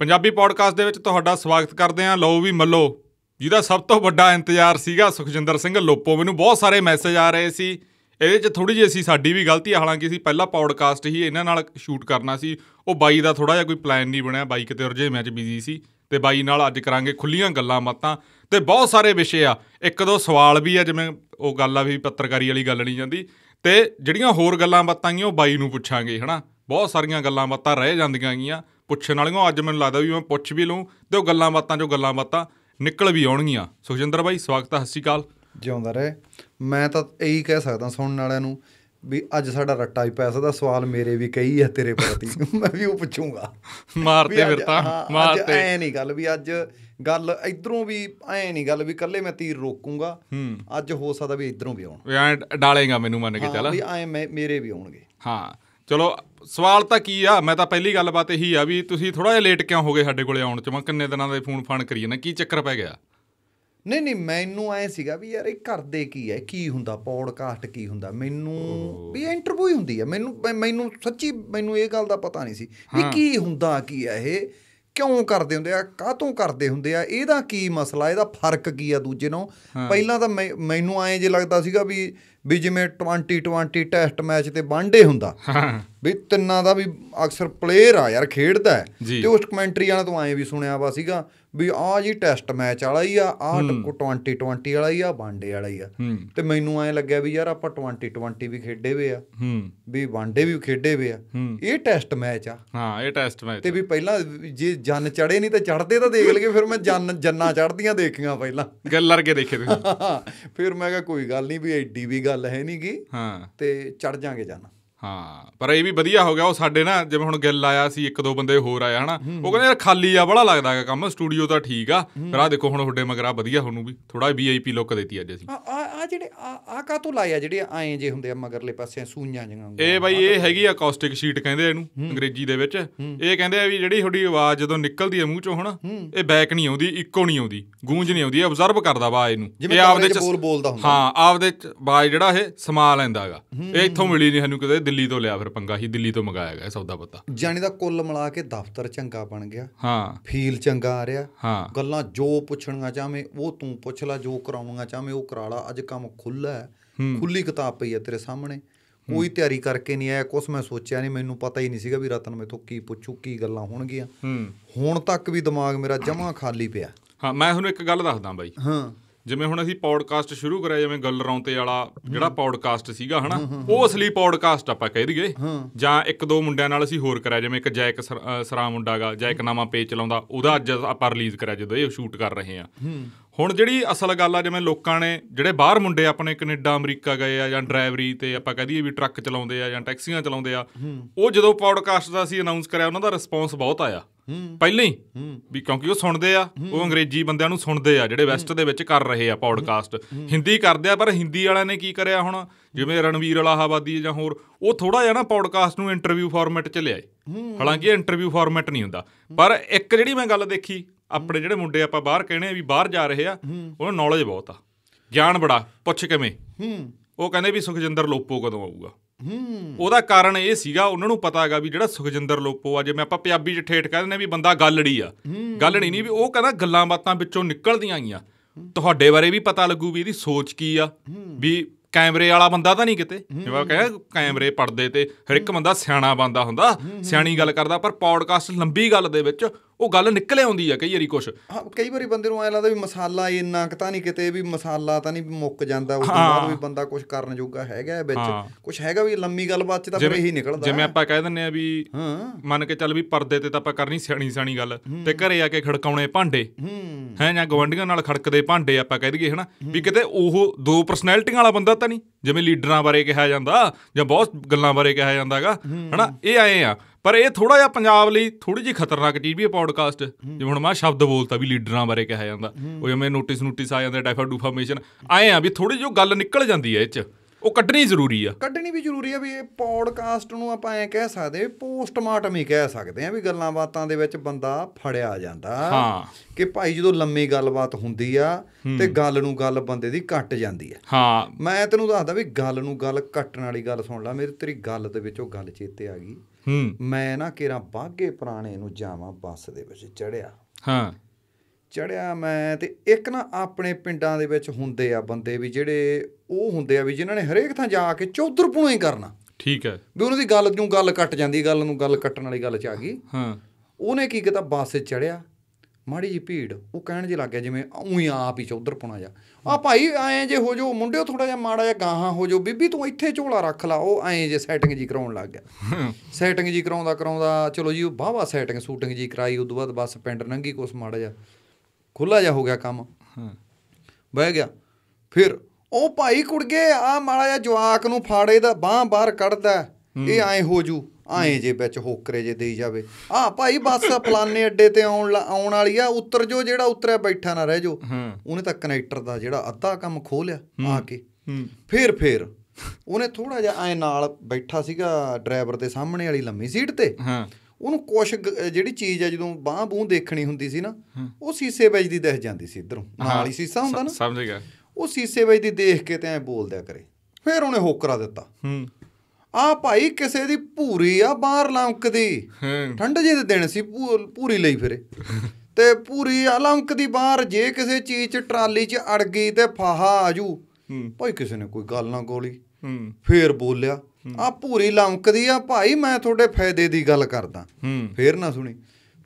Punjabi podcast ਦੇ ਵਿੱਚ ਤੁਹਾਡਾ ਸਵਾਗਤ ਕਰਦੇ ਹਾਂ ਲਓ ਵੀ ਮੱਲੋ ਜਿਹਦਾ ਸਭ ਤੋਂ ਵੱਡਾ ਇੰਤਜ਼ਾਰ ਸੀਗਾ ਸੁਖਜਿੰਦਰ ਸਿੰਘ ਲੋਪੋ ਮੈਨੂੰ ਬਹੁਤ ਸਾਰੇ ਮੈਸੇਜ ਆ ਰਹੇ ਸੀ ਇਹਦੇ 'ਚ ਥੋੜੀ ਜਿਹੀ ਅਸੀਂ ਸਾਡੀ ਵੀ ਗਲਤੀ ਆ ਹਾਲਾਂਕਿ ਅਸੀਂ ਪਹਿਲਾ ਪੌਡਕਾਸਟ ਹੀ ਇਹਨਾਂ ਨਾਲ ਸ਼ੂਟ ਕਰਨਾ ਸੀ ਉਹ ਬਾਈ ਦਾ ਥੋੜਾ ਜਿਹਾ ਕੋਈ ਪਲਾਨ ਨਹੀਂ ਬਣਿਆ ਬਾਈ ਕਿਤੇ ਉਰਜੇ ਮੈਚ ਬਿਜ਼ੀ ਸੀ ਤੇ ਬਾਈ ਨਾਲ ਅੱਜ ਕਰਾਂਗੇ ਖੁੱਲੀਆਂ ਗੱਲਾਂ ਬਾਤਾਂ ਤੇ ਬਹੁਤ ਸਾਰੇ ਵਿਸ਼ੇ ਆ ਇੱਕ ਦੋ ਸਵਾਲ ਵੀ ਆ ਜਿਵੇਂ ਉਹ ਗੱਲ ਆ ਵੀ ਪੱਤਰਕਾਰੀ ਵਾਲੀ ਗੱਲ ਨਹੀਂ ਜਾਂਦੀ ਤੇ ਜਿਹੜੀਆਂ ਹੋਰ ਗੱਲਾਂ ਬਾਤਾਂ ਗਈਆਂ ਉਹ ਬਾਈ ਨੂੰ ਪੁੱਛਾਂਗੇ ਹਨਾ ਬਹੁਤ ਸਾਰੀਆਂ ਗੱਲਾਂ ਬਾਤਾਂ ਰਹਿ ਜਾਂਦੀਆਂ ਗਈਆਂ ਪੁੱਛਣ ਵਾਲਿਆਂ ਅੱਜ ਮੈਨੂੰ ਲੱਗਦਾ ਵੀ ਮੈਂ ਪੁੱਛ ਵੀ ਲਵਾਂ ਤੇ ਉਹ ਗੱਲਾਂ ਬਾਤਾਂ ਚੋਂ ਗੱਲਾਂ ਬਾਤਾਂ ਨਿਕਲ ਵੀ ਆਉਣਗੀਆਂ ਸੁਖਜਿੰਦਰ ਬਾਈ ਸਵਾਗਤ ਹੈ ਸਤਿ ਜਿਉਂਦਾ ਰਹੇ ਮੈਂ ਤਾਂ ਇਹੀ ਕਹਿ ਸਕਦਾ ਸੁਣਨ ਵਾਲਿਆਂ ਨੂੰ ਵੀ ਅੱਜ ਸਾਡਾ ਰੱਟਾ ਹੀ ਪੈਸਾ ਦਾ ਸਵਾਲ ਮੇਰੇ ਵੀ ਕਈ ਹੈ ਤੇਰੇ ਪ੍ਰਤੀ ਮੈਂ ਵੀ ਉਹ ਪੁੱਛੂੰਗਾ ਮਾਰਤੇ ਫਿਰ ਤਾਂ ਮਾਰਤੇ ਐ ਨਹੀਂ ਗੱਲ ਵੀ ਅੱਜ ਗੱਲ ਇਧਰੋਂ ਵੀ ਐ ਨਹੀਂ ਗੱਲ ਵੀ ਕੱਲੇ ਮੈਂ ਤੀਰ ਰੋਕੂੰਗਾ ਅੱਜ ਹੋ ਸਕਦਾ ਵੀ ਇਧਰੋਂ ਵੀ ਆਉਣ ਐ ਡਾਲੇਗਾ ਮੈਨੂੰ ਮੰਨ ਕੇ ਚੱਲ ਵੀ ਐ ਮੇਰੇ ਵੀ ਆਉਣਗੇ ਹਾਂ ਚਲੋ ਸਵਾਲ ਤਾਂ ਕੀ ਆ ਮੈਂ ਤਾਂ ਪਹਿਲੀ ਗੱਲਬਾਤ ਇਹੀ ਆ ਵੀ ਤੁਸੀਂ ਥੋੜਾ ਜਿਹਾ ਲੇਟ ਕਿਉਂ ਹੋ ਗਏ ਸਾਡੇ ਕੋਲੇ ਆਉਣ ਚ ਮੈਂ ਕਿੰਨੇ ਦਿਨਾਂ ਦੇ ਫੋਨ ਫਾਨ ਕਰੀ ਨਾ ਕੀ ਚੱਕਰ ਪੈ ਗਿਆ ਨਹੀਂ ਨਹੀਂ ਮੈਨੂੰ ਐ ਸੀਗਾ ਵੀ ਯਾਰ ਇਹ ਕਰਦੇ ਕੀ ਐ ਕੀ ਹੁੰਦਾ ਪੌਡਕਾਸਟ ਕੀ ਹੁੰਦਾ ਮੈਨੂੰ ਵੀ ਇੰਟਰਵਿਊ ਹੀ ਹੁੰਦੀ ਐ ਮੈਨੂੰ ਮੈਨੂੰ ਸੱਚੀ ਮੈਨੂੰ ਇਹ ਗੱਲ ਦਾ ਪਤਾ ਨਹੀਂ ਸੀ ਵੀ ਕੀ ਹੁੰਦਾ ਕੀ ਐ ਇਹ ਕਿਉਂ ਕਰਦੇ ਹੁੰਦੇ ਆ ਕਾਹਤੋਂ ਕਰਦੇ ਹੁੰਦੇ ਆ ਇਹਦਾ ਕੀ ਮਸਲਾ ਇਹਦਾ ਫਰਕ ਕੀ ਆ ਦੂਜੇ ਨਾਲ ਪਹਿਲਾਂ ਤਾਂ ਮੈਨੂੰ ਐ ਜੇ ਲੱਗਦਾ ਸੀਗਾ ਵੀ ਵੀ ਜਿਵੇਂ 2020 ਟੈਸਟ ਮੈਚ ਤੇ ਵਨਡੇ ਹੁੰਦਾ ਵੀ ਤਿੰਨਾਂ ਦਾ ਵੀ ਅਕਸਰ ਪਲੇਅਰ ਆ ਯਾਰ ਖੇਡਦਾ ਤੇ ਉਸ ਕਮੈਂਟਰੀ ਵਾਲਾ ਤੋਂ ਐਂ ਵੀ ਸੁਣਿਆ ਵਾ ਸੀਗਾ ਵੀ ਆ ਜੀ ਟੈਸਟ ਮੈਚ ਵਾਲਾ ਹੀ ਆ ਆ 2020 ਵਾਲਾ ਹੀ ਆ ਵਨਡੇ ਵਾਲਾ ਹੀ ਆ ਤੇ ਮੈਨੂੰ ਐਂ ਲੱਗਿਆ ਵੀ ਯਾਰ ਆਪਾਂ 2020 ਵੀ ਖੇਡੇ ਵੇ ਆ ਵੀ ਵਨਡੇ ਵੀ ਖੇਡੇ ਵੇ ਆ ਇਹ ਟੈਸਟ ਮੈਚ ਆ ਹਾਂ ਇਹ ਟੈਸਟ ਮੈਚ ਤੇ ਵੀ ਪਹਿਲਾਂ ਜੇ ਜਨ ਚੜੇ ਨਹੀਂ ਤਾਂ ਚੜਦੇ ਤਾਂ ਦੇਖ ਲਗੇ ਫਿਰ ਮੈਂ ਜਨ ਜੰਨਾ ਚੜਦੀਆਂ ਦੇਖੀਆਂ ਪਹਿਲਾਂ ਗੱਲਰ ਕੇ ਦੇਖੇ ਤੁਸੀਂ ਫਿਰ ਮੈਂ ਕਿਹਾ ਕੋਈ ਗੱਲ ਨਹੀਂ ਵੀ ਐਡੀ ਵੀ ਗੱਲ ਹੈ ਨਹੀਂਗੀ ਹਾਂ ਤੇ ਚੜ ਜਾਾਂਗੇ ਜਾਨਾ ਹਾਂ ਪਰ ਇਹ ਵੀ ਵਧੀਆ ਹੋ ਗਿਆ ਉਹ ਸਾਡੇ ਨਾ ਜਿਵੇਂ ਹੁਣ ਗਿੱਲ ਆਇਆ ਸੀ ਇੱਕ ਦੋ ਬੰਦੇ ਹੋਰ ਆਇਆ ਹਨਾ ਉਹ ਕਹਿੰਦੇ ਯਾਰ ਖਾਲੀ ਆ ਬੜਾ ਲੱਗਦਾ ਹੈਗਾ ਕੰਮ ਸਟੂਡੀਓ ਤਾਂ ਠੀਕ ਆ ਪਰ ਆ ਦੇਖੋ ਹੁਣ ਤੁਹਾਡੇ ਮਗਰਾ ਵਧੀਆ ਤੁਹਾਨੂੰ ਵੀ ਥੋੜਾ ਵੀਆਈਪੀ ਲੁੱਕ ਦੇਤੀ ਅੱਜ ਅਸੀਂ ਆ ਆ ਜਿਹੜੇ ਆ ਕਾ ਤੋਂ ਲਾਇਆ ਜਿਹੜੇ ਆਏ ਜੇ ਹੁੰਦੇ ਆ ਮਗਰਲੇ ਪਾਸੇ ਸੂਈਆਂ ਜਿਹੀਆਂ ਇਹ ਬਾਈ ਇਹ ਹੈਗੀ ਆ ਕੌਸਟਿਕ ਸ਼ੀਟ ਕਹਿੰਦੇ ਇਹਨੂੰ ਅੰਗਰੇਜ਼ੀ ਦੇ ਵਿੱਚ ਇਹ ਕਹਿੰਦੇ ਆ ਵੀ ਜਿਹੜੀ ਤੁਹਾਡੀ ਆਵਾਜ਼ ਜਦੋਂ ਨਿਕਲਦੀ ਆ ਮੂੰਹ ਚੋਂ ਹਨਾ ਇਹ ਬੈਕ ਨਹੀਂ ਆਉਂਦੀ ਇੱਕੋ ਨਹੀਂ ਆਉਂਦੀ ਗੂੰਜ ਨਹੀਂ ਆਉਂਦੀ ਆਬਜ਼ਰਵ ਕਰਦਾ ਵਾ ਇਹਨੂੰ ਇਹ ਆਪਦੇ ਚ ਹਾਂ ਆਪਦੇ ਚ ਬਾਜ ਜਿਹੜਾ ਇਹ ਸਮਾ ਲੈਂਦਾਗਾ ਇਹ ਇੱਥੋਂ ਮਿਲੀ ਨਹੀਂ ਸਾਨੂੰ ਕਿਤੇ ਦਿੱਲੀ ਤੋਂ ਲਿਆ ਫਿਰ ਪੰਗਾ ਹੀ ਦਿੱਲੀ ਤੋਂ ਮੰਗਾਇਆ ਗਿਆ ਸੌਦਾ ਪੱਤਾ ਜਾਨੀ ਦਾ ਕੁੱਲ ਮਿਲਾ ਕੇ ਦਫ਼ਤਰ ਚੰਗਾ ਬਣ ਗਿਆ ਹਾਂ ਫੀਲ ਚੰਗਾ ਆ ਰਿਹਾ ਹਾਂ ਗੱਲਾਂ ਜੋ ਪੁੱਛਣੀਆਂ ਚਾਹਵੇਂ ਉਹ ਤੂੰ ਪੁੱਛ ਲੈ ਜੋ ਕਰਾਉਣਾ ਚਾਹਵੇਂ ਉਹ ਕਰਾ ਲੈ ਅੱਜ ਕੰਮ ਖੁੱਲਾ ਹੈ ਖੁੱਲੀ ਕਿਤਾਬ ਪਈ ਹੈ ਤੇਰੇ ਸਾਹਮਣੇ ਕੋਈ ਤਿਆਰੀ ਕਰਕੇ ਨਹੀਂ ਆਇਆ ਕੁਛ ਮੈਂ ਸੋਚਿਆ ਨਹੀਂ ਮੈਨੂੰ ਪਤਾ ਹੀ ਨਹੀਂ ਸੀਗਾ ਵੀ ਰਤਨ ਮੇਥੋਂ ਕੀ ਪੁੱਛੂ ਕੀ ਗੱਲਾਂ ਹੋਣਗੀਆਂ ਹੁਣ ਤੱਕ ਵੀ ਦਿਮਾਗ ਮੇਰਾ ਜਮਾ ਖਾਲੀ ਪਿਆ ਹਾਂ ਮੈਂ ਤੁਹਾਨੂੰ ਇੱਕ ਗੱਲ ਦੱਸਦਾ ਬਾਈ ਹਾਂ ਜਿਵੇਂ ਹੁਣ ਅਸੀਂ ਪੌਡਕਾਸਟ ਸ਼ੁਰੂ ਕਰਿਆ ਜਿਵੇਂ ਗੱਲ ਰੌਂਤੇ ਵਾਲਾ ਜਿਹੜਾ ਪੌਡਕਾਸਟ ਸੀਗਾ ਹਨਾ ਉਹ ਅਸਲੀ ਪੌਡਕਾਸਟ ਆਪਾਂ ਕਹਿ ਦਈਏ ਜਾਂ ਇੱਕ ਦੋ ਮੁੰਡਿਆਂ ਨਾਲ ਅਸੀਂ ਹੋਰ ਕਰਿਆ ਜਿਵੇਂ ਇੱਕ ਜੈਕ ਸਰਾ ਮੁੰਡਾਗਾ ਜੈਕ ਨਾਮਾ ਪੇਜ ਚਲਾਉਂਦਾ ਉਹਦਾ ਅੱਜ ਆਪਾਂ ਰਿਲੀਜ਼ ਕਰਿਆ ਜਦੋਂ ਇਹ ਸ਼ੂਟ ਕਰ ਰਹੇ ਆ ਹੁਣ ਜਿਹੜੀ ਅਸਲ ਗੱਲ ਆ ਜਿਵੇਂ ਲੋਕਾਂ ਨੇ ਜਿਹੜੇ ਬਾਹਰ ਮੁੰਡੇ ਆਪਣੇ ਕੈਨੇਡਾ ਅਮਰੀਕਾ ਗਏ ਆ ਜਾਂ ਡਰਾਈਵਰੀ ਤੇ ਆਪਾਂ ਕਹਦੀਏ ਵੀ ਟਰੱਕ ਚਲਾਉਂਦੇ ਆ ਜਾਂ ਟੈਕਸੀਆਂ ਚਲਾਉਂਦੇ ਆ ਉਹ ਜਦੋਂ ਪੌਡਕਾਸਟ ਦਾ ਅਸੀਂ ਅਨਾਉਂਸ ਕਰਿਆ ਉਹਨਾਂ ਦਾ ਰਿਸਪੌਂਸ ਬਹੁਤ ਆਇਆ ਪਹਿਲਾਂ ਹੀ ਵੀ ਕਿਉਂਕਿ ਉਹ ਸੁਣਦੇ ਆ ਉਹ ਅੰਗਰੇਜ਼ੀ ਬੰਦਿਆਂ ਨੂੰ ਸੁਣਦੇ ਆ ਜਿਹੜੇ ਵੈਸਟ ਦੇ ਵਿੱਚ ਕਰ ਰਹੇ ਆ ਪੌਡਕਾਸਟ ਹਿੰਦੀ ਕਰਦੇ ਆ ਪਰ ਹਿੰਦੀ ਵਾਲਿਆਂ ਨੇ ਕੀ ਕਰਿਆ ਹੁਣ ਜਿਵੇਂ ਰਣਵੀਰ ਅਲਾਹਾਬਾਦੀ ਜਾਂ ਹੋਰ ਉਹ ਥੋੜਾ ਜਿਹਾ ਨਾ ਪੌਡਕਾਸਟ ਨੂੰ ਇੰਟਰਵਿਊ ਫਾਰਮੈਟ ਚ ਲਿਆਏ ਹਾਲਾਂਕਿ ਇੰਟਰਵਿਊ ਫਾਰਮੈਟ ਨਹੀਂ ਹੁੰਦਾ ਪਰ ਇੱਕ ਜਿਹੜੀ ਮੈਂ ਗੱਲ ਦੇਖੀ ਆਪਣੇ ਜਿਹੜੇ ਮੁੰਡੇ ਆਪਾਂ ਬਾਹਰ ਕਹਿੰਦੇ ਆ ਵੀ ਬਾਹਰ ਜਾ ਰਹੇ ਆ ਉਹਨਾਂ ਨੌਲੇਜ ਬਹੁਤ ਆ ਗਿਆਨ ਬੜਾ ਪੁੱਛ ਕਿਵੇਂ ਹੂੰ ਉਹ ਕਹਿੰਦੇ ਵੀ ਸੁਖਜਿੰਦਰ ਲੋਪੋ ਕਦੋਂ ਆਊਗਾ ਹੂੰ ਉਹਦਾ ਕਾਰਨ ਇਹ ਸੀਗਾ ਉਹਨਾਂ ਨੂੰ ਪਤਾ ਹੈਗਾ ਵੀ ਜਿਹੜਾ ਸੁਖਜਿੰਦਰ ਲੋਪੋ ਆ ਜਿਵੇਂ ਆਪਾਂ ਪੰਜਾਬੀ ਚ ਠੇਠ ਕਹਿੰਦੇ ਨੇ ਵੀ ਬੰਦਾ ਗੱਲੜੀ ਆ ਗੱਲੜੀ ਨਹੀਂ ਵੀ ਉਹ ਕਹਿੰਦਾ ਗੱਲਾਂ ਬਾਤਾਂ ਵਿੱਚੋਂ ਨਿਕਲਦੀਆਂ ਆਈਆਂ ਤੁਹਾਡੇ ਬਾਰੇ ਵੀ ਪਤਾ ਲੱਗੂ ਵੀ ਇਹਦੀ ਸੋਚ ਕੀ ਆ ਵੀ ਕੈਮਰੇ ਵਾਲਾ ਬੰਦਾ ਤਾਂ ਨਹੀਂ ਕਿਤੇ ਜਿਵੇਂ ਕਹਿੰਦਾ ਕੈਮਰੇ ਪੜਦੇ ਤੇ ਹਰ ਇੱਕ ਬੰਦਾ ਸਿਆਣਾ ਬੰਦਾ ਹੁੰਦਾ ਸਿਆਣੀ ਗੱਲ ਕਰਦਾ ਪਰ ਪੌਡਕਾਸਟ ਲੰਬੀ ਗੱਲ ਦੇ ਵਿੱਚ ਉਹ ਗੱਲ ਨਿਕਲੇ ਆਉਂਦੀ ਆ ਕਈ ਵਾਰੀ ਕੁਛ ਹਾਂ ਕਈ ਵਾਰੀ ਬੰਦੇ ਨੂੰ ਐ ਲੱਗਦਾ ਵੀ ਮਸਾਲਾ ਇੰਨਾ ਕਿ ਤਾਂ ਨਹੀਂ ਕਿਤੇ ਵੀ ਮਸਾਲਾ ਤਾਂ ਨਹੀਂ ਮੁੱਕ ਜਾਂਦਾ ਉਸ ਤੋਂ ਬਾਅਦ ਵੀ ਬੰਦਾ ਕੁਝ ਕਰਨ ਜੋਗਾ ਹੈਗਾ ਵਿੱਚ ਕੁਝ ਹੈਗਾ ਵੀ ਲੰਮੀ ਗੱਲਬਾਤ 'ਚ ਤਾਂ ਫਿਰ ਇਹੀ ਨਿਕਲਦਾ ਜਿਵੇਂ ਆਪਾਂ ਕਹਿ ਦਿੰਨੇ ਆ ਵੀ ਹਾਂ ਮੰਨ ਕੇ ਚੱਲ ਵੀ ਪਰਦੇ ਤੇ ਤਾਂ ਆਪਾਂ ਕਰਨੀ ਸਿਆਣੀ ਸਿਆਣੀ ਗੱਲ ਤੇ ਘਰੇ ਆ ਕੇ ਖੜਕਾਉਣੇ ਭਾਂਡੇ ਹੈ ਜਾਂ ਗਵੰਡੀਆਂ ਨਾਲ ਖੜਕਦੇ ਭਾਂਡੇ ਆਪਾਂ ਕਹਿ ਦਈਏ ਹਨਾ ਵੀ ਕਿਤੇ ਉਹ ਦੋ ਪਰਸਨੈਲਿਟੀਆਂ ਵਾਲਾ ਬੰਦਾ ਤਾਂ ਨਹੀਂ ਜਿਵੇਂ ਲੀਡਰਾਂ ਬਾਰੇ ਕਿਹਾ ਜਾਂਦਾ ਜਾਂ ਬਹੁਤ ਗੱਲਾਂ ਬਾਰੇ ਕਿਹਾ ਜਾਂਦਾਗਾ ਹਨਾ ਇਹ ਆਏ ਆ ਪਰ ਇਹ ਥੋੜਾ ਜਿਹਾ ਪੰਜਾਬ ਲਈ ਥੋੜੀ ਜੀ ਖਤਰਨਾਕ ਚੀਜ਼ ਵੀ ਹੈ ਪੌਡਕਾਸਟ ਜਿਵੇਂ ਹੁਣ ਮੈਂ ਸ਼ਬਦ ਬੋਲਤਾ ਵੀ ਲੀਡਰਾਂ ਬਾਰੇ ਕਿਹਾ ਜਾਂਦਾ ਉਹ ਜਿਵੇਂ ਨੋਟਿਸ ਨੋਟਿਸ ਆ ਜਾਂਦੇ ਡੈਫਾ ਡੂਫਾਮੇਸ਼ਨ ਆਏ ਆ ਵੀ ਥੋੜੀ ਜਿਹੀ ਗੱਲ ਨਿਕਲ ਜਾਂਦੀ ਹੈ ਇਹ 'ਚ ਉਹ ਕੱਢਣੀ ਜ਼ਰੂਰੀ ਆ ਕੱਢਣੀ ਵੀ ਜ਼ਰੂਰੀ ਆ ਵੀ ਇਹ ਪੌਡਕਾਸਟ ਨੂੰ ਆਪਾਂ ਐ ਕਹਿ ਸਕਦੇ ਪੋਸਟਮਾਰਟਮ ਹੀ ਕਹਿ ਸਕਦੇ ਆ ਵੀ ਗੱਲਾਂ ਬਾਤਾਂ ਦੇ ਵਿੱਚ ਬੰਦਾ ਫੜਿਆ ਜਾਂਦਾ ਹਾਂ ਕਿ ਭਾਈ ਜਦੋਂ ਲੰਮੀ ਗੱਲਬਾਤ ਹੁੰਦੀ ਆ ਤੇ ਗੱਲ ਨੂੰ ਗੱਲ ਬੰਦੇ ਦੀ ਕੱਟ ਜਾਂਦੀ ਆ ਹਾਂ ਮੈਂ ਤੈਨੂੰ ਦੱਸਦਾ ਵੀ ਗੱਲ ਨੂੰ ਗੱਲ ਕੱਟਣ ਵਾਲੀ ਗੱਲ ਸੁਣ ਲੈ ਮੇਰੀ ਤੇਰੀ ਗੱਲ ਦੇ ਵਿੱਚ ਉਹ ਗੱਲ ਚੇਤੇ ਆ ਗਈ ਮੈਂ ਨਾ ਕੇਰਾ ਬਾਗੇ ਪੁਰਾਣੇ ਨੂੰ ਜਾਵਾਂ ਬੱਸ ਦੇ ਵਿੱਚ ਚੜਿਆ ਹਾਂ ਚੜਿਆ ਮੈਂ ਤੇ ਇੱਕ ਨਾ ਆਪਣੇ ਪਿੰਡਾਂ ਦੇ ਵਿੱਚ ਹੁੰਦੇ ਆ ਬੰਦੇ ਵੀ ਜਿਹੜੇ ਉਹ ਹੁੰਦੇ ਆ ਵੀ ਜਿਨ੍ਹਾਂ ਨੇ ਹਰੇਕ ਥਾਂ ਜਾ ਕੇ ਚੌਧਰਪੁਣਾ ਹੀ ਕਰਨਾ ਠੀਕ ਹੈ ਵੀ ਉਹਨਾਂ ਦੀ ਗੱਲ ਨੂੰ ਗੱਲ ਕੱਟ ਜਾਂਦੀ ਗੱਲ ਨੂੰ ਗੱਲ ਕੱਟਣ ਵਾਲੀ ਗੱਲ ਚ ਆ ਗਈ ਹਾਂ ਉਹਨੇ ਕੀ ਕੀਤਾ ਬੱਸ ਚੜਿਆ ਮਾੜੀ ਜੀ ਭੀੜ ਉਹ ਕਹਿਣ ਜੇ ਲੱਗ ਗਿਆ ਜਿਵੇਂ ਉਹੀ ਆਪ ਹੀ ਚੌਧਰ ਪੁਣਾ ਜਾ ਆ ਭਾਈ ਐਂ ਜੇ ਹੋ ਜੋ ਮੁੰਡਿਓ ਥੋੜਾ ਜਿਹਾ ਮਾੜਾ ਜਿਹਾ ਗਾਹਾਂ ਹੋ ਜੋ ਬੀਬੀ ਤੂੰ ਇੱਥੇ ਝੋਲਾ ਰੱਖ ਲਾ ਉਹ ਐਂ ਜੇ ਸੈਟਿੰਗ ਜੀ ਕਰਾਉਣ ਲੱਗ ਗਿਆ ਸੈਟਿੰਗ ਜੀ ਕਰਾਉਂਦਾ ਕਰਾਉਂਦਾ ਚਲੋ ਜੀ ਉਹ ਬਾਵਾ ਸੈਟਿੰਗ ਸੂਟਿੰਗ ਜੀ ਕਰਾਈ ਉਦੋਂ ਬਾਅਦ ਬਸ ਪਿੰਡ ਨੰਗੀ ਕੋਸ ਮਾੜਾ ਜਿਹਾ ਖੁੱਲਾ ਜਾ ਹੋ ਗਿਆ ਕੰਮ ਬਹਿ ਗਿਆ ਫਿਰ ਉਹ ਭਾਈ ਕੁੜ ਗਏ ਆ ਮਾੜਾ ਜਿਹਾ ਜਵਾਕ ਨੂੰ ਫਾੜੇ ਦਾ ਬਾਹ ਬਾਹਰ ਕੱਢਦਾ ਇਹ ਐ ਹੋ ਜੂ ਐ ਜੇ ਵਿੱਚ ਹੋਕਰੇ ਜੇ ਦੇਈ ਜਾਵੇ ਆ ਭਾਈ ਬੱਸ ਫਲਾਨੇ ਅੱਡੇ ਤੇ ਆਉਣ ਆਉਣ ਵਾਲੀ ਆ ਉਤਰ ਜੋ ਜਿਹੜਾ ਉਤਰਿਆ ਬੈਠਾ ਨਾ ਰਹਿ ਜੋ ਉਹਨੇ ਤਾਂ ਕਨੈਕਟਰ ਦਾ ਜਿਹੜਾ ਅੱਧਾ ਕੰਮ ਖੋ ਲਿਆ ਆ ਕੇ ਫੇਰ ਫੇਰ ਉਹਨੇ ਥੋੜਾ ਜਿਹਾ ਐ ਨਾਲ ਬੈਠਾ ਸੀਗਾ ਡਰਾਈਵਰ ਦੇ ਸਾਹਮਣੇ ਵਾਲੀ ਲੰਮੀ ਸੀਟ ਤੇ ਹਾਂ ਉਹਨੂੰ ਕੁਛ ਜਿਹੜੀ ਚੀਜ਼ ਆ ਜਦੋਂ ਬਾਹ ਬੂਹ ਦੇਖਣੀ ਹੁੰਦੀ ਸੀ ਨਾ ਉਹ ਸੀਸੇ ਵੱਜਦੀ ਦਿਖ ਜਾਂਦੀ ਸੀ ਇਧਰੋਂ ਨਾਲ ਹੀ ਸੀਸਾ ਹੁੰਦਾ ਨਾ ਸਮਝ ਗਿਆ ਉਹ ਸੀਸੇ ਵੱਜਦੀ ਦੇਖ ਕੇ ਤੇ ਐ ਬੋਲਦਿਆ ਕਰੇ ਫੇਰ ਉਹਨੇ ਹੋਕਰਾ ਦਿੱਤਾ ਹੂੰ ਆ ਭਾਈ ਕਿਸੇ ਦੀ ਭੂਰੀ ਆ ਬਾਹਰ ਲੰਕਦੀ ਠੰਡ ਜੇ ਦੇ ਦਿਨ ਸੀ ਭੂਰੀ ਲਈ ਫਿਰੇ ਤੇ ਭੂਰੀ ਆ ਲੰਕਦੀ ਬਾਹਰ ਜੇ ਕਿਸੇ ਚੀਜ਼ ਚ ਟਰਾਲੀ ਚ ਅੜ ਗਈ ਤੇ ਫਾਹਾ ਆਜੂ ਭਾਈ ਕਿਸੇ ਨੇ ਕੋਈ ਗੱਲ ਨਾ ਗੋਲੀ ਫੇਰ ਬੋਲਿਆ ਆ ਭੂਰੀ ਲੰਕਦੀ ਆ ਭਾਈ ਮੈਂ ਤੁਹਾਡੇ ਫਾਇਦੇ ਦੀ ਗੱਲ ਕਰਦਾ ਫੇਰ ਨਾ ਸੁਣੀ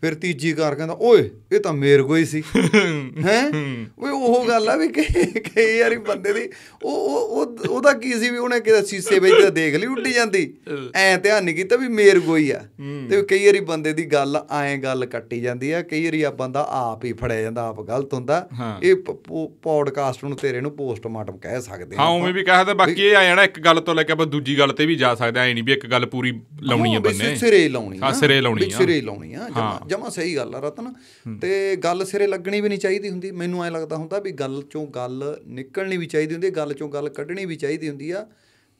ਫਿਰ ਤੀਜੀ ਕਾਰ ਕਹਿੰਦਾ ਓਏ ਇਹ ਤਾਂ ਮੇਰ ਕੋਈ ਸੀ ਹੈ ਓਏ ਉਹ ਗੱਲ ਆ ਵੀ ਕਿ ਯਾਰੀ ਬੰਦੇ ਦੀ ਉਹ ਉਹ ਉਹਦਾ ਕੀ ਸੀ ਵੀ ਉਹਨੇ ਕਿਹਾ ਸੀਸੇ ਵਿੱਚ ਤਾਂ ਦੇਖ ਲਈ ਉੱਡੀ ਜਾਂਦੀ ਐ ਧਿਆਨ ਨਹੀਂ ਕੀਤਾ ਵੀ ਮੇਰ ਕੋਈ ਆ ਤੇ ਕਈ ਵਾਰੀ ਬੰਦੇ ਦੀ ਗੱਲ ਐ ਗੱਲ ਕੱਟੀ ਜਾਂਦੀ ਆ ਕਈ ਵਾਰੀ ਆ ਬੰਦਾ ਆਪ ਹੀ ਫੜਿਆ ਜਾਂਦਾ ਆਪ ਗਲਤ ਹੁੰਦਾ ਇਹ ਪੌਡਕਾਸਟ ਨੂੰ ਤੇਰੇ ਨੂੰ ਪੋਸਟਮਾਰਟਮ ਕਹਿ ਸਕਦੇ ਆ ਹਾਂ ਉਵੇਂ ਵੀ ਕਹਦਾ ਬਾਕੀ ਇਹ ਆ ਜਾਣਾ ਇੱਕ ਗੱਲ ਤੋਂ ਲੈ ਕੇ ਆਪਾਂ ਦੂਜੀ ਗੱਲ ਤੇ ਵੀ ਜਾ ਸਕਦੇ ਆ ਐ ਨਹੀਂ ਵੀ ਇੱਕ ਗੱਲ ਪੂਰੀ ਲਾਉਣੀ ਆ ਬੰਨੇ ਸਿਰੇ ਲਾਉਣੀ ਆ ਸਿਰੇ ਲਾਉਣੀ ਆ ਜਮਾ ਲਾਉਣੀ ਆ ਜਮਾ ਸਹੀ ਗੱਲ ਆ ਰਤਨ ਤੇ ਗੱਲ ਸਿਰੇ ਲੱਗਣੀ ਵੀ ਨਹੀਂ ਚਾਹੀਦੀ ਹੁੰਦੀ ਮੈਨੂੰ ਐ ਲੱਗਦਾ ਹੁੰਦਾ ਵੀ ਗੱਲ ਚੋਂ ਗੱਲ ਨਿਕਲਣੀ ਵੀ ਚਾਹੀਦੀ ਹੁੰਦੀ ਗੱਲ ਚੋਂ ਗੱਲ ਕੱਢਣੀ ਵੀ ਚਾਹੀਦੀ ਹੁੰਦੀ ਆ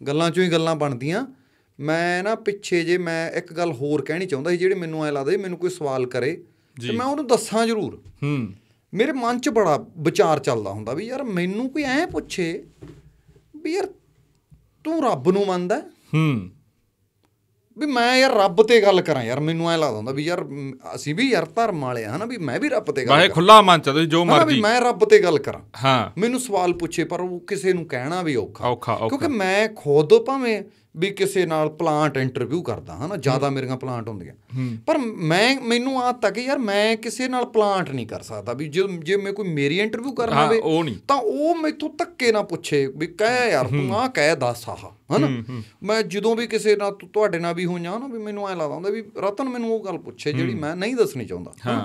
ਗੱਲਾਂ ਚੋਂ ਹੀ ਗੱਲਾਂ ਬਣਦੀਆਂ ਮੈਂ ਨਾ ਪਿੱਛੇ ਜੇ ਮੈਂ ਇੱਕ ਗੱਲ ਹੋਰ ਕਹਿਣੀ ਚਾਹੁੰਦਾ ਸੀ ਜਿਹੜੇ ਮੈਨੂੰ ਐ ਲੱਗਦਾ ਮੈਨੂੰ ਕੋਈ ਸਵਾਲ ਕਰੇ ਤੇ ਮੈਂ ਉਹਨੂੰ ਦੱਸਾਂ ਜ਼ਰੂਰ ਹੂੰ ਮੇਰੇ ਮਨ 'ਚ ਬੜਾ ਵਿਚਾਰ ਚੱਲਦਾ ਹੁੰਦਾ ਵੀ ਯਾਰ ਮੈਨੂੰ ਕੋਈ ਐ ਪੁੱਛੇ ਵੀ ਯਾਰ ਤੂੰ ਰੱਬ ਨੂੰ ਮੰਨਦਾ ਹੂੰ ਵੀ ਮੈਂ ਯਾਰ ਰੱਬ ਤੇ ਗੱਲ ਕਰਾਂ ਯਾਰ ਮੈਨੂੰ ਐ ਲੱਗਦਾ ਹੁੰਦਾ ਵੀ ਯਾਰ ਅਸੀਂ ਵੀ ਯਾਰ ਧਰਮ ਵਾਲੇ ਆ ਹਨਾ ਵੀ ਮੈਂ ਵੀ ਰੱਬ ਤੇ ਗੱਲ ਕਰਾਂ ਮੈਂ ਖੁੱਲਾ ਮਨ ਚ ਤੁਸੀਂ ਜੋ ਮਰਜ਼ੀ ਮੈਂ ਰੱਬ ਤੇ ਗੱਲ ਕਰਾਂ ਹਾਂ ਮੈਨੂੰ ਸਵਾਲ ਪੁੱਛੇ ਪਰ ਉਹ ਕਿਸੇ ਨੂੰ ਕਹਿਣਾ ਵੀ ਔਖਾ ਕਿਉਂਕਿ ਮੈਂ ਖੁਦ ਭਾਵੇਂ ਵੀ ਕਿਸੇ ਨਾਲ ਪਲਾਂਟ ਇੰਟਰਵਿਊ ਕਰਦਾ ਹਨਾ ਜਿਆਦਾ ਮੇਰੀਆਂ ਪਲਾਂਟ ਹੁੰਦੀਆਂ ਪਰ ਮੈਂ ਮੈਨੂੰ ਆ ਤੱਕ ਯਾਰ ਮੈਂ ਕਿਸੇ ਨਾਲ ਪਲਾਂਟ ਨਹੀਂ ਕਰ ਸਕਦਾ ਵੀ ਜੇ ਜੇ ਮੈਂ ਕੋਈ ਮੇਰੀ ਇੰਟਰਵਿਊ ਕਰਨਾ ਹੋਵੇ ਤਾਂ ਉਹ ਮੈਥੋਂ ਤੱਕੇ ਨਾ ਪੁੱਛੇ ਵੀ ਕਹਿ ਯਾਰ ਤੂੰ ਆ ਕਹਿ ਦੱਸ ਆਹ ਹਨਾ ਮੈਂ ਜਦੋਂ ਵੀ ਕਿਸੇ ਨਾਲ ਤੁਹਾਡੇ ਨਾਲ ਵੀ ਹੋਈਆਂ ਨਾ ਵੀ ਮੈਨੂੰ ਐ ਲੱਗਦਾ ਹੁੰਦਾ ਵੀ ਰਤਨ ਮੈਨੂੰ ਉਹ ਗੱਲ ਪੁੱਛੇ ਜਿਹੜੀ ਮੈਂ ਨਹੀਂ ਦੱਸਣੀ ਚਾਹੁੰਦਾ ਹਾਂ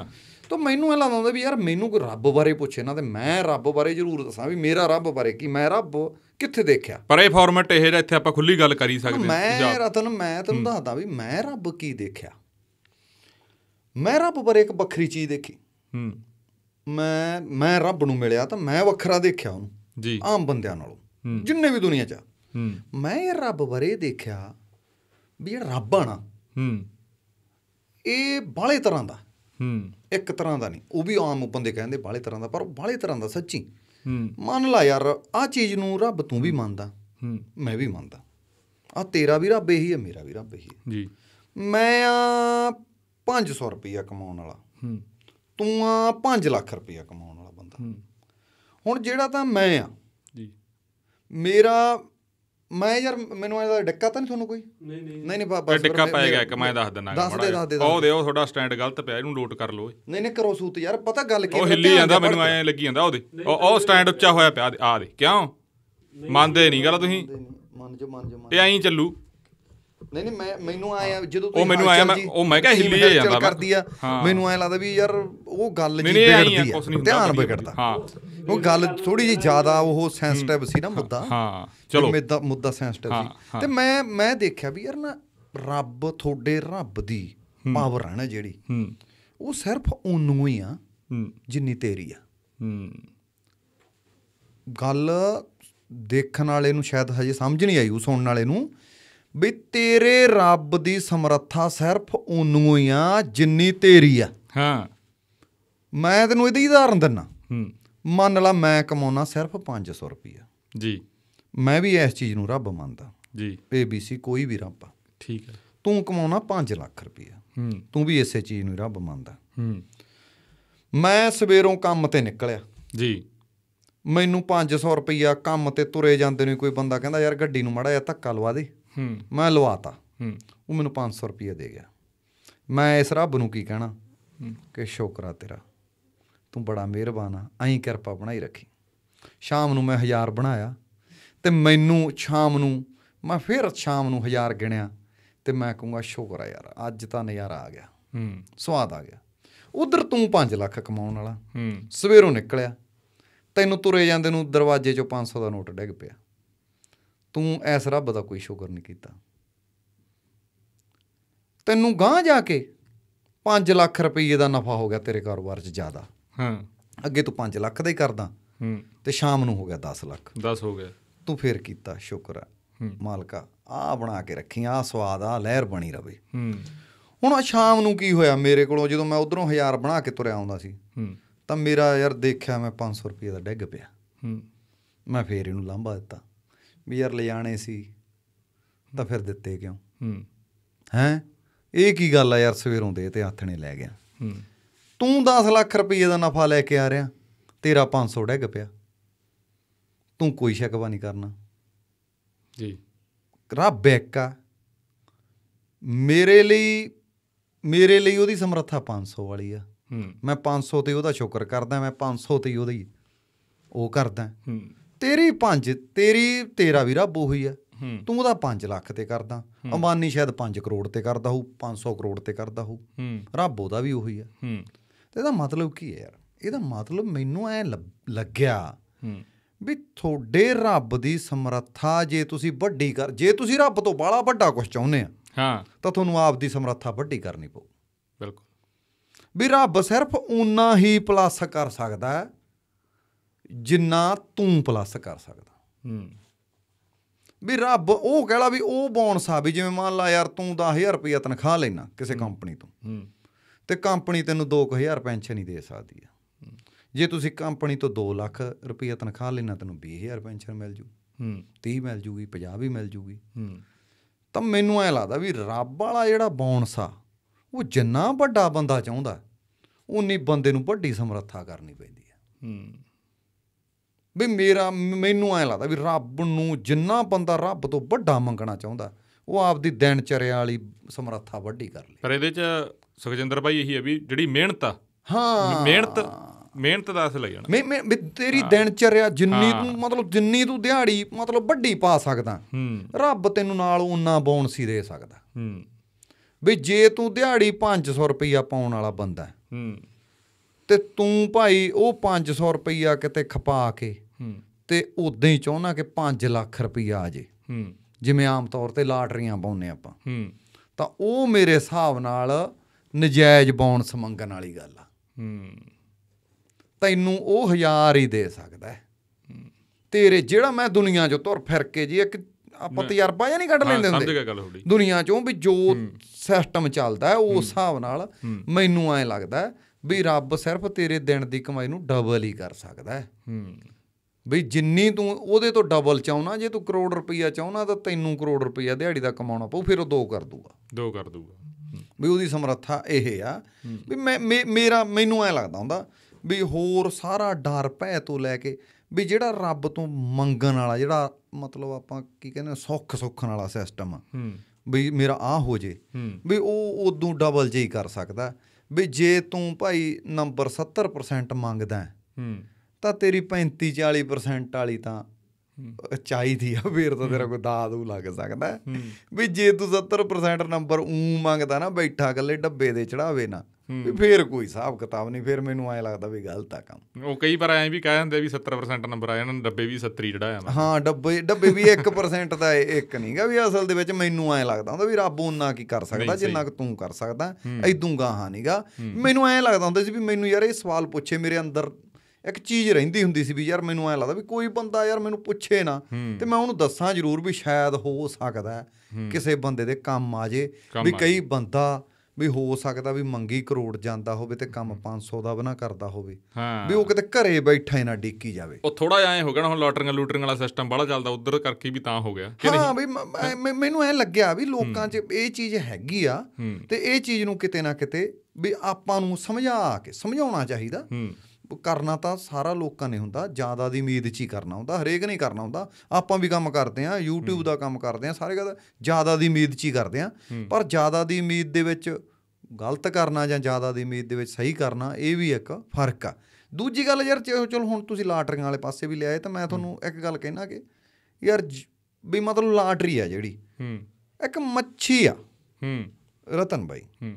ਤਾਂ ਮੈਨੂੰ ਇਹ ਲੱਗਦਾ ਵੀ ਯਾਰ ਮੈਨੂੰ ਕੋਈ ਰੱਬ ਬਾਰੇ ਪੁੱਛੇ ਨਾ ਤੇ ਮੈਂ ਰੱਬ ਬਾਰੇ ਜ਼ਰੂਰ ਦੱਸਾਂ ਵੀ ਮੇਰਾ ਰੱਬ ਬਾਰੇ ਕੀ ਮੈਂ ਰੱਬ ਕਿੱਥੇ ਦੇਖਿਆ ਪਰ ਇਹ ਫਾਰਮੈਟ ਇਹ ਜਿਹੜਾ ਇੱਥੇ ਆਪਾਂ ਖੁੱਲੀ ਗੱਲ ਕਰੀ ਸਕਦੇ ਮੈਂ ਰਤਨ ਮੈਂ ਤੈਨੂੰ ਦੱਸਦਾ ਵੀ ਮੈਂ ਰੱਬ ਕੀ ਦੇਖਿਆ ਮੈਂ ਰੱਬ ਬਾਰੇ ਇੱਕ ਵੱਖਰੀ ਚੀਜ਼ ਦੇਖੀ ਹੂੰ ਮੈਂ ਮੈਂ ਰੱਬ ਨੂੰ ਮਿਲਿਆ ਤਾਂ ਮੈਂ ਵੱਖਰਾ ਦੇਖਿਆ ਉਹਨੂੰ ਜੀ ਆਮ ਬੰਦਿਆਂ ਨਾਲੋਂ ਜਿੰਨੇ ਵੀ ਦੁਨੀਆ 'ਚ ਹੂੰ ਮੈਂ ਇਹ ਰੱਬ ਬਾਰੇ ਦੇਖਿਆ ਵੀ ਇਹ ਰੱਬ ਆਣਾ ਹੂੰ ਇਹ ਬਾਲੇ ਤਰ੍ਹਾਂ ਦਾ ਹੂੰ ਇੱਕ ਤਰ੍ਹਾਂ ਦਾ ਨਹੀਂ ਉਹ ਵੀ ਆਮ ਬੰਦੇ ਕਹਿੰਦੇ ਬਾਲੇ ਤਰ੍ਹਾਂ ਦਾ ਪਰ ਬਾਲੇ ਤਰ੍ਹਾਂ ਦਾ ਸੱਚੀ ਹੂੰ ਮੰਨ ਲਾ ਯਾਰ ਆ ਚੀਜ਼ ਨੂੰ ਰੱਬ ਤੂੰ ਵੀ ਮੰਨਦਾ ਹੂੰ ਮੈਂ ਵੀ ਮੰਨਦਾ ਆ ਤੇਰਾ ਵੀ ਰੱਬ ਇਹੀ ਹੈ ਮੇਰਾ ਵੀ ਰੱਬ ਇਹੀ ਹੈ ਜੀ ਮੈਂ ਆ 500 ਰੁਪਏ ਕਮਾਉਣ ਵਾਲਾ ਹੂੰ ਤੂੰ ਆ 5 ਲੱਖ ਰੁਪਏ ਕਮਾਉਣ ਵਾਲਾ ਬੰਦਾ ਹੂੰ ਹੁਣ ਜਿਹੜਾ ਤਾਂ ਮੈਂ ਆ ਜੀ ਮੇਰਾ ਮੈਂ ਯਾਰ ਮੈਨੂੰ ਇਹਦਾ ਡੱਕਾ ਤਾਂ ਨਹੀਂ ਤੁਹਾਨੂੰ ਕੋਈ ਨਹੀਂ ਨਹੀਂ ਨਹੀਂ ਨਹੀਂ ਬਸ ਡੱਕਾ ਪੈ ਗਿਆ ਇੱਕ ਮੈਂ ਦੱਸ ਦਿੰਦਾ ਦੇ ਉਹ ਦੇ ਉਹ ਤੁਹਾਡਾ ਸਟੈਂਡ ਗਲਤ ਪਿਆ ਇਹਨੂੰ ਨੋਟ ਕਰ ਲਓ ਨਹੀਂ ਨਹੀਂ ਕਰੋ ਸੂਤ ਯਾਰ ਪਤਾ ਗੱਲ ਕੀ ਉਹ ਹਿੱਲੀ ਜਾਂਦਾ ਮੈਨੂੰ ਐਂ ਲੱਗੀ ਜਾਂਦਾ ਉਹਦੇ ਉਹ ਸਟੈਂਡ ਉੱਚਾ ਹੋਇਆ ਪਿਆ ਆ ਦੇ ਕਿਉਂ ਮੰਨਦੇ ਨਹੀਂ ਗੱਲ ਤੁਸੀਂ ਮੰਨ ਜੋ ਮੰਨ ਜੋ ਇਹ ਐਂ ਚੱਲੂ ਨਹੀਂ ਨਹੀਂ ਮੈਂ ਮੈਨੂੰ ਆਇਆ ਜਦੋਂ ਉਹ ਮੈਨੂੰ ਆਇਆ ਮੈਂ ਉਹ ਮੈਂ ਕਿਹਾ ਹਿੱਲੀ ਜਾਂਦਾ ਕਰਦੀ ਆ ਮੈਨੂੰ ਐਂ ਲੱਗਦਾ ਵੀ ਯਾਰ ਉਹ ਗੱਲ ਜੀ ਬਿਗੜਦੀ ਆ ਧਿਆਨ ਬਿਗੜਦਾ ਹਾਂ ਉਹ ਗੱਲ ਥੋੜੀ ਜਿਹੀ ਜ਼ਿਆਦਾ ਉਹ ਸੈਂਸਿਟਿਵ ਸੀ ਨਾ ਮੁੱਦਾ ਹਾਂ ਚਲੋ ਮੁੱਦਾ ਮੁੱਦਾ ਸੈਂਸਿਟਿਵ ਸੀ ਤੇ ਮੈਂ ਮੈਂ ਦੇਖਿਆ ਵੀ ਯਾਰ ਨਾ ਰੱਬ ਤੁਹਾਡੇ ਰੱਬ ਦੀ ਪਾਵਰ ਹੈ ਨਾ ਜਿਹੜੀ ਉਹ ਸਿਰਫ ਉਹਨੂੰ ਹੀ ਆ ਜਿੰਨੀ ਤੇਰੀ ਆ ਗੱਲ ਦੇਖਣ ਵਾਲੇ ਨੂੰ ਸ਼ਾਇਦ ਹਜੇ ਸਮਝ ਨਹੀਂ ਆਈ ਉਹ ਸੁਣਨ ਵਾਲੇ ਨੂੰ ਵੀ ਤੇਰੇ ਰੱਬ ਦੀ ਸਮਰੱਥਾ ਸਿਰਫ ਉਹਨੂੰ ਹੀ ਆ ਜਿੰਨੀ ਤੇਰੀ ਆ ਹਾਂ ਮੈਂ ਤੈਨੂੰ ਇਹਦੀ ਉਦਾਹਰਨ ਦਿੰਨਾ ਹੂੰ ਮੰਨ ਲਾ ਮੈਂ ਕਮਾਉਣਾ ਸਿਰਫ 500 ਰੁਪਇਆ ਜੀ ਮੈਂ ਵੀ ਇਸ ਚੀਜ਼ ਨੂੰ ਰੱਬ ਮੰਨਦਾ ਜੀ ਏਬੀਸੀ ਕੋਈ ਵੀ ਰੱਬ ਆ ਠੀਕ ਹੈ ਤੂੰ ਕਮਾਉਣਾ 5 ਲੱਖ ਰੁਪਇਆ ਹੂੰ ਤੂੰ ਵੀ ਇਸੇ ਚੀਜ਼ ਨੂੰ ਰੱਬ ਮੰਨਦਾ ਹੂੰ ਮੈਂ ਸਵੇਰੋਂ ਕੰਮ ਤੇ ਨਿਕਲਿਆ ਜੀ ਮੈਨੂੰ 500 ਰੁਪਇਆ ਕੰਮ ਤੇ ਤੁਰੇ ਜਾਂਦੇ ਨੂੰ ਕੋਈ ਬੰਦਾ ਕਹਿੰਦਾ ਯਾਰ ਗੱਡੀ ਨੂੰ ਮੜਾ ਜਾਂ ਧੱਕਾ ਲਵਾ ਦੇ ਹੂੰ ਮੈਂ ਲਵਾਤਾ ਹੂੰ ਉਹ ਮੈਨੂੰ 500 ਰੁਪਇਆ ਦੇ ਗਿਆ ਮੈਂ ਇਸ ਰੱਬ ਨੂੰ ਕੀ ਕਹਿਣਾ ਕਿ ਸ਼ੁਕਰ ਆ ਤੇਰਾ ਤੂੰ ਬੜਾ ਮਿਹਰਬਾਨ ਆ ਐਂ ਕਿਰਪਾ ਬਣਾਈ ਰੱਖੀ ਸ਼ਾਮ ਨੂੰ ਮੈਂ ਹਜ਼ਾਰ ਬਣਾਇਆ ਤੇ ਮੈਨੂੰ ਸ਼ਾਮ ਨੂੰ ਮੈਂ ਫਿਰ ਸ਼ਾਮ ਨੂੰ ਹਜ਼ਾਰ ਗਿਣਿਆ ਤੇ ਮੈਂ ਕਹੂੰਗਾ ਸ਼ੁਕਰ ਆ ਯਾਰ ਅੱਜ ਤਾਂ ਨਜ਼ਾਰਾ ਆ ਗਿਆ ਹੂੰ ਸਵਾਦ ਆ ਗਿਆ ਉਧਰ ਤੂੰ 5 ਲੱਖ ਕਮਾਉਣ ਵਾਲਾ ਹੂੰ ਸਵੇਰੋਂ ਨਿਕਲਿਆ ਤੈਨੂੰ ਤੁਰੇ ਜਾਂਦੇ ਨੂੰ ਦਰਵਾਜ਼ੇ 'ਚੋਂ 500 ਦਾ ਨੋਟ ਡਿੱਗ ਪਿਆ ਤੂੰ ਐਸ ਰੱਬ ਦਾ ਕੋਈ ਸ਼ੁਕਰ ਨਹੀਂ ਕੀਤਾ ਤੈਨੂੰ ਗਾਂ ਜਾ ਕੇ 5 ਲੱਖ ਰੁਪਏ ਦਾ ਨਫਾ ਹੋ ਗਿਆ ਤੇਰੇ ਕਾਰੋਬਾਰ 'ਚ ਜ਼ਿਆਦਾ ਹਾਂ ਅੱਗੇ ਤੂੰ 5 ਲੱਖ ਦਾ ਹੀ ਕਰਦਾ ਹੂੰ ਤੇ ਸ਼ਾਮ ਨੂੰ ਹੋ ਗਿਆ 10 ਲੱਖ 10 ਹੋ ਗਿਆ ਤੂੰ ਫੇਰ ਕੀਤਾ ਸ਼ੁਕਰ ਹੈ ਮਾਲਕਾ ਆ ਬਣਾ ਕੇ ਰੱਖੀ ਆ ਸਵਾਦ ਆ ਲਹਿਰ ਬਣੀ ਰਵੇ ਹੂੰ ਹੁਣ ਆ ਸ਼ਾਮ ਨੂੰ ਕੀ ਹੋਇਆ ਮੇਰੇ ਕੋਲੋਂ ਜਦੋਂ ਮੈਂ ਉਧਰੋਂ 1000 ਬਣਾ ਕੇ ਤੁਰਿਆ ਆਉਂਦਾ ਸੀ ਹੂੰ ਤਾਂ ਮੇਰਾ ਯਾਰ ਦੇਖਿਆ ਮੈਂ 500 ਰੁਪਏ ਦਾ ਡਿੱਗ ਪਿਆ ਹੂੰ ਮੈਂ ਫੇਰ ਇਹਨੂੰ ਲਾਂਭਾ ਦਿੱਤਾ ਵੀ ਯਾਰ ਲਿਜਾਣੇ ਸੀ ਤਾਂ ਫਿਰ ਦਿੱਤੇ ਕਿਉਂ ਹੂੰ ਹੈ ਇਹ ਕੀ ਗੱਲ ਆ ਯਾਰ ਸਵੇਰੋਂ ਦੇ ਤੇ ਹੱਥ ਨੇ ਲੈ ਗਿਆ ਹੂੰ ਤੂੰ 10 ਲੱਖ ਰੁਪਏ ਦਾ ਨਫਾ ਲੈ ਕੇ ਆ ਰਿਹਾ ਤੇਰਾ 500 ਡੈਗ ਪਿਆ ਤੂੰ ਕੋਈ ਸ਼ਕਵਾ ਨਹੀਂ ਕਰਨਾ ਜੀ ਰੱਬ ਇੱਕਾ ਮੇਰੇ ਲਈ ਮੇਰੇ ਲਈ ਉਹਦੀ ਸਮਰੱਥਾ 500 ਵਾਲੀ ਆ ਮੈਂ 500 ਤੇ ਉਹਦਾ ਸ਼ੁਕਰ ਕਰਦਾ ਮੈਂ 500 ਤੇ ਉਹਦੀ ਉਹ ਕਰਦਾ ਤੇਰੀ 5 ਤੇਰੀ ਤੇਰਾ ਵੀ ਰੱਬ ਉਹੀ ਆ ਤੂੰ ਉਹਦਾ 5 ਲੱਖ ਤੇ ਕਰਦਾ ਅਮਾਨੀ ਸ਼ਾਇਦ 5 ਕਰੋੜ ਤੇ ਕਰਦਾ ਹੋਊ 500 ਕਰੋੜ ਤੇ ਕਰਦਾ ਹੋਊ ਰੱਬ ਉਹਦਾ ਵੀ ਉਹੀ ਆ ਤੇ ਇਹਦਾ ਮਤਲਬ ਕੀ ਹੈ ਯਾਰ ਇਹਦਾ ਮਤਲਬ ਮੈਨੂੰ ਐ ਲੱਗਿਆ ਵੀ ਤੁਹਾਡੇ ਰੱਬ ਦੀ ਸਮਰੱਥਾ ਜੇ ਤੁਸੀਂ ਵੱਡੀ ਕਰ ਜੇ ਤੁਸੀਂ ਰੱਬ ਤੋਂ ਬਾਲਾ ਵੱਡਾ ਕੁਝ ਚਾਹੁੰਦੇ ਆ ਹਾਂ ਤਾਂ ਤੁਹਾਨੂੰ ਆਪ ਦੀ ਸਮਰੱਥਾ ਵੱਡੀ ਕਰਨੀ ਪਊ ਬਿਲਕੁਲ ਵੀ ਰੱਬ ਸਿਰਫ ਉਨਾ ਹੀ ਪਲੱਸ ਕਰ ਸਕਦਾ ਹੈ ਜਿੰਨਾ ਤੂੰ ਪਲੱਸ ਕਰ ਸਕਦਾ ਹੂੰ ਵੀ ਰੱਬ ਉਹ ਕਹਿਲਾ ਵੀ ਉਹ ਬੋਨਸ ਆ ਵੀ ਜਿਵੇਂ ਮੰਨ ਲਾ ਯਾਰ ਤੂੰ 10000 ਰੁਪਏ ਤਨਖਾਹ ਲੈਣਾ ਕਿਸੇ ਕੰਪਨੀ ਤੋਂ ਹੂੰ ਤੇ ਕੰਪਨੀ ਤੈਨੂੰ 2000 ਪੈਨਸ਼ਨ ਹੀ ਦੇ ਸਕਦੀ ਆ ਜੇ ਤੁਸੀਂ ਕੰਪਨੀ ਤੋਂ 2 ਲੱਖ ਰੁਪਏ ਤਨਖਾਹ ਲੈਣਾ ਤੈਨੂੰ 20000 ਪੈਨਸ਼ਨ ਮਿਲ ਜੂ ਹੂੰ 30 ਮਿਲ ਜੂਗੀ 50 ਵੀ ਮਿਲ ਜੂਗੀ ਹੂੰ ਤਾਂ ਮੈਨੂੰ ਐ ਲੱਗਦਾ ਵੀ ਰੱਬ ਵਾਲਾ ਜਿਹੜਾ ਬੌਨਸ ਆ ਉਹ ਜਿੰਨਾ ਵੱਡਾ ਬੰਦਾ ਚਾਹੁੰਦਾ ਉਨੀ ਬੰਦੇ ਨੂੰ ਵੱਡੀ ਸਮਰੱਥਾ ਕਰਨੀ ਪੈਂਦੀ ਆ ਹੂੰ ਵੀ ਮੇਰਾ ਮੈਨੂੰ ਐ ਲੱਗਦਾ ਵੀ ਰੱਬ ਨੂੰ ਜਿੰਨਾ ਬੰਦਾ ਰੱਬ ਤੋਂ ਵੱਡਾ ਮੰਗਣਾ ਚਾਹੁੰਦਾ ਉਹ ਆਪਦੀ ਦਿਨ ਚਰਿਆ ਵਾਲੀ ਸਮਰੱਥਾ ਵੱਡੀ ਕਰ ਲੇ ਪਰ ਇਹਦੇ ਚ ਸੁਖਜਿੰਦਰ ਭਾਈ ਇਹੀ ਹੈ ਵੀ ਜਿਹੜੀ ਮਿਹਨਤ ਆ ਹਾਂ ਮਿਹਨਤ ਮਿਹਨਤ ਦਾ ਅਸਲ ਹੈ ਜਣਾ ਮੈਂ ਮੈਂ ਤੇਰੀ ਦਿਨ ਚਰਿਆ ਜਿੰਨੀ ਤੂੰ ਮਤਲਬ ਜਿੰਨੀ ਤੂੰ ਦਿਹਾੜੀ ਮਤਲਬ ਵੱਡੀ ਪਾ ਸਕਦਾ ਰੱਬ ਤੈਨੂੰ ਨਾਲ ਉਨਾ ਹੀ ਦੇ ਸਕਦਾ ਹੂੰ ਵੀ ਜੇ ਤੂੰ ਦਿਹਾੜੀ 500 ਰੁਪਈਆ ਪਾਉਣ ਵਾਲਾ ਬੰਦਾ ਹੂੰ ਤੇ ਤੂੰ ਭਾਈ ਉਹ 500 ਰੁਪਈਆ ਕਿਤੇ ਖਪਾ ਕੇ ਹੂੰ ਤੇ ਉਦਾਂ ਹੀ ਚਾਹੁੰਨਾ ਕਿ 5 ਲੱਖ ਰੁਪਈਆ ਆ ਜੇ ਹੂੰ ਜਿਵੇਂ ਆਮ ਤੌਰ ਤੇ ਲਾਟਰੀਆਂ ਪਾਉਂਦੇ ਆਪਾਂ ਹੂੰ ਤਾਂ ਉਹ ਮੇਰੇ ਹਿਸਾਬ ਨਾਲ ਨਜਾਇਜ਼ ਬੋਨਸ ਮੰਗਣ ਵਾਲੀ ਗੱਲ ਆ ਹੂੰ ਤੈਨੂੰ ਉਹ ਹਜ਼ਾਰ ਹੀ ਦੇ ਸਕਦਾ ਹੈ ਤੇਰੇ ਜਿਹੜਾ ਮੈਂ ਦੁਨੀਆ 'ਚ ਤੁਰ ਫਿਰ ਕੇ ਜੀ ਇੱਕ ਆਪਾਂ ਤਜਰਬਾ ਜਾਂ ਨਹੀਂ ਕੱਢ ਲੈਂਦੇ ਹੁੰਦੇ ਸਮਝ ਗਿਆ ਗੱਲ ਥੋੜੀ ਦੁਨੀਆ 'ਚੋਂ ਵੀ ਜੋ ਸਿਸਟਮ ਚੱਲਦਾ ਉਸ ਹਿਸਾਬ ਨਾਲ ਮੈਨੂੰ ਐਂ ਲੱਗਦਾ ਵੀ ਰੱਬ ਸਿਰਫ ਤੇਰੇ ਦਿਨ ਦੀ ਕਮਾਈ ਨੂੰ ਡਬਲ ਹੀ ਕਰ ਸਕਦਾ ਹੈ ਹੂੰ ਵੀ ਜਿੰਨੀ ਤੂੰ ਉਹਦੇ ਤੋਂ ਡਬਲ ਚਾਹਣਾ ਜੇ ਤੂੰ ਕਰੋੜ ਰੁਪਈਆ ਚਾਹਣਾ ਤਾਂ ਤੈਨੂੰ ਕਰੋੜ ਰੁਪਈਆ ਦਿਹਾੜੀ ਦਾ ਕਮਾਉਣਾ ਪਊ ਫਿਰ ਉਹ ਦੋ ਕਰ ਦੂਗਾ ਦੋ ਕਰ ਦੂਗਾ ਵੀ ਉਹਦੀ ਸਮਰੱਥਾ ਇਹ ਆ ਵੀ ਮੈਂ ਮੇਰਾ ਮੈਨੂੰ ਐ ਲੱਗਦਾ ਹੁੰਦਾ ਵੀ ਹੋਰ ਸਾਰਾ ਡਰ ਭੈ ਤੋਂ ਲੈ ਕੇ ਵੀ ਜਿਹੜਾ ਰੱਬ ਤੋਂ ਮੰਗਣ ਵਾਲਾ ਜਿਹੜਾ ਮਤਲਬ ਆਪਾਂ ਕੀ ਕਹਿੰਦੇ ਸੁੱਖ ਸੁੱਖਣ ਵਾਲਾ ਸਿਸਟਮ ਹੂੰ ਵੀ ਮੇਰਾ ਆ ਹੋ ਜੇ ਵੀ ਉਹ ਉਦੋਂ ਡਬਲ ਜੇ ਕਰ ਸਕਦਾ ਵੀ ਜੇ ਤੂੰ ਭਾਈ ਨੰਬਰ 70% ਮੰਗਦਾ ਤਾਂ ਤੇਰੀ 35 40% ਵਾਲੀ ਤਾਂ ਚਾਹੀਦੀ ਆ ਫੇਰ ਤਾਂ ਤੇਰਾ ਕੋਈ ਦਾਦੂ ਲੱਗ ਸਕਦਾ ਵੀ ਜੇ ਤੂੰ 70% ਨੰਬਰ ਉਂ ਮੰਗਦਾ ਨਾ ਬੈਠਾ ਗੱਲੇ ਡੱਬੇ ਦੇ ਚੜਾਵੇ ਨਾ ਵੀ ਫੇਰ ਕੋਈ ਹਿਸਾਬ ਕਿਤਾਬ ਨਹੀਂ ਫੇਰ ਮੈਨੂੰ ਐ ਲੱਗਦਾ ਵੀ ਗਲਤ ਆ ਕੰਮ ਉਹ ਕਈ ਵਾਰ ਐ ਵੀ ਕਹਿ ਜਾਂਦੇ ਵੀ 70% ਨੰਬਰ ਆ ਜਾਣਾ ਡੱਬੇ ਵੀ 70 ਚੜਾਇਆ ਮੈਂ ਹਾਂ ਡੱਬੇ ਡੱਬੇ ਵੀ 1% ਦਾ ਇੱਕ ਨਹੀਂਗਾ ਵੀ ਅਸਲ ਦੇ ਵਿੱਚ ਮੈਨੂੰ ਐ ਲੱਗਦਾ ਹੁੰਦਾ ਵੀ ਰੱਬ ਉਹਨਾਂ ਕੀ ਕਰ ਸਕਦਾ ਜਿੰਨਾ ਕਿ ਤੂੰ ਕਰ ਸਕਦਾ ਐਦੂੰਗਾ ਹਾਂ ਨਹੀਂਗਾ ਮੈਨੂੰ ਐ ਲੱਗਦਾ ਹੁੰਦਾ ਸੀ ਵੀ ਮੈਨੂੰ ਯਾਰ ਇਹ ਸਵਾਲ ਪੁੱਛੇ ਮੇਰੇ ਅੰਦਰ ਇੱਕ ਚੀਜ਼ ਰਹਿੰਦੀ ਹੁੰਦੀ ਸੀ ਵੀ ਯਾਰ ਮੈਨੂੰ ਐ ਲੱਗਦਾ ਵੀ ਕੋਈ ਬੰਦਾ ਯਾਰ ਮੈਨੂੰ ਪੁੱਛੇ ਨਾ ਤੇ ਮੈਂ ਉਹਨੂੰ ਦੱਸਾਂ ਜ਼ਰੂਰ ਵੀ ਸ਼ਾਇਦ ਹੋ ਸਕਦਾ ਕਿਸੇ ਬੰਦੇ ਦੇ ਕੰਮ ਆ ਜੇ ਵੀ ਕਈ ਬੰਦਾ ਵੀ ਹੋ ਸਕਦਾ ਵੀ ਮੰਗੀ ਕਰੋੜ ਜਾਂਦਾ ਹੋਵੇ ਤੇ ਕੰਮ 500 ਦਾ ਬਣਾ ਕਰਦਾ ਹੋਵੇ ਵੀ ਉਹ ਕਿਤੇ ਘਰੇ ਬੈਠਾ ਹੀ ਨਾ ਡੇਕੀ ਜਾਵੇ ਉਹ ਥੋੜਾ ਐ ਹੋ ਗਿਆ ਨਾ ਹੁਣ ਲੋਟਰੀਆਂ ਲੂਟਰੀਆਂ ਵਾਲਾ ਸਿਸਟਮ ਬੜਾ ਚੱਲਦਾ ਉਧਰ ਕਰਕੇ ਵੀ ਤਾਂ ਹੋ ਗਿਆ ਨਹੀਂ ਹਾਂ ਵੀ ਮੈਨੂੰ ਐ ਲੱਗਿਆ ਵੀ ਲੋਕਾਂ 'ਚ ਇਹ ਚੀਜ਼ ਹੈਗੀ ਆ ਤੇ ਇਹ ਚੀਜ਼ ਨੂੰ ਕਿਤੇ ਨਾ ਕਿਤੇ ਵੀ ਆਪਾਂ ਨੂੰ ਸਮਝਾ ਕੇ ਸਮਝਾਉਣਾ ਚਾਹੀਦਾ ਕਰਨਾ ਤਾਂ ਸਾਰਾ ਲੋਕਾਂ ਨੇ ਹੁੰਦਾ ਜ਼ਿਆਦਾ ਦੀ ਉਮੀਦ 'ਚ ਹੀ ਕਰਨਾ ਹੁੰਦਾ ਹਰੇਕ ਨੇ ਕਰਨਾ ਹੁੰਦਾ ਆਪਾਂ ਵੀ ਕੰਮ ਕਰਦੇ ਆ YouTube ਦਾ ਕੰਮ ਕਰਦੇ ਆ ਸਾਰੇ ਕਹਿੰਦੇ ਜ਼ਿਆਦਾ ਦੀ ਉਮੀਦ 'ਚ ਹੀ ਕਰਦੇ ਆ ਪਰ ਜ਼ਿਆਦਾ ਦੀ ਉਮੀਦ ਦੇ ਵਿੱਚ ਗਲਤ ਕਰਨਾ ਜਾਂ ਜ਼ਿਆਦਾ ਦੀ ਉਮੀਦ ਦੇ ਵਿੱਚ ਸਹੀ ਕਰਨਾ ਇਹ ਵੀ ਇੱਕ ਫਰਕ ਆ ਦੂਜੀ ਗੱਲ ਯਾਰ ਚਲੋ ਹੁਣ ਤੁਸੀਂ ਲਾਟਰੀਆਂ ਵਾਲੇ ਪਾਸੇ ਵੀ ਲਿਆਏ ਤਾਂ ਮੈਂ ਤੁਹਾਨੂੰ ਇੱਕ ਗੱਲ ਕਹਿਣਾ ਕਿ ਯਾਰ ਵੀ ਮਤਲਬ ਲਾਟਰੀ ਆ ਜਿਹੜੀ ਹੂੰ ਇੱਕ ਮੱਛੀ ਆ ਹੂੰ ਰਤਨ ਭਾਈ ਹੂੰ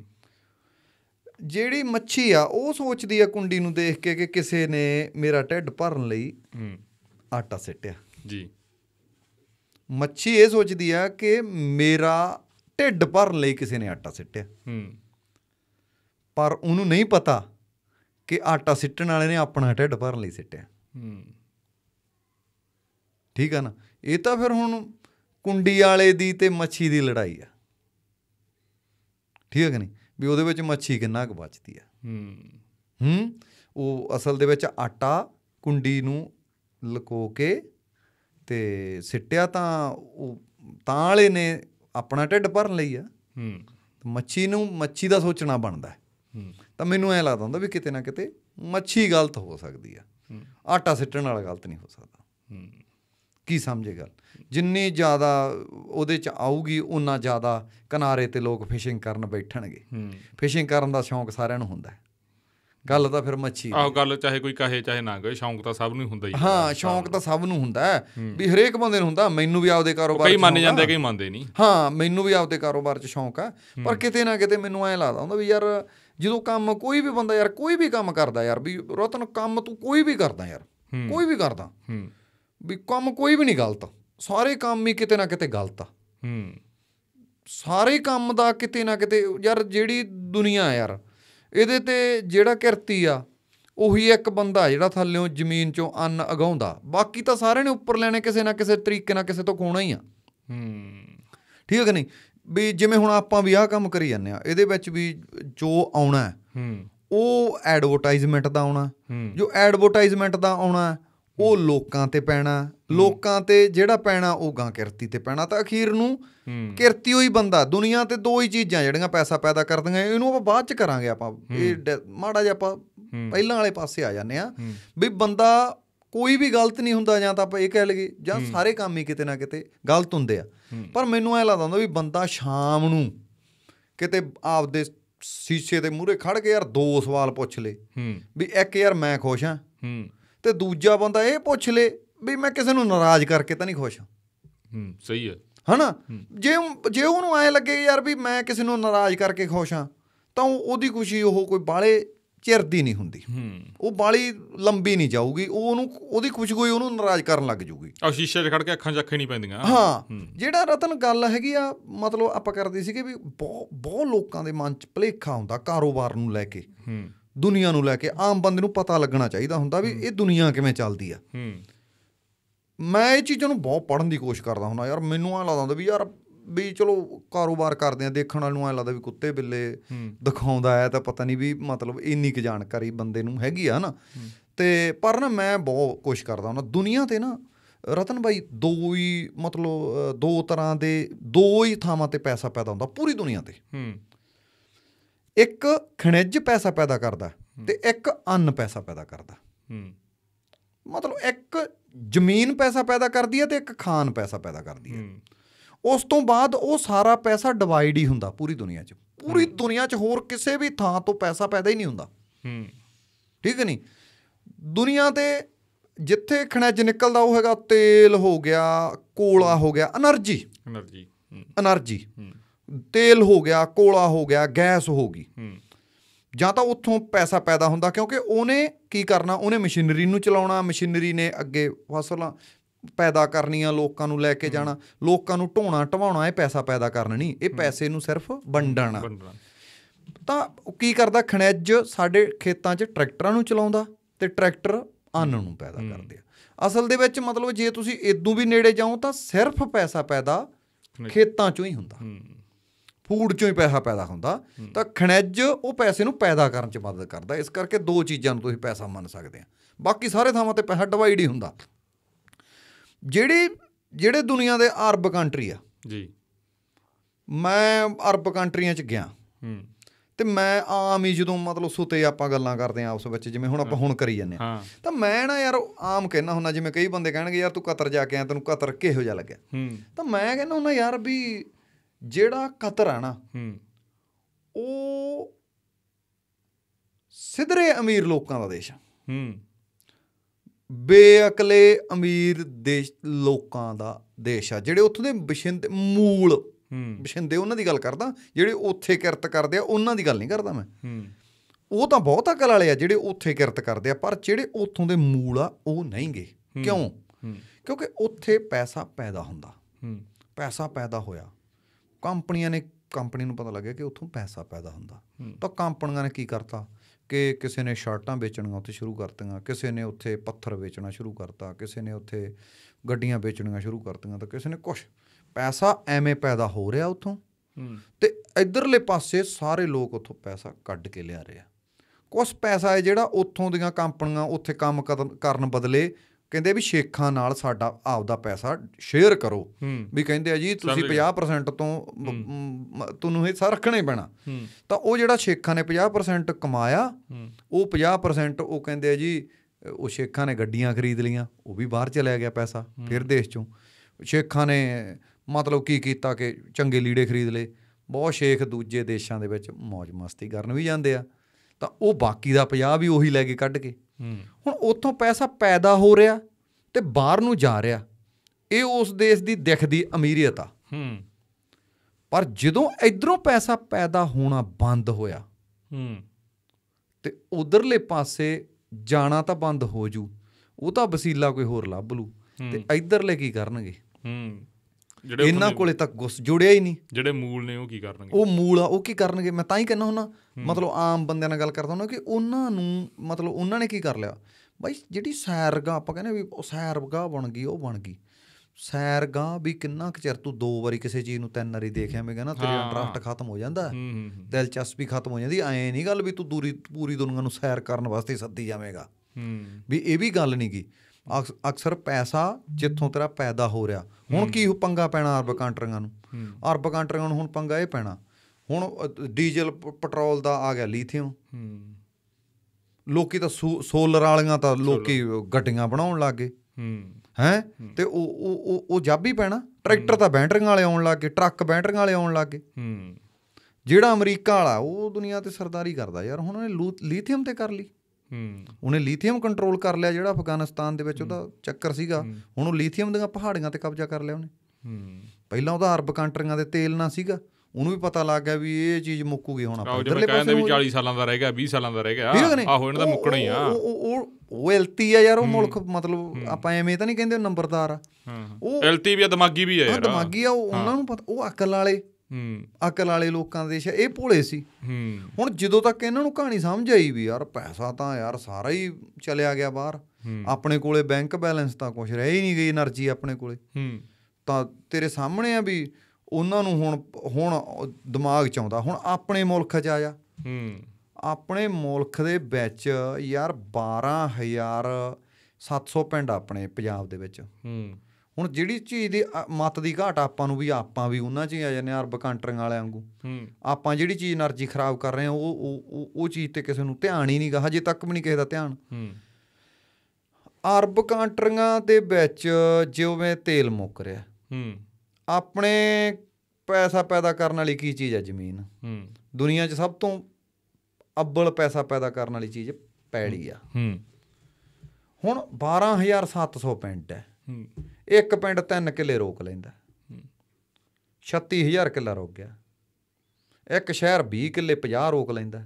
ਜਿਹੜੀ ਮੱਛੀ ਆ ਉਹ ਸੋਚਦੀ ਆ ਕੁੰਡੀ ਨੂੰ ਦੇਖ ਕੇ ਕਿ ਕਿਸੇ ਨੇ ਮੇਰਾ ਢਿੱਡ ਭਰਨ ਲਈ ਆਟਾ ਸਿੱਟਿਆ ਜੀ ਮੱਛੀ ਇਹ ਸੋਚਦੀ ਆ ਕਿ ਮੇਰਾ ਢਿੱਡ ਭਰਨ ਲਈ ਕਿਸੇ ਨੇ ਆਟਾ ਸਿੱਟਿਆ ਹੂੰ ਪਰ ਉਹਨੂੰ ਨਹੀਂ ਪਤਾ ਕਿ ਆਟਾ ਸਿੱਟਣ ਵਾਲੇ ਨੇ ਆਪਣਾ ਢਿੱਡ ਭਰਨ ਲਈ ਸਿੱਟਿਆ ਹੂੰ ਠੀਕ ਆ ਨਾ ਇਹ ਤਾਂ ਫਿਰ ਹੁਣ ਕੁੰਡੀ ਵਾਲੇ ਦੀ ਤੇ ਮੱਛੀ ਦੀ ਲੜਾਈ ਆ ਠੀਕ ਹੈ ਕਿ ਨਹੀਂ ਵੀ ਉਹਦੇ ਵਿੱਚ ਮੱਛੀ ਕਿੰਨਾ ਕੁ ਬਚਦੀ ਆ ਹੂੰ ਹੂੰ ਉਹ ਅਸਲ ਦੇ ਵਿੱਚ ਆਟਾ ਕੁੰਡੀ ਨੂੰ ਲਕੋ ਕੇ ਤੇ ਸਿੱਟਿਆ ਤਾਂ ਉਹ ਤਾਂ ਵਾਲੇ ਨੇ ਆਪਣਾ ਢਿੱਡ ਭਰਨ ਲਈ ਆ ਹੂੰ ਮੱਛੀ ਨੂੰ ਮੱਛੀ ਦਾ ਸੋਚਣਾ ਬਣਦਾ ਹੂੰ ਤਾਂ ਮੈਨੂੰ ਐ ਲੱਗਦਾ ਹੁੰਦਾ ਵੀ ਕਿਤੇ ਨਾ ਕਿਤੇ ਮੱਛੀ ਗਲਤ ਹੋ ਸਕਦੀ ਆ ਆਟਾ ਸਿੱਟਣ ਵਾਲਾ ਗਲਤ ਨਹੀਂ ਹੋ ਸਕਦਾ ਹੂੰ ਕੀ ਸਮਝੇ ਗੱਲ ਜਿੰਨੀ ਜ਼ਿਆਦਾ ਉਹਦੇ ਚ ਆਊਗੀ ਉਨਾ ਜ਼ਿਆਦਾ ਕਿਨਾਰੇ ਤੇ ਲੋਕ ਫਿਸ਼ਿੰਗ ਕਰਨ ਬੈਠਣਗੇ ਫਿਸ਼ਿੰਗ ਕਰਨ ਦਾ ਸ਼ੌਂਕ ਸਾਰਿਆਂ ਨੂੰ ਹੁੰਦਾ ਹੈ ਗੱਲ ਤਾਂ ਫਿਰ ਮੱਛੀ ਆਹ ਗੱਲ ਚਾਹੇ ਕੋਈ ਕਹੇ ਚਾਹੇ ਨਾ ਕਹੇ ਸ਼ੌਂਕ ਤਾਂ ਸਭ ਨੂੰ ਹੀ ਹੁੰਦਾ ਹੀ ਹਾਂ ਸ਼ੌਂਕ ਤਾਂ ਸਭ ਨੂੰ ਹੁੰਦਾ ਵੀ ਹਰੇਕ ਬੰਦੇ ਨੂੰ ਹੁੰਦਾ ਮੈਨੂੰ ਵੀ ਆਪਦੇ ਕਾਰੋਬਾਰ ਕਈ ਮੰਨ ਜਾਂਦੇ ਕਈ ਮੰਨਦੇ ਨਹੀਂ ਹਾਂ ਮੈਨੂੰ ਵੀ ਆਪਦੇ ਕਾਰੋਬਾਰ 'ਚ ਸ਼ੌਂਕ ਆ ਪਰ ਕਿਤੇ ਨਾ ਕਿਤੇ ਮੈਨੂੰ ਐ ਲੱਗਦਾ ਹੁੰਦਾ ਵੀ ਯਾਰ ਜਦੋਂ ਕੰਮ ਕੋਈ ਵੀ ਬੰਦਾ ਯਾਰ ਕੋਈ ਵੀ ਕੰਮ ਕਰਦਾ ਯਾਰ ਵੀ ਰਤਨ ਕੰਮ ਤੂੰ ਕੋਈ ਵੀ ਕਰਦਾ ਯਾਰ ਕੋਈ ਵੀ ਕਰਦਾ ਵੀ ਕੰਮ ਕੋਈ ਵੀ ਨਹੀਂ ਗਲਤ ਸਾਰੇ ਕੰਮ ਹੀ ਕਿਤੇ ਨਾ ਕਿਤੇ ਗਲਤ ਆ ਹੂੰ ਸਾਰੇ ਕੰਮ ਦਾ ਕਿਤੇ ਨਾ ਕਿਤੇ ਯਾਰ ਜਿਹੜੀ ਦੁਨੀਆ ਯਾਰ ਇਹਦੇ ਤੇ ਜਿਹੜਾ ਕਿਰਤੀ ਆ ਉਹੀ ਇੱਕ ਬੰਦਾ ਜਿਹੜਾ ਥੱਲੇੋਂ ਜ਼ਮੀਨ ਚੋਂ ਅੰਨ ਅਗਾਉਂਦਾ ਬਾਕੀ ਤਾਂ ਸਾਰਿਆਂ ਨੇ ਉੱਪਰ ਲੈਣੇ ਕਿਸੇ ਨਾ ਕਿਸੇ ਤਰੀਕੇ ਨਾਲ ਕਿਸੇ ਤੋਂ ਖੋਣਾ ਹੀ ਆ ਹੂੰ ਠੀਕ ਹੈ ਕਿ ਨਹੀਂ ਵੀ ਜਿਵੇਂ ਹੁਣ ਆਪਾਂ ਵੀ ਆਹ ਕੰਮ ਕਰੀ ਜਾਂਦੇ ਆ ਇਹਦੇ ਵਿੱਚ ਵੀ ਜੋ ਆਉਣਾ ਹੂੰ ਉਹ ਐਡਵਰਟਾਈਜ਼ਮੈਂਟ ਦਾ ਆਉਣਾ ਜੋ ਐਡਵਰਟਾਈਜ਼ਮੈਂਟ ਦਾ ਆਉਣਾ ਉਹ ਲੋਕਾਂ ਤੇ ਪੈਣਾ ਲੋਕਾਂ ਤੇ ਜਿਹੜਾ ਪੈਣਾ ਉਹ ਗਾਂ ਕਿਰਤੀ ਤੇ ਪੈਣਾ ਤਾਂ ਅਖੀਰ ਨੂੰ ਕਿਰਤੀ ਹੋਈ ਬੰਦਾ ਦੁਨੀਆ ਤੇ ਦੋ ਹੀ ਚੀਜ਼ਾਂ ਜਿਹੜੀਆਂ ਪੈਸਾ ਪੈਦਾ ਕਰਦੀਆਂ ਇਹਨੂੰ ਆਪਾਂ ਬਾਅਦ ਚ ਕਰਾਂਗੇ ਆਪਾਂ ਇਹ ਮਾੜਾ ਜਿਹਾ ਆਪਾਂ ਪਹਿਲਾਂ ਵਾਲੇ ਪਾਸੇ ਆ ਜਾਂਦੇ ਆ ਵੀ ਬੰਦਾ ਕੋਈ ਵੀ ਗਲਤ ਨਹੀਂ ਹੁੰਦਾ ਜਾਂ ਤਾਂ ਆਪਾਂ ਇਹ ਕਹਿ ਲਈਏ ਜਾਂ ਸਾਰੇ ਕੰਮ ਹੀ ਕਿਤੇ ਨਾ ਕਿਤੇ ਗਲਤ ਹੁੰਦੇ ਆ ਪਰ ਮੈਨੂੰ ਐ ਲੱਗਦਾ ਹੁੰਦਾ ਵੀ ਬੰਦਾ ਸ਼ਾਮ ਨੂੰ ਕਿਤੇ ਆਪਦੇ ਸ਼ੀਸ਼ੇ ਦੇ ਮੂਹਰੇ ਖੜ ਕੇ ਯਾਰ ਦੋ ਸਵਾਲ ਪੁੱਛ ਲੇ ਵੀ ਇੱਕ ਯਾਰ ਮੈਂ ਖੁਸ਼ ਹਾਂ ਤੇ ਦੂਜਾ ਬੰਦਾ ਇਹ ਪੁੱਛ ਲੇ ਵੀ ਮੈਂ ਕਿਸੇ ਨੂੰ ਨਾਰਾਜ਼ ਕਰਕੇ ਤਾਂ ਨਹੀਂ ਖੁਸ਼ ਹੂੰ ਸਹੀ ਹੈ ਹਨਾ ਜੇ ਜੇ ਉਹਨੂੰ ਐ ਲੱਗੇ ਯਾਰ ਵੀ ਮੈਂ ਕਿਸੇ ਨੂੰ ਨਾਰਾਜ਼ ਕਰਕੇ ਖੁਸ਼ ਹਾਂ ਤਾਂ ਉਹਦੀ ਖੁਸ਼ੀ ਉਹ ਕੋਈ ਬਾਲੇ ਚਿਰਦੀ ਨਹੀਂ ਹੁੰਦੀ ਉਹ ਬਾਲੀ ਲੰਬੀ ਨਹੀਂ ਜਾਊਗੀ ਉਹ ਉਹਨੂੰ ਉਹਦੀ ਕੋਈ ਉਹਨੂੰ ਨਾਰਾਜ਼ ਕਰਨ ਲੱਗ ਜੂਗੀ ਆ ਸ਼ੀਸ਼ੇ 'ਚ ਖੜ ਕੇ ਅੱਖਾਂ 'ਚ ਅੱਖੇ ਨਹੀਂ ਪੈਂਦੀਆਂ ਹਾਂ ਜਿਹੜਾ ਰਤਨ ਗੱਲ ਹੈਗੀ ਆ ਮਤਲਬ ਆਪਾਂ ਕਰਦੇ ਸੀਗੇ ਵੀ ਬਹੁਤ ਬਹੁਤ ਲੋਕਾਂ ਦੇ ਮਨ 'ਚ ਭਲੇਖਾ ਹੁੰਦਾ ਕਾਰੋਬਾਰ ਨੂੰ ਲੈ ਕੇ ਹੂੰ ਦੁਨੀਆ ਨੂੰ ਲੈ ਕੇ ਆਮ ਬੰਦੇ ਨੂੰ ਪਤਾ ਲੱਗਣਾ ਚਾਹੀਦਾ ਹੁੰਦਾ ਵੀ ਇਹ ਦੁਨੀਆ ਕਿਵੇਂ ਚੱਲਦੀ ਆ ਮੈਂ ਇਹ ਚੀਜ਼ਾਂ ਨੂੰ ਬਹੁਤ ਪੜਨ ਦੀ ਕੋਸ਼ਿਸ਼ ਕਰਦਾ ਹੁੰਦਾ ਯਾਰ ਮੈਨੂੰ ਆ ਲੱਗਦਾ ਹੁੰਦਾ ਵੀ ਯਾਰ ਵੀ ਚਲੋ ਕਾਰੋਬਾਰ ਕਰਦੇ ਆ ਦੇਖਣ ਵਾਲ ਨੂੰ ਆ ਲੱਗਦਾ ਵੀ ਕੁੱਤੇ ਬਿੱਲੇ ਦਿਖਾਉਂਦਾ ਆ ਤਾਂ ਪਤਾ ਨਹੀਂ ਵੀ ਮਤਲਬ ਇੰਨੀ ਕੁ ਜਾਣਕਾਰੀ ਬੰਦੇ ਨੂੰ ਹੈਗੀ ਆ ਨਾ ਤੇ ਪਰ ਨਾ ਮੈਂ ਬਹੁਤ ਕੋਸ਼ਿਸ਼ ਕਰਦਾ ਹੁੰਦਾ ਦੁਨੀਆ ਤੇ ਨਾ ਰਤਨ ਭਾਈ ਦੋ ਹੀ ਮਤਲਬ ਦੋ ਤਰ੍ਹਾਂ ਦੇ ਦੋ ਹੀ ਥਾਵਾਂ ਤੇ ਪੈਸਾ ਪੈਦਾ ਹੁੰਦਾ ਪੂਰੀ ਦੁਨੀਆ ਤੇ ਹੂੰ ਇੱਕ ਖਣਿਜ ਪੈਸਾ ਪੈਦਾ ਕਰਦਾ ਤੇ ਇੱਕ ਅੰਨ ਪੈਸਾ ਪੈਦਾ ਕਰਦਾ ਹੂੰ ਮਤਲਬ ਇੱਕ ਜ਼ਮੀਨ ਪੈਸਾ ਪੈਦਾ ਕਰਦੀ ਹੈ ਤੇ ਇੱਕ ਖਾਨ ਪੈਸਾ ਪੈਦਾ ਕਰਦੀ ਹੈ ਉਸ ਤੋਂ ਬਾਅਦ ਉਹ ਸਾਰਾ ਪੈਸਾ ਡਿਵਾਈਡ ਹੀ ਹੁੰਦਾ ਪੂਰੀ ਦੁਨੀਆ 'ਚ ਪੂਰੀ ਦੁਨੀਆ 'ਚ ਹੋਰ ਕਿਸੇ ਵੀ ਥਾਂ ਤੋਂ ਪੈਸਾ ਪੈਦਾ ਹੀ ਨਹੀਂ ਹੁੰਦਾ ਹੂੰ ਠੀਕ ਹੈ ਨਹੀਂ ਦੁਨੀਆ ਤੇ ਜਿੱਥੇ ਖਣਿਜ ਨਿਕਲਦਾ ਉਹ ਹੈਗਾ ਤੇਲ ਹੋ ਗਿਆ ਕੋਲਾ ਹੋ ਗਿਆ એનર્ਜੀ એનર્ਜੀ એનર્ਜੀ ਤੇਲ ਹੋ ਗਿਆ ਕੋਲਾ ਹੋ ਗਿਆ ਗੈਸ ਹੋ ਗਈ ਜਾਂ ਤਾਂ ਉੱਥੋਂ ਪੈਸਾ ਪੈਦਾ ਹੁੰਦਾ ਕਿਉਂਕਿ ਉਹਨੇ ਕੀ ਕਰਨਾ ਉਹਨੇ ਮਸ਼ੀਨਰੀ ਨੂੰ ਚਲਾਉਣਾ ਮਸ਼ੀਨਰੀ ਨੇ ਅੱਗੇ ਫਸਲਾਂ ਪੈਦਾ ਕਰਨੀਆਂ ਲੋਕਾਂ ਨੂੰ ਲੈ ਕੇ ਜਾਣਾ ਲੋਕਾਂ ਨੂੰ ਢੋਣਾ ਢਵਾਉਣਾ ਇਹ ਪੈਸਾ ਪੈਦਾ ਕਰਨ ਨਹੀਂ ਇਹ ਪੈਸੇ ਨੂੰ ਸਿਰਫ ਵੰਡਣਾ ਤਾਂ ਕੀ ਕਰਦਾ ਖਣਿਜ ਸਾਡੇ ਖੇਤਾਂ 'ਚ ਟਰੈਕਟਰਾਂ ਨੂੰ ਚਲਾਉਂਦਾ ਤੇ ਟਰੈਕਟਰ ਅੰਨ ਨੂੰ ਪੈਦਾ ਕਰਦੇ ਆ ਅਸਲ ਦੇ ਵਿੱਚ ਮਤਲਬ ਜੇ ਤੁਸੀਂ ਇਦੋਂ ਵੀ ਨੇੜੇ ਜਾਓ ਤਾਂ ਸਿਰਫ ਪੈਸਾ ਪੈਦਾ ਖੇਤਾਂ 'ਚੋਂ ਹੀ ਹੁੰਦਾ ਫੂਡ ਚੋਂ ਹੀ ਪੈਸਾ ਪੈਦਾ ਹੁੰਦਾ ਤਾਂ ਖਣਿਜ ਉਹ ਪੈਸੇ ਨੂੰ ਪੈਦਾ ਕਰਨ 'ਚ ਮਦਦ ਕਰਦਾ ਇਸ ਕਰਕੇ ਦੋ ਚੀਜ਼ਾਂ ਨੂੰ ਤੁਸੀਂ ਪੈਸਾ ਮੰਨ ਸਕਦੇ ਆ ਬਾਕੀ ਸਾਰੇ ਥਾਵਾਂ ਤੇ ਪੈਸਾ ਡਿਵਾਈਡ ਹੀ ਹੁੰਦਾ ਜਿਹੜੀ ਜਿਹੜੇ ਦੁਨੀਆ ਦੇ ਅਰਬ ਕੰਟਰੀ ਆ ਜੀ ਮੈਂ ਅਰਬ ਕੰਟਰੀਆਂ 'ਚ ਗਿਆ ਹੂੰ ਤੇ ਮੈਂ ਆਮ ਹੀ ਜਦੋਂ ਮਤਲਬ ਸੁਤੇ ਆਪਾਂ ਗੱਲਾਂ ਕਰਦੇ ਆ ਆਪਸ ਵਿੱਚ ਜਿਵੇਂ ਹੁਣ ਆਪਾਂ ਹੁਣ ਕਰੀ ਜਾਂਦੇ ਆ ਤਾਂ ਮੈਂ ਨਾ ਯਾਰ ਆਮ ਕਹਿਣਾ ਹੁੰਦਾ ਜਿਵੇਂ ਕਈ ਬੰਦੇ ਕਹਿਣਗੇ ਯਾਰ ਤੂੰ ਕਤਰ ਜਾ ਕੇ ਆ ਤੈਨੂੰ ਕਤਰ ਕਿਹੋ ਜਿਹਾ ਲੱਗਿਆ ਹੂੰ ਤਾਂ ਮੈਂ ਕਹਿੰਦਾ ਹੁੰਦਾ ਯਾਰ ਵੀ ਜਿਹੜਾ ਕਤਰ ਆ ਨਾ ਉਹ ਸਿਧਰੇ ਅਮੀਰ ਲੋਕਾਂ ਦਾ ਦੇਸ਼ ਆ ਹੂੰ ਬੇਅਕਲੇ ਅਮੀਰ ਦੇਸ਼ ਲੋਕਾਂ ਦਾ ਦੇਸ਼ ਆ ਜਿਹੜੇ ਉੱਥੋਂ ਦੇ ਬਸ਼ਿੰਦ ਮੂਲ ਹੂੰ ਬਸ਼ਿੰਦੇ ਉਹਨਾਂ ਦੀ ਗੱਲ ਕਰਦਾ ਜਿਹੜੇ ਉੱਥੇ ਕਿਰਤ ਕਰਦੇ ਆ ਉਹਨਾਂ ਦੀ ਗੱਲ ਨਹੀਂ ਕਰਦਾ ਮੈਂ ਹੂੰ ਉਹ ਤਾਂ ਬਹੁਤ ਅਕਲ ਵਾਲੇ ਆ ਜਿਹੜੇ ਉੱਥੇ ਕਿਰਤ ਕਰਦੇ ਆ ਪਰ ਜਿਹੜੇ ਉੱਥੋਂ ਦੇ ਮੂਲ ਆ ਉਹ ਨਹੀਂਗੇ ਕਿਉਂ ਕਿਉਂਕਿ ਉੱਥੇ ਪੈਸਾ ਪੈਦਾ ਹੁੰਦਾ ਹੂੰ ਪੈਸਾ ਪੈਦਾ ਹੋਇਆ ਕੰਪਨੀਆਂ ਨੇ ਕੰਪਨੀ ਨੂੰ ਪਤਾ ਲੱਗਿਆ ਕਿ ਉੱਥੋਂ ਪੈਸਾ ਪੈਦਾ ਹੁੰਦਾ ਤਾਂ ਕੰਪਨੀਆਂ ਨੇ ਕੀ ਕਰਤਾ ਕਿ ਕਿਸੇ ਨੇ ਸ਼ਰਟਾਂ ਵੇਚਣੀਆਂ ਉੱਥੇ ਸ਼ੁਰੂ ਕਰਤੀਆਂ ਕਿਸੇ ਨੇ ਉੱਥੇ ਪੱਥਰ ਵੇਚਣਾ ਸ਼ੁਰੂ ਕਰਤਾ ਕਿਸੇ ਨੇ ਉੱਥੇ ਗੱਡੀਆਂ ਵੇਚਣੀਆਂ ਸ਼ੁਰੂ ਕਰਤੀਆਂ ਤਾਂ ਕਿਸੇ ਨੇ ਕੁਝ ਪੈਸਾ ਐਵੇਂ ਪੈਦਾ ਹੋ ਰਿਹਾ ਉੱਥੋਂ ਤੇ ਇਧਰਲੇ ਪਾਸੇ ਸਾਰੇ ਲੋਕ ਉੱਥੋਂ ਪੈਸਾ ਕੱਢ ਕੇ ਲਿਆ ਰਹੇ ਆ ਕੁਝ ਪੈਸਾ ਹੈ ਜਿਹੜਾ ਉੱਥੋਂ ਦੀਆਂ ਕੰਪਨੀਆਂ ਉੱਥੇ ਕੰਮ ਕਰਨ ਬਦਲੇ ਕਹਿੰਦੇ ਵੀ ਸ਼ੇਖਾਂ ਨਾਲ ਸਾਡਾ ਆਪਦਾ ਪੈਸਾ ਸ਼ੇਅਰ ਕਰੋ ਵੀ ਕਹਿੰਦੇ ਆ ਜੀ ਤੁਸੀਂ 50% ਤੋਂ ਤੁਹਾਨੂੰ ਸਾਰਾ ਰੱਖਣਾ ਹੀ ਪੈਣਾ ਤਾਂ ਉਹ ਜਿਹੜਾ ਸ਼ੇਖਾਂ ਨੇ 50% ਕਮਾਇਆ ਉਹ 50% ਉਹ ਕਹਿੰਦੇ ਆ ਜੀ ਉਹ ਸ਼ੇਖਾਂ ਨੇ ਗੱਡੀਆਂ ਖਰੀਦ ਲਈਆਂ ਉਹ ਵੀ ਬਾਹਰ ਚਲਾ ਗਿਆ ਪੈਸਾ ਫਿਰ ਦੇਸ਼ ਚੋਂ ਸ਼ੇਖਾਂ ਨੇ ਮਤਲਬ ਕੀ ਕੀਤਾ ਕਿ ਚੰਗੇ ਲੀੜੇ ਖਰੀਦ ਲਏ ਬਹੁਤ ਸ਼ੇਖ ਦੂਜੇ ਦੇਸ਼ਾਂ ਦੇ ਵਿੱਚ ਮौज ਮਸਤੀ ਕਰਨ ਵੀ ਜਾਂਦੇ ਆ ਤਾਂ ਉਹ ਬਾਕੀ ਦਾ 50 ਵੀ ਉਹੀ ਲੈ ਕੇ ਕੱਢ ਕੇ ਹੁਣ ਉੱਥੋਂ ਪੈਸਾ ਪੈਦਾ ਹੋ ਰਿਹਾ ਤੇ ਬਾਹਰ ਨੂੰ ਜਾ ਰਿਹਾ ਇਹ ਉਸ ਦੇਸ਼ ਦੀ ਦਿਖਦੀ ਅਮੀਰੀਅਤ ਆ ਹੂੰ ਪਰ ਜਦੋਂ ਇਧਰੋਂ ਪੈਸਾ ਪੈਦਾ ਹੋਣਾ ਬੰਦ ਹੋਇਆ ਹੂੰ ਤੇ ਉਧਰਲੇ ਪਾਸੇ ਜਾਣਾ ਤਾਂ ਬੰਦ ਹੋ ਜੂ ਉਹ ਤਾਂ ਵਸੀਲਾ ਕੋਈ ਹੋਰ ਲੱਭ ਲੂ ਤੇ ਇਧਰਲੇ ਕੀ ਕਰਨਗੇ ਹੂੰ ਇਹਨਾਂ ਕੋਲੇ ਤੱਕ ਗੁੱਸ ਜੁੜਿਆ ਹੀ ਨਹੀਂ ਜਿਹੜੇ ਮੂਲ ਨੇ ਉਹ ਕੀ ਕਰਨਗੇ ਉਹ ਮੂਲ ਆ ਉਹ ਕੀ ਕਰਨਗੇ ਮੈਂ ਤਾਂ ਹੀ ਕਹਿੰਦਾ ਹੁੰਦਾ ਮਤਲਬ ਆਮ ਬੰਦਿਆਂ ਨਾਲ ਗੱਲ ਕਰਦਾ ਹੁੰਦਾ ਕਿ ਉਹਨਾਂ ਨੂੰ ਮਤਲਬ ਉਹਨਾਂ ਨੇ ਕੀ ਕਰ ਲਿਆ ਬਾਈ ਜਿਹੜੀ ਸੈਰਗਾ ਆਪਾਂ ਕਹਿੰਦੇ ਵੀ ਉਹ ਸੈਰਗਾ ਬਣ ਗਈ ਉਹ ਬਣ ਗਈ ਸੈਰਗਾ ਵੀ ਕਿੰਨਾ ਕੁ ਚਿਰ ਤੂੰ ਦੋ ਵਾਰੀ ਕਿਸੇ ਚੀਜ਼ ਨੂੰ ਤਿੰਨ ਵਾਰੀ ਦੇਖਿਆ ਮੈਂ ਨਾ ਤੇਰਾ ਡਰਾਫਟ ਖਤਮ ਹੋ ਜਾਂਦਾ ਦਿਲਚਸਪੀ ਖਤਮ ਹੋ ਜਾਂਦੀ ਐ ਨਹੀਂ ਗੱਲ ਵੀ ਤੂੰ ਦੂਰੀ ਪੂਰੀ ਦੁਨੀਆ ਨੂੰ ਸੈਰ ਕਰਨ ਵਾਸਤੇ ਸੱਦੀ ਜਾਵੇਂਗਾ ਵੀ ਇਹ ਵੀ ਗੱਲ ਨਹੀਂ ਗਈ ਅਕਸਰ ਪੈਸਾ ਜਿੱਥੋਂ ਤੇਰਾ ਪੈਦਾ ਹੋ ਰਿਹਾ ਹੁਣ ਕੀ ਹੋ ਪੰਗਾ ਪੈਣਾ ਅਰਬ ਕੰਟਰੀਆਂ ਨੂੰ ਅਰਬ ਕੰਟਰੀਆਂ ਨੂੰ ਹੁਣ ਪੰਗਾ ਇਹ ਪੈਣਾ ਹੁਣ ਡੀਜ਼ਲ ਪੈਟਰੋਲ ਦਾ ਆ ਗਿਆ ਲੀਥੀਅਮ ਲੋਕੀ ਤਾਂ ਸੋਲਰ ਵਾਲੀਆਂ ਤਾਂ ਲੋਕੀ ਗੱਡੀਆਂ ਬਣਾਉਣ ਲੱਗੇ ਹੈ ਤੇ ਉਹ ਉਹ ਉਹ ਜੱਬ ਹੀ ਪੈਣਾ ਟਰੈਕਟਰ ਤਾਂ ਬੈਟਰੀਆਂ ਵਾਲੇ ਆਉਣ ਲੱਗੇ ਟਰੱਕ ਬੈਟਰੀਆਂ ਵਾਲੇ ਆਉਣ ਲੱਗੇ ਜਿਹੜਾ ਅਮਰੀਕਾ ਵਾਲਾ ਉਹ ਦੁਨੀਆ ਤੇ ਸਰਦਾਰੀ ਕਰਦਾ ਯਾਰ ਹੁਣ ਉਹਨੇ ਲੀਥੀਅਮ ਤੇ ਕਰ ਲਈ ਹੂੰ ਉਹਨੇ ਲੀਥੀਅਮ ਕੰਟਰੋਲ ਕਰ ਲਿਆ ਜਿਹੜਾ ਅਫਗਾਨਿਸਤਾਨ ਦੇ ਵਿੱਚ ਉਹਦਾ ਚੱਕਰ ਸੀਗਾ ਹੁਣ ਉਹ ਲੀਥੀਅਮ ਦੀਆਂ ਪਹਾੜੀਆਂ ਤੇ ਕਬਜ਼ਾ ਕਰ ਲਿਆ ਉਹਨੇ ਹੂੰ ਪਹਿਲਾਂ ਉਹਦਾ ਅਰਬ ਕੰਟਰੀਆਂ ਦੇ ਤੇਲ ਨਾ ਸੀਗਾ ਉਹਨੂੰ ਵੀ ਪਤਾ ਲੱਗ ਗਿਆ ਵੀ ਇਹ ਚੀਜ਼ ਮੁੱਕੂਗੀ ਹੁਣ ਆਪਾਂ ਇਧਰਲੇ ਪਾਸੇ ਵੀ 40 ਸਾਲਾਂ ਦਾ ਰਹਿ ਗਿਆ 20 ਸਾਲਾਂ ਦਾ ਰਹਿ ਗਿਆ ਆਹੋ ਇਹਨਾਂ ਦਾ ਮੁੱਕਣਾ ਹੀ ਆ ਉਹ ਉਹ ਐਲਟੀ ਆ ਯਾਰ ਉਹ ਮੁਲਕ ਮਤਲਬ ਆਪਾਂ ਐਵੇਂ ਤਾਂ ਨਹੀਂ ਕਹਿੰਦੇ ਨੰਬਰਦਾਰ ਆ ਉਹ ਐਲਟੀ ਵੀ ਆ ਦਿਮਾਗੀ ਵੀ ਆ ਯਾਰ ਦਿਮਾਗੀ ਆ ਉਹਨਾਂ ਨੂੰ ਪਤਾ ਉਹ ਅਕਲ ਵਾਲੇ ਹੂੰ ਅਕਲ ਵਾਲੇ ਲੋਕਾਂ ਦੇ ਇਹ ਭੋਲੇ ਸੀ ਹੂੰ ਹੁਣ ਜਦੋਂ ਤੱਕ ਇਹਨਾਂ ਨੂੰ ਕਹਾਣੀ ਸਮਝ ਆਈ ਵੀ ਯਾਰ ਪੈਸਾ ਤਾਂ ਯਾਰ ਸਾਰਾ ਹੀ ਚਲਿਆ ਗਿਆ ਬਾਹਰ ਆਪਣੇ ਕੋਲੇ ਬੈਂਕ ਬੈਲੈਂਸ ਤਾਂ ਕੁਝ ਰਹਿ ਹੀ ਨਹੀਂ ਗਈ એનર્ਜੀ ਆਪਣੇ ਕੋਲੇ ਹੂੰ ਤਾਂ ਤੇਰੇ ਸਾਹਮਣੇ ਆ ਵੀ ਉਹਨਾਂ ਨੂੰ ਹੁਣ ਹੁਣ ਦਿਮਾਗ ਚ ਆਉਂਦਾ ਹੁਣ ਆਪਣੇ ਮੁਲਕ ਚ ਆ ਜਾ ਹੂੰ ਆਪਣੇ ਮੁਲਕ ਦੇ ਵਿੱਚ ਯਾਰ 12000 700 ਪਿੰਡ ਆਪਣੇ ਪੰਜਾਬ ਦੇ ਵਿੱਚ ਹੂੰ ਹੁਣ ਜਿਹੜੀ ਚੀਜ਼ ਦੀ ਮਤ ਦੀ ਘਾਟ ਆਪਾਂ ਨੂੰ ਵੀ ਆਪਾਂ ਵੀ ਉਹਨਾਂ 'ਚ ਹੀ ਆ ਜਾਂਦੇ ਆ ਅਰਬ ਕੰਟਰੀਆਂ ਵਾਲਿਆਂ ਵਾਂਗੂ ਆਪਾਂ ਜਿਹੜੀ ਚੀਜ਼ એનર્ਜੀ ਖਰਾਬ ਕਰ ਰਹੇ ਆ ਉਹ ਉਹ ਉਹ ਚੀਜ਼ ਤੇ ਕਿਸੇ ਨੂੰ ਧਿਆਨ ਹੀ ਨਹੀਂਗਾ ਹਜੇ ਤੱਕ ਵੀ ਨਹੀਂ ਕਿਸੇ ਦਾ ਧਿਆਨ ਅਰਬ ਕੰਟਰੀਆਂ ਦੇ ਵਿੱਚ ਜਿਵੇਂ ਤੇਲ ਮੁੱਕ ਰਿਹਾ ਆਪਣੇ ਪੈਸਾ ਪੈਦਾ ਕਰਨ ਵਾਲੀ ਕੀ ਚੀਜ਼ ਹੈ ਜ਼ਮੀਨ ਦੁਨੀਆ 'ਚ ਸਭ ਤੋਂ ਅੱਬਲ ਪੈਸਾ ਪੈਦਾ ਕਰਨ ਵਾਲੀ ਚੀਜ਼ ਪੈੜੀ ਆ ਹੁਣ 12700 ਪਿੰਡ ਹੈ ਇੱਕ ਪਿੰਡ ਤਿੰਨ ਕਿੱਲੇ ਰੋਕ ਲੈਂਦਾ 36000 ਕਿੱਲਾ ਰੋਕ ਗਿਆ ਇੱਕ ਸ਼ਹਿਰ 20 ਕਿੱਲੇ 50 ਰੋਕ ਲੈਂਦਾ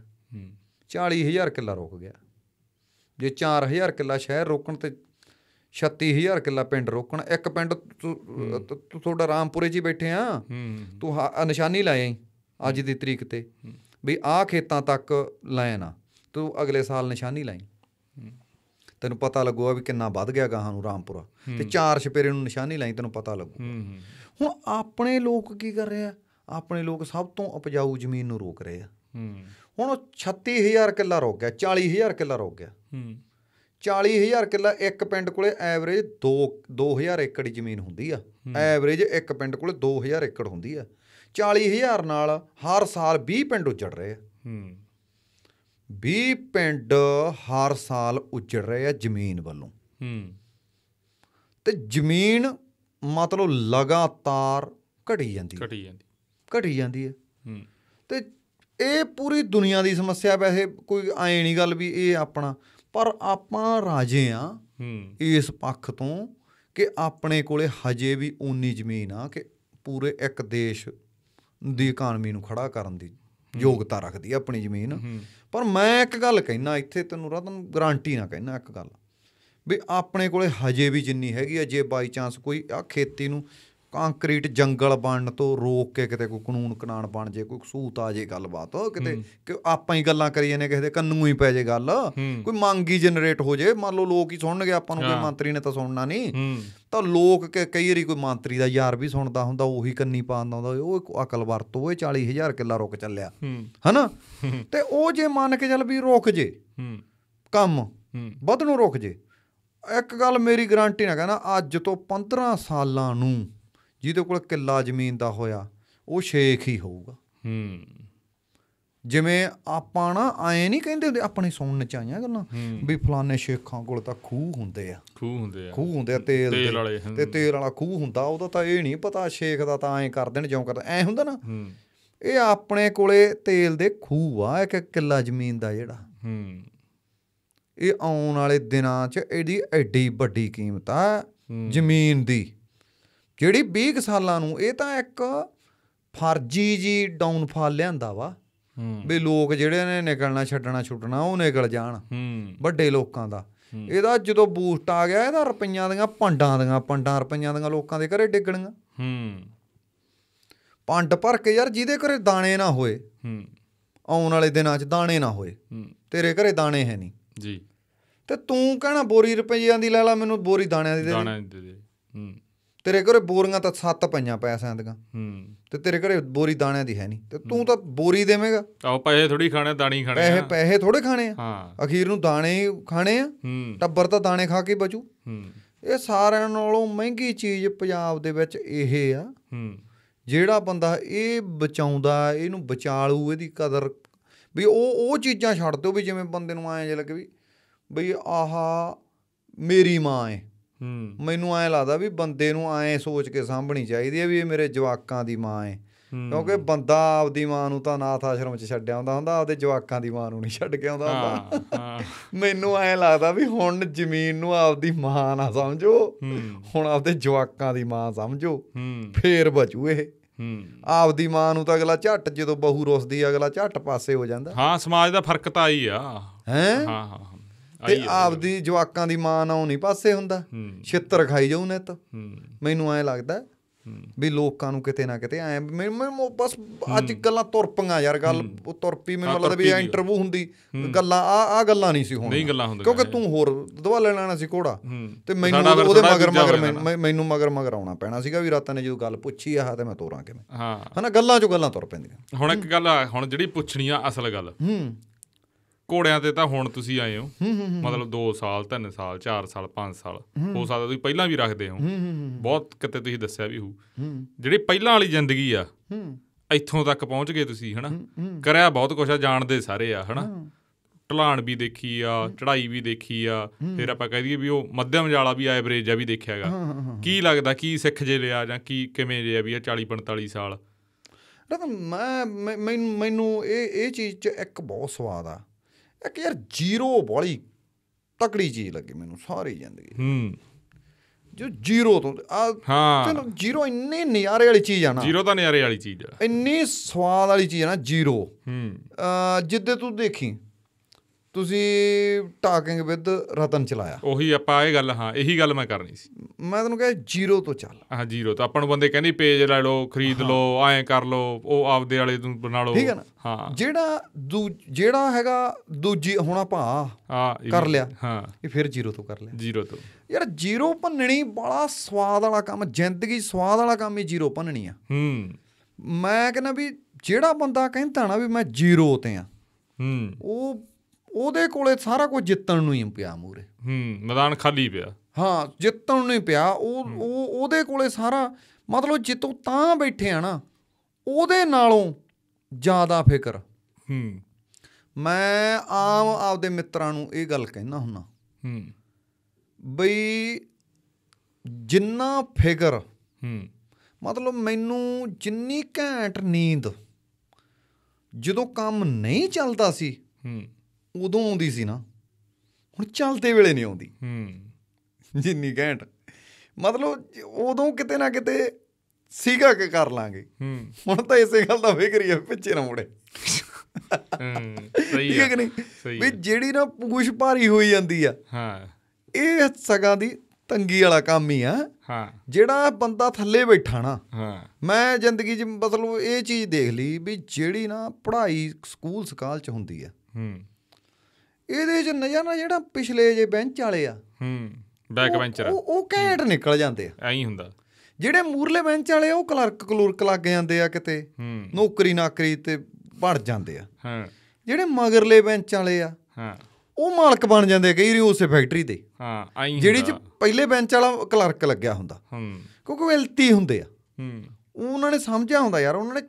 40000 ਕਿੱਲਾ ਰੋਕ ਗਿਆ ਜੇ 4000 ਕਿੱਲਾ ਸ਼ਹਿਰ ਰੋਕਣ ਤੇ 36000 ਕਿੱਲਾ ਪਿੰਡ ਰੋਕਣ ਇੱਕ ਪਿੰਡ ਤੁਹਾਡਾ ਰਾਮਪੁਰੇ ਜੀ ਬੈਠੇ ਆ ਤੂੰ ਨਿਸ਼ਾਨੀ ਲਾਇਆ ਅੱਜ ਦੀ ਤਰੀਕ ਤੇ ਵੀ ਆਹ ਖੇਤਾਂ ਤੱਕ ਲੈਣਾ ਤੂੰ ਅਗਲੇ ਸਾਲ ਨਿਸ਼ਾਨੀ ਲਾਈ ਤੈਨੂੰ ਪਤਾ ਲੱਗੂਗਾ ਵੀ ਕਿੰਨਾ ਵੱਧ ਗਿਆ ਗਾਹਾਂ ਨੂੰ ਰਾਮਪੁਰਾ ਤੇ ਚਾਰ ਛਪੇਰੇ ਨੂੰ ਨਿਸ਼ਾਨੀ ਲਾਈ ਤੈਨੂੰ ਪਤਾ ਲੱਗੂ ਹੁਣ ਆਪਣੇ ਲੋਕ ਕੀ ਕਰ ਰਹੇ ਆ ਆਪਣੇ ਲੋਕ ਸਭ ਤੋਂ ਉਪਜਾਊ ਜ਼ਮੀਨ ਨੂੰ ਰੋਕ ਰਹੇ ਆ ਹੁਣ 36000 ਕਿੱਲਾ ਰੋਕ ਗਿਆ 40000 ਕਿੱਲਾ ਰੋਕ ਗਿਆ 40000 ਕਿੱਲਾ ਇੱਕ ਪਿੰਡ ਕੋਲੇ ਐਵਰੇਜ 2 2000 ਏਕੜ ਜ਼ਮੀਨ ਹੁੰਦੀ ਆ ਐਵਰੇਜ ਇੱਕ ਪਿੰਡ ਕੋਲੇ 2000 ਏਕੜ ਹੁੰਦੀ ਆ 40000 ਨਾਲ ਹਰ ਸਾਲ 20 ਪਿੰਡ ਉੱਜੜ ਰਹੇ ਆ 20 ਪਿੰਡ ਹਰ ਸਾਲ ਉੱਜੜ ਰਹੇ ਆ ਜ਼ਮੀਨ ਵੱਲੋਂ ਹੂੰ ਤੇ ਜ਼ਮੀਨ ਮਤਲਬ ਲਗਾਤਾਰ ਘਟੀ ਜਾਂਦੀ ਘਟੀ ਜਾਂਦੀ ਘਟੀ ਜਾਂਦੀ ਹੈ ਹੂੰ ਤੇ ਇਹ ਪੂਰੀ ਦੁਨੀਆ ਦੀ ਸਮੱਸਿਆ ਵੈਸੇ ਕੋਈ ਐ ਨਹੀਂ ਗੱਲ ਵੀ ਇਹ ਆਪਣਾ ਪਰ ਆਪਾਂ ਰਾਜੇ ਆ ਹੂੰ ਇਸ ਪੱਖ ਤੋਂ ਕਿ ਆਪਣੇ ਕੋਲੇ ਹਜੇ ਵੀ ਉਨੀ ਜ਼ਮੀਨ ਆ ਕਿ ਪੂਰੇ ਇੱਕ ਦੇਸ਼ ਦੀ ਇਕਨੋਮੀ ਨੂੰ ਖੜਾ ਕਰਨ ਦੀ ਯੋਗਤਾ ਰੱਖਦੀ ਹੈ ਆਪਣੀ ਜ਼ਮੀਨ ਪਰ ਮੈਂ ਇੱਕ ਗੱਲ ਕਹਿਣਾ ਇੱਥੇ ਤੈਨੂੰ ਰਤਨ ਗਾਰੰਟੀ ਨਾ ਕਹਿਣਾ ਇੱਕ ਗੱਲ ਵੀ ਆਪਣੇ ਕੋਲੇ ਹਜੇ ਵੀ ਜਿੰਨੀ ਹੈਗੀ ਆ ਜੇ ਬਾਈ ਚਾਂਸ ਕੋਈ ਆ ਖੇਤੀ ਨੂੰ ਕੰਕਰੀਟ ਜੰਗਲ ਬਣਨ ਤੋਂ ਰੋਕ ਕੇ ਕਿਤੇ ਕੋਈ ਕਾਨੂੰਨ ਕਨਾਨ ਬਣ ਜੇ ਕੋਈ ਸੂਤ ਆ ਜੇ ਗੱਲਬਾਤ ਕਿਤੇ ਕਿ ਆਪਾਂ ਹੀ ਗੱਲਾਂ ਕਰੀ ਜਾਂਦੇ ਕਿਸੇ ਦੇ ਕੰਨੂ ਹੀ ਪੈ ਜੇ ਗੱਲ ਕੋਈ ਮੰਗ ਹੀ ਜਨਰੇਟ ਹੋ ਜੇ ਮੰਨ ਲਓ ਲੋਕ ਹੀ ਸੁਣਨਗੇ ਆਪਾਂ ਨੂੰ ਕੋਈ ਮੰਤਰੀ ਨੇ ਤਾਂ ਸੁਣਨਾ ਨਹੀਂ ਤਾਂ ਲੋਕ ਕਈ ਵਾਰੀ ਕੋਈ ਮੰਤਰੀ ਦਾ ਯਾਰ ਵੀ ਸੁਣਦਾ ਹੁੰਦਾ ਉਹੀ ਕੰਨੀ ਪਾਉਂਦਾ ਹੁੰਦਾ ਉਹ ਅਕਲ ਵਰਤੋ ਇਹ 40000 ਕਿੱਲਾ ਰੁਕ ਚੱਲਿਆ ਹਨਾ ਤੇ ਉਹ ਜੇ ਮੰਨ ਕੇ ਚੱਲ ਵੀ ਰੁਕ ਜੇ ਕੰਮ ਨੂੰ ਰੁਕ ਜੇ ਇੱਕ ਗੱਲ ਮੇਰੀ ਗਾਰੰਟੀ ਨਾ ਕਹਿੰਦਾ ਅੱਜ ਤੋਂ 15 ਸਾਲਾਂ ਨੂੰ ਜਿਹਦੇ ਕੋਲ ਕਿੱਲਾ ਜ਼ਮੀਨ ਦਾ ਹੋਇਆ ਉਹ ਸ਼ੇਖ ਹੀ ਹੋਊਗਾ ਹੂੰ ਜਿਵੇਂ ਆਪਾਂ ਨਾ ਐ ਨਹੀਂ ਕਹਿੰਦੇ ਹੁੰਦੇ ਆਪਣੇ ਸੁਣਨ ਚ ਆਈਆਂ ਗੱਲਾਂ ਵੀ ਫਲਾਣੇ ਸ਼ੇਖਾਂ ਕੋਲ ਤਾਂ ਖੂਹ ਹੁੰਦੇ ਆ ਖੂਹ ਹੁੰਦੇ ਆ ਖੂਹ ਹੁੰਦੇ ਆ ਤੇਲ ਦੇ ਤੇ ਤੇਲ ਵਾਲਾ ਖੂਹ ਹੁੰਦਾ ਉਹਦਾ ਤਾਂ ਇਹ ਨਹੀਂ ਪਤਾ ਸ਼ੇਖ ਦਾ ਤਾਂ ਐ ਕਰ ਦੇਣ ਜਿਉਂ ਕਰਦਾ ਐ ਹੁੰਦਾ ਨਾ ਹੂੰ ਇਹ ਆਪਣੇ ਕੋਲੇ ਤੇਲ ਦੇ ਖੂਹ ਆ ਇੱਕ ਕਿੱਲਾ ਜ਼ਮੀਨ ਦਾ ਜਿਹੜਾ ਹੂੰ ਇਹ ਆਉਣ ਵਾਲੇ ਦਿਨਾਂ 'ਚ ਇਹਦੀ ਐਡੀ ਵੱਡੀ ਕੀਮਤ ਆ ਜ਼ਮੀਨ ਦੀ ਜਿਹੜੀ 20 ਸਾਲਾਂ ਨੂੰ ਇਹ ਤਾਂ ਇੱਕ ਫਰਜੀ ਜੀ ਡਾਊਨਫਾਲ ਲਿਆਂਦਾ ਵਾ ਵੀ ਲੋਕ ਜਿਹੜੇ ਨੇ ਨਿਕਲਣਾ ਛੱਡਣਾ ਛੁੱਟਣਾ ਉਹ ਨਿਕਲ ਜਾਣ ਵੱਡੇ ਲੋਕਾਂ ਦਾ ਇਹਦਾ ਜਦੋਂ ਬੂਸਟ ਆ ਗਿਆ ਇਹਦਾ ਰੁਪਈਆਂ ਦੀਆਂ ਪੰਡਾਂ ਦੀਆਂ ਪੰਡਾਂ ਰੁਪਈਆਂ ਦੀਆਂ ਲੋਕਾਂ ਦੇ ਘਰੇ ਡਿੱਗਣੀਆਂ ਹੂੰ ਪੰਡ ਭਰ ਕੇ ਯਾਰ ਜਿਹਦੇ ਘਰੇ ਦਾਣੇ ਨਾ ਹੋਏ ਹੂੰ ਆਉਣ ਵਾਲੇ ਦਿਨਾਂ 'ਚ ਦਾਣੇ ਨਾ ਹੋਏ ਤੇਰੇ ਘਰੇ ਦਾਣੇ ਹੈ ਨਹੀਂ ਜੀ ਤੇ ਤੂੰ ਕਹਿਣਾ ਬੋਰੀ ਰੁਪਈਆਂ ਦੀ ਲੈ ਲੈ ਮੈਨੂੰ ਬੋਰੀ ਦਾਣਿਆਂ ਦੀ ਦੇ ਦੇ ਦਾਣਿਆਂ ਦੀ ਦੇ ਦੇ ਹੂੰ ਤੇਰੇ ਘਰੇ ਬੋਰੀਆਂ ਤਾਂ ਸੱਤ ਪਈਆਂ ਪੈਸਿਆਂ ਦੀਆਂ ਹੂੰ ਤੇ ਤੇਰੇ ਘਰੇ ਬੋਰੀ ਦਾਣਿਆਂ ਦੀ ਹੈ ਨਹੀਂ ਤੇ ਤੂੰ ਤਾਂ ਬੋਰੀ ਦੇਵੇਂਗਾ ਆਹ ਪੈਸੇ ਥੋੜੀ ਖਾਣੇ ਦਾਣੀ ਖਾਣੇ ਪੈਸੇ ਪੈਸੇ ਥੋੜੇ ਖਾਣੇ ਆ ਹਾਂ ਅਖੀਰ ਨੂੰ ਦਾਣੇ ਖਾਣੇ ਆ ਟੱਬਰ ਤਾਂ ਦਾਣੇ ਖਾ ਕੇ ਬਚੂ ਹੂੰ ਇਹ ਸਾਰਿਆਂ ਨਾਲੋਂ ਮਹਿੰਗੀ ਚੀਜ਼ ਪੰਜਾਬ ਦੇ ਵਿੱਚ ਇਹ ਆ ਹੂੰ ਜਿਹੜਾ ਬੰਦਾ ਇਹ ਬਚਾਉਂਦਾ ਇਹਨੂੰ ਬਚਾਲੂ ਇਹਦੀ ਕਦਰ ਵੀ ਉਹ ਉਹ ਚੀਜ਼ਾਂ ਛੱਡ ਦਿਓ ਵੀ ਜਿਵੇਂ ਬੰਦੇ ਨੂੰ ਐਂ ਜੇ ਲੱਗੇ ਵੀ ਬਈ ਆਹਾ ਮੇਰੀ ਮਾਂ ਹੈ ਹੂੰ ਮੈਨੂੰ ਐ ਲੱਗਦਾ ਵੀ ਬੰਦੇ ਨੂੰ ਐ ਸੋਚ ਕੇ ਸਾਂਭਣੀ ਚਾਹੀਦੀ ਹੈ ਵੀ ਇਹ ਮੇਰੇ ਜਵਾਕਾਂ ਦੀ ਮਾਂ ਹੈ ਕਿਉਂਕਿ ਬੰਦਾ ਆਪਦੀ ਮਾਂ ਨੂੰ ਤਾਂ ਨਾਥ ਆਸ਼ਰਮ 'ਚ ਛੱਡਿਆ ਹੁੰਦਾ ਹੁੰਦਾ ਆਪਦੇ ਜਵਾਕਾਂ ਦੀ ਮਾਂ ਨੂੰ ਨਹੀਂ ਛੱਡ ਕੇ ਆਉਂਦਾ ਹੁੰਦਾ ਮੈਨੂੰ ਐ ਲੱਗਦਾ ਵੀ ਹੁਣ ਜ਼ਮੀਨ ਨੂੰ ਆਪਦੀ ਮਾਂ ਨਾ ਸਮਝੋ ਹੁਣ ਆਪਦੇ ਜਵਾਕਾਂ ਦੀ ਮਾਂ ਸਮਝੋ ਫੇਰ ਬਚੂ ਇਹ ਆਪਦੀ ਮਾਂ ਨੂੰ ਤਾਂ ਅਗਲਾ ਝੱਟ ਜਦੋਂ ਬਹੂ ਰੁੱਸਦੀ ਅਗਲਾ ਝੱਟ ਪਾਸੇ ਹੋ ਜਾਂਦਾ ਹਾਂ ਸਮਾਜ ਦਾ ਫਰਕ ਤਾਂ ਆਈ ਆ ਹੈ ਹਾਂ ਹਾਂ ਤੇ ਆਪਦੀ ਜਵਾਕਾਂ ਦੀ ਮਾਂ ਨਾਉ ਨਹੀਂ ਪਾਸੇ ਹੁੰਦਾ ਛਿੱਤਰ ਖਾਈ ਜਾਉ ਨੇ ਤਾਂ ਮੈਨੂੰ ਐ ਲੱਗਦਾ ਵੀ ਲੋਕਾਂ ਨੂੰ ਕਿਤੇ ਨਾ ਕਿਤੇ ਐ ਮੈਂ ਬਸ ਅੱਜ ਗੱਲਾਂ ਤੁਰਪੀਆਂ ਯਾਰ ਗੱਲ ਉਹ ਤੁਰਪੀ ਮੈਨੂੰ ਲੱਗਦਾ ਵੀ ਇੰਟਰਵਿਊ ਹੁੰਦੀ ਗੱਲਾਂ ਆ ਆ ਗੱਲਾਂ ਨਹੀਂ ਸੀ ਹੋਣੀਆਂ ਕਿਉਂਕਿ ਤੂੰ ਹੋਰ ਦਵਾ ਲੈਣ ਆਣਾ ਸੀ ਕੋੜਾ ਤੇ ਮੈਨੂੰ ਉਹਦੇ ਮਗਰ ਮਗਰ ਮੈਨੂੰ ਮਗਰ ਮਗਰ ਆਉਣਾ ਪੈਣਾ ਸੀਗਾ ਵੀ ਰਾਤਾਂ ਨੇ ਜਦੋਂ ਗੱਲ ਪੁੱਛੀ ਆਹ ਤੇ ਮੈਂ ਤੋਰਾਂ ਕਿਵੇਂ ਹਾਂ ਹਨਾ ਗੱਲਾਂ ਚੋਂ ਗੱਲਾਂ ਤੁਰ ਪੈਂਦੀਆਂ ਹੁਣ ਇੱਕ ਗੱਲ ਹੁਣ ਜਿਹੜੀ ਪੁੱਛਣੀ ਆ ਅਸਲ ਗੱਲ ਘੋੜਿਆਂ ਤੇ ਤਾਂ ਹੁਣ ਤੁਸੀਂ ਆਏ ਹੋ ਮਤਲਬ 2 ਸਾਲ 3 ਸਾਲ 4 ਸਾਲ 5 ਸਾਲ ਹੋ ਸਕਦਾ ਤੁਸੀਂ ਪਹਿਲਾਂ ਵੀ ਰੱਖਦੇ ਹੋ ਬਹੁਤ ਕਿਤੇ ਤੁਸੀਂ ਦੱਸਿਆ ਵੀ ਹੋ ਜਿਹੜੀ ਪਹਿਲਾਂ ਵਾਲੀ ਜ਼ਿੰਦਗੀ ਆ ਇੱਥੋਂ ਤੱਕ ਪਹੁੰਚ ਗਏ ਤੁਸੀਂ ਹਨਾ ਕਰਿਆ ਬਹੁਤ ਕੁਝ ਆ ਜਾਣਦੇ ਸਾਰੇ ਆ ਹਨਾ ਢਲਾਣ ਵੀ ਦੇਖੀ ਆ ਚੜਾਈ ਵੀ ਦੇਖੀ ਆ ਫਿਰ ਆਪਾਂ ਕਹਿ ਦਈਏ ਵੀ ਉਹ ਮੱਧਮ ਜਾਲਾ ਵੀ ਐਵਰੇਜ ਆ ਵੀ ਦੇਖਿਆਗਾ ਕੀ ਲੱਗਦਾ ਕੀ ਸਿੱਖ ਜੇ ਲਿਆ ਜਾਂ ਕੀ ਕਿਵੇਂ ਜੇ ਆ ਵੀ ਆ 40 45 ਸਾਲ ਰਤਨ ਮੈਂ ਮੈਨੂੰ ਇਹ ਇਹ ਚੀਜ਼ 'ਚ ਇੱਕ ਬਹੁਤ ਸਵਾਦ ਆ ਇੱਕ ਯਾਰ ਜ਼ੀਰੋ ਬੋਲੀ ਤਕੜੀ ਚੀਜ਼ ਲੱਗੀ ਮੈਨੂੰ ਸਾਰੀ ਜ਼ਿੰਦਗੀ ਹੂੰ ਜੋ ਜ਼ੀਰੋ ਤੋਂ ਆ ਚਲੋ ਜ਼ੀਰੋ ਇੰਨੇ ਨਿਆਰੇ ਵਾਲੀ ਚੀਜ਼ ਆ ਨਾ ਜ਼ੀਰੋ ਤਾਂ ਨਿਆਰੇ ਵਾਲੀ ਚੀਜ਼ ਆ ਇੰਨੀ ਸਵਾਦ ਵਾਲੀ ਚੀਜ਼ ਆ ਨਾ ਜ਼ੀਰੋ ਹੂੰ ਜਿੱਦੇ ਤੂੰ ਦੇਖੀ ਤੁਸੀਂ ਟਾਕਿੰਗ ਵਿਦ ਰਤਨ ਚਲਾਇਆ ਉਹੀ ਆਪਾਂ ਇਹ ਗੱਲ ਹਾਂ ਇਹੀ ਗੱਲ ਮੈਂ ਕਰਨੀ ਸੀ ਮੈਂ ਤੁਹਾਨੂੰ ਕਿਹਾ ਜ਼ੀਰੋ ਤੋਂ ਚੱਲ ਹਾਂ ਜ਼ੀਰੋ ਤਾਂ ਆਪਾਂ ਨੂੰ ਬੰਦੇ ਕਹਿੰਦੇ ਪੇਜ ਲੈ ਲਓ ਖਰੀਦ ਲਓ ਐਂ ਕਰ ਲਓ ਉਹ ਆਪਦੇ ਵਾਲੇ ਨੂੰ ਬਣਾ ਲਓ ਠੀਕ ਹੈ ਨਾ ਹਾਂ ਜਿਹੜਾ ਜਿਹੜਾ ਹੈਗਾ ਦੂਜੀ ਹੁਣ ਆਪਾਂ ਹਾਂ ਕਰ ਲਿਆ ਹਾਂ ਇਹ ਫਿਰ ਜ਼ੀਰੋ ਤੋਂ ਕਰ ਲਿਆ ਜ਼ੀਰੋ ਤੋਂ ਯਾਰ ਜ਼ੀਰੋ ਭੰਨਣੀ ਬੜਾ ਸਵਾਦ ਵਾਲਾ ਕੰਮ ਜ਼ਿੰਦਗੀ ਸਵਾਦ ਵਾਲਾ ਕੰਮ ਹੀ ਜ਼ੀਰੋ ਭੰਨਣੀ ਆ ਹੂੰ ਮੈਂ ਕਹਿੰਦਾ ਵੀ ਜਿਹੜਾ ਬੰਦਾ ਕਹਿੰਦਾ ਨਾ ਵੀ ਮੈਂ ਜ਼ੀਰੋ ਤੇ ਆ ਹੂੰ ਉਹ ਉਹਦੇ ਕੋਲੇ ਸਾਰਾ ਕੁਝ ਜਿੱਤਣ ਨੂੰ ਹੀ ਪਿਆ ਮੂਰੇ ਹੂੰ ਮੈਦਾਨ ਖਾਲੀ ਪਿਆ ਹਾਂ ਜਿੱਤਣ ਨੂੰ ਹੀ ਪਿਆ ਉਹ ਉਹ ਉਹਦੇ ਕੋਲੇ ਸਾਰਾ ਮਤਲਬ ਜਿੱਤੋਂ ਤਾਂ ਬੈਠੇ ਆ ਨਾ ਉਹਦੇ ਨਾਲੋਂ ਜ਼ਿਆਦਾ ਫਿਕਰ ਹੂੰ ਮੈਂ ਆਮ ਆਪਦੇ ਮਿੱਤਰਾਂ ਨੂੰ ਇਹ ਗੱਲ ਕਹਿਣਾ ਹੁੰਨਾ ਹੂੰ ਬਈ ਜਿੰਨਾ ਫਿਕਰ ਹੂੰ ਮਤਲਬ ਮੈਨੂੰ ਜਿੰਨੀ ਘੈਂਟ ਨੀਂਦ ਜਦੋਂ ਕੰਮ ਨਹੀਂ ਚੱਲਦਾ ਸੀ ਹੂੰ ਉਦੋਂ ਆਉਂਦੀ ਸੀ ਨਾ ਹੁਣ ਚੱਲਦੇ ਵੇਲੇ ਨਹੀਂ ਆਉਂਦੀ ਹੂੰ ਜਿੰਨੀ ਘੈਂਟ ਮਤਲਬ ਉਦੋਂ ਕਿਤੇ ਨਾ ਕਿਤੇ ਸੀਗਾ ਕਿ ਕਰ ਲਾਂਗੇ ਹੂੰ ਹੁਣ ਤਾਂ ਇਸੇ ਗੱਲ ਦਾ ਫਿਕਰ ਹੀ ਹੈ ਪਿੱਛੇ ਨਾ ਮੁੜੇ ਹੂੰ ਸਹੀ ਹੈ ਕਿ ਨਹੀਂ ਵੀ ਜਿਹੜੀ ਨਾ ਪੂਛ ਭਾਰੀ ਹੋਈ ਜਾਂਦੀ ਆ ਹਾਂ ਇਹ ਸਗਾ ਦੀ ਤੰਗੀ ਵਾਲਾ ਕੰਮ ਹੀ ਆ ਹਾਂ ਜਿਹੜਾ ਬੰਦਾ ਥੱਲੇ ਬੈਠਾ ਨਾ ਹਾਂ ਮੈਂ ਜ਼ਿੰਦਗੀ 'ਚ ਮਤਲਬ ਇਹ ਚੀਜ਼ ਦੇਖ ਲਈ ਵੀ ਜਿਹੜੀ ਨਾ ਪੜ੍ਹਾਈ ਸਕੂਲ ਸਕਾਲ 'ਚ ਹੁੰਦੀ ਆ ਹੂੰ ਇਹਦੇ 'ਚ ਨਜ਼ਰਾਂ ਜਿਹੜਾ ਪਿਛਲੇ ਜੇ ਬੈਂਚ ਵਾਲੇ ਆ ਹੂੰ ਬੈਕ ਬੈਂਚਰ ਉਹ ਉਹ ਘੈਂਟ ਨਿਕਲ ਜਾਂਦੇ ਆ ਐਂ ਹੁੰਦਾ ਜਿਹੜੇ ਮੂਰਲੇ ਬੈਂਚ ਵਾਲੇ ਉਹ ਕਲਰਕ ਕਲੂਰਕ ਲੱਗ ਜਾਂਦੇ ਆ ਕਿਤੇ ਨੌਕਰੀ ਨਾਕਰੀ ਤੇ ਭੜ ਜਾਂਦੇ ਆ ਹਾਂ ਜਿਹੜੇ ਮਗਰਲੇ ਬੈਂਚ ਵਾਲੇ ਆ ਹਾਂ ਉਹ ਮਾਲਕ ਬਣ ਜਾਂਦੇ ਕਈ ਰਿਓ ਉਸੇ ਫੈਕਟਰੀ ਦੇ ਹਾਂ ਐਂ ਜਿਹੜੀ ਚ ਪਹਿਲੇ ਬੈਂਚ ਵਾਲਾ ਕਲਰਕ ਲੱਗਿਆ ਹੁੰਦਾ ਹੂੰ ਕਿਉਂਕਿ ਉਹ ਇਲਤੀ ਹੁੰਦੇ ਆ ਹੂੰ ਉਹਨਾਂ ਨੇ ਸਮਝਿਆ ਹੁੰਦਾ ਯਾਰ ਉਹਨਾਂ ਨੇ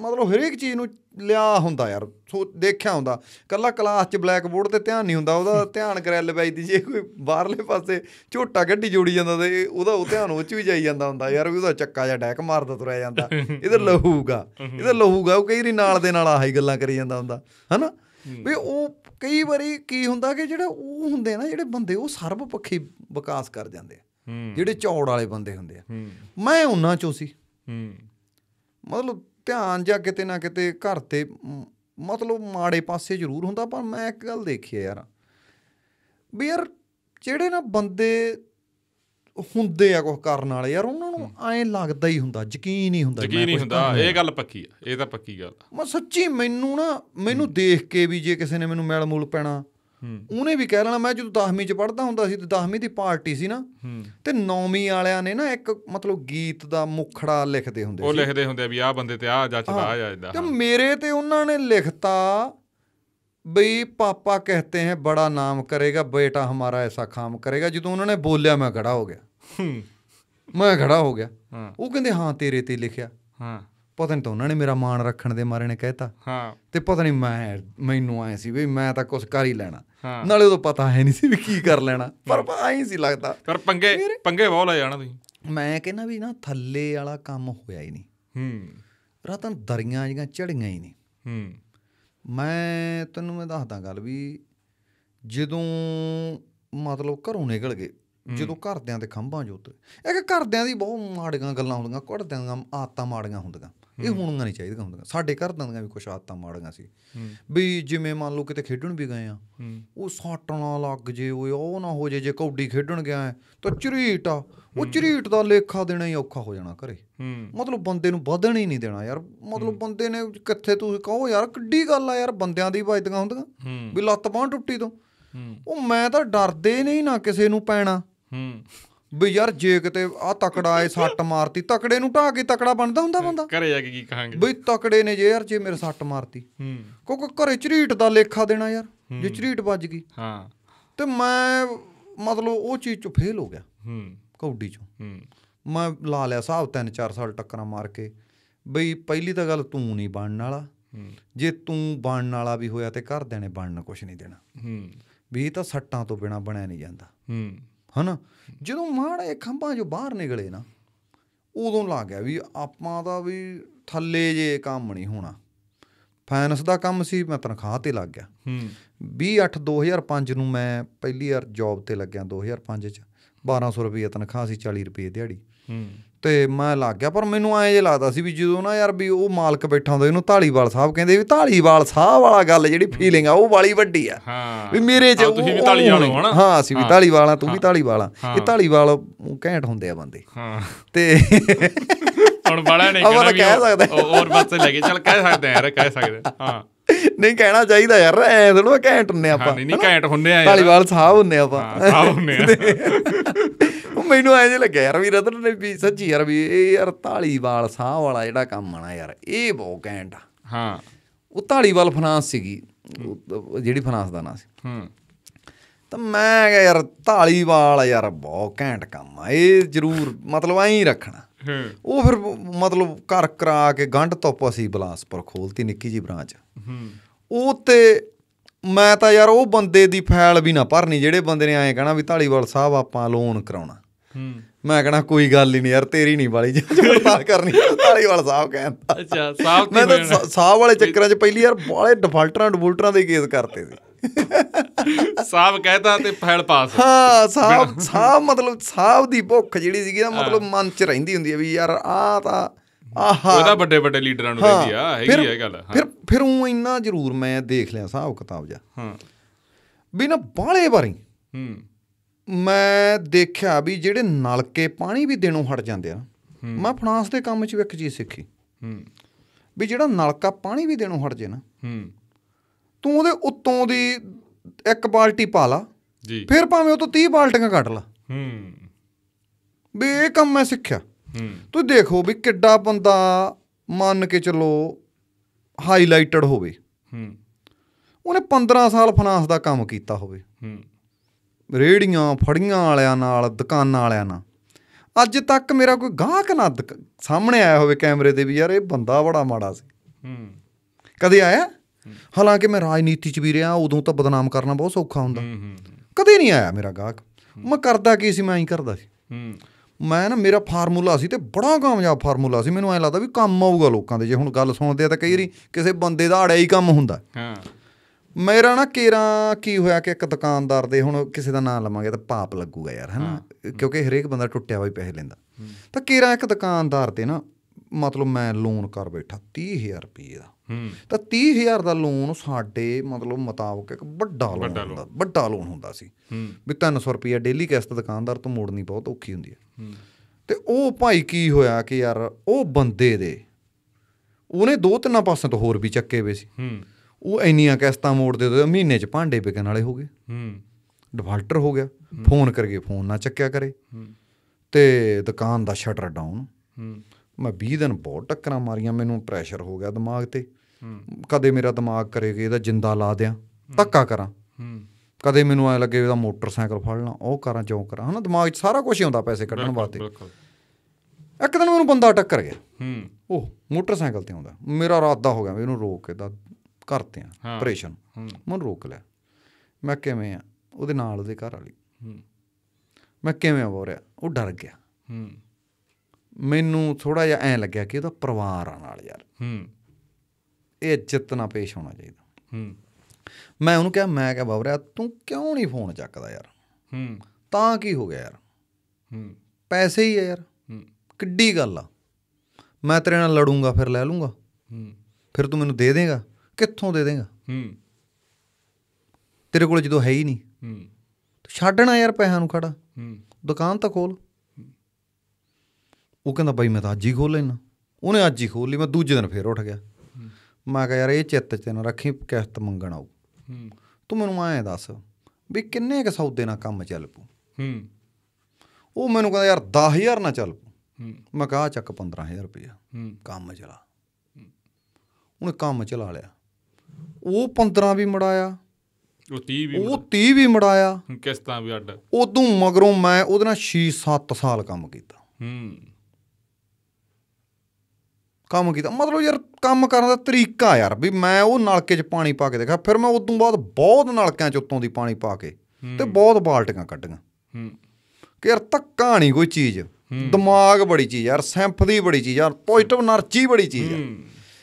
ਮਤਲਬ ਹਰੇਕ ਚੀਜ਼ ਨੂੰ ਲਿਆ ਹੁੰਦਾ ਯਾਰ ਸੋ ਦੇਖਿਆ ਹੁੰਦਾ ਕੱਲਾ ਕਲਾਸ 'ਚ ਬਲੈਕ ਬੋਰਡ ਤੇ ਧਿਆਨ ਨਹੀਂ ਹੁੰਦਾ ਉਹਦਾ ਧਿਆਨ ਗ੍ਰੈਲ ਵੱਜਦੀ ਜੇ ਕੋਈ ਬਾਹਰਲੇ ਪਾਸੇ ਝੋਟਾ ਗੱਡੀ ਜੋੜੀ ਜਾਂਦਾ ਤੇ ਉਹਦਾ ਉਹ ਧਿਆਨ ਉੱਚ ਵੀ ਜਾਈ ਜਾਂਦਾ ਹੁੰਦਾ ਯਾਰ ਵੀ ਉਹਦਾ ਚੱਕਾ ਜਾਂ ਡੈਕ ਮਾਰਦਾ ਤੁਰਿਆ ਜਾਂਦਾ ਇਹਦਾ ਲਹੂਗਾ ਇਹਦਾ ਲਹੂਗਾ ਉਹ ਕਈ ਵਾਰੀ ਨਾਲ ਦੇ ਨਾਲ ਆਹੀ ਗੱਲਾਂ ਕਰੀ ਜਾਂਦਾ ਹੁੰਦਾ ਹਨਾ ਵੀ ਉਹ ਕਈ ਵਾਰੀ ਕੀ ਹੁੰਦਾ ਕਿ ਜਿਹੜਾ ਉਹ ਹੁੰਦੇ ਨਾ ਜਿਹੜੇ ਬੰਦੇ ਉਹ ਸਰਬਪੱਖੀ ਵਿਕਾਸ ਕਰ ਜਾਂਦੇ ਆ ਜਿਹੜੇ ਚੌੜ ਵਾਲੇ ਬੰਦੇ ਹੁੰਦੇ ਆ ਮੈਂ ਉਹਨਾਂ ਚੋਂ ਸੀ ਮਤਲਬ ਧਿਆਨ ਜਾਂ ਕਿਤੇ ਨਾ ਕਿਤੇ ਘਰ ਤੇ ਮਤਲਬ ਮਾੜੇ ਪਾਸੇ ਜ਼ਰੂਰ ਹੁੰਦਾ ਪਰ ਮੈਂ ਇੱਕ ਗੱਲ ਦੇਖੀ ਯਾਰ ਵੀ ਯਾਰ ਜਿਹੜੇ ਨਾ ਬੰਦੇ ਹੁੰਦੇ ਆ ਕੁਝ ਕਰਨ ਵਾਲੇ ਯਾਰ ਉਹਨਾਂ ਨੂੰ ਐਂ ਲੱਗਦਾ ਹੀ ਹੁੰਦਾ ਯਕੀਨ ਹੀ ਹੁੰਦਾ ਯਕੀਨ ਹੀ ਹੁੰਦਾ ਇਹ ਗੱਲ ਪੱਕੀ ਆ ਇਹ ਤਾਂ ਪੱਕੀ ਗੱਲ ਮੈਂ ਸੱਚੀ ਮੈਨੂੰ ਨਾ ਮੈਨੂੰ ਦੇਖ ਕੇ ਵੀ ਜੇ ਕਿਸੇ ਨੇ ਮੈਨੂੰ ਮੈਲ ਮੂਲ ਪੈਣਾ ਉਹਨੇ ਵੀ ਕਹਿ ਲੈਣਾ ਮੈਂ ਜਦੋਂ 10ਵੀਂ ਚ ਪੜਦਾ ਹੁੰਦਾ ਸੀ ਤੇ 10ਵੀਂ ਦੀ ਪਾਰਟੀ ਸੀ ਨਾ ਤੇ 9ਵੀਂ ਵਾਲਿਆਂ ਨੇ ਨਾ ਇੱਕ ਮਤਲਬ ਗੀਤ ਦਾ ਮੁਖੜਾ ਲਿਖਦੇ ਹੁੰਦੇ ਸੀ ਉਹ ਲਿਖਦੇ ਹੁੰਦੇ ਆ ਵੀ ਆਹ ਬੰਦੇ ਤੇ ਆਹ ਜੱਚਦਾ ਆ ਜੱਚਦਾ ਤੇ ਮੇਰੇ ਤੇ ਉਹਨਾਂ ਨੇ ਲਿਖਤਾ ਬਈ ਪਾਪਾ ਕਹਤੇ ਹੈ ਬੜਾ ਨਾਮ ਕਰੇਗਾ ਬੇਟਾ ਹਮਾਰਾ ਐਸਾ ਖਾਮ ਕਰੇਗਾ ਜਦੋਂ ਉਹਨਾਂ ਨੇ ਬੋਲਿਆ ਮੈਂ ਖੜਾ ਹੋ ਗਿਆ ਮੈਂ ਖੜਾ ਹੋ ਗਿਆ ਉਹ ਕਹਿੰਦੇ ਹਾਂ ਤੇਰੇ ਤੇ ਲਿਖਿਆ ਹਾਂ ਪਤਾ ਨਹੀਂ ਤਾਂ ਉਹਨਾਂ ਨੇ ਮੇਰਾ ਮਾਣ ਰੱਖਣ ਦੇ ਮਾਰੇ ਨੇ ਕਹਿਤਾ ਹਾਂ ਤੇ ਪਤਾ ਨਹੀਂ ਮੈਂ ਮੈਨੂੰ ਆਏ ਸੀ ਵੀ ਮੈਂ ਤਾਂ ਕੁਝ ਕਰ ਹੀ ਲੈਣਾ ਨਾਲੇ ਉਹ ਪਤਾ ਹੈ ਨਹੀਂ ਸੀ ਵੀ ਕੀ ਕਰ ਲੈਣਾ ਪਰ ਆਈ ਸੀ ਲੱਗਦਾ ਪਰ ਪੰਗੇ ਪੰਗੇ ਬਹੁਤ ਲੈ ਜਾਣਾ ਤੁਸੀਂ ਮੈਂ ਕਹਿੰਦਾ ਵੀ ਨਾ ਥੱਲੇ ਵਾਲਾ ਕੰਮ ਹੋਇਆ ਹੀ ਨਹੀਂ ਹੂੰ ਰਾਤਾਂ ਦਰੀਆਂ ਜੀਆਂ ਚੜੀਆਂ ਹੀ ਨਹੀਂ ਹੂੰ ਮੈਂ ਤੈਨੂੰ ਮੈਂ ਦੱਸਦਾ ਗੱਲ ਵੀ ਜਦੋਂ ਮਤਲਬ ਘਰੋਂ ਨਿਕਲ ਗਏ ਜਦੋਂ ਘਰਦਿਆਂ ਦੇ ਖੰਭਾਂ ਜੋਤ ਇੱਕ ਘਰਦਿਆਂ ਦੀ ਬਹੁਤ ਮਾੜੀਆਂ ਗੱਲਾਂ ਹੁੰਦੀਆਂ ਘਰਦਿਆਂ ਦੀਆਂ ਆਤਾਂ ਮਾੜੀਆਂ ਹੁੰਦੀਆਂ ਇਹ ਹੋਣਾ ਨਹੀਂ ਚਾਹੀਦਾ ਹੁੰਦਾ ਸਾਡੇ ਘਰ ਦੰਦਾਂ ਵੀ ਕੁਝ ਆਦਤਾਂ ਮਾੜੀਆਂ ਸੀ ਵੀ ਜਿਵੇਂ ਮੰਨ ਲਓ ਕਿਤੇ ਖੇਡਣ ਵੀ ਗਏ ਆ ਉਹ ਸਾਟਣਾ ਲੱਗ ਜੇ ਓਏ ਉਹ ਨਾ ਹੋ ਜੇ ਜੇ ਕੌਡੀ ਖੇਡਣ ਗਿਆ ਤਾਂ ਚਰੀਟ ਆ ਉਹ ਚਰੀਟ ਦਾ ਲੇਖਾ ਦੇਣਾ ਹੀ ਔਖਾ ਹੋ ਜਾਣਾ ਘਰੇ ਮਤਲਬ ਬੰਦੇ ਨੂੰ ਵਧਣ ਹੀ ਨਹੀਂ ਦੇਣਾ ਯਾਰ ਮਤਲਬ ਬੰਦੇ ਨੇ ਕਿੱਥੇ ਤੁਸੀਂ ਕਹੋ ਯਾਰ ਕਿੱਡੀ ਗੱਲ ਆ ਯਾਰ ਬੰਦਿਆਂ ਦੀ ਵਜਦੀਆਂ ਹੁੰਦੀਆਂ ਵੀ ਲੱਤ ਬਾਹ ਟੁੱਟੀ ਤੋਂ ਉਹ ਮੈਂ ਤਾਂ ਡਰਦੇ ਨਹੀਂ ਨਾ ਕਿਸੇ ਨੂੰ ਪੈਣਾ ਵੀ ਯਾਰ ਜੇ ਕਿਤੇ ਆ ਤਕੜਾ ਏ ਸੱਟ ਮਾਰਤੀ ਤਕੜੇ ਨੂੰ ਢਾ ਕੇ ਤਕੜਾ ਬਣਦਾ ਹੁੰਦਾ ਬੰਦਾ ਘਰੇ ਜਾ ਕੇ ਕੀ ਕਹਾਂਗੇ ਬਈ ਤਕੜੇ ਨੇ ਜੇ ਯਾਰ ਜੇ ਮੇਰੇ ਸੱਟ ਮਾਰਤੀ ਹੂੰ ਕੋਕ ਘਰੇ ਝਰੀਟ ਦਾ ਲੇਖਾ ਦੇਣਾ ਯਾਰ ਜੇ ਝਰੀਟ ਵੱਜ ਗਈ ਹਾਂ ਤੇ ਮੈਂ ਮਤਲਬ ਉਹ ਚੀਜ਼ ਚ ਫੇਲ ਹੋ ਗਿਆ ਹੂੰ ਕੌਡੀ ਚ ਹੂੰ ਮੈਂ ਲਾ ਲਿਆ ਸਾਬ ਤਿੰਨ ਚਾਰ ਸਾਲ ਟੱਕਰਾਂ ਮਾਰ ਕੇ ਬਈ ਪਹਿਲੀ ਤਾਂ ਗੱਲ ਤੂੰ ਨਹੀਂ ਬਣਨ ਵਾਲਾ ਜੇ ਤੂੰ ਬਣਨ ਵਾਲਾ ਵੀ ਹੋਇਆ ਤੇ ਘਰ ਦੇਣੇ ਬਣਨ ਕੁਝ ਨਹੀਂ ਦੇਣਾ ਹੂੰ ਵੀ ਤਾਂ ਸੱਟਾਂ ਤੋਂ ਬਿਨਾ ਬਣਿਆ ਨਹੀਂ ਜਾਂਦਾ ਹੂੰ ਹਨਾ ਜਦੋਂ ਮਾੜੇ ਖੰਭਾਂ ਜੋ ਬਾਹਰ ਨਿਕਲੇ ਨਾ ਉਦੋਂ ਲੱਗ ਗਿਆ ਵੀ ਆਪਾਂ ਦਾ ਵੀ ਥੱਲੇ ਜੇ ਕੰਮ ਨਹੀਂ ਹੋਣਾ ਫਾਈਨੈਂਸ ਦਾ ਕੰਮ ਸੀ ਮੈਂ ਤਨਖਾਹ ਤੇ ਲੱਗ ਗਿਆ ਹੂੰ 28 2005 ਨੂੰ ਮੈਂ ਪਹਿਲੀ ਵਾਰ ਜੌਬ ਤੇ ਲੱਗਿਆ 2005 ਚ 1200 ਰੁਪਏ ਤਨਖਾਹ ਸੀ 40 ਰੁਪਏ ਦਿਹਾੜੀ ਹੂੰ ਤੇ ਮੈਂ ਲੱਗ ਗਿਆ ਪਰ ਮੈਨੂੰ ਐਂ ਜੇ ਲੱਗਦਾ ਸੀ ਵੀ ਜਦੋਂ ਨਾ ਯਾਰ ਵੀ ਉਹ ਮਾਲਕ ਬੈਠਾ ਹੁੰਦਾ ਇਹਨੂੰ ਢਾਲੀਵਾਲ ਸਾਹਿਬ ਕਹਿੰਦੇ ਵੀ ਢਾਲੀਵਾਲ ਸਾਹਿਬ ਵਾਲਾ ਗੱਲ ਜਿਹੜੀ ਫੀਲਿੰਗ ਆ ਉਹ ਵਾਲੀ ਵੱਡੀ ਆ ਹਾਂ ਵੀ ਮੇਰੇ ਚ ਤੁਸੀਂ ਵੀ ਢਾਲੀਵਾਲ ਹੋ ਹਾਂ ਹਾਂ ਅਸੀਂ ਵੀ ਢਾਲੀਵਾਲ ਆ ਤੂੰ ਵੀ ਢਾਲੀਵਾਲ ਆ ਇਹ ਢਾਲੀਵਾਲ ਘੈਂਟ ਹੁੰਦੇ ਆ ਬੰਦੇ ਹਾਂ ਤੇ ਹੁਣ ਬੜਾ ਨਹੀਂ ਕਹਿ ਸਕਦਾ ਹੋਰ ਪਾਸੇ ਲੱਗੇ ਚੱਲ ਕਹਿ ਸਕਦੇ ਆ ਯਾਰ ਕਹਿ ਸਕਦੇ ਹਾਂ ਨਹੀਂ ਕਹਿਣਾ ਚਾਹੀਦਾ ਯਾਰ ਐ ਥੋੜਾ ਘੈਂਟ ਹੁੰਨੇ ਆਪਾਂ ਨਹੀਂ ਨਹੀਂ ਘੈਂਟ ਹੁੰਨੇ ਆ ਢਾਲੀਵਾਲ ਸਾਹਿਬ ਹੁੰਨੇ ਆਪਾਂ ਸਾਹਿਬ ਹੁੰਨੇ ਆ ਮੈਨੂੰ ਐਂ ਜੇ ਲੱਗਿਆ ਯਾਰ ਵੀ ਰਤਨ ਨੇ ਵੀ ਸੱਚੀ ਯਾਰ ਵੀ ਇਹ ਯਾਰ ਢਾਲੀਵਾਲ ਸਾਹਿਬ ਵਾਲਾ ਜਿਹੜਾ ਕੰਮ ਆਣਾ ਯਾਰ ਇਹ ਬਹੁਤ ਘੈਂਟ ਆ ਹਾਂ ਉਹ ਢਾਲੀਵਾਲ ਫਾਈਨਾਂਸ ਸੀਗੀ ਜਿਹੜੀ ਫਾਈਨਾਂਸ ਦਾ ਨਾਂ ਸੀ ਹੂੰ ਤਾਂ ਮੈਂ ਕਿਹਾ ਯਾਰ ਢਾਲੀਵਾਲ ਯਾਰ ਬਹੁਤ ਘੈਂਟ ਕੰਮ ਆ ਇਹ ਜ਼ਰੂਰ ਮਤਲਬ ਐਂ ਹੀ ਰੱਖਣਾ ਉਹ ਫਿਰ ਮਤਲਬ ਘਰ ਕਰਾ ਕੇ ਗੰਢ ਤੋਂ ਅਸੀਂ ਬਲਾਸਪੁਰ ਖੋਲਤੀ ਨਿੱਕੀ ਜੀ ਬ੍ਰਾਂਚ ਉਹ ਤੇ ਮੈਂ ਤਾਂ ਯਾਰ ਉਹ ਬੰਦੇ ਦੀ ਫਾਈਲ ਵੀ ਨਾ ਭਰਨੀ ਜਿਹੜੇ ਬੰਦੇ ਨੇ ਐਂ ਕਹਿਣਾ ਵੀ ਢਾਲੀਵਾਲ ਸਾਹਿਬ ਆਪਾਂ ਲੋਨ ਕਰਾਉਣਾ ਮੈਂ ਕਹਣਾ ਕੋਈ ਗੱਲ ਹੀ ਨਹੀਂ ਯਾਰ ਤੇਰੀ ਨਹੀਂ ਵਾਲੀ ਜੜਤਾਲ ਕਰਨੀ ਢਾਲੀਵਾਲ ਸਾਹਿਬ ਕਹਿੰਦਾ ਅੱਛਾ ਸਾਹਿਬ ਮੈਂ ਤਾਂ ਸਾਹਿਬ ਵਾਲੇ ਚੱਕਰਾਂ 'ਚ ਪਹਿਲੀ ਯਾਰ ਬਾਲੇ ਡਿਫਾਲਟਰਾਂ ਡਿਵੋਲਟਰਾਂ ਦੇ ਕੇਸ ਕਰਤੇ ਸੀ ਸਾਹਿਬ ਕਹਿਤਾ ਤੇ ਫਾਈਲ ਪਾਸ ਹਾਂ ਸਾਹਿਬ ਸਾਹਿਬ ਮਤਲਬ ਸਾਹਿਬ ਦੀ ਭੁੱਖ ਜਿਹੜੀ ਸੀਗੀ ਨਾ ਮਤਲਬ ਮਨ 'ਚ ਰਹਿੰਦੀ ਹੁੰਦੀ ਹੈ ਵੀ ਯਾਰ ਆ ਤਾਂ ਆਹਾ ਉਹਦਾ ਵੱਡੇ ਵੱਡੇ ਲੀਡਰਾਂ ਨੂੰ ਰਹਿੰਦੀ ਆ ਹੈਗੀ ਹੈ ਗੱਲ ਫਿਰ ਫਿਰ ਉਹ ਇੰਨਾ ਜ਼ਰੂਰ ਮੈਂ ਦੇਖ ਲਿਆ ਸਾਹਬ ਕਿਤਾਬ ਜਾ ਹਾਂ ਵੀ ਨਾ ਬਾਰੀ ਹੂੰ ਮੈਂ ਦੇਖਿਆ ਵੀ ਜਿਹੜੇ ਨਲਕੇ ਪਾਣੀ ਵੀ ਦੇਣੋਂ ਹਟ ਜਾਂਦੇ ਆ ਮੈਂ ਫਰਾਂਸ ਦੇ ਕੰਮ 'ਚ ਵੀ ਇੱਕ ਚੀਜ਼ ਸਿੱਖੀ ਹੂੰ ਵੀ ਜਿਹੜਾ ਨਲਕਾ ਪਾਣੀ ਵੀ ਦੇਣੋਂ ਹਟ ਜੇ ਨਾ ਹੂੰ ਤੂੰ ਉਹਦੇ ਉੱਤੋਂ ਦੀ ਇੱਕ ਬਾਲਟੀ ਪਾ ਲਾ ਜੀ ਫਿਰ ਭਾਵੇਂ ਉਹ ਤੋਂ 30 ਬਾਲਟੀਆਂ ਕੱਢ ਲਾ ਹੂੰ ਵੀ ਇਹ ਕੰਮ ਮੈਂ ਸਿੱਖਿਆ ਤੁਸੀਂ ਦੇਖੋ ਵੀ ਕਿੱਡਾ ਬੰਦਾ ਮੰਨ ਕੇ ਚੱਲੋ ਹਾਈਲਾਈਟਡ ਹੋਵੇ ਹੂੰ ਉਹਨੇ 15 ਸਾਲ ਫਾਈਨਾਂਸ ਦਾ ਕੰਮ ਕੀਤਾ ਹੋਵੇ ਹੂੰ ਰੇੜੀਆਂ ਫੜੀਆਂ ਵਾਲਿਆਂ ਨਾਲ ਦੁਕਾਨਾਂ ਵਾਲਿਆਂ ਨਾਲ ਅੱਜ ਤੱਕ ਮੇਰਾ ਕੋਈ ਗਾਹਕ ਨਾ ਸਾਹਮਣੇ ਆਇਆ ਹੋਵੇ ਕੈਮਰੇ ਦੇ ਵੀ ਯਾਰ ਇਹ ਬੰਦਾ ਬੜਾ ਮਾੜਾ ਸੀ ਹੂੰ ਕਦੇ ਆਇਆ ਹਾਲਾਂਕਿ ਮੈਂ ਰਾਜਨੀਤੀ 'ਚ ਵੀ ਰਿਹਾ ਉਦੋਂ ਤਾਂ ਬਦਨਾਮ ਕਰਨਾ ਬਹੁਤ ਸੌਖਾ ਹੁੰਦਾ ਹੂੰ ਹੂੰ ਕਦੇ ਨਹੀਂ ਆਇਆ ਮੇਰਾ ਗਾਹਕ ਮੈਂ ਕਰਦਾ ਕੀ ਸੀ ਮੈਂ ਐਂ ਕਰਦਾ ਸੀ ਹੂੰ ਮੈਂ ਨਾ ਮੇਰਾ ਫਾਰਮੂਲਾ ਸੀ ਤੇ ਬੜਾ ਕਾਮਯਾਬ ਫਾਰਮੂਲਾ ਸੀ ਮੈਨੂੰ ਐ ਲੱਗਦਾ ਵੀ ਕੰਮ ਆਊਗਾ ਲੋਕਾਂ ਦੇ ਜੇ ਹੁਣ ਗੱਲ ਸੁਣਦੇ ਆ ਤਾਂ ਕਈ ਵਾਰੀ ਕਿਸੇ ਬੰਦੇ ਦਾ ਅੜਿਆ ਹੀ ਕੰਮ ਹੁੰਦਾ ਹਾਂ ਮੇਰਾ ਨਾ ਕੇਰਾ ਕੀ ਹੋਇਆ ਕਿ ਇੱਕ ਦੁਕਾਨਦਾਰ ਦੇ ਹੁਣ ਕਿਸੇ ਦਾ ਨਾਮ ਲਵਾਂਗੇ ਤਾਂ ਪਾਪ ਲੱਗੂਗਾ ਯਾਰ ਹਨਾ ਕਿਉਂਕਿ ਹਰੇਕ ਬੰਦਾ ਟੁੱਟਿਆ ਹੋਇਆ ਪੈਸੇ ਲੈਂਦਾ ਤਾਂ ਕੇਰਾ ਇੱਕ ਦੁਕਾਨਦਾਰ ਤੇ ਨਾ ਮਤਲਬ ਮੈਂ ਲੋਨ ਕਰ ਬੈਠਾ 30000 ਰੁਪਏ ਦਾ ਤਾਂ 30000 ਦਾ ਲੋਨ ਸਾਡੇ ਮਤਲਬ ਮੁਤਾਬਕ ਇੱਕ ਵੱਡਾ ਲੋਨ ਹੁੰਦਾ ਵੱਡਾ ਲੋਨ ਹੁੰਦਾ ਸੀ ਵੀ 300 ਰੁਪਏ ਡੇਲੀ ਕਿਸ਼ਤ ਦੁਕਾਨਦਾਰ ਤੋਂ ਮੋੜਨੀ ਬਹੁਤ ਔਖੀ ਹੁੰਦੀ ਹੈ ਤੇ ਉਹ ਭਾਈ ਕੀ ਹੋਇਆ ਕਿ ਯਾਰ ਉਹ ਬੰਦੇ ਦੇ ਉਹਨੇ ਦੋ ਤਿੰਨਾਂ ਪਾਸੇ ਤੋਂ ਹੋਰ ਵੀ ਚੱਕੇ ਵੇ ਸੀ ਹੂੰ ਉਹ ਇੰਨੀਆਂ ਕਿਸ਼ਤਾਂ ਮੋੜ ਦੇ ਦੋ ਮਹੀਨੇ ਚ ਭਾਂਡੇ ਵਿਕਣ ਵਾਲੇ ਹੋ ਗਏ ਹੂੰ ਡਿਫਾਲਟਰ ਹੋ ਗਿਆ ਫੋਨ ਕਰਕੇ ਫੋਨ ਨਾ ਚੱਕਿਆ ਕਰੇ ਹੂੰ ਤੇ ਦੁਕਾਨ ਦਾ ਸ਼ਟਰ ਡਾਊਨ ਹੂੰ ਮੈਂ 20 ਦਿਨ ਬਹੁਤ ਟੱਕਰਾਂ ਮਾਰੀਆਂ ਮੈਨੂੰ ਪ੍ਰੈਸ਼ਰ ਹੋ ਗਿਆ ਦਿਮਾਗ ਤੇ ਕਦੇ ਮੇਰਾ ਦਿਮਾਗ ਕਰੇਗਾ ਇਹਦਾ ਜਿੰਦਾ ਲਾ ਦਿਆਂ ਧੱਕਾ ਕਰਾਂ ਹੂੰ ਕਦੇ ਮੈਨੂੰ ਐ ਲੱਗੇ ਇਹਦਾ ਮੋਟਰਸਾਈਕਲ ਫੜ ਲਾਂ ਉਹ ਕਰਾਂ ਚੋਂ ਕਰਾਂ ਹਨਾ ਦਿਮਾਗ 'ਚ ਸਾਰਾ ਕੁਝ ਆਉਂਦਾ ਪੈਸੇ ਕੱਢਣ ਵਾਸਤੇ ਇੱਕ ਦਿਨ ਮੈਨੂੰ ਬੰਦਾ ਟੱਕਰ ਗਿਆ ਹੂੰ ਉਹ ਮੋਟਰਸਾਈਕਲ ਤੇ ਆਉਂਦਾ ਮੇਰਾ ਰਾਤ ਦਾ ਹੋ ਗਿਆ ਮੈਨੂੰ ਇਹਨੂੰ ਰੋਕ ਕੇ ਦਾ ਕਰਤੇ ਆ ਆਪਰੇਸ਼ਨ ਮੈਂ ਰੋਕ ਲਿਆ ਮੈਂ ਕਿਵੇਂ ਆ ਉਹਦੇ ਨਾਲ ਉਹਦੇ ਘਰ ਵਾਲੀ ਹੂੰ ਮੈਂ ਕਿਵੇਂ ਆ ਬੋਰਿਆ ਉਹ ਡਰ ਗਿਆ ਹੂੰ ਮੈਨੂੰ ਥੋੜਾ ਜਿਹਾ ਐ ਲੱਗਿਆ ਕਿ ਉਹਦਾ ਪਰਿਵਾਰ ਆ ਨਾਲ ਯਾਰ ਹੂੰ ਇਹ ਇੱਜ਼ਤ ਨਾ ਪੇਸ਼ ਹੋਣਾ ਚਾਹੀਦਾ ਹੂੰ ਮੈਂ ਉਹਨੂੰ ਕਿਹਾ ਮੈਂ ਕਿਹਾ ਬਾਬਰਿਆ ਤੂੰ ਕਿਉਂ ਨਹੀਂ ਫੋਨ ਚੱਕਦਾ ਯਾਰ ਹੂੰ ਤਾਂ ਕੀ ਹੋ ਗਿਆ ਯਾਰ ਹੂੰ ਪੈਸੇ ਹੀ ਆ ਯਾਰ ਹੂੰ ਕਿੱਡੀ ਗੱਲ ਆ ਮੈਂ ਤੇਰੇ ਨਾਲ ਲੜੂੰਗਾ ਫਿਰ ਲੈ ਲੂੰਗਾ ਹੂੰ ਫਿਰ ਤੂੰ ਮੈਨੂੰ ਦੇ ਦੇਗਾ ਕਿੱਥੋਂ ਦੇ ਦੇਗਾ ਹੂੰ ਤੇਰੇ ਕੋਲ ਜਦੋਂ ਹੈ ਹੀ ਨਹੀਂ ਹੂੰ ਤੂੰ ਛੱਡਣਾ ਯਾਰ ਪੈਸਿਆਂ ਨੂੰ ਖੜਾ ਹੂੰ ਦੁਕਾਨ ਤਾਂ ਖੋਲ ਉਹ ਕਹਿੰਦਾ ਬਾਈ ਮੈਂ ਤਾਂ ਅੱਜ ਹੀ ਖੋਲ ਲੈਣਾ ਉਹਨੇ ਅੱਜ ਹੀ ਖੋਲ ਲਈ ਮੈਂ ਦੂਜੇ ਦਿਨ ਫੇਰ ਉੱਠ ਗਿਆ ਮੈਂ ਕਿਹਾ ਯਾਰ ਇਹ ਚਿੱਤ ਚ ਨਾ ਰੱਖੀ ਕਿਸ਼ਤ ਮੰਗਣ ਆਉ ਹੂੰ ਤੂੰ ਮੈਨੂੰ ਐਂ ਦੱਸ ਵੀ ਕਿੰਨੇ ਕ ਸੌਦੇ ਨਾਲ ਕੰਮ ਚੱਲ ਪੂ ਹੂੰ ਉਹ ਮੈਨੂੰ ਕਹਿੰਦਾ ਯਾਰ 10000 ਨਾਲ ਚੱਲ ਪੂ ਹੂੰ ਮੈਂ ਕਹਾ ਚੱਕ 15000 ਰੁਪਇਆ ਹੂੰ ਕੰਮ ਚਲਾ ਉਹਨੇ ਕੰਮ ਚਲਾ ਲਿਆ ਉਹ 15 ਵੀ ਮੜਾਇਆ ਉਹ 30 ਵੀ ਉਹ 30 ਵੀ ਮੜਾਇਆ ਕਿਸ਼ਤਾਂ ਵੀ ਅੱਡ ਉਦੋਂ ਮਗਰੋਂ ਮੈਂ ਉਹਦੇ ਨਾਲ 6-7 ਸਾਲ ਕੰਮ ਕੀਤਾ ਹੂੰ ਕੰਮ ਕੀਤਾ ਮਤਲਬ ਯਾਰ ਕੰਮ ਕਰਨ ਦਾ ਤਰੀਕਾ ਯਾਰ ਵੀ ਮੈਂ ਉਹ ਨਲਕੇ 'ਚ ਪਾਣੀ ਪਾ ਕੇ ਦੇਖਾ ਫਿਰ ਮੈਂ ਉਸ ਤੋਂ ਬਾਅਦ ਬਹੁਤ ਨਲਕਿਆਂ 'ਚ ਉੱਤੋਂ ਦੀ ਪਾਣੀ ਪਾ ਕੇ ਤੇ ਬਹੁਤ ਬਾਲਟੀਆਂ ਕੱਢੀਆਂ ਹੂੰ ਕਿ ਯਾਰ ਤੱਕਾ ਨਹੀਂ ਕੋਈ ਚੀਜ਼ ਦਿਮਾਗ ਬੜੀ ਚੀਜ਼ ਯਾਰ ਸਿੰਪਥੀ ਬੜੀ ਚੀਜ਼ ਯਾਰ ਪੋਜ਼ਿਟਿਵ એનર્ਜੀ ਬੜੀ ਚੀਜ਼ ਯਾਰ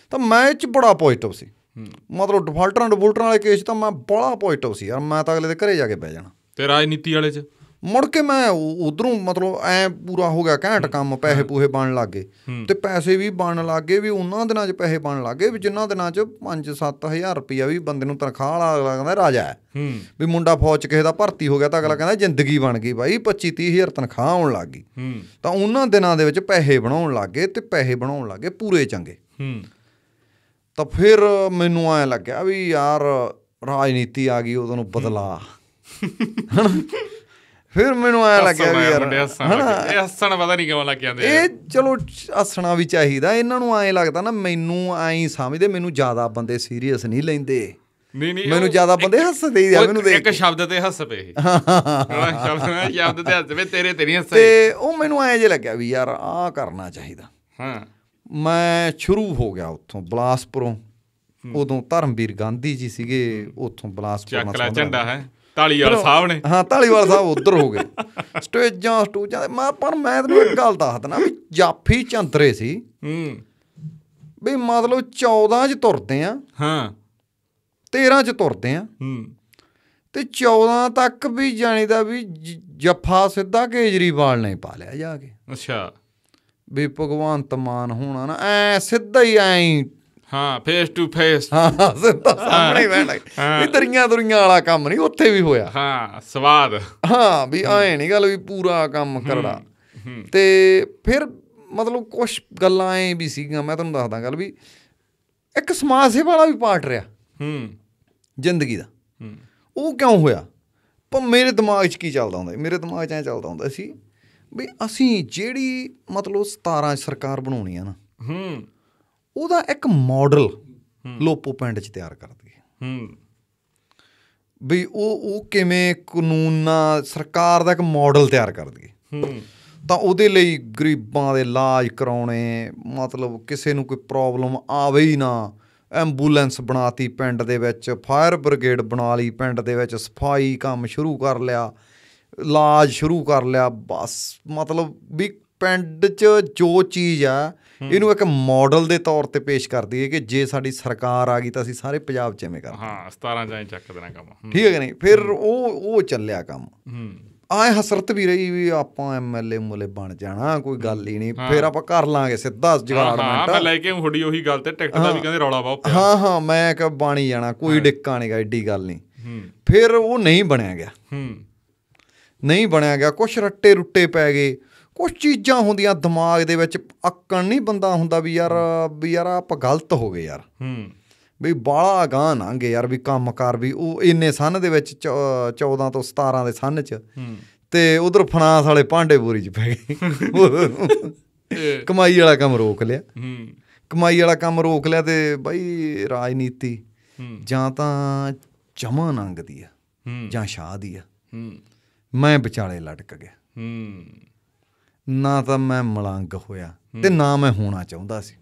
ਤਾਂ ਮੈਂ ਇਹ 'ਚ ਬੜਾ ਪੋਜ਼ਿਟਿਵ ਸੀ ਮਤਲਬ ਡਿਫਾਲਟਰਾਂ ਡਿਫਾਲਟਰਾਂ ਵਾਲੇ ਕੇਸ ਤਾਂ ਮੈਂ ਬੜਾ ਪੋਜ਼ਿਟਿਵ ਸੀ ਯਾਰ ਮੈਂ ਤਾਂ ਅਗਲੇ ਦੇ ਘਰੇ ਜਾ ਕੇ ਬਹਿ ਜਾਣਾ ਤੇ ਰਾਜਨੀਤੀ ਵਾਲੇ 'ਚ ਮੁੜ ਕੇ ਮੈਂ ਉਧਰੋਂ ਮਤਲਬ ਐ ਪੂਰਾ ਹੋ ਗਿਆ ਘੈਂਟ ਕੰਮ ਪੈਸੇ ਪੂਹੇ ਬਣ ਲੱਗੇ ਤੇ ਪੈਸੇ ਵੀ ਬਣ ਲੱਗੇ ਵੀ ਉਹਨਾਂ ਦਿਨਾਂ 'ਚ ਪੈਸੇ ਬਣ ਲੱਗੇ ਵੀ ਜਿਨ੍ਹਾਂ ਦਿਨਾਂ 'ਚ 5-7000 ਰੁਪਇਆ ਵੀ ਬੰਦੇ ਨੂੰ ਤਨਖਾਹ ਵਾਲਾ ਕਹਿੰਦਾ ਰਾਜਾ ਹੈ ਵੀ ਮੁੰਡਾ ਫੌਜ 'ਚ ਕਿਸੇ ਦਾ ਭਰਤੀ ਹੋ ਗਿਆ ਤਾਂ ਅਗਲਾ ਕਹਿੰਦਾ ਜ਼ਿੰਦਗੀ ਬਣ ਗਈ ਭਾਈ 25-30000 ਤਨਖਾਹ ਆਉਣ ਲੱਗ ਗਈ ਤਾਂ ਉਹਨਾਂ ਦਿਨਾਂ ਦੇ ਵਿੱਚ ਪੈਸੇ ਬਣਾਉਣ ਲੱਗੇ ਤੇ ਪੈਸੇ ਬਣਾਉਣ ਲੱਗੇ ਪੂਰੇ ਚੰਗੇ ਤਾਂ ਫਿਰ ਮੈਨੂੰ ਐ ਲੱਗਿਆ ਵੀ ਯਾਰ ਰਾਜਨੀਤੀ ਆ ਗਈ ਉਦੋਂ ਬਦਲਾ ਫਿਰ ਮੈਨੂੰ ਐ ਲੱਗਿਆ ਵੀ ਯਾਰ ਇਹ ਹੱਸਣ ਪਤਾ ਨਹੀਂ ਕਿਉਂ ਲੱਗ ਜਾਂਦੇ ਇਹ ਚਲੋ ਹੱਸਣਾ ਵੀ ਚਾਹੀਦਾ ਇਹਨਾਂ ਨੂੰ ਐ ਲੱਗਦਾ ਨਾ ਮੈਨੂੰ ਐਂ ਸਮਝਦੇ ਮੈਨੂੰ ਜ਼ਿਆਦਾ ਬੰਦੇ ਸੀਰੀਅਸ ਨਹੀਂ ਲੈਂਦੇ ਨਹੀਂ ਨਹੀਂ ਮੈਨੂੰ ਜ਼ਿਆਦਾ ਬੰਦੇ ਹੱਸਦੇ ਆ ਮੈਨੂੰ ਦੇਖ ਇੱਕ ਸ਼ਬਦ ਤੇ ਹੱਸ ਪਏ ਹਾਂ ਸ਼ਬਦ ਸ਼ਬਦ ਤੇ ਹੱਸ ਪਏ ਤੇਰੇ ਤੇ ਨਹੀਂ ਹੱਸੇ ਤੇ ਉਹ ਮੈਨੂੰ ਐ ਜੇ ਲੱਗਿਆ ਵੀ ਯਾਰ ਆ ਕਰਨਾ ਚਾਹੀਦਾ ਹਾਂ ਮੈਂ ਸ਼ੁਰੂ ਹੋ ਗਿਆ ਉੱਥੋਂ ਬਲਾਸਪੁਰੋਂ ਉਦੋਂ ਧਰਮਵੀਰ ਗਾਂਧੀ ਜੀ ਸੀਗੇ ਉੱਥੋਂ ਬਲਾਸਪੁਰ ਚੱਕ ਚੱਕਲਾ ਝੰਡਾ ਹੈ ਵਾਲ ਸਾਹਿਬ ਨੇ ਹਾਂ ਵਾਲ ਸਾਹਿਬ ਉਧਰ ਹੋ ਗਏ ਸਟੇਜਾਂ ਸਟੂਜਾਂ ਮੈਂ ਪਰ ਮੈਂ ਤੈਨੂੰ ਇੱਕ ਗੱਲ ਦੱਸ ਵੀ ਜਾਫੀ ਚੰਦਰੇ ਸੀ ਹੂੰ ਵੀ ਮਤਲਬ 14 ਚ ਤੁਰਦੇ ਆ ਹਾਂ 13 ਚ ਤੁਰਦੇ ਆ ਹੂੰ ਤੇ 14 ਤੱਕ ਵੀ ਜਾਣੀ ਦਾ ਵੀ ਜਫਾ ਸਿੱਧਾ ਕੇਜਰੀਵਾਲ ਨੇ ਪਾ ਲਿਆ ਜਾ ਕੇ ਅੱਛਾ ਵੀ ਭਗਵਾਨ ਤਮਾਨ ਹੋਣਾ ਨਾ ਐ ਸਿੱਧਾ ਹੀ ਐ ਹਾਂ ਫੇਸ ਟੂ ਫੇਸ ਹਾਂ ਸਿੱਧਾ ਸਾਹਮਣੇ ਬੈਠ ਇਹ ਤਰੀਆਂ ਦੁਰੀਆਂ ਵਾਲਾ ਕੰਮ ਨਹੀਂ ਉੱਥੇ ਵੀ ਹੋਇਆ ਹਾਂ ਸਵਾਦ ਹਾਂ ਵੀ ਐ ਨਹੀਂ ਗੱਲ ਵੀ ਪੂਰਾ ਕੰਮ ਕਰੜਾ ਤੇ ਫਿਰ ਮਤਲਬ ਕੁਝ ਗੱਲਾਂ ਐ ਵੀ ਸੀਗੀਆਂ ਮੈਂ ਤੁਹਾਨੂੰ ਦੱਸਦਾ ਗੱਲ ਵੀ ਇੱਕ ਸਮਾਜ ਸੇਵਾ ਵਾਲਾ ਵੀ ਪਾਰਟ ਰਿਹਾ ਹੂੰ ਜ਼ਿੰਦਗੀ ਦਾ ਹੂੰ ਉਹ ਕਿਉਂ ਹੋਇਆ ਪਰ ਮੇਰੇ ਦਿਮਾਗ 'ਚ ਕੀ ਚੱਲਦਾ ਹੁੰਦਾ ਮੇਰੇ ਦਿਮਾਗ 'ਚ ਐ ਚੱਲਦਾ ਹੁੰਦਾ ਸੀ ਵੀ ਅਸੀਂ ਜਿਹੜੀ ਮਤਲਬ 17 ਸਰਕਾਰ ਬਣਾਉਣੀ ਆ ਨਾ ਹੂੰ ਉਹਦਾ ਇੱਕ ਮਾਡਲ ਲੋਪੋ ਪਿੰਡ 'ਚ ਤਿਆਰ ਕਰ ਦਈਏ ਹੂੰ ਵੀ ਉਹ ਉਹ ਕਿਵੇਂ ਕਾਨੂੰਨਾਂ ਸਰਕਾਰ ਦਾ ਇੱਕ ਮਾਡਲ ਤਿਆਰ ਕਰ ਦਈਏ ਹੂੰ ਤਾਂ ਉਹਦੇ ਲਈ ਗਰੀਬਾਂ ਦੇ ਇਲਾਜ ਕਰਾਉਣੇ ਮਤਲਬ ਕਿਸੇ ਨੂੰ ਕੋਈ ਪ੍ਰੋਬਲਮ ਆਵੇ ਹੀ ਨਾ ਐਂਬੂਲੈਂਸ ਬਣਾਤੀ ਪਿੰਡ ਦੇ ਵਿੱਚ ਫਾਇਰ ਬ੍ਰਿਗੇਡ ਬਣਾ ਲਈ ਪਿੰਡ ਦੇ ਵਿੱਚ ਸਫਾਈ ਕੰਮ ਸ਼ੁਰੂ ਕਰ ਲਿਆ ਇਲਾਜ ਸ਼ੁਰੂ ਕਰ ਲਿਆ ਬਸ ਮਤਲਬ ਵੀ ਪਿੰਡ 'ਚ ਜੋ ਚੀਜ਼ ਆ ਇਹਨੂੰ ਇੱਕ ਮਾਡਲ ਦੇ ਤੌਰ ਤੇ ਪੇਸ਼ ਕਰਦੀ ਹੈ ਕਿ ਜੇ ਸਾਡੀ ਸਰਕਾਰ ਆ ਗਈ ਤਾਂ ਅਸੀਂ ਸਾਰੇ ਪੰਜਾਬ 'ਚ ਐਵੇਂ ਕਰਾਂਗੇ ਹਾਂ 17 ਜਾਂ ਚੱਕ ਦੇਣਾ ਕੰਮ ਠੀਕ ਹੈ ਕਿ ਨਹੀਂ ਫਿਰ ਉਹ ਉਹ ਚੱਲਿਆ ਕੰਮ ਆਏ ਹਸਰਤ ਵੀ ਰਹੀ ਵੀ ਆਪਾਂ ਐਮਐਲਏ ਮੁਲੇ ਬਣ ਜਾਣਾ ਕੋਈ ਗੱਲ ਹੀ ਨਹੀਂ ਫਿਰ ਆਪਾਂ ਕਰ ਲਾਂਗੇ ਸਿੱਧਾ ਜਗਾੜ ਮਿੰਟ ਹਾਂ ਲੈ ਕੇ ਹੁੜੀ ਉਹੀ ਗੱਲ ਤੇ ਟਿਕਟ ਦਾ ਵੀ ਕਹਿੰਦੇ ਰੌਲਾ ਬਹੁਤ ਹਾਂ ਹਾਂ ਮੈਂ ਕਿ ਬਾਣੀ ਜਾਣਾ ਕੋਈ ਡਿੱਕਾ ਨਹੀਂਗਾ ਏਡੀ ਗੱਲ ਨਹੀਂ ਫਿਰ ਉਹ ਨਹੀਂ ਬਣਿਆ ਗਿਆ ਨਹੀਂ ਬਣਿਆ ਗਿਆ ਕੁਛ ਰੱਟੇ ਰੁੱਟੇ ਪੈ ਗਏ ਕੁਝ ਚੀਜ਼ਾਂ ਹੁੰਦੀਆਂ ਦਿਮਾਗ ਦੇ ਵਿੱਚ ਅੱਕਣ ਨਹੀਂ ਬੰਦਾ ਹੁੰਦਾ ਵੀ ਯਾਰ ਵੀ ਯਾਰ ਆਪਾਂ ਗਲਤ ਹੋ ਗਏ ਯਾਰ ਹੂੰ ਵੀ ਬਾਲਾ ਗਾਂ ਨਾਂਗੇ ਯਾਰ ਵੀ ਕੰਮ ਕਰ ਵੀ ਉਹ ਇੰਨੇ ਸਨ ਦੇ ਵਿੱਚ 14 ਤੋਂ 17 ਦੇ ਸਨ ਚ ਤੇ ਉਧਰ ਫਨਾਸ ਵਾਲੇ ਪਾਂਡੇ ਬੋਰੀ ਚ ਪੈ ਗਏ ਕਮਾਈ ਵਾਲਾ ਕੰਮ ਰੋਕ ਲਿਆ ਹੂੰ ਕਮਾਈ ਵਾਲਾ ਕੰਮ ਰੋਕ ਲਿਆ ਤੇ ਬਾਈ ਰਾਜਨੀਤੀ ਜਾਂ ਤਾਂ ਜਮਾ ਨੰਗਦੀ ਆ ਜਾਂ ਸ਼ਾਹ ਦੀ ਆ ਮੈਂ ਵਿਚਾਲੇ ਲਟਕ ਗਿਆ ਹੂੰ ਨਾ ਤਾਂ ਮੈਂ ਮਲੰਗ ਹੋਇਆ ਤੇ ਨਾ ਮੈਂ ਹੋਣਾ ਚਾਹੁੰਦਾ ਸੀ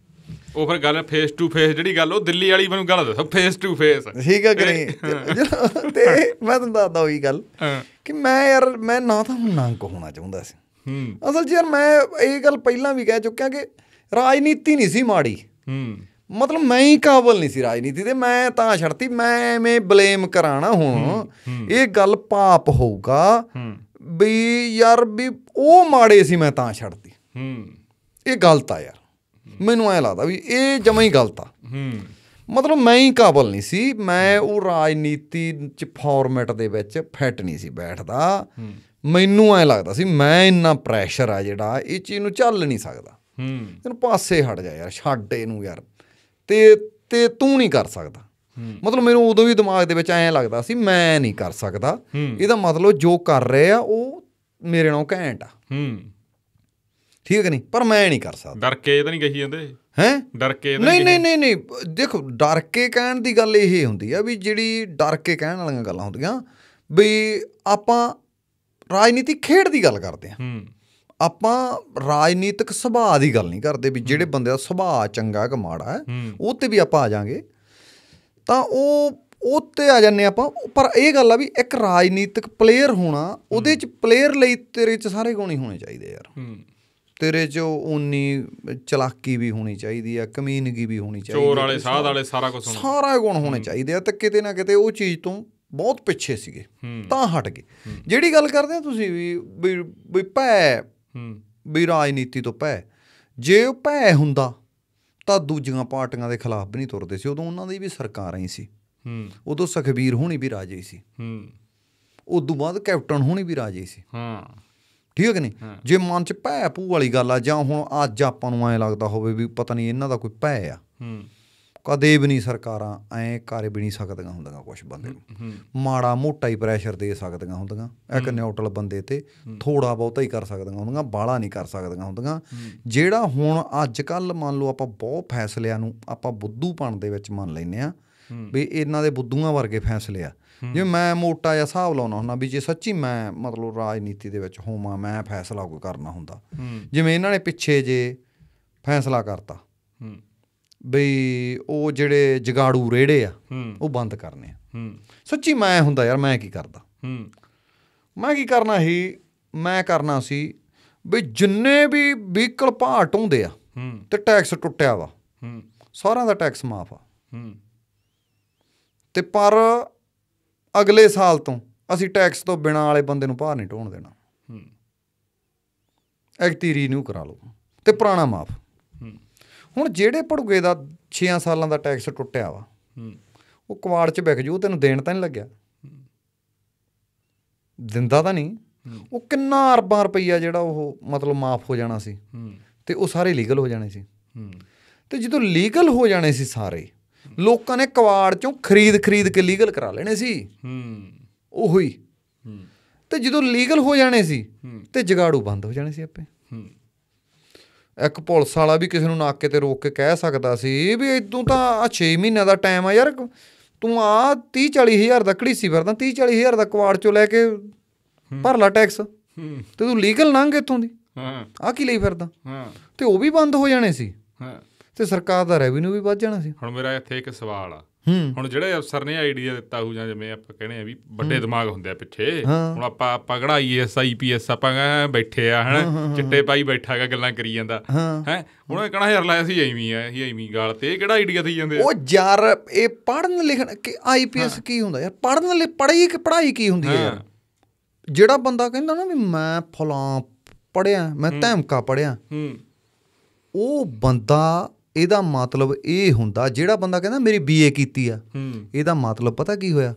ਉਹ ਫਿਰ ਗੱਲ ਫੇਸ ਟੂ ਫੇਸ ਜਿਹੜੀ ਗੱਲ ਉਹ ਦਿੱਲੀ ਵਾਲੀ ਮੈਨੂੰ ਗੱਲ ਦੱਸੋ ਫੇਸ ਟੂ ਫੇਸ ਠੀਕ ਹੈ ਨਹੀਂ ਤੇ ਮੈਂ ਤੁਹਾਨੂੰ ਦੱਸਦਾ ਉਹੀ ਗੱਲ ਕਿ ਮੈਂ ਯਾਰ ਮੈਂ ਨਾ ਤਾਂ ਮਲੰਗ ਹੋਣਾ ਚਾਹੁੰਦਾ ਸੀ ਹੂੰ ਅਸਲ 'ਚ ਯਾਰ ਮੈਂ ਇਹ ਗੱਲ ਪਹਿਲਾਂ ਵੀ ਕਹਿ ਚੁੱਕਿਆ ਕਿ ਰਾਜਨੀਤੀ ਨਹੀਂ ਸੀ ਮਾੜੀ ਹੂੰ ਮਤਲਬ ਮੈਂ ਹੀ ਕਾਬਲ ਨਹੀਂ ਸੀ ਰਾਜਨੀਤੀ ਤੇ ਮੈਂ ਤਾਂ ਛੱਡਤੀ ਮੈਂ ਐਵੇਂ ਬਲੇਮ ਕਰਾਣਾ ਹੁਣ ਇਹ ਗੱਲ ਪਾਪ ਹੋਊਗਾ ਹੂੰ ਵੀ ਯਾਰ ਵੀ ਉਹ ਮਾੜੇ ਸੀ ਮੈਂ ਤਾਂ ਛੱਡਤੀ ਹੂੰ ਇਹ ਗਲਤ ਆ ਯਾਰ ਮੈਨੂੰ ਐ ਲੱਗਦਾ ਵੀ ਇਹ ਜਮਾ ਹੀ ਗਲਤ ਆ ਹੂੰ ਮਤਲਬ ਮੈਂ ਹੀ ਕਾਬਲ ਨਹੀਂ ਸੀ ਮੈਂ ਉਹ ਰਾਜਨੀਤੀ ਚ ਫਾਰਮੈਟ ਦੇ ਵਿੱਚ ਫਿੱਟ ਨਹੀਂ ਸੀ ਬੈਠਦਾ ਮੈਨੂੰ ਐ ਲੱਗਦਾ ਸੀ ਮੈਂ ਇੰਨਾ ਪ੍ਰੈਸ਼ਰ ਆ ਜਿਹੜਾ ਇਹ ਚੀਜ਼ ਨੂੰ ਚੱਲ ਨਹੀਂ ਸਕਦਾ ਹੂੰ ਤੈਨੂੰ ਪਾਸੇ ਹਟ ਜਾ ਯਾਰ ਛੱਡ ਇਹਨੂੰ ਯਾਰ ਤੇ ਤੇ ਤੂੰ ਨਹੀਂ ਕਰ ਸਕਦਾ ਮਤਲਬ ਮੈਨੂੰ ਉਦੋਂ ਵੀ ਦਿਮਾਗ ਦੇ ਵਿੱਚ ਐਂ ਲੱਗਦਾ ਸੀ ਮੈਂ ਨਹੀਂ ਕਰ ਸਕਦਾ ਇਹਦਾ ਮਤਲਬ ਜੋ ਕਰ ਰਹੇ ਆ ਉਹ ਮੇਰੇ ਨਾਲੋਂ ਘੈਂਟ ਆ ਹੂੰ ਠੀਕ ਨਹੀਂ ਪਰ ਮੈਂ ਨਹੀਂ ਕਰ ਸਕਦਾ ਡਰ ਕੇ ਤਾਂ ਨਹੀਂ ਕਹੀ ਜਾਂਦੇ ਹੈ ਡਰ ਕੇ ਨਹੀਂ ਨਹੀਂ ਨਹੀਂ ਨਹੀਂ ਦੇਖੋ ਡਰ ਕੇ ਕਹਿਣ ਦੀ ਗੱਲ ਇਹ ਹੁੰਦੀ ਆ ਵੀ ਜਿਹੜੀ ਡਰ ਕੇ ਕਹਿਣ ਵਾਲੀਆਂ ਗੱਲਾਂ ਹੁੰਦੀਆਂ ਵੀ ਆਪਾਂ ਰਾਜਨੀਤੀ ਖੇਡ ਦੀ ਗੱਲ ਕਰਦੇ ਆ ਹੂੰ ਆਪਾਂ ਰਾਜਨੀਤਿਕ ਸੁਭਾਅ ਦੀ ਗੱਲ ਨਹੀਂ ਕਰਦੇ ਵੀ ਜਿਹੜੇ ਬੰਦੇ ਦਾ ਸੁਭਾਅ ਚੰਗਾ ਕਿ ਮਾੜਾ ਹੈ ਉਹ ਤੇ ਵੀ ਆਪਾਂ ਆ ਜਾਾਂਗੇ ਤਾਂ ਉਹ ਉੱਤੇ ਆ ਜਾਂਦੇ ਆਪਾਂ ਪਰ ਇਹ ਗੱਲ ਆ ਵੀ ਇੱਕ ਰਾਜਨੀਤਿਕ ਪਲੇਅਰ ਹੋਣਾ ਉਹਦੇ ਚ ਪਲੇਅਰ ਲਈ ਤੇਰੇ ਚ ਸਾਰੇ ਗੁਣ ਹੀ ਹੋਣੇ ਚਾਹੀਦੇ ਯਾਰ ਹੂੰ ਤੇਰੇ ਚ ਉਨੀ ਚਲਾਕੀ ਵੀ ਹੋਣੀ ਚਾਹੀਦੀ ਆ ਕਮੀਨਗੀ ਵੀ ਹੋਣੀ ਚਾਹੀਦੀ ਚੋਰ ਵਾਲੇ ਸਾਧ ਵਾਲੇ ਸਾਰਾ ਕੁਝ ਸਾਰਾ ਗੁਣ ਹੋਣੇ ਚਾਹੀਦੇ ਆ ਤੇ ਕਿਤੇ ਨਾ ਕਿਤੇ ਉਹ ਚੀਜ਼ ਤੋਂ ਬਹੁਤ ਪਿੱਛੇ ਸੀਗੇ ਤਾਂ ਹਟ ਗਏ ਜਿਹੜੀ ਗੱਲ ਕਰਦੇ ਆ ਤੁਸੀਂ ਵੀ ਵੀ ਭੈ ਵੀ ਰਾਜਨੀਤੀ ਤੋਂ ਭੈ ਜੇ ਉਹ ਭੈ ਹੁੰਦਾ ਤਾਂ ਦੂਜੀਆਂ ਪਾਰਟੀਆਂ ਦੇ ਖਿਲਾਫ ਵੀ ਨਹੀਂ ਤੁਰਦੇ ਸੀ ਉਦੋਂ ਉਹਨਾਂ ਦੀ ਵੀ ਸਰਕਾਰਾਂ ਹੀ ਸੀ ਹੂੰ ਉਦੋਂ ਸਖਬੀਰ ਹੁਣੀ ਵੀ ਰਾਜੇ ਸੀ ਹੂੰ ਉਦੋਂ ਬਾਅਦ ਕੈਪਟਨ ਹੁਣੀ ਵੀ ਰਾਜੇ ਸੀ ਹਾਂ ਠੀਕ ਹੈ ਕਿ ਨਹੀਂ ਜੇ ਮਨ ਚ ਭੈ ਭੂ ਵਾਲੀ ਗੱਲ ਆ ਜਾਂ ਹੁਣ ਅੱਜ ਆਪਾਂ ਨੂੰ ਐ ਲੱਗਦਾ ਹੋਵੇ ਵੀ ਪਤਾ ਨਹੀਂ ਇਹਨਾਂ ਦਾ ਕੋਈ ਭੈ ਆ ਹੂੰ ਕਦੇ ਵੀ ਨਹੀਂ ਸਰਕਾਰਾਂ ਐ ਕਰ ਵੀ ਨਹੀਂ ਸਕਦੀਆਂ ਹੁੰਦੀਆਂ ਕੁਝ ਬੰਦੇ ਨੂੰ ਮਾੜਾ ਮੋਟਾ ਹੀ ਪ੍ਰੈਸ਼ਰ ਦੇ ਸਕਦੀਆਂ ਹੁੰਦੀਆਂ ਇੱਕ ਨਿਊਟਰਲ ਬੰਦੇ ਤੇ ਥੋੜਾ ਬਹੁਤਾ ਹੀ ਕਰ ਸਕਦੀਆਂ ਹੁੰਦੀਆਂ ਬਾਲਾ ਨਹੀਂ ਕਰ ਸਕਦੀਆਂ ਹੁੰਦੀਆਂ ਜਿਹੜਾ ਹੁਣ ਅੱਜ ਕੱਲ ਮੰਨ ਲਓ ਆਪਾਂ ਬਹੁਤ ਫੈਸਲਿਆਂ ਨੂੰ ਆਪਾਂ ਬੁੱਧੂਪਣ ਦੇ ਵਿੱਚ ਮੰਨ ਲੈਨੇ ਆ ਵੀ ਇਹਨਾਂ ਦੇ ਬੁੱਧੂਆਂ ਵਰਗੇ ਫੈਸਲੇ ਆ ਜੇ ਮੈਂ ਮੋਟਾ ਜਿਹਾ ਹਿਸਾਬ ਲਾਉਣਾ ਹੁੰਦਾ ਵੀ ਜੇ ਸੱਚੀ ਮੈਂ ਮਤਲਬ ਰਾਜਨੀਤੀ ਦੇ ਵਿੱਚ ਹੋਵਾਂ ਮੈਂ ਫੈਸਲਾ ਕੋਈ ਕਰਨਾ ਹੁੰਦਾ ਜਿਵੇਂ ਇਹਨਾਂ ਨੇ ਪਿੱਛੇ ਜੇ ਫੈਸਲਾ ਕਰਤਾ ਬਈ ਉਹ ਜਿਹੜੇ ਜਗਾੜੂ ਰੇੜੇ ਆ ਉਹ ਬੰਦ ਕਰਨੇ ਆ ਸੱਚੀ ਮੈਂ ਹੁੰਦਾ ਯਾਰ ਮੈਂ ਕੀ ਕਰਦਾ ਹੂੰ ਮੈਂ ਕੀ ਕਰਨਾ ਸੀ ਮੈਂ ਕਰਨਾ ਸੀ ਵੀ ਜਿੰਨੇ ਵੀ ਵਹੀਕਲ ਭਾਟ ਹੁੰਦੇ ਆ ਤੇ ਟੈਕਸ ਟੁੱਟਿਆ ਵਾ ਹੂੰ ਸਾਰਿਆਂ ਦਾ ਟੈਕਸ ਮਾਫ ਆ ਹੂੰ ਤੇ ਪਰ ਅਗਲੇ ਸਾਲ ਤੋਂ ਅਸੀਂ ਟੈਕਸ ਤੋਂ ਬਿਨਾਂ ਵਾਲੇ ਬੰਦੇ ਨੂੰ ਭਾਰ ਨਹੀਂ ਢੋਣ ਦੇਣਾ ਹੂੰ ਐਕਟੀ ਰੀਨਿਊ ਕਰਾ ਲਓ ਤੇ ਪੁਰਾਣਾ ਮਾਫ ਹੁਣ ਜਿਹੜੇ ਪੜੂਗੇ ਦਾ 6 ਸਾਲਾਂ ਦਾ ਟੈਕਸ ਟੁੱਟਿਆ ਵਾ ਉਹ ਕਵਾੜ ਚ ਵਿਕ ਜੂ ਤੈਨੂੰ ਦੇਣ ਤਾਂ ਨਹੀਂ ਲੱਗਿਆ ਦਿੰਦਾ ਤਾਂ ਨਹੀਂ ਉਹ ਕਿੰਨਾ ਅਰਬਾਂ ਰੁਪਈਆ ਜਿਹੜਾ ਉਹ ਮਤਲਬ ਮਾਫ ਹੋ ਜਾਣਾ ਸੀ ਤੇ ਉਹ ਸਾਰੇ ਲੀਗਲ ਹੋ ਜਾਣੇ ਸੀ ਤੇ ਜਦੋਂ ਲੀਗਲ ਹੋ ਜਾਣੇ ਸੀ ਸਾਰੇ ਲੋਕਾਂ ਨੇ ਕਵਾੜ ਚੋਂ ਖਰੀਦ ਖਰੀਦ ਕੇ ਲੀਗਲ ਕਰਾ ਲੈਣੇ ਸੀ ਹੂੰ ਉਹੀ ਤੇ ਜਦੋਂ ਲੀਗਲ ਹੋ ਜਾਣੇ ਸੀ ਤੇ ਜਗਾੜੂ ਬੰਦ ਹੋ ਜਾਣੇ ਸੀ ਆਪੇ ਹੂੰ ਇੱਕ ਪੁਲਿਸ ਵਾਲਾ ਵੀ ਕਿਸੇ ਨੂੰ ਨਾਕੇ ਤੇ ਰੋਕ ਕੇ ਕਹਿ ਸਕਦਾ ਸੀ ਵੀ ਇਦੋਂ ਤਾਂ ਆ 6 ਮਹੀਨਿਆਂ ਦਾ ਟਾਈਮ ਆ ਯਾਰ ਤੂੰ ਆ 30 40000 ਦਾ ਕੜੀਸੀ ਫਿਰਦਾ 30 40000 ਦਾ ਕਵਾੜ ਚੋਂ ਲੈ ਕੇ ਭਰ ਲਾ ਟੈਕਸ ਤੇ ਤੂੰ ਲੀਗਲ ਲੰਘ ਇੱਥੋਂ ਦੀ ਹਾਂ ਆ ਕੀ ਲਈ ਫਿਰਦਾ ਹਾਂ ਤੇ ਉਹ ਵੀ ਬੰਦ ਹੋ ਜਾਣੇ ਸੀ ਹਾਂ ਤੇ ਸਰਕਾਰ ਦਾ ਰੈਵਨਿਊ ਵੀ ਵੱਧ ਜਾਣਾ ਸੀ ਹੁਣ ਮੇਰਾ ਇੱਥੇ ਇੱਕ ਸਵਾਲ ਆ ਹੁਣ ਜਿਹੜੇ ਅਫਸਰ ਨੇ ਆਈਡੀਆ ਦਿੱਤਾ ਹੋ ਜਾਂ ਜਿਵੇਂ ਆਪਾਂ ਕਹਿੰਦੇ ਆ ਵੀ ਵੱਡੇ ਦਿਮਾਗ ਹੁੰਦੇ ਆ ਪਿੱਛੇ ਹੁਣ ਆਪਾਂ ਆਪਾਂ ਕਿਹੜਾ ਆਈਐਸ ਆਈਪੀਐਸ ਆਪਾਂ ਬੈਠੇ ਆ ਹਨ ਚਿੱਟੇ ਪਾਈ ਬੈਠਾ ਗਾ ਗੱਲਾਂ ਕਰੀ ਜਾਂਦਾ ਹੈ ਹੁਣ ਇਹ ਕਹਣਾ ਯਾਰ ਲਾਇਆ ਸੀ ਐਵੇਂ ਆ ਇਹ ਐਵੇਂ ਗਾਲ ਤੇ ਕਿਹੜਾ ਆਈਡੀਆ ਦੇਈ ਜਾਂਦੇ ਉਹ ਯਾਰ ਇਹ ਪੜਨ ਲਿਖਣ ਕਿ ਆਈਪੀਐਸ ਕੀ ਹੁੰਦਾ ਯਾਰ ਪੜਨ ਲਈ ਪੜਾਈ ਕਿ ਪੜਾਈ ਕੀ ਹੁੰਦੀ ਹੈ ਯਾਰ ਜਿਹੜਾ ਬੰਦਾ ਕਹਿੰਦਾ ਨਾ ਵੀ ਮੈਂ ਫਲਾਂ ਪੜਿਆ ਮੈਂ ਧਮਕਾ ਪੜਿਆ ਹੂੰ ਉਹ ਬੰਦਾ ਇਹਦਾ ਮਤਲਬ ਇਹ ਹੁੰਦਾ ਜਿਹੜਾ ਬੰਦਾ ਕਹਿੰਦਾ ਮੇਰੀ ਬੀਏ ਕੀਤੀ ਆ ਇਹਦਾ ਮਤਲਬ ਪਤਾ ਕੀ ਹੋਇਆ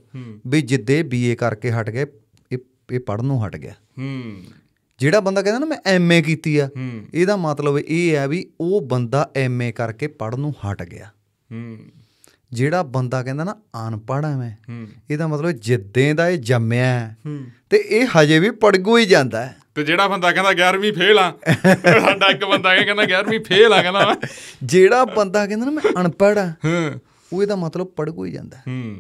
ਵੀ ਜਿੱਦੇ ਬੀਏ ਕਰਕੇ ਹਟ ਗਏ ਇਹ ਇਹ ਪੜਨੋਂ ਹਟ ਗਿਆ ਜਿਹੜਾ ਬੰਦਾ ਕਹਿੰਦਾ ਨਾ ਮੈਂ ਐਮਏ ਕੀਤੀ ਆ ਇਹਦਾ ਮਤਲਬ ਇਹ ਆ ਵੀ ਉਹ ਬੰਦਾ ਐਮਏ ਕਰਕੇ ਪੜਨੋਂ ਹਟ ਗਿਆ ਜਿਹੜਾ ਬੰਦਾ ਕਹਿੰਦਾ ਨਾ ਅਨਪੜ੍ਹ ਐ ਮੈਂ ਇਹਦਾ ਮਤਲਬ ਜਿੱਦੇ ਦਾ ਇਹ ਜੰਮਿਆ ਤੇ ਇਹ ਹਜੇ ਵੀ ਪੜਗੂ ਹੀ ਜਾਂਦਾ ਹੈ ਤੇ ਜਿਹੜਾ ਬੰਦਾ ਕਹਿੰਦਾ 11ਵੀਂ ਫੇਲ ਆ ਸਾਡਾ ਇੱਕ ਬੰਦਾ ਕਹਿੰਦਾ 11ਵੀਂ ਫੇਲ ਆ ਕਹਿੰਦਾ ਜਿਹੜਾ ਬੰਦਾ ਕਹਿੰਦਾ ਨਾ ਮੈਂ ਅਨਪੜ੍ਹ ਆ ਹੂੰ ਉਹ ਇਹਦਾ ਮਤਲਬ ਪੜ ਕੋਈ ਜਾਂਦਾ ਹੂੰ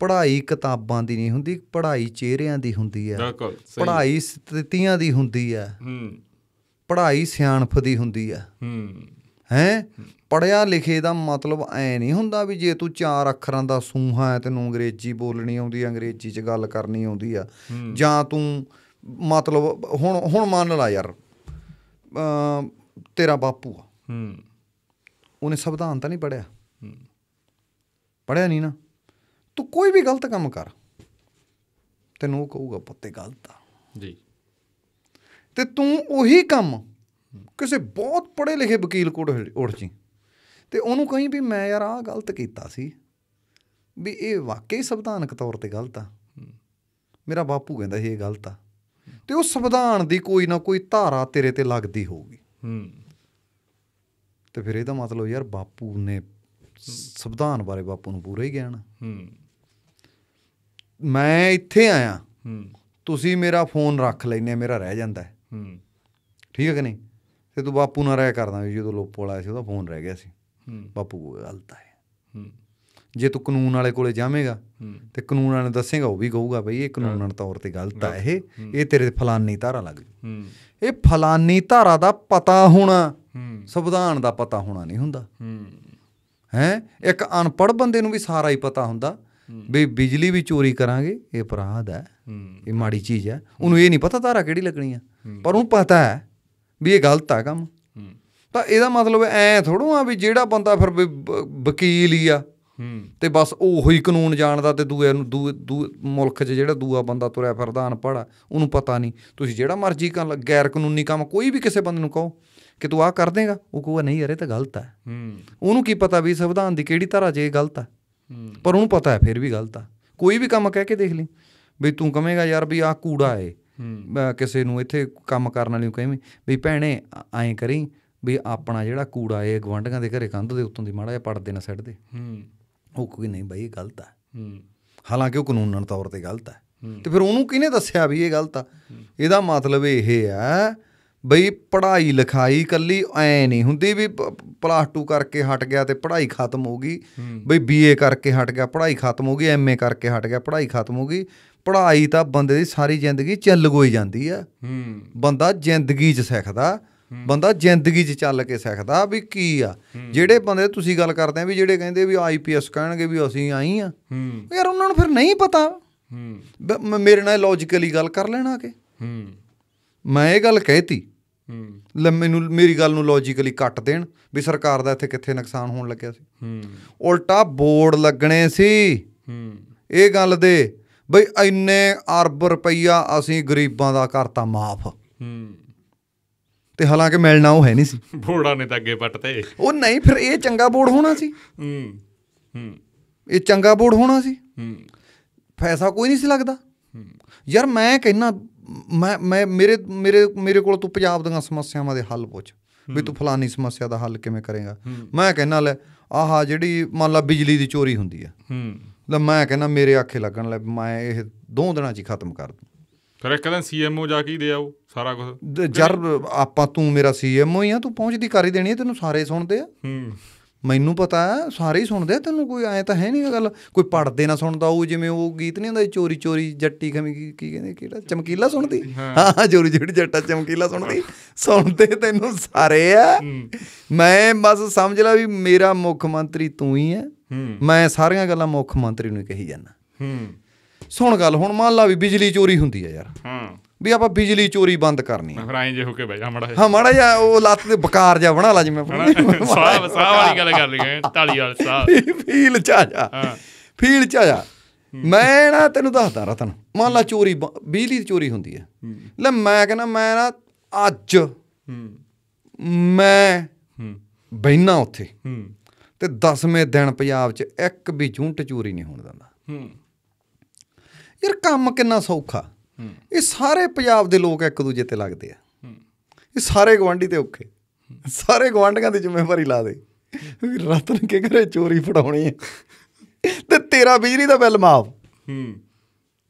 ਪੜ੍ਹਾਈ ਕਿਤਾਬਾਂ ਦੀ ਨਹੀਂ ਹੁੰਦੀ ਪੜ੍ਹਾਈ ਚਿਹਰਿਆਂ ਦੀ ਹੁੰਦੀ ਆ ਬਿਲਕੁਲ ਪੜ੍ਹਾਈ ਸਥਿਤੀਆਂ ਦੀ ਹੁੰਦੀ ਆ ਹੂੰ ਪੜ੍ਹਾਈ ਸਿਆਣਪ ਦੀ ਹੁੰਦੀ ਆ ਹੂੰ ਹੈ ਪੜਿਆ ਲਿਖੇ ਦਾ ਮਤਲਬ ਐ ਨਹੀਂ ਹੁੰਦਾ ਵੀ ਜੇ ਤੂੰ ਚਾਰ ਅੱਖਰਾਂ ਦਾ ਸੂਹਾ ਹੈ ਤੈਨੂੰ ਅੰਗਰੇਜ਼ੀ ਬੋਲਣੀ ਆਉਂਦੀ ਅੰਗਰੇਜ਼ੀ 'ਚ ਗੱਲ ਕਰਨੀ ਆਉਂਦੀ ਆ ਜਾਂ ਤੂੰ ਮਤਲਬ ਹੁਣ ਹੁਣ ਮੰਨ ਲੈ ਯਾਰ ਤੇਰਾ ਬਾਪੂ ਆ ਹੂੰ ਉਹਨੇ ਸਵਿਧਾਨ ਤਾਂ ਨਹੀਂ ਪੜਿਆ ਹੂੰ ਪੜਿਆ ਨਹੀਂ ਨਾ ਤੂੰ ਕੋਈ ਵੀ ਗਲਤ ਕੰਮ ਕਰ ਤੈਨੂੰ ਉਹ ਕਹੂਗਾ ਪੁੱਤੇ ਗਲਤ ਆ ਜੀ ਤੇ ਤੂੰ ਉਹੀ ਕੰਮ ਕਿਸੇ ਬਹੁਤ ਪੜੇ ਲਿਖੇ ਵਕੀਲ ਕੋਲ ਉੜ ਜੀ ਤੇ ਉਹਨੂੰ ਕਹੀਂ ਵੀ ਮੈਂ ਯਾਰ ਆਹ ਗਲਤ ਕੀਤਾ ਸੀ ਵੀ ਇਹ ਵਾਕਈ ਸਵਿਧਾਨਕ ਤੌਰ ਤੇ ਗਲਤ ਆ ਮੇਰਾ ਬਾਪੂ ਕਹਿੰਦਾ ਸੀ ਇਹ ਗਲਤ ਆ ਤੇ ਉਹ ਸੰਵਿਧਾਨ ਦੀ ਕੋਈ ਨਾ ਕੋਈ ਧਾਰਾ ਤੇਰੇ ਤੇ ਲੱਗਦੀ ਹੋਊਗੀ ਹੂੰ ਤੇ ਫਿਰ ਇਹਦਾ ਮਤਲਬ ਯਾਰ ਬਾਪੂ ਨੇ ਸੰਵਿਧਾਨ ਬਾਰੇ ਬਾਪੂ ਨੂੰ ਪੂਰਾ ਹੀ ਗਿਆਨ ਹੂੰ ਮੈਂ ਇੱਥੇ ਆਇਆ ਹੂੰ ਤੁਸੀਂ ਮੇਰਾ ਫੋਨ ਰੱਖ ਲੈਨੇ ਮੇਰਾ ਰਹਿ ਜਾਂਦਾ ਹੈ ਹੂੰ ਠੀਕ ਹੈ ਕਿ ਨਹੀਂ ਤੇ ਤੂੰ ਬਾਪੂ ਨਾਲ ਰਹਿ ਕਰਦਾ ਜਦੋਂ ਲੋਪੋਲ ਵਾਲਾ ਸੀ ਉਹਦਾ ਫੋਨ ਰਹਿ ਗਿਆ ਸੀ ਹੂੰ ਬਾਪੂ ਗਲਤ ਹੈ ਹੂੰ ਜੇ ਤੂੰ ਕਾਨੂੰਨ ਵਾਲੇ ਕੋਲੇ ਜਾਵੇਂਗਾ ਤੇ ਕਾਨੂੰਨ ਵਾਲੇ ਦੱਸੇਗਾ ਉਹ ਵੀ ਕਹੂਗਾ ਬਈ ਇਹ ਕਾਨੂੰਨਨ ਤੌਰ ਤੇ ਗਲਤ ਆ ਇਹ ਇਹ ਤੇਰੇ ਫਲਾਨੀ ਧਾਰਾ ਲੱਗ ਜੂ ਇਹ ਫਲਾਨੀ ਧਾਰਾ ਦਾ ਪਤਾ ਹੋਣਾ ਸੰਵਿਧਾਨ ਦਾ ਪਤਾ ਹੋਣਾ ਨਹੀਂ ਹੁੰਦਾ ਹੈ ਇੱਕ ਅਨਪੜ੍ਹ ਬੰਦੇ ਨੂੰ ਵੀ ਸਾਰਾ ਹੀ ਪਤਾ ਹੁੰਦਾ ਵੀ ਬਿਜਲੀ ਵੀ ਚੋਰੀ ਕਰਾਂਗੇ ਇਹ ਅਪਰਾਧ ਹੈ ਇਹ ਮਾੜੀ ਚੀਜ਼ ਹੈ ਉਹਨੂੰ ਇਹ ਨਹੀਂ ਪਤਾ ਧਾਰਾ ਕਿਹੜੀ ਲੱਗਣੀ ਆ ਪਰ ਉਹਨੂੰ ਪਤਾ ਹੈ ਵੀ ਇਹ ਗਲਤ ਆ ਕੰਮ ਤਾਂ ਇਹਦਾ ਮਤਲਬ ਐ ਥੋੜੋਂ ਆ ਵੀ ਜਿਹੜਾ ਬੰਦਾ ਫਿਰ ਵਕੀਲ ਹੀ ਆ ਤੇ ਬਸ ਉਹ ਹੀ ਕਾਨੂੰਨ ਜਾਣਦਾ ਤੇ ਦੂਏ ਨੂੰ ਦੂ ਮੁਲਕ 'ਚ ਜਿਹੜਾ ਦੂਆ ਬੰਦਾ ਤੁਰਿਆ ਫਿਰਦਾ ਪੜਾ ਉਹਨੂੰ ਪਤਾ ਨਹੀਂ ਤੁਸੀਂ ਜਿਹੜਾ ਮਰਜ਼ੀ ਕਰ ਗੈਰ ਕਾਨੂੰਨੀ ਕੰਮ ਕੋਈ ਵੀ ਕਿਸੇ ਬੰਦੇ ਨੂੰ ਕਹੋ ਕਿ ਤੂੰ ਆਹ ਕਰ ਦੇਗਾ ਉਹ ਕਹੂਗਾ ਨਹੀਂ ਯਾਰ ਇਹ ਤਾਂ ਗਲਤ ਆ ਹੂੰ ਉਹਨੂੰ ਕੀ ਪਤਾ ਵੀ ਸੰਵਿਧਾਨ ਦੀ ਕਿਹੜੀ ਧਾਰਾ 'ਚ ਇਹ ਗਲਤ ਆ ਪਰ ਉਹਨੂੰ ਪਤਾ ਹੈ ਫਿਰ ਵੀ ਗਲਤ ਆ ਕੋਈ ਵੀ ਕੰਮ ਕਹਿ ਕੇ ਦੇਖ ਲਈ ਵੀ ਤੂੰ ਕਹੇਗਾ ਯਾਰ ਵੀ ਆਹ ਕੂੜਾ ਏ ਕਿਸੇ ਨੂੰ ਇੱਥੇ ਕੰਮ ਕਰਨ ਵਾਲੀ ਨੂੰ ਕਹੇਵੇਂ ਵੀ ਭੈਣੇ ਐਂ ਕਰੀ ਵੀ ਆਪਣਾ ਜਿਹੜਾ ਕੂੜਾ ਏ ਗਵੰਡੀਆਂ ਦੇ ਘਰੇ ਕੰਧ ਦੇ ਉੱਤੋਂ ਦੀ ਮਾੜਾ ਜਿਹਾ ਪੜ ਦੇਣਾ ਸੱਟ ਦੇ ਹੂੰ ਉਹ ਕੋਈ ਨਹੀਂ ਬਈ ਇਹ ਗਲਤ ਆ ਹੂੰ ਹਾਲਾਂਕਿ ਉਹ ਕਾਨੂੰਨਨ ਤੌਰ ਤੇ ਗਲਤ ਆ ਤੇ ਫਿਰ ਉਹਨੂੰ ਕਿਹਨੇ ਦੱਸਿਆ ਵੀ ਇਹ ਗਲਤ ਆ ਇਹਦਾ ਮਤਲਬ ਇਹ ਆ ਬਈ ਪੜ੍ਹਾਈ ਲਿਖਾਈ ਕੱਲੀ ਐ ਨਹੀਂ ਹੁੰਦੀ ਵੀ ਪਲੱਸ 2 ਕਰਕੇ ਹਟ ਗਿਆ ਤੇ ਪੜ੍ਹਾਈ ਖਤਮ ਹੋ ਗਈ ਬਈ ਬੀਏ ਕਰਕੇ ਹਟ ਗਿਆ ਪੜ੍ਹਾਈ ਖਤਮ ਹੋ ਗਈ ਐਮਏ ਕਰਕੇ ਹਟ ਗਿਆ ਪੜ੍ਹਾਈ ਖਤਮ ਹੋ ਗਈ ਪੜ੍ਹਾਈ ਤਾਂ ਬੰਦੇ ਦੀ ਸਾਰੀ ਜ਼ਿੰਦਗੀ ਚੱਲ ਗੋਈ ਜਾਂਦੀ ਆ ਬੰਦਾ ਜ਼ਿੰਦਗੀ 'ਚ ਸਿੱਖਦਾ ਬੰਦਾ ਜ਼ਿੰਦਗੀ 'ਚ ਚੱਲ ਕੇ ਸਿੱਖਦਾ ਵੀ ਕੀ ਆ ਜਿਹੜੇ ਬੰਦੇ ਤੁਸੀਂ ਗੱਲ ਕਰਦੇ ਆ ਵੀ ਜਿਹੜੇ ਕਹਿੰਦੇ ਵੀ ਆਈਪੀਐਸ ਕਹਿਣਗੇ ਵੀ ਅਸੀਂ ਆਈ ਆ ਯਾਰ ਉਹਨਾਂ ਨੂੰ ਫਿਰ ਨਹੀਂ ਪਤਾ ਮੇਰੇ ਨਾਲ ਲੌਜੀਕਲੀ ਗੱਲ ਕਰ ਲੈਣਾ ਕਿ ਮੈਂ ਇਹ ਗੱਲ ਕਹਿਤੀ ਲੈ ਮੈਨੂੰ ਮੇਰੀ ਗੱਲ ਨੂੰ ਲੌਜੀਕਲੀ ਕੱਟ ਦੇਣ ਵੀ ਸਰਕਾਰ ਦਾ ਇੱਥੇ ਕਿੱਥੇ ਨੁਕਸਾਨ ਹੋਣ ਲੱਗਿਆ ਸੀ ਉਲਟਾ ਬੋਰਡ ਲੱਗਣੇ ਸੀ ਇਹ ਗੱਲ ਦੇ ਬਈ ਇੰਨੇ ਅਰਬ ਰੁਪਈਆ ਅਸੀਂ ਗਰੀਬਾਂ ਦਾ ਕਰਤਾ ਮਾਫ ਤੇ ਹਾਲਾਂਕਿ ਮਿਲਣਾ ਉਹ ਹੈ ਨਹੀਂ ਸੀ ਬੋੜਾ ਨੇ ਤਾਂ ਅੱਗੇ ਪੱਟਤੇ ਉਹ ਨਹੀਂ ਫਿਰ ਇਹ ਚੰਗਾ ਬੋਰਡ ਹੋਣਾ ਸੀ ਹੂੰ ਹੂੰ ਇਹ ਚੰਗਾ ਬੋਰਡ ਹੋਣਾ ਸੀ ਹੂੰ ਪੈਸਾ ਕੋਈ ਨਹੀਂ ਸੀ ਲੱਗਦਾ ਹੂੰ ਯਾਰ ਮੈਂ ਕਹਿੰਨਾ ਮੈਂ ਮੈਂ ਮੇਰੇ ਮੇਰੇ ਮੇਰੇ ਕੋਲ ਤੂੰ ਪੰਜਾਬ ਦੀਆਂ ਸਮੱਸਿਆਵਾਂ ਦੇ ਹੱਲ ਪੁੱਛ ਵੀ ਤੂੰ ਫਲਾਨੀ ਸਮੱਸਿਆ ਦਾ ਹੱਲ ਕਿਵੇਂ ਕਰੇਗਾ ਮੈਂ ਕਹਿੰਨਾ ਲੈ ਆਹਾ ਜਿਹੜੀ ਮੰਨ ਲਾ ਬਿਜਲੀ ਦੀ ਚੋਰੀ ਹੁੰਦੀ ਆ ਹੂੰ ਲੈ ਮੈਂ ਕਹਿੰਨਾ ਮੇਰੇ ਆਖੇ ਲੱਗਣ ਲੈ ਮੈਂ ਇਹ ਦੋ ਦਿਨਾਂ 'ਚ ਹੀ ਖਤਮ ਕਰ ਦੂੰ ਫਿਰ ਇੱਕ ਦਿਨ ਸੀਐਮਓ ਜਾ ਕੇ ਹੀ ਦੇ ਆਓ ਸਾਰਾ ਕੁਝ ਜਰ ਆਪਾਂ ਤੂੰ ਮੇਰਾ ਸੀਐਮਓ ਹੀ ਆ ਤੂੰ ਪਹੁੰਚਦੀ ਕਰ ਹੀ ਦੇਣੀ ਹੈ ਤੈਨੂੰ ਸਾਰੇ ਸੁਣਦੇ ਆ ਹੂੰ ਮੈਨੂੰ ਪਤਾ ਸਾਰੇ ਹੀ ਸੁਣਦੇ ਆ ਤੈਨੂੰ ਕੋਈ ਐ ਤਾਂ ਹੈ ਨਹੀਂ ਗੱਲ ਕੋਈ ਪੜਦੇ ਨਾ ਸੁਣਦਾ ਉਹ ਜਿਵੇਂ ਉਹ ਗੀਤ ਨਹੀਂ ਹੁੰਦਾ ਚੋਰੀ ਚੋਰੀ ਜੱਟੀ ਖਮੀ ਕੀ ਕਹਿੰਦੇ ਕਿਹੜਾ ਚਮਕੀਲਾ ਸੁਣਦੀ ਹਾਂ ਚੋਰੀ ਚੋਰੀ ਜੱਟਾ ਚਮਕੀਲਾ ਸੁਣਦੀ ਸੁਣਦੇ ਤੈਨੂੰ ਸਾਰੇ ਆ ਮੈਂ ਬਸ ਸਮਝ ਲਾ ਵੀ ਮੇਰਾ ਮੁੱਖ ਮੰਤਰੀ ਤੂੰ ਹੀ ਹੈ ਮੈਂ ਸਾਰੀਆਂ ਗੱਲਾਂ ਮੁੱਖ ਮੰਤਰੀ ਨੂੰ ਕਹੀ ਜਾਂਦਾ ਹੂੰ ਸੁਣ ਗੱਲ ਹੁਣ ਮੰਨ ਲਾ ਵੀ ਬਿਜਲੀ ਚੋਰੀ ਹੁੰਦੀ ਹੈ ਯਾਰ ਹਾਂ ਵੀ ਆਪਾਂ ਬਿਜਲੀ ਚੋਰੀ ਬੰਦ ਕਰਨੀ ਹੈ ਫਿਰ ਐਂ ਜੇ ਹੋ ਕੇ ਬਹਿ ਜਾ ਮੜਾ ਹਾਂ ਮੜਾ ਜਾ ਉਹ ਲੱਤ ਤੇ ਬਕਾਰ ਜਾ ਬਣਾ ਲਾ ਜਿਵੇਂ ਸਾਹ ਸਾਹ ਵਾਲੀ ਗੱਲ ਕਰ ਲਈਏ ਢਾਲੀ ਵਾਲ ਸਾਹ ਫੀਲ ਚ ਆ ਜਾ ਹਾਂ ਫੀਲ ਚ ਆ ਜਾ ਮੈਂ ਨਾ ਤੈਨੂੰ ਦੱਸਦਾ ਰਤਨ ਮੰਨ ਲਾ ਚੋਰੀ ਬਿਜਲੀ ਦੀ ਚੋਰੀ ਹੁੰਦੀ ਹੈ ਲੈ ਮੈਂ ਕਹਿੰਦਾ ਮੈਂ ਨਾ ਅੱਜ ਮੈਂ ਬੈਨਾ ਉੱਥੇ ਤੇ 10ਵੇਂ ਦਿਨ ਪੰਜਾਬ 'ਚ ਇੱਕ ਵੀ ਝੂੰਟ ਚੋਰੀ ਨਹੀਂ ਹੋਣ ਦਿੰਦਾ ਹੂੰ ਯਾਰ ਕੰਮ ਕਿੰਨਾ ਸੌਖਾ ਇਹ ਸਾਰੇ ਪੰਜਾਬ ਦੇ ਲੋਕ ਇੱਕ ਦੂਜੇ ਤੇ ਲੱਗਦੇ ਆ ਇਹ ਸਾਰੇ ਗਵਾਂਢੀ ਤੇ ਔਖੇ ਸਾਰੇ ਗਵਾਂਢੀਆਂ ਦੀ ਜ਼ਿੰਮੇਵਾਰੀ ਲਾ ਦੇ ਰਤਨ ਕੇ ਘਰੇ ਚੋਰੀ ਫੜਾਉਣੀ ਹੈ ਤੇ ਤੇਰਾ ਬਿਜਲੀ ਦਾ ਬਿੱਲ ਮਾਫ ਹੂੰ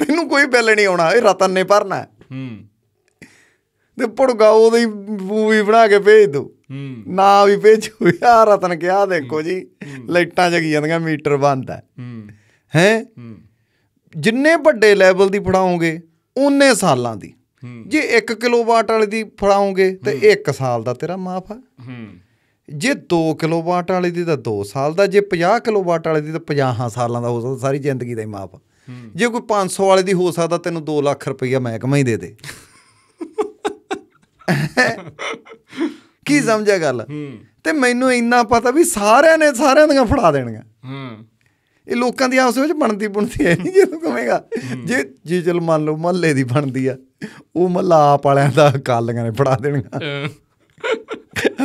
ਤੈਨੂੰ ਕੋਈ ਬਿੱਲ ਨਹੀਂ ਆਉਣਾ ਇਹ ਰਤਨ ਨੇ ਭਰਨਾ ਹੂੰ ਤੇ ਪੜਗਾ ਉਹਦੀ ਮੂਵੀ ਬਣਾ ਕੇ ਭੇਜ ਦੋ ਨਾ ਵੀ ਭੇਜੋ ਯਾਰ ਰਤਨ ਕਿਹਾ ਦੇਖੋ ਜੀ ਲਾਈਟਾਂ ਜਗੀ ਜਾਂਦੀਆਂ ਮੀਟਰ ਬੰਦ ਹੈ ਹੈ ਜਿੰਨੇ ਵੱਡੇ ਲੈਵਲ ਦੀ ਫੜਾਉਂਗੇ ਉਹਨੇ ਸਾਲਾਂ ਦੀ ਜੇ 1 ਕਿਲੋਵਾਟ ਵਾਲੀ ਦੀ ਫੜਾਉਂਗੇ ਤੇ 1 ਸਾਲ ਦਾ ਤੇਰਾ ਮਾਫ ਆ ਜੇ 2 ਕਿਲੋਵਾਟ ਵਾਲੀ ਦੀ ਤਾਂ 2 ਸਾਲ ਦਾ ਜੇ 50 ਕਿਲੋਵਾਟ ਵਾਲੀ ਦੀ ਤਾਂ 50 ਸਾਲਾਂ ਦਾ ਹੋ ਸਕਦਾ ਸਾਰੀ ਜ਼ਿੰਦਗੀ ਦਾ ਹੀ ਮਾਫ ਜੇ ਕੋਈ 500 ਵਾਲੇ ਦੀ ਹੋ ਸਕਦਾ ਤੈਨੂੰ 2 ਲੱਖ ਰੁਪਈਆ ਮਹਿਕਮਾ ਹੀ ਦੇ ਦੇ ਕੀ ਸਮਝਿਆ ਗੱਲ ਤੇ ਮੈਨੂੰ ਇੰਨਾ ਪਤਾ ਵੀ ਸਾਰਿਆਂ ਨੇ ਸਾਰਿਆਂ ਦੀਆਂ ਫੜਾ ਦੇਣੀਆਂ ਹੂੰ ਇਹ ਲੋਕਾਂ ਦੀ ਆਪਸ ਵਿੱਚ ਬਣਦੀ ਬਣਦੀ ਹੈ ਨਹੀਂ ਜੇ ਤੂੰ ਕਹੇਗਾ ਜੇ ਜੇ ਚਲ ਮੰਨ ਲਓ ਮਹੱਲੇ ਦੀ ਬਣਦੀ ਆ ਉਹ ਮਹੱਲਾ ਆਪ ਵਾਲਿਆਂ ਦਾ ਕਾਲੀਆਂ ਨੇ ਫੜਾ ਦੇਣਗਾ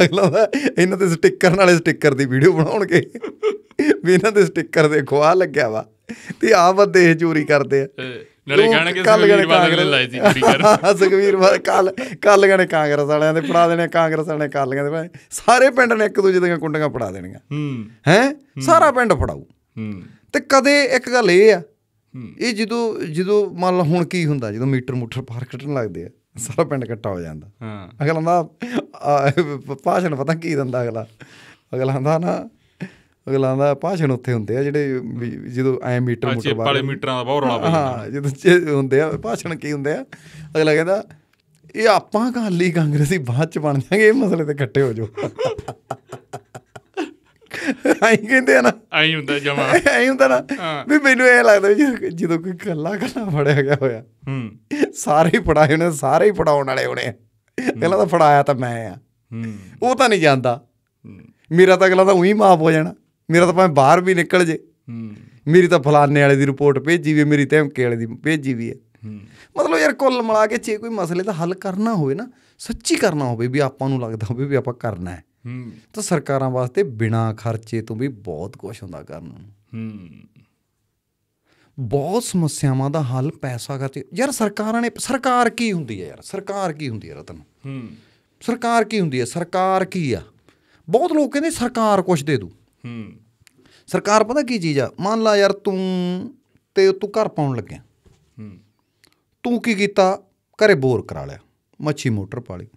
ਅਗਲਾ ਇਹਨਾਂ ਤੇ ਸਟicker ਨਾਲੇ ਸਟicker ਦੀ ਵੀਡੀਓ ਬਣਾਉਣਗੇ ਵੀ ਇਹਨਾਂ ਦੇ ਸਟicker ਦੇਖੋ ਆ ਲੱਗਿਆ ਵਾ ਤੇ ਆਪ ਬੰਦੇ ਚੋਰੀ ਕਰਦੇ ਆ ਨਾਲੇ ਕਹਿਣਗੇ ਗਣੇ ਕਾਂਗਰਸ ਲਾਈ ਸੀ ਚੋਰੀ ਕਰ ਸੁਖਵੀਰ ਬਾਦਲ ਕੱਲ ਕੱਲ ਗਣੇ ਕਾਂਗਰਸ ਵਾਲਿਆਂ ਦੇ ਪੜਾ ਦੇਣੇ ਕਾਂਗਰਸ ਵਾਲਿਆਂ ਨੇ ਕਾਲੀਆਂ ਦੇ ਸਾਰੇ ਪਿੰਡ ਨੇ ਇੱਕ ਦੂਜੇ ਦੀਆਂ ਕੁੰਡੀਆਂ ਪੜਾ ਦੇਣੀਆਂ ਹੂੰ ਹੈ ਸਾਰਾ ਪਿੰਡ ਫੜਾਉ ਹੂੰ ਤੇ ਕਦੇ ਇੱਕ ਗੱਲ ਇਹ ਆ ਇਹ ਜਦੋਂ ਜਦੋਂ ਮੰਨ ਲਾ ਹੁਣ ਕੀ ਹੁੰਦਾ ਜਦੋਂ ਮੀਟਰ ਮੁੱਠਰ ਪਾਰ ਕੱਟਣ ਲੱਗਦੇ ਆ ਸਾਰਾ ਪਿੰਡ ਇਕੱਠਾ ਹੋ ਜਾਂਦਾ ਹਾਂ ਅਗਲਾ ਦਾ ਭਾਸ਼ਣ ਪਤਾ ਕੀ ਦਿੰਦਾ ਅਗਲਾ ਅਗਲਾ ਹੁੰਦਾ ਨਾ ਅਗਲਾ ਹੁੰਦਾ ਭਾਸ਼ਣ ਉੱਥੇ ਹੁੰਦੇ ਆ ਜਿਹੜੇ ਜਦੋਂ ਐ ਮੀਟਰ ਮੁੱਠਰ ਪਾਰ ਵਾਲੇ ਮੀਟਰਾਂ ਦਾ ਬਹੁਤ ਰੌਲਾ ਪੈਂਦਾ ਹਾਂ ਜਦੋਂ ਹੁੰਦੇ ਆ ਭਾਸ਼ਣ ਕੀ ਹੁੰਦੇ ਆ ਅਗਲਾ ਕਹਿੰਦਾ ਇਹ ਆਪਾਂ ਕਾਲੀ ਕਾਂਗਰਸੀ ਬਾਅਦ ਚ ਬਣ ਜਾਗੇ ਇਹ ਮਸਲੇ ਤੇ ਇਕੱਠੇ ਹੋ ਜਾਓ ਆਈ ਕਹਿੰਦੇ ਆ ਨਾ ਆਈ ਹੁੰਦਾ ਜਮਾ ਆਈ ਹੁੰਦਾ ਨਾ ਵੀ ਮੈਨੂੰ ਇਹ ਲੱਗਦਾ ਜਦੋਂ ਕੋਈ ਕੱਲਾ ਕੱਲਾ ਫੜਿਆ ਗਿਆ ਹੋਇਆ ਹੂੰ ਸਾਰੇ ਹੀ ਫੜਾਏ ਹੋਣੇ ਸਾਰੇ ਹੀ ਫੜਾਉਣ ਵਾਲੇ ਹੋਣੇ ਪਹਿਲਾਂ ਤਾਂ ਫੜਾਇਆ ਤਾਂ ਮੈਂ ਆ ਉਹ ਤਾਂ ਨਹੀਂ ਜਾਂਦਾ ਮੇਰਾ ਤਾਂ ਅਗਲਾ ਤਾਂ ਉਹੀ ਮਾਫ ਹੋ ਜਾਣਾ ਮੇਰਾ ਤਾਂ ਭਾਵੇਂ ਬਾਹਰ ਵੀ ਨਿਕਲ ਜੇ ਮੇਰੀ ਤਾਂ ਫਲਾਣੇ ਵਾਲੇ ਦੀ ਰਿਪੋਰਟ ਭੇਜੀ ਵੀ ਮੇਰੀ ਧਮਕੇ ਵਾਲੇ ਦੀ ਭੇਜੀ ਵੀ ਹੈ ਮਤਲਬ ਯਾਰ ਕੁੱਲ ਮਿਲਾ ਕੇ ਜੇ ਕੋਈ ਮਸਲੇ ਦਾ ਹੱਲ ਕਰਨਾ ਹੋਵੇ ਨਾ ਸੱਚੀ ਕਰਨਾ ਹੋਵੇ ਵੀ ਆਪਾਂ ਨੂੰ ਲੱਗਦਾ ਹੋਵੇ ਵੀ ਆਪਾਂ ਕਰਨਾ ਹੈ ਤਾਂ ਸਰਕਾਰਾਂ ਵਾਸਤੇ ਬਿਨਾ ਖਰਚੇ ਤੋਂ ਵੀ ਬਹੁਤ ਕੁਝ ਹੁੰਦਾ ਕਰਨ ਨੂੰ ਹੂੰ ਬਹੁਤ ਸਮੱਸਿਆਵਾਂ ਦਾ ਹੱਲ ਪੈਸਾ ਤੇ ਯਾਰ ਸਰਕਾਰਾਂ ਨੇ ਸਰਕਾਰ ਕੀ ਹੁੰਦੀ ਹੈ ਯਾਰ ਸਰਕਾਰ ਕੀ ਹੁੰਦੀ ਹੈ ਰਤਨ ਹੂੰ ਸਰਕਾਰ ਕੀ ਹੁੰਦੀ ਹੈ ਸਰਕਾਰ ਕੀ ਆ ਬਹੁਤ ਲੋਕ ਕਹਿੰਦੇ ਸਰਕਾਰ ਕੁਝ ਦੇ ਦੂ ਹੂੰ ਸਰਕਾਰ ਪਤਾ ਕੀ ਚੀਜ਼ ਆ ਮੰਨ ਲਾ ਯਾਰ ਤੂੰ ਤੇ ਤੂੰ ਘਰ ਪਾਉਣ ਲੱਗਿਆ ਹੂੰ ਤੂੰ ਕੀ ਕੀਤਾ ਘਰੇ ਬੋਰ ਕਰਾ ਲਿਆ ਮੱਛੀ ਮੋਟਰ ਪਾ ਲਈ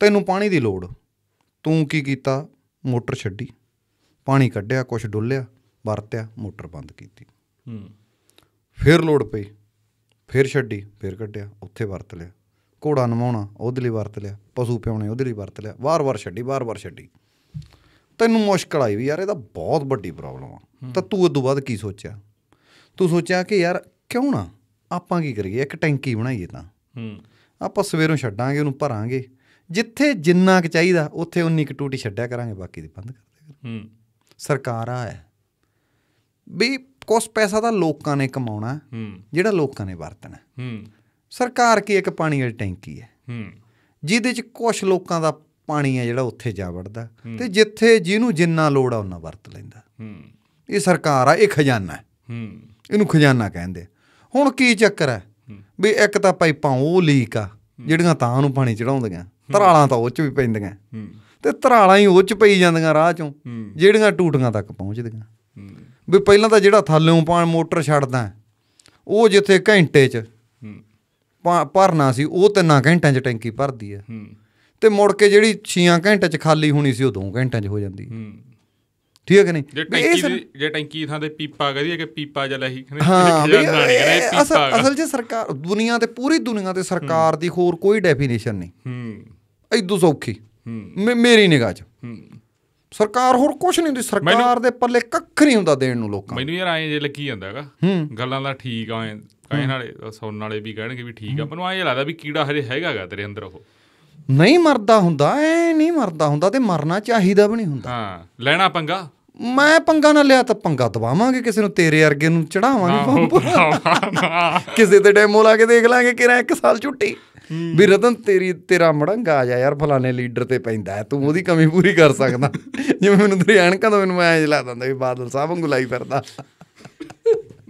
ਤੈਨੂੰ ਪਾਣੀ ਦੀ ਲੋੜ ਤੂੰ ਕੀ ਕੀਤਾ ਮੋਟਰ ਛੱਡੀ ਪਾਣੀ ਕੱਢਿਆ ਕੁਛ ਡੁੱਲਿਆ ਵਰਤਿਆ ਮੋਟਰ ਬੰਦ ਕੀਤੀ ਹੂੰ ਫਿਰ ਲੋੜ ਪਈ ਫਿਰ ਛੱਡੀ ਫਿਰ ਕੱਢਿਆ ਉੱਥੇ ਵਰਤ ਲਿਆ ਘੋੜਾ ਨਮਾਉਣਾ ਉਹਦੇ ਲਈ ਵਰਤ ਲਿਆ ਪਸ਼ੂ ਪਿਉਣੇ ਉਹਦੇ ਲਈ ਵਰਤ ਲਿਆ ਵਾਰ-ਵਾਰ ਛੱਡੀ ਵਾਰ-ਵਾਰ ਛੱਡੀ ਤੈਨੂੰ ਮੁਸ਼ਕਲ ਆਈ ਵੀ ਯਾਰ ਇਹ ਤਾਂ ਬਹੁਤ ਵੱਡੀ ਪ੍ਰੋਬਲਮ ਆ ਤਾਂ ਤੂੰ ਉਦੋਂ ਬਾਅਦ ਕੀ ਸੋਚਿਆ ਤੂੰ ਸੋਚਿਆ ਕਿ ਯਾਰ ਕਿਉਂ ਨਾ ਆਪਾਂ ਕੀ ਕਰੀਏ ਇੱਕ ਟੈਂਕੀ ਬਣਾਈਏ ਤਾਂ ਹੂੰ ਆਪਾਂ ਸਵੇਰੋਂ ਛੱਡਾਂਗੇ ਉਹਨੂੰ ਭਰਾਂਗੇ ਜਿੱਥੇ ਜਿੰਨਾ ਕੁ ਚਾਹੀਦਾ ਉੱਥੇ ਉਨੀ ਕੁ ਟੂਟੀ ਛੱਡਿਆ ਕਰਾਂਗੇ ਬਾਕੀ ਦੀ ਬੰਦ ਕਰ ਦੇ ਹੂੰ ਸਰਕਾਰਾਂ ਹੈ ਵੀ ਕੁਸ ਪੈਸਾ ਤਾਂ ਲੋਕਾਂ ਨੇ ਕਮਾਉਣਾ ਜਿਹੜਾ ਲੋਕਾਂ ਨੇ ਵਰਤਣਾ ਹੂੰ ਸਰਕਾਰ ਕੀ ਇੱਕ ਪਾਣੀ ਵਾਲੀ ਟੈਂਕੀ ਹੈ ਹੂੰ ਜਿਹਦੇ ਚ ਕੁਝ ਲੋਕਾਂ ਦਾ ਪਾਣੀ ਹੈ ਜਿਹੜਾ ਉੱਥੇ ਜਾ ਵੜਦਾ ਤੇ ਜਿੱਥੇ ਜਿਹਨੂੰ ਜਿੰਨਾ ਲੋੜ ਆ ਉਹਨਾਂ ਵਰਤ ਲੈਂਦਾ ਹੂੰ ਇਹ ਸਰਕਾਰ ਆ ਇਹ ਖਜ਼ਾਨਾ ਹੈ ਹੂੰ ਇਹਨੂੰ ਖਜ਼ਾਨਾ ਕਹਿੰਦੇ ਹੁਣ ਕੀ ਚੱਕਰ ਹੈ ਵੀ ਇੱਕ ਤਾਂ ਪਾਈਪਾਂ ਉਹ ਲੀਕ ਆ ਜਿਹੜੀਆਂ ਤਾਂ ਨੂੰ ਪਾਣੀ ਚੜਾਉਂਦੀਆਂ ਤਰਾਲਾਂ ਤਾਂ ਉਹ ਚ ਵੀ ਪੈਂਦੀਆਂ ਤੇ ਤਰਾਲਾਂ ਹੀ ਉਹ ਚ ਪਈ ਜਾਂਦੀਆਂ ਰਾਹ ਚੋਂ ਜਿਹੜੀਆਂ ਟੂਟੀਆਂ ਤੱਕ ਪਹੁੰਚਦੀਆਂ ਵੀ ਪਹਿਲਾਂ ਤਾਂ ਜਿਹੜਾ ਥੱਲੇੋਂ ਪਾਣ ਮੋਟਰ ਛੱਡਦਾ ਉਹ ਜਿੱਥੇ ਘੰਟੇ ਚ ਭਰਨਾ ਸੀ ਉਹ ਤਿੰਨਾਂ ਘੰਟਿਆਂ ਚ ਟੈਂਕੀ ਭਰਦੀ ਹੈ ਤੇ ਮੁੜ ਕੇ ਜਿਹੜੀ 6 ਘੰਟੇ ਚ ਖਾਲੀ ਹੋਣੀ ਸੀ ਉਹ 2 ਘੰਟਿਆਂ ਚ ਹੋ ਜਾਂਦੀ ਠੀਕ ਹੈ ਕਿ ਨਹੀਂ ਜੇ ਟੈਂਕੀ ਜੇ ਟੈਂਕੀ ਥਾਂ ਤੇ ਪੀਪਾ ਕਹਦੀ ਹੈ ਕਿ ਪੀਪਾ ਜਲਾ ਹੀ ਅਸਲ ਅਸਲ ਜੇ ਸਰਕਾਰ ਦੁਨੀਆ ਤੇ ਪੂਰੀ ਦੁਨੀਆ ਤੇ ਸਰਕਾਰ ਦੀ ਹੋਰ ਕੋਈ ਡੈਫੀਨੇਸ਼ਨ ਨਹੀਂ ਹੂੰ ਇਦੋਂ ਸੌਖੀ ਮੇਰੀ ਨਿਗਾਹ 'ਚ ਸਰਕਾਰ ਹੋਰ ਕੁਝ ਨਹੀਂ ਹੁੰਦੀ ਸਰਕਾਰ ਦੇ ਪੱਲੇ ਕੱਖ ਨਹੀਂ ਹੁੰਦਾ ਦੇਣ ਨੂੰ ਲੋਕਾਂ ਮੈਨੂੰ ਯਾਰ ਐਂ ਜੇ ਲੱਗੀ ਜਾਂਦਾ ਹੈਗਾ ਗੱਲਾਂ ਦਾ ਠੀਕ ਆ ਐਂ ਨਾਲੇ ਸੁਣਨ ਵਾਲੇ ਵੀ ਕਹਿਣਗੇ ਵੀ ਠੀਕ ਆ ਮੈਨੂੰ ਐਂ ਲੱਗਦਾ ਵੀ ਕੀੜਾ ਹਰੇ ਹੈਗਾਗਾ ਤੇਰੇ ਅੰਦਰ ਉਹ ਨਹੀਂ ਮਰਦਾ ਹੁੰਦਾ ਐ ਨਹੀਂ ਮਰਦਾ ਹੁੰਦਾ ਤੇ ਮਰਨਾ ਚਾਹੀਦਾ ਵੀ ਨਹੀਂ ਹੁੰਦਾ ਹਾਂ ਲੈਣਾ ਪੰਗਾ ਮੈਂ ਪੰਗਾ ਨਾ ਲਿਆ ਤਾਂ ਪੰਗਾ ਦਵਾਵਾਂਗੇ ਕਿਸੇ ਨੂੰ ਤੇਰੇ ਅਰਗੇ ਨੂੰ ਚੜਾਵਾਂਗੇ ਕਿਸੇ ਤੇ ਡੈਮੋ ਲਾ ਕੇ ਦੇਖ ਲਾਂਗੇ ਕਿਰਾ ਇੱਕ ਸਾਲ ਛੁੱਟੀ ਵੀ ਰਤਨ ਤੇਰੀ ਤੇਰਾ ਮੜੰਗਾ ਆ ਜਾ ਯਾਰ ਫਲਾਣੇ ਲੀਡਰ ਤੇ ਪੈਂਦਾ ਤੂੰ ਉਹਦੀ ਕਮੀ ਪੂਰੀ ਕਰ ਸਕਦਾ ਜਿਵੇਂ ਮੈਨੂੰ ਤੇਰੀ ਐਣਕਾਂ ਤੋਂ ਮੈਨੂੰ ਐਂ ਲੱਗਦਾ ਹੁੰਦਾ ਵੀ ਬਾਦਲ ਸਾਹਿਬ ਵਾਂਗੂ ਲਾਈ ਫਿਰਦਾ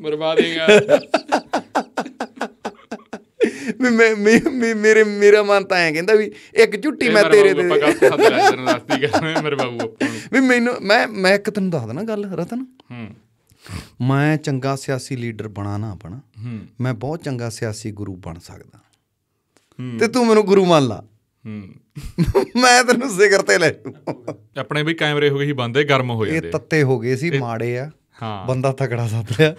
ਮਰਵਾ ਦੇਗਾ ਮੈਂ ਮੇਰੇ ਮੇਰਾ ਮਨ ਤਾਂ ਐ ਕਹਿੰਦਾ ਵੀ ਇੱਕ ਝੁੱਟੀ ਮੈਂ ਤੇਰੇ ਤੇ ਵੀ ਮੈਨੂੰ ਮੈਂ ਮੈਂ ਇੱਕ ਤੈਨੂੰ ਦੱਸ ਦਣਾ ਗੱਲ ਰਤਨ ਹੂੰ ਮੈਂ ਚੰਗਾ ਸਿਆਸੀ ਲੀਡਰ ਬਣਾ ਨਾ ਬਣਾ ਮੈਂ ਬਹੁਤ ਚੰਗਾ ਸਿਆਸੀ ਗੁਰੂ ਬਣ ਸਕਦਾ ਤੇ ਤੂੰ ਮੈਨੂੰ ਗੁਰੂ ਮੰਨ ਲਾ ਮੈਂ ਤੈਨੂੰ ਜ਼ਿਕਰ ਤੇ ਲੈ ਆਪਣੇ ਵੀ ਕੈਮਰੇ ਹੋ ਗਏ ਸੀ ਬੰਦੇ ਗਰਮ ਹੋ ਜਾਂਦੇ ਇਹ ਤੱਤੇ ਹੋ ਗਏ ਸੀ ਮਾੜੇ ਆ ਹਾਂ ਬੰਦਾ ਤਕੜਾ ਸੱਤ ਰਿਹਾ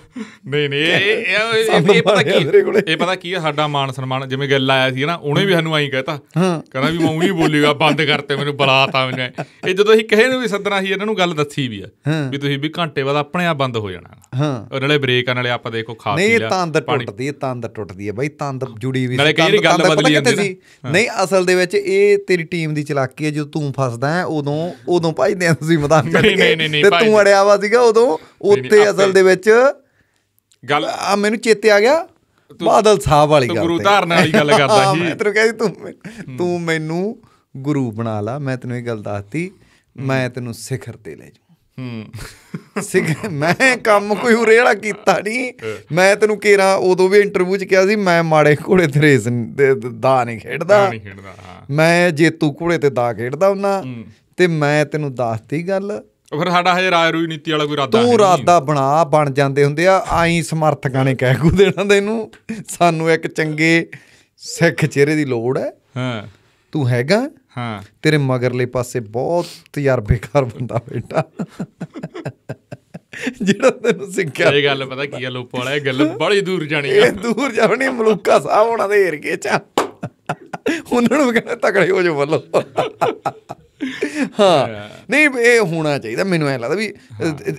ਨਹੀਂ ਨਹੀਂ ਇਹ ਇਹ ਪਤਾ ਕੀ ਇਹ ਪਤਾ ਕੀ ਸਾਡਾ ਮਾਨ ਸਨਮਾਨ ਜਿਵੇਂ ਗੱਲ ਆਇਆ ਸੀ ਨਾ ਉਹਨੇ ਵੀ ਸਾਨੂੰ ਐਂ ਕਹਤਾ ਕਹਿੰਦਾ ਵੀ ਮੈਂ ਵੀ ਬੋਲੇਗਾ ਬੰਦ ਕਰਤੇ ਮੈਨੂੰ ਬੁਲਾਤਾ ਮੈਨੂੰ ਇਹ ਜਦੋਂ ਅਸੀਂ ਕਹੇ ਨੂੰ ਵੀ ਸੱਦਣਾ ਸੀ ਇਹਨਾਂ ਨੂੰ ਗੱਲ ਦੱਸੀ ਵੀ ਆ ਵੀ ਤੁਸੀਂ ਵੀ ਘੰਟੇ ਬਾਅਦ ਆਪਣੇ ਆ ਬੰਦ ਹੋ ਜਾਣਾ ਹਾਂ ਨਾਲੇ ਬ੍ਰੇਕ ਨਾਲੇ ਆਪਾਂ ਦੇਖੋ ਖਾ ਪੀ ਲਿਆ ਨਹੀਂ ਤੰਦ ਟੁੱਟਦੀ ਹੈ ਤੰਦ ਟੁੱਟਦੀ ਹੈ ਬਾਈ ਤੰਦ ਜੁੜੀ ਵੀ ਨਾਲੇ ਕਈ ਗੱਲ ਬਦਲੀ ਜਾਂਦੀ ਨਹੀਂ ਅਸਲ ਦੇ ਵਿੱਚ ਇਹ ਤੇਰੀ ਟੀਮ ਦੀ ਚਲਾਕੀ ਹੈ ਜਦੋਂ ਤੂੰ ਫਸਦਾ ਹੈ ਉਦੋਂ ਉਦੋਂ ਭਾਈ ਨੇ ਤੁਸੀਂ ਮੈਦਾਨ ਨਹੀਂ ਨਹੀਂ ਤੇ ਤੂੰ ਅੜਿਆ ਵਾ ਸੀਗਾ ਉਦੋਂ ਉੱਤੇ ਅਸਲ ਦੇ ਵਿੱਚ ਗੱਲ ਆ ਮੈਨੂੰ ਚੇਤੇ ਆ ਗਿਆ ਬਾਦਲ ਸਾਹਿਬ ਵਾਲੀ ਗੱਲ ਤੂੰ ਗੁਰੂ ਧਾਰਨਾ ਵਾਲੀ ਗੱਲ ਕਰਦਾ ਸੀ ਮੈਂ ਤੈਨੂੰ ਕਹਿੰਦੀ ਤੂੰ ਤੂੰ ਮੈਨੂੰ ਗੁਰੂ ਬਣਾ ਲਾ ਮੈਂ ਤੈਨੂੰ ਇਹ ਗੱਲ ਦੱਸਤੀ ਮੈਂ ਤੈਨੂੰ ਸਿਖਰ ਤੇ ਲੈ ਜਾ ਹੂੰ ਸਿਖ ਮੈਂ ਕੰਮ ਕੋਈ ਉਰੇ ਵਾਲਾ ਕੀਤਾ ਨਹੀਂ ਮੈਂ ਤੈਨੂੰ ਕੇਰਾ ਉਦੋਂ ਵੀ ਇੰਟਰਵਿਊ 'ਚ ਕਿਹਾ ਸੀ ਮੈਂ ਮਾੜੇ ਘੋੜੇ ਤੇ ਰੇਸ ਦਾ ਨਹੀਂ ਖੇਡਦਾ ਨਹੀਂ ਖੇਡਦਾ ਮੈਂ ਜੇਤੂ ਘੋੜੇ ਤੇ ਦਾ ਖੇਡਦਾ ਹੁੰਨਾ ਤੇ ਮੈਂ ਤੈਨੂੰ ਦੱਸਤੀ ਗੱਲ ਫਿਰ ਸਾਡਾ ਹਜੇ ਰਾਜ ਰੂਈ ਨੀਤੀ ਵਾਲਾ ਕੋਈ ਰਾਦਾ ਤੂੰ ਰਾਦਾ ਬਣਾ ਬਣ ਜਾਂਦੇ ਹੁੰਦੇ ਆ ਆਈ ਸਮਰਥਕਾਂ ਨੇ ਕਹਿ ਕੋ ਦੇਣਾ ਤੈਨੂੰ ਸਾਨੂੰ ਇੱਕ ਚੰਗੇ ਸਿੱਖ ਚਿਹਰੇ ਦੀ ਲੋੜ ਹੈ ਹਾਂ ਤੂੰ ਹੈਗਾ ਹਾਂ ਤੇਰੇ ਮਗਰਲੇ ਪਾਸੇ ਬਹੁਤ ਬੇਕਾਰ ਬੰਦਾ ਬੇਟਾ ਜਿਹੜਾ ਤੈਨੂੰ ਸਿੱਖਿਆ ਇਹ ਗੱਲ ਪਤਾ ਕੀ ਆ ਲੋਪ ਵਾਲਾ ਇਹ ਗੱਲ ਬੜੀ ਦੂਰ ਜਾਣੀ ਆ ਇਹ ਦੂਰ ਜਾਣੀ ਮਲੂਕਾ ਸਾਹਿਬ ਉਹਨਾਂ ਦੇ ਏਰੀਏ ਚ ਉਹਨਾਂ ਨੂੰ ਕਹਿੰਦੇ ਤਕੜੇ ਹੋ ਜਾ ਵੱਲੋਂ ਹਾਂ ਨਹੀਂ ਇਹ ਹੋਣਾ ਚਾਹੀਦਾ ਮੈਨੂੰ ਐ ਲੱਗਦਾ ਵੀ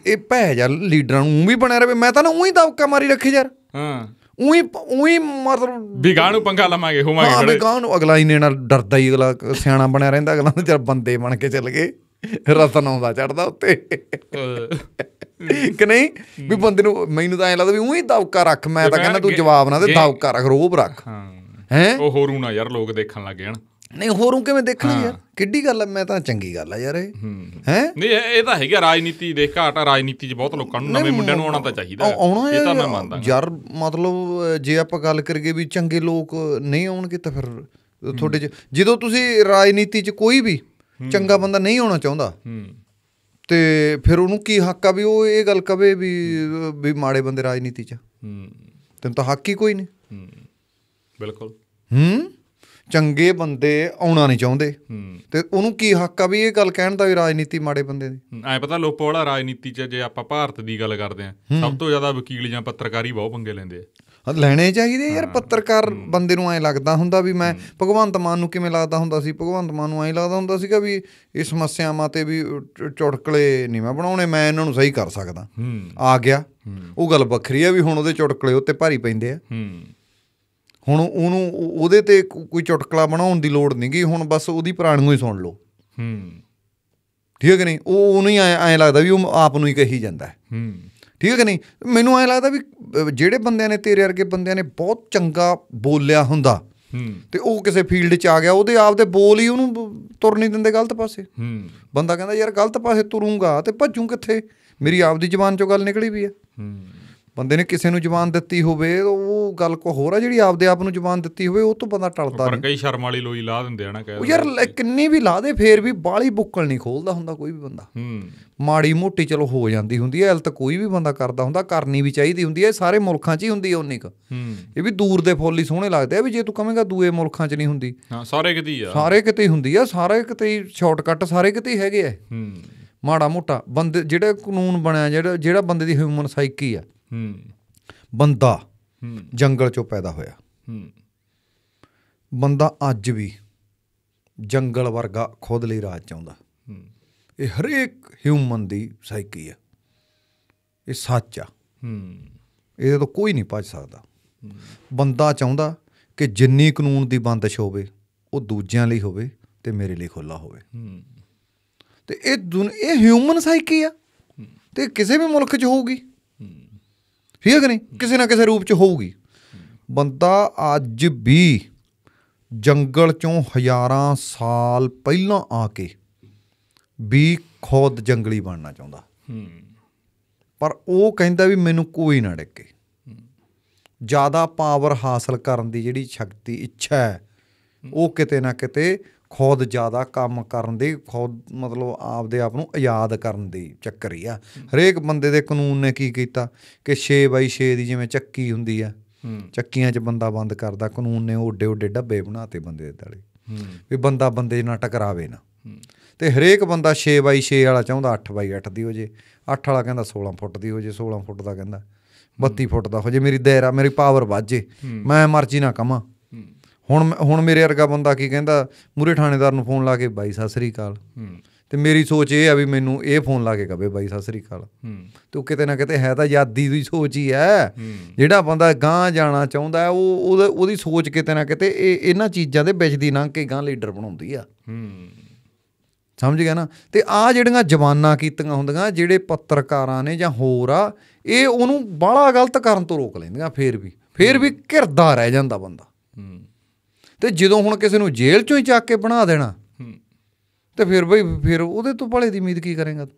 ਇਹ ਭੈ ਜਾ ਲੀਡਰਾਂ ਨੂੰ ਵੀ ਬਣਾ ਰਵੇ ਮੈਂ ਤਾਂ ਨਾ ਉਹੀ ਦੌਕਾ ਮਾਰੀ ਰੱਖੇ ਯਾਰ ਹਾਂ ਉਹੀ ਉਹੀ ਮਤਲਬ ਬਿਗਾਣੂ ਪੰਗਾ ਲਵਾਂਗੇ ਹੋਵਾਂਗੇ ਹਾਂ ਬਿਗਾਣੂ ਅਗਲਾ ਹੀ ਨੇ ਨਾਲ ਡਰਦਾ ਹੀ ਅਗਲਾ ਸਿਆਣਾ ਬਣਿਆ ਰਹਿੰਦਾ ਅਗਲਾ ਨੂੰ ਬੰਦੇ ਬਣ ਕੇ ਚੱਲ ਗਏ ਰਤਨ ਆਉਂਦਾ ਚੜਦਾ ਉੱਤੇ ਕਿ ਨਹੀਂ ਵੀ ਬੰਦੇ ਨੂੰ ਮੈਨੂੰ ਤਾਂ ਐ ਲੱਗਦਾ ਵੀ ਉਹੀ ਦੌਕਾ ਰੱਖ ਮੈਂ ਤਾਂ ਕਹਿੰਦਾ ਤੂੰ ਜਵਾਬ ਨਾ ਦੇ ਦੌਕਾ ਰੱਖ ਰੋਬ ਰੱਖ ਹਾਂ ਹੈ ਉਹ ਹੋਰੂ ਨਾ ਯਾਰ ਲੋਕ ਦੇਖਣ ਲੱਗ ਜਾਣ ਨਹੀਂ ਹੋਰੋਂ ਕਿਵੇਂ ਦੇਖਣੀ ਯਾਰ ਕਿੱਡੀ ਗੱਲ ਹੈ ਮੈਂ ਤਾਂ ਚੰਗੀ ਗੱਲ ਆ ਯਾਰ ਇਹ ਹੈ ਨਹੀਂ ਇਹ ਤਾਂ ਹੈਗਾ ਰਾਜਨੀਤੀ ਦੇਖ ਘਾਟ ਰਾਜਨੀਤੀ 'ਚ ਬਹੁਤ ਲੋਕਾਂ ਨੂੰ ਨਵੇਂ ਮੁੰਡਿਆਂ ਨੂੰ ਆਉਣਾ ਤਾਂ ਚਾਹੀਦਾ ਇਹ ਤਾਂ ਮੈਂ ਮੰਨਦਾ ਯਾਰ ਮਤਲਬ ਜੇ ਆਪਾਂ ਗੱਲ ਕਰੀਏ ਵੀ ਚੰਗੇ ਲੋਕ ਨਹੀਂ ਆਉਣਗੇ ਤਾਂ ਫਿਰ ਤੁਹਾਡੇ 'ਚ ਜਦੋਂ ਤੁਸੀਂ ਰਾਜਨੀਤੀ 'ਚ ਕੋਈ ਵੀ ਚੰਗਾ ਬੰਦਾ ਨਹੀਂ ਆਉਣਾ ਚਾਹੁੰਦਾ ਤੇ ਫਿਰ ਉਹਨੂੰ ਕੀ ਹੱਕ ਆ ਵੀ ਉਹ ਇਹ ਗੱਲ ਕਵੇ ਵੀ ਵੀ ਮਾੜੇ ਬੰਦੇ ਰਾਜਨੀਤੀ 'ਚ ਹੂੰ ਤੈਨੂੰ ਤਾਂ ਹੱਕ ਹੀ ਕੋਈ ਨਹੀਂ ਬਿਲਕੁਲ ਹੂੰ ਚੰਗੇ ਬੰਦੇ ਆਉਣਾ ਨਹੀਂ ਚਾਹੁੰਦੇ ਤੇ ਉਹਨੂੰ ਕੀ ਹੱਕ ਆ ਵੀ ਇਹ ਗੱਲ ਕਹਿਣ ਦਾ ਵੀ ਰਾਜਨੀਤੀ ਮਾੜੇ ਬੰਦੇ ਦੀ ਐ ਪਤਾ ਲੋਪੋ ਵਾਲਾ ਰਾਜਨੀਤੀ ਚ ਜੇ ਆਪਾਂ ਭਾਰਤ ਦੀ ਗੱਲ ਕਰਦੇ ਆ ਸਭ ਤੋਂ ਜ਼ਿਆਦਾ ਵਕੀਲ ਜਾਂ ਪੱਤਰਕਾਰੀ ਬਹੁਤ ਪੰਗੇ ਲੈਂਦੇ ਆ ਲੈਣੇ ਚਾਹੀਦੇ ਯਾਰ ਪੱਤਰਕਾਰ ਬੰਦੇ ਨੂੰ ਐ ਲੱਗਦਾ ਹੁੰਦਾ ਵੀ ਮੈਂ ਭਗਵੰਤ ਮਾਨ ਨੂੰ ਕਿਵੇਂ ਲੱਗਦਾ ਹੁੰਦਾ ਸੀ ਭਗਵੰਤ ਮਾਨ ਨੂੰ ਐ ਲੱਗਦਾ ਹੁੰਦਾ ਸੀਗਾ ਵੀ ਇਹ ਸਮੱਸਿਆਵਾਂ ਤੇ ਵੀ ਚੁਟਕਲੇ ਨਹੀਂ ਮੈਂ ਬਣਾਉਣੇ ਮੈਂ ਇਹਨਾਂ ਨੂੰ ਸਹੀ ਕਰ ਸਕਦਾ ਆ ਗਿਆ ਉਹ ਗੱਲ ਵੱਖਰੀ ਆ ਵੀ ਹੁਣ ਉਹਦੇ ਚੁਟਕਲੇ ਉੱਤੇ ਭਾਰੀ ਪੈਂਦੇ ਆ ਹੂੰ ਹੁਣ ਉਹਨੂੰ ਉਹਦੇ ਤੇ ਕੋਈ ਚੁਟਕਲਾ ਬਣਾਉਣ ਦੀ ਲੋੜ ਨਹੀਂ ਗਈ ਹੁਣ ਬਸ ਉਹਦੀ ਪ੍ਰਾਣ ਨੂੰ ਹੀ ਸੁਣ ਲਓ ਹੂੰ ਠੀਕ ਹੈ ਕਿ ਨਹੀਂ ਉਹ ਉਹਨੂੰ ਹੀ ਐ ਲੱਗਦਾ ਵੀ ਉਹ ਆਪ ਨੂੰ ਹੀ ਕਹੀ ਜਾਂਦਾ ਹੂੰ ਠੀਕ ਹੈ ਕਿ ਨਹੀਂ ਮੈਨੂੰ ਐ ਲੱਗਦਾ ਵੀ ਜਿਹੜੇ ਬੰਦਿਆਂ ਨੇ ਤੇਰੇ ਵਰਗੇ ਬੰਦਿਆਂ ਨੇ ਬਹੁਤ ਚੰਗਾ ਬੋਲਿਆ ਹੁੰਦਾ ਹੂੰ ਤੇ ਉਹ ਕਿਸੇ ਫੀਲਡ 'ਚ ਆ ਗਿਆ ਉਹਦੇ ਆਪ ਦੇ ਬੋਲ ਹੀ ਉਹਨੂੰ ਤੁਰ ਨਹੀਂ ਦਿੰਦੇ ਗਲਤ ਪਾਸੇ ਹੂੰ ਬੰਦਾ ਕਹਿੰਦਾ ਯਾਰ ਗਲਤ ਪਾਸੇ ਤੁਰੂੰਗਾ ਤੇ ਭੱਜੂ ਕਿੱਥੇ ਮੇਰੀ ਆਪ ਦੀ 'ਚੋਂ ਗੱਲ ਨਿਕਲੀ ਵੀ ਹੈ ਹੂੰ ਬੰਦੇ ਨੇ ਕਿਸੇ ਨੂੰ ਜ਼ਬਾਨ ਦਿੱਤੀ ਹੋਵੇ ਉਹ ਗੱਲ ਕੋ ਹੋਰ ਆ ਜਿਹੜੀ ਆਪਦੇ ਆਪ ਨੂੰ ਜ਼ਬਾਨ ਦਿੱਤੀ ਹੋਵੇ ਉਹ ਤੋਂ ਬੰਦਾ ਟਲਦਾ ਨਹੀਂ ਪਰ ਕਈ ਸ਼ਰਮ ਵਾਲੀ ਲੋਈ ਲਾ ਦਿੰਦੇ ਆ ਨਾ ਕਹਿੰਦੇ ਉਹ ਯਾਰ ਕਿੰਨੀ ਵੀ ਲਾ ਦੇ ਫੇਰ ਵੀ ਬਾਲੀ ਬੁੱਕਲ ਨਹੀਂ ਖੋਲਦਾ ਹੁੰਦਾ ਕੋਈ ਵੀ ਬੰਦਾ ਹੂੰ ਮਾੜੀ ਮੋਟੀ ਚਲੋ ਹੋ ਜਾਂਦੀ ਹੁੰਦੀ ਐ ਹਲ ਤਾਂ ਕੋਈ ਵੀ ਬੰਦਾ ਕਰਦਾ ਹੁੰਦਾ ਕਰਨੀ ਵੀ ਚਾਹੀਦੀ ਹੁੰਦੀ ਐ ਸਾਰੇ ਮੁਲਕਾਂ 'ਚ ਹੀ ਹੁੰਦੀ ਓਨਿਕ ਹੂੰ ਕ ਇਹ ਵੀ ਦੂਰ ਦੇ ਫੋਲੀ ਸੋਹਣੇ ਲੱਗਦੇ ਆ ਵੀ ਜੇ ਤੂੰ ਕਹੇਂਗਾ ਦੂਏ ਮੁਲਕਾਂ 'ਚ ਨਹੀਂ ਹੁੰਦੀ ਹਾਂ ਸਾਰੇ ਕਿਤੇ ਆ ਸਾਰੇ ਕਿਤੇ ਹੀ ਹੁੰਦੀ ਆ ਸਾਰੇ ਕਿਤੇ ਹੀ ਸ਼ਾਰਟਕਟ ਸਾਰੇ ਕਿਤੇ ਹੀ ਹੈਗੇ ਆ ਹੂੰ ਮਾੜਾ ਮੋਟਾ ਬੰਦੇ ਜਿਹੜੇ ਕਾਨੂੰਨ ਬਣਿਆ ਜਿਹੜਾ ਜਿਹੜਾ ਬੰਦੇ ਦੀ ਹਿਊਮਨ ਸਾਈਕੀ ਆ ਹੂੰ ਬੰਦਾ ਹੂੰ ਜੰਗਲ ਚੋਂ ਪੈਦਾ ਹੋਇਆ ਹੂੰ ਬੰਦਾ ਅੱਜ ਵੀ ਜੰਗਲ ਵਰਗਾ ਖੁਦ ਲਈ ਰਾਜ ਚਾਹੁੰਦਾ ਹੂੰ ਇਹ ਹਰੇਕ ਹਿਊਮਨ ਦੀ ਸਾਈਕੀ ਆ ਇਹ ਸੱਚ ਆ ਹੂੰ ਇਹਦੇ ਤੋਂ ਕੋਈ ਨਹੀਂ ਭੱਜ ਸਕਦਾ ਬੰਦਾ ਚਾਹੁੰਦਾ ਕਿ ਜਿੰਨੀ ਕਾਨੂੰਨ ਦੀ ਬੰਦਸ਼ ਹੋਵੇ ਉਹ ਦੂਜਿਆਂ ਲਈ ਹੋਵੇ ਤੇ ਮੇਰੇ ਲਈ ਖੁੱਲਾ ਹੋਵੇ ਹੂੰ ਤੇ ਇਹ ਇਹ ਹਿਊਮਨ ਸਾਈਕੀ ਆ ਤੇ ਕਿਸੇ ਵੀ ਮੁਲਕ 'ਚ ਹੋਊਗੀ ਠੀਕ ਹੈ ਕਿ ਨਹੀਂ ਕਿਸੇ ਨਾ ਕਿਸੇ ਰੂਪ ਚ ਹੋਊਗੀ ਬੰਦਾ ਅੱਜ ਵੀ ਜੰਗਲ ਚੋਂ ਹਜ਼ਾਰਾਂ ਸਾਲ ਪਹਿਲਾਂ ਆ ਕੇ ਵੀ ਖੁਦ ਜੰਗਲੀ ਬਣਨਾ ਚਾਹੁੰਦਾ ਪਰ ਉਹ ਕਹਿੰਦਾ ਵੀ ਮੈਨੂੰ ਕੋਈ ਨਾ ਡੱਕੇ ਜ਼ਿਆਦਾ ਪਾਵਰ ਹਾਸਲ ਕਰਨ ਦੀ ਜਿਹੜੀ ਸ਼ਕਤੀ ਇੱਛਾ ਹੈ ਉਹ ਕਿਤੇ ਨਾ ਕਿਤੇ ਖੁਦ ਜ਼ਿਆਦਾ ਕੰਮ ਕਰਨ ਦੇ ਖੁਦ ਮਤਲਬ ਆਪਦੇ ਆਪ ਨੂੰ ਆਜ਼ਾਦ ਕਰਨ ਦੇ ਚੱਕਰ ਹੀ ਆ ਹਰੇਕ ਬੰਦੇ ਦੇ ਕਾਨੂੰਨ ਨੇ ਕੀ ਕੀਤਾ ਕਿ 6/6 ਬਾਈ ਦੀ ਜਿਵੇਂ ਚੱਕੀ ਹੁੰਦੀ ਆ ਚੱਕੀਆਂ 'ਚ ਬੰਦਾ ਬੰਦ ਕਰਦਾ ਕਾਨੂੰਨ ਨੇ ਓਡੇ ਓਡੇ ਡੱਬੇ ਬਣਾਤੇ ਬੰਦੇ ਦੇ ਤਲੇ ਵੀ ਬੰਦਾ ਬੰਦੇ ਨਾਲ ਟਕਰਾਵੇ ਨਾ ਤੇ ਹਰੇਕ ਬੰਦਾ 6/6 ਬਾਈ ਵਾਲਾ ਚਾਹੁੰਦਾ 8/8 ਬਾਈ ਦੀ ਹੋ ਜੇ 8 ਵਾਲਾ ਕਹਿੰਦਾ 16 ਫੁੱਟ ਦੀ ਹੋ ਜੇ 16 ਫੁੱਟ ਦਾ ਕਹਿੰਦਾ 32 ਫੁੱਟ ਦਾ ਹੋ ਜੇ ਮੇਰੀ ਦਾਇਰਾ ਮੇਰੀ ਪਾਵਰ ਵੱਜੇ ਮੈਂ ਮਰਜ਼ੀ ਨਾ ਕਮਾ ਹੁਣ ਹੁਣ ਮੇਰੇ ਵਰਗਾ ਬੰਦਾ ਕੀ ਕਹਿੰਦਾ ਮੂਰੇ ਥਾਣੇਦਾਰ ਨੂੰ ਫੋਨ ਲਾ ਕੇ ਬਾਈ ਸਤਿ ਸ੍ਰੀ ਅਕਾਲ ਤੇ ਮੇਰੀ ਸੋਚ ਇਹ ਆ ਵੀ ਮੈਨੂੰ ਇਹ ਫੋਨ ਲਾ ਕੇ ਕਵੇ ਬਾਈ ਸਤਿ ਸ੍ਰੀ ਅਕਾਲ ਤੇ ਉਹ ਕਿਤੇ ਨਾ ਕਿਤੇ ਹੈ ਤਾਂ ਯਾਦੀ ਦੀ ਸੋਚ ਹੀ ਹੈ ਜਿਹੜਾ ਬੰਦਾ ਗਾਂ ਜਾਣਾ ਚਾਹੁੰਦਾ ਉਹ ਉਹਦੀ ਸੋਚ ਕਿਤੇ ਨਾ ਕਿਤੇ ਇਹ ਇਹਨਾਂ ਚੀਜ਼ਾਂ ਦੇ ਵਿੱਚ ਦੀ ਨਾ ਕੇ ਗਾਂ ਲੀਡਰ ਬਣਾਉਂਦੀ ਆ ਸਮਝ ਗਿਆ ਨਾ ਤੇ ਆ ਜਿਹੜੀਆਂ ਜਵਾਨਾਂ ਕੀਤੀਆਂ ਹੁੰਦੀਆਂ ਜਿਹੜੇ ਪੱਤਰਕਾਰਾਂ ਨੇ ਜਾਂ ਹੋਰ ਆ ਇਹ ਉਹਨੂੰ ਬਾਲਾ ਗਲਤ ਕਰਨ ਤੋਂ ਰੋਕ ਲੈਂਦੀਆਂ ਫੇਰ ਵੀ ਫੇਰ ਵੀ ਘਿਰਦਾ ਰਹਿ ਜਾਂਦਾ ਬੰਦਾ ਹੂੰ ਤੇ ਜਦੋਂ ਹੁਣ ਕਿਸੇ ਨੂੰ ਜੇਲ੍ਹ ਚੋਂ ਹੀ ਚੱਕ ਕੇ ਬਣਾ ਦੇਣਾ ਤੇ ਫਿਰ ਬਈ ਫਿਰ ਉਹਦੇ ਤੋਂ ਭਲੇ ਦੀ ਉਮੀਦ ਕੀ ਕਰੇਗਾ ਤੂੰ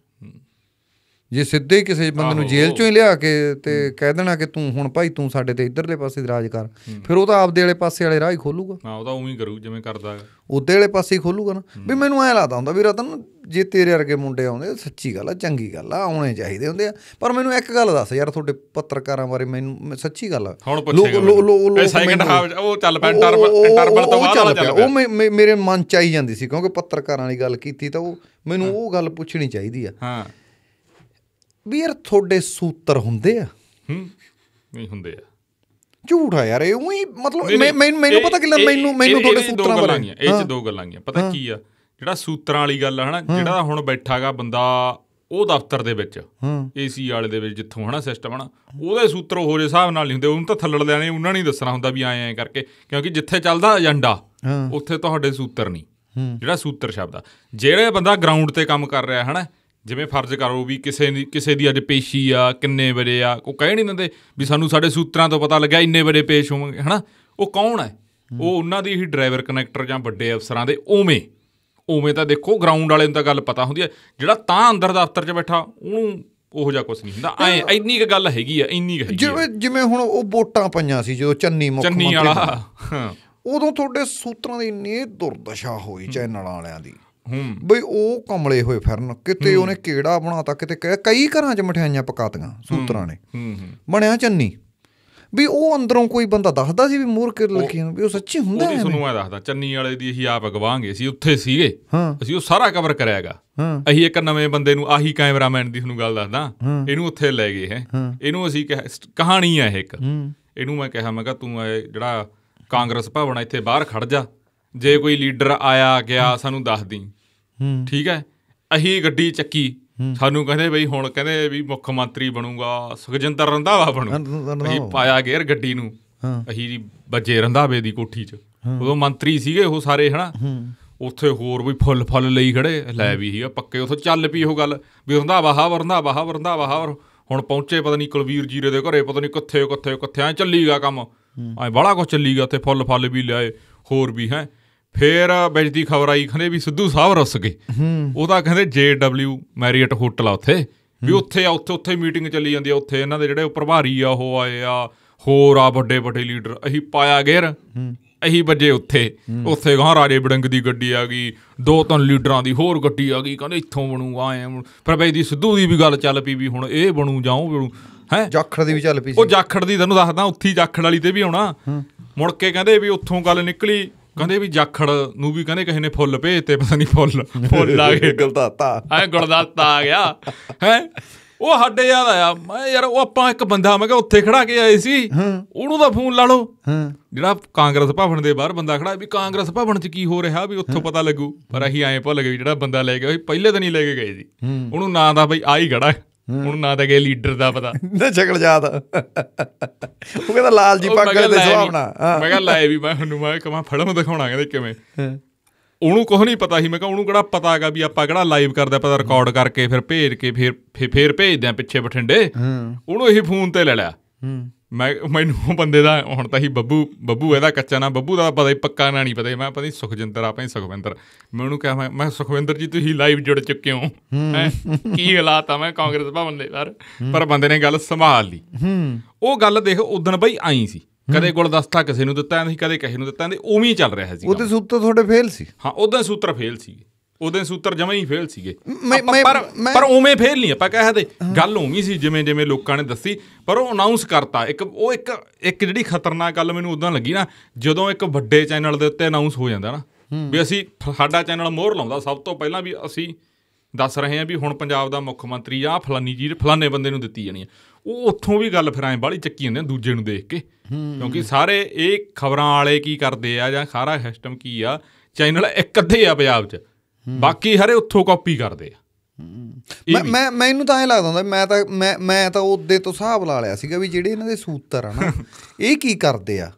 ਜੇ ਸਿੱਧੇ ਕਿਸੇ ਬੰਦੇ ਨੂੰ ਜੇਲ੍ਹ ਚੋਂ ਹੀ ਲਿਆ ਕੇ ਤੇ ਕਹਿ ਦੇਣਾ ਕਿ ਤੂੰ ਹੁਣ ਭਾਈ ਤੂੰ ਸਾਡੇ ਤੇ ਇਧਰਲੇ ਪਾਸੇ ਰਾਜ ਕਰ ਫਿਰ ਉਹ ਤਾਂ ਆਪਦੇ ਵਾਲੇ ਪਾਸੇ ਵਾਲੇ ਰਾਹ ਹੀ ਖੋਲੂਗਾ ਹਾਂ ਉਹ ਤਾਂ ਉਵੇਂ ਹੀ ਕਰੂ ਜਿਵੇਂ ਕਰਦਾ ਹੈ ਉਹਦੇ ਵਾਲੇ ਪਾਸੇ ਹੀ ਖੋਲੂਗਾ ਨਾ ਵੀ ਮੈਨੂੰ ਐ ਲੱਗਦਾ ਹੁੰਦਾ ਵੀ ਰਤਨ ਜੇ ਤੇਰੇ ਵਰਗੇ ਮੁੰਡੇ ਆਉਂਦੇ ਸੱਚੀ ਗੱਲ ਆ ਚੰਗੀ ਗੱਲ ਆ ਆਉਣੇ ਚਾਹੀਦੇ ਹੁੰਦੇ ਆ ਪਰ ਮੈਨੂੰ ਇੱਕ ਗੱਲ ਦੱਸ ਯਾਰ ਤੁਹਾਡੇ ਪੱਤਰਕਾਰਾਂ ਬਾਰੇ ਮੈਨੂੰ ਸੱਚੀ ਗੱਲ ਆ ਲੋਕ ਲੋਕ ਹਾਫ ਉਹ ਚੱਲ ਪੈ ਇੰਟਰਵਲ ਤੋਂ ਬਾਅਦ ਚੱਲ ਪਿਆ ਉਹ ਮੇਰੇ ਮਨ ਚ ਆਈ ਜਾਂਦੀ ਸੀ ਕਿਉਂਕਿ ਪੱਤਰਕਾਰਾਂ ਵਾਲੀ ਗੱਲ ਕੀਤੀ ਤਾਂ ਉਹ ਮੈਨੂੰ ਉਹ ਗੱਲ ਪੁੱਛਣੀ ਚਾਹੀਦੀ ਆ ਵੀ ਯਾਰ ਤੁਹਾਡੇ ਸੂਤਰ ਹੁੰਦੇ ਆ ਹੂੰ ਨਹੀਂ ਹੁੰਦੇ ਆ ਝੂਠ ਆ ਯਾਰ ਇਹ ਉਹੀ ਮਤਲਬ ਮੈਨੂੰ ਮੈਨੂੰ ਪਤਾ ਕਿ ਮੈਨੂੰ ਮੈਨੂੰ ਤੁਹਾਡੇ ਸੂਤਰਾਂ ਬਾਰੇ ਇਹ ਚ ਦੋ ਗੱਲਾਂ ਗੀਆਂ ਪਤਾ ਕੀ ਆ ਜਿਹੜਾ ਸੂਤਰਾਂ ਵਾਲੀ ਗੱਲ ਹਨਾ ਜਿਹੜਾ ਹੁਣ ਬੈਠਾਗਾ ਬੰਦਾ ਉਹ ਦਫ਼ਤਰ ਦੇ ਵਿੱਚ ਏਸੀ ਵਾਲੇ ਦੇ ਵਿੱਚ ਜਿੱਥੋਂ ਹਨਾ ਸਿਸਟਮ ਹਨਾ ਉਹਦੇ ਸੂਤਰ ਉਹ ਜੇ ਹਿਸਾਬ ਨਾਲ ਨਹੀਂ ਹੁੰਦੇ ਉਹਨੂੰ ਤਾਂ ਥੱਲੜ ਲੈਣੇ ਉਹਨਾਂ ਨੇ ਦੱਸਣਾ ਹੁੰਦਾ ਵੀ ਆਏ ਐ ਕਰਕੇ ਕਿਉਂਕਿ ਜਿੱਥੇ ਚੱਲਦਾ ਏਜੰਡਾ ਉੱਥੇ ਤੁਹਾਡੇ ਸੂਤਰ ਨਹੀਂ ਜਿਹੜਾ ਸੂਤਰ ਸ਼ਬਦ ਆ ਜਿਹੜਾ ਬੰਦਾ ਗਰਾਊਂਡ ਤੇ ਕੰਮ ਕਰ ਰਿਹਾ ਹਨਾ ਜਿਵੇਂ ਫਰਜ਼ ਕਰੋ ਵੀ ਕਿਸੇ ਕਿਸੇ ਦੀ ਅੱਜ ਪੇਸ਼ੀ ਆ ਕਿੰਨੇ ਵਜੇ ਆ ਕੋ ਕਹਿ ਨਹੀਂ ਦਿੰਦੇ ਵੀ ਸਾਨੂੰ ਸਾਡੇ ਸੂਤਰਾਂ ਤੋਂ ਪਤਾ ਲੱਗਿਆ ਇੰਨੇ ਵਜੇ ਪੇਸ਼ ਹੋਵਾਂਗੇ ਹਨਾ ਉਹ ਕੌਣ ਹੈ ਉਹ ਉਹਨਾਂ ਦੀ ਹੀ ਡਰਾਈਵਰ ਕਨੈਕਟਰ ਜਾਂ ਵੱਡੇ ਅਫਸਰਾਂ ਦੇ ਉਵੇਂ ਉਵੇਂ ਤਾਂ ਦੇਖੋ ਗਰਾਊਂਡ ਵਾਲੇ ਨੂੰ ਤਾਂ ਗੱਲ ਪਤਾ ਹੁੰਦੀ ਹੈ ਜਿਹੜਾ ਤਾਂ ਅੰਦਰ ਦਫ਼ਤਰ 'ਚ ਬੈਠਾ ਉਹਨੂੰ ਉਹੋ ਜਿਹਾ ਕੁਝ ਨਹੀਂ ਹੁੰਦਾ ਐ ਇੰਨੀ ਕ ਗੱਲ ਹੈਗੀ ਆ ਇੰਨੀ ਕ ਹੈਗੀ ਜਿਵੇਂ ਜਿਵੇਂ ਹੁਣ ਉਹ ਵੋਟਾਂ ਪਈਆਂ ਸੀ ਜਦੋਂ ਚੰਨੀ ਮੁੱਖ ਮੰਤਰੀ ਚੰਨੀ ਵਾਲਾ ਉਦੋਂ ਤੁਹਾਡੇ ਸੂਤਰਾਂ ਦੀ ਇੰਨੀ ਦੁਰਦਸ਼ਾ ਹੋਈ ਚੈਨਲ ਵਾਲਿਆਂ ਦੀ ਬਈ ਉਹ ਕਮਲੇ ਹੋਏ ਫਿਰਨ ਕਿਤੇ ਉਹਨੇ ਕਿਹੜਾ ਬਣਾਤਾ ਕਿਤੇ ਕਈ ਘਰਾਂ 'ਚ ਮਠਿਆਈਆਂ ਪਕਾਤੀਆਂ ਸੂਤਰਾਂ ਨੇ ਹੂੰ ਹੂੰ ਬਣਿਆ ਚੰਨੀ ਵੀ ਉਹ ਅੰਦਰੋਂ ਕੋਈ ਬੰਦਾ ਦੱਸਦਾ ਸੀ ਵੀ ਮੂਰ ਕਿਰ ਲੱਗੀ ਵੀ ਉਹ ਸੱਚੀ ਹੁੰਦਾ ਹੈ ਤੁਹਾਨੂੰ ਮੈਂ ਦੱਸਦਾ ਚੰਨੀ ਵਾਲੇ ਦੀ ਅਸੀਂ ਆਪ ਗਵਾਂਗੇ ਸੀ ਉੱਥੇ ਸੀਗੇ ਅਸੀਂ ਉਹ ਸਾਰਾ ਕਵਰ ਕਰਿਆਗਾ ਅਸੀਂ ਇੱਕ ਨਵੇਂ ਬੰਦੇ ਨੂੰ ਆਹੀ ਕੈਮਰਾਮੈਨ ਦੀ ਤੁਹਾਨੂੰ ਗੱਲ ਦੱਸਦਾ ਇਹਨੂੰ ਉੱਥੇ ਲੈ ਗਏ ਹੈ ਇਹਨੂੰ ਅਸੀਂ ਕਹਾਣੀ ਹੈ ਇੱਕ ਇਹਨੂੰ ਮੈਂ ਕਿਹਾ ਮੈਂ ਕਿਹਾ ਤੂੰ ਇਹ ਜਿਹੜਾ ਕਾਂਗਰਸ ਭਵਨ ਇੱਥੇ ਬਾਹਰ ਖੜ ਜਾ ਜੇ ਕੋਈ ਲੀਡਰ ਆਇਆ ਗਿਆ ਸਾਨੂੰ ਦੱਸ ਦੀ ਠੀਕ ਹੈ ਅਹੀ ਗੱਡੀ ਚੱਕੀ ਸਾਨੂੰ ਕਹਿੰਦੇ ਬਈ ਹੁਣ ਕਹਿੰਦੇ ਵੀ ਮੁੱਖ ਮੰਤਰੀ ਬਣੂਗਾ ਸੁਖਜਿੰਦਰ ਰੰਧਾਵਾ ਬਣੂ ਬਈ ਪਾਇਆ ਗੇਰ ਗੱਡੀ ਨੂੰ ਅਹੀ ਬੱਜੇ ਰੰਧਾਵੇ ਦੀ ਕੋਠੀ 'ਚ ਉਦੋਂ ਮੰਤਰੀ ਸੀਗੇ ਉਹ ਸਾਰੇ ਹਨਾ ਉੱਥੇ ਹੋਰ ਵੀ ਫੁੱਲ ਫੁੱਲ ਲਈ ਖੜੇ ਲੈ ਵੀ ਹੀ ਪੱਕੇ ਉਥੋਂ ਚੱਲ ਪਈ ਉਹ ਗੱਲ ਵੀ ਰੰਧਾਵਾ ਹਾ ਰੰਧਾਵਾ ਹਾ ਰੰਧਾਵਾ ਹਾ ਹੁਣ ਪਹੁੰਚੇ ਪਤਾ ਨਹੀਂ ਕੁਲਵੀਰ ਜੀਰੇ ਦੇ ਘਰੇ ਪਤਾ ਨਹੀਂ ਕਿੱਥੇ ਕਿੱਥੇ ਕਿੱਥੇ ਆ ਚੱਲੀਗਾ ਕੰਮ ਐ ਬੜਾ ਕੁਝ ਚੱਲੀਗਾ ਉੱਥੇ ਫੁੱਲ ਫੁੱਲ ਵੀ ਲਿਆਏ ਹੋਰ ਵੀ ਹੈ ਫੇਰ ਬੈਜਦੀ ਖਬਰ ਆਈ ਖਨੇ ਵੀ ਸਿੱਧੂ ਸਾਹਿਬ ਰਸ ਗਏ ਉਹ ਤਾਂ ਕਹਿੰਦੇ ਜੇਡਬਲਯੂ ਮੈਰੀਅਟ ਹੋਟਲ ਆ ਉੱਥੇ ਵੀ ਉੱਥੇ ਆ ਉੱਥੇ ਉੱਥੇ ਮੀਟਿੰਗ ਚੱਲੀ ਜਾਂਦੀ ਆ ਉੱਥੇ ਇਹਨਾਂ ਦੇ ਜਿਹੜੇ ਪ੍ਰਭਾਰੀ ਆ ਉਹ ਆਏ ਆ ਹੋਰ ਆ ਵੱਡੇ ਵੱਡੇ ਲੀਡਰ ਅਹੀ ਪਾਇਆ ਗੇਰ ਅਹੀ ਵੱਜੇ ਉੱਥੇ ਉੱਥੇ ਗਾਂ ਰਾਜੇ ਬੜੰਗ ਦੀ ਗੱਡੀ ਆ ਗਈ ਦੋ ਤਿੰਨ ਲੀਡਰਾਂ ਦੀ ਹੋਰ ਗੱਡੀ ਆ ਗਈ ਕਹਿੰਦੇ ਇੱਥੋਂ ਬਣੂ ਆਏ ਪਰ ਬਈ ਦੀ ਸਿੱਧੂ ਦੀ ਵੀ ਗੱਲ ਚੱਲ ਪਈ ਵੀ ਹੁਣ ਇਹ ਬਣੂ ਜਾਉ ਬਣੂ ਹੈ ਜਾਖੜ ਦੀ ਵੀ ਚੱਲ ਪਈ ਸੀ ਉਹ ਜਾਖੜ ਦੀ ਤੈਨੂੰ ਦੱਸਦਾ ਉੱਥੀ ਜਾਖੜ ਵਾਲੀ ਤੇ ਵੀ ਆਉਣਾ ਮੁੜ ਕੇ ਕਹਿੰਦੇ ਵੀ ਉੱਥੋਂ ਗੱਲ ਨਿਕਲੀ ਕਹਿੰਦੇ ਵੀ ਜਾਖੜ ਨੂੰ ਵੀ ਕਹਿੰਦੇ ਕਿਸੇ ਨੇ ਫੁੱਲ ਭੇਜਤੇ ਪਤਾ ਨਹੀਂ ਫੁੱਲ ਫੁੱਲ ਆ ਗਏ ਗਲਦਾਤਾ ਐ ਗਲਦਾਤਾ ਆ ਗਿਆ ਹੈ ਉਹ ਸਾਡੇ ਯਾਰ ਆ ਮੈਂ ਯਾਰ ਉਹ ਆਪਾਂ ਇੱਕ ਬੰਦਾ ਮੈਂ ਕਿਹਾ ਉੱਥੇ ਖੜਾ ਕੇ ਆਏ ਸੀ ਉਹਨੂੰ ਦਾ ਫੋਨ ਲਾ ਲਓ ਜਿਹੜਾ ਕਾਂਗਰਸ ਭਵਨ ਦੇ ਬਾਹਰ ਬੰਦਾ ਖੜਾ ਵੀ ਕਾਂਗਰਸ ਭਵਨ 'ਚ ਕੀ ਹੋ ਰਿਹਾ ਵੀ ਉੱਥੋਂ ਪਤਾ ਲੱਗੂ ਪਰ ਅਸੀਂ ਐਂ ਭੁੱਲ ਗਏ ਜਿਹੜਾ ਬੰਦਾ ਲੈ ਗਿਆ ਉਹ ਪਹਿਲੇ ਤਾਂ ਨਹੀਂ ਲੈ ਕੇ ਗਏ ਸੀ ਉਹਨੂੰ ਨਾਂ ਦਾ ਬਈ ਆ ਹੀ ਖੜਾ ਹੁਣ ਨਾ ਤਾਂ ਕੇ ਲੀਡਰ ਦਾ ਪਤਾ ਨਾ ਸ਼ਕਲ ਯਾਦ ਉਹ ਕਹਿੰਦਾ ਲਾਲ ਜੀ ਪੱਗ ਦੇ ਸੁਹਾਵਣਾ ਮੈਂ ਕਿਹਾ ਲਾਏ ਵੀ ਮੈਂ ਹੁਣ ਮੈਂ ਕਮਾ ਫੜਮ ਦਿਖਾਉਣਾ ਕਹਿੰਦੇ ਕਿਵੇਂ ਉਹਨੂੰ ਕੁਝ ਨਹੀਂ ਪਤਾ ਸੀ ਮੈਂ ਕਿਹਾ ਉਹਨੂੰ ਕਿਹੜਾ ਪਤਾ ਹੈਗਾ ਵੀ ਆਪਾਂ ਕਿਹੜਾ ਲਾਈਵ ਕਰਦੇ ਪਤਾ ਰਿਕਾਰਡ ਕਰਕੇ ਫਿਰ ਭੇਜ ਕੇ ਫਿਰ ਫਿਰ ਭੇਜਦੇ ਆ ਪਿੱਛੇ ਬਠਿੰਡੇ ਉਹਨੂੰ ਇਹੀ ਫੋਨ ਤੇ ਲੈ ਲਿਆ ਮੈਂ ਮੈਨੂੰ ਬੰਦੇ ਦਾ ਹੁਣ ਤਾਂ ਹੀ ਬੱਬੂ ਬੱਬੂ ਇਹਦਾ ਕੱਚਾ ਨਾ ਬੱਬੂ ਦਾ ਪਤਾ ਹੀ ਪੱਕਾ ਨਾ ਨਹੀਂ ਪਤਾ ਮੈਂ ਪਤਾ ਨਹੀਂ ਸੁਖਜਿੰਦਰ ਆਪਾਂ ਹੀ ਸੁਖਵਿੰਦਰ ਮੈਂ ਉਹਨੂੰ ਕਿਹਾ ਮੈਂ ਸੁਖਵਿੰਦਰ ਜੀ ਤੁਸੀਂ ਲਾਈਵ ਜੁੜ ਚੁੱਕੇ ਹੋ ਕੀ ਹਾਲਾਤ ਆ ਮੈਂ ਕਾਂਗਰਸ ਭਵਨ ਦੇ ਯਾਰ ਪਰ ਬੰਦੇ ਨੇ ਗੱਲ ਸੰਭਾਲ ਲਈ ਉਹ ਗੱਲ ਦੇਖ ਉਦੋਂ ਬਈ ਆਈ ਸੀ ਕਦੇ ਗੁਲਦਸਤਾ ਕਿਸੇ ਨੂੰ ਦਿੱਤਾ ਨਹੀਂ ਕਦੇ ਕਿਸੇ ਨੂੰ ਦਿੱਤਾ ਨਹੀਂ ਉਵੇਂ ਹੀ ਚੱਲ ਰਿਹਾ ਸੀ ਉਹਦੇ ਸੂਤਰ ਤੁਹਾਡੇ ਫੇਲ ਸੀ ਹਾਂ ਉਹਦੇ ਸੂਤਰ ਫੇਲ ਸੀ ਉਹਦੇ ਸੂਤਰ ਜਮੇ ਹੀ ਫੇਲ ਸੀਗੇ ਪਰ ਪਰ ਉਵੇਂ ਫੇਲ ਨਹੀਂ ਆਪਾਂ ਕਹਿਦੇ ਗੱਲ ਉਵੇਂ ਸੀ ਜਿਵੇਂ ਜਿਵੇਂ ਲੋਕਾਂ ਨੇ ਦੱਸੀ ਪਰ ਉਹ ਅਨਾਉਂਸ ਕਰਤਾ ਇੱਕ ਉਹ ਇੱਕ ਇੱਕ ਜਿਹੜੀ ਖਤਰਨਾਕ ਗੱਲ ਮੈਨੂੰ ਉਦਾਂ ਲੱਗੀ ਨਾ ਜਦੋਂ ਇੱਕ ਵੱਡੇ ਚੈਨਲ ਦੇ ਉੱਤੇ ਅਨਾਉਂਸ ਹੋ ਜਾਂਦਾ ਨਾ ਵੀ ਅਸੀਂ ਸਾਡਾ ਚੈਨਲ ਮੋਹਰ ਲਾਉਂਦਾ ਸਭ ਤੋਂ ਪਹਿਲਾਂ ਵੀ ਅਸੀਂ ਦੱਸ ਰਹੇ ਹਾਂ ਵੀ ਹੁਣ ਪੰਜਾਬ ਦਾ ਮੁੱਖ ਮੰਤਰੀ ਆ ਫਲਾਨੀ ਜੀ ਫਲਾਨੇ ਬੰਦੇ ਨੂੰ ਦਿੱਤੀ ਜਾਣੀ ਆ ਉਹ ਉੱਥੋਂ ਵੀ ਗੱਲ ਫਿਰ ਐਂ ਬਾਲੀ ਚੱਕੀ ਜਾਂਦੇ ਆ ਦੂਜੇ ਨੂੰ ਦੇਖ ਕੇ ਕਿਉਂਕਿ ਸਾਰੇ ਇਹ ਖਬਰਾਂ ਵਾਲੇ ਕੀ ਕਰਦੇ ਆ ਜਾਂ ਸਾਰਾ ਸਿਸਟਮ ਕੀ ਆ ਚੈਨਲ ਇੱਕ ਅੱਧੇ ਆ ਪੰਜਾਬ 'ਚ ਬਾਕੀ ਹਰੇ ਉੱਥੋਂ ਕਾਪੀ ਕਰਦੇ ਆ ਮੈਂ ਮੈਂ ਮੈਨੂੰ ਤਾਂ ਇਹ ਲੱਗਦਾ ਹੁੰਦਾ ਮੈਂ ਤਾਂ ਮੈਂ ਮੈਂ ਤਾਂ ਉਹਦੇ ਤੋਂ ਹਿਸਾਬ ਲਾ ਲਿਆ ਸੀਗਾ ਵੀ ਜਿਹੜੇ ਇਹਨਾਂ ਦੇ ਸੂਤਰ ਆ ਨਾ ਇਹ ਕੀ ਕਰਦੇ ਆ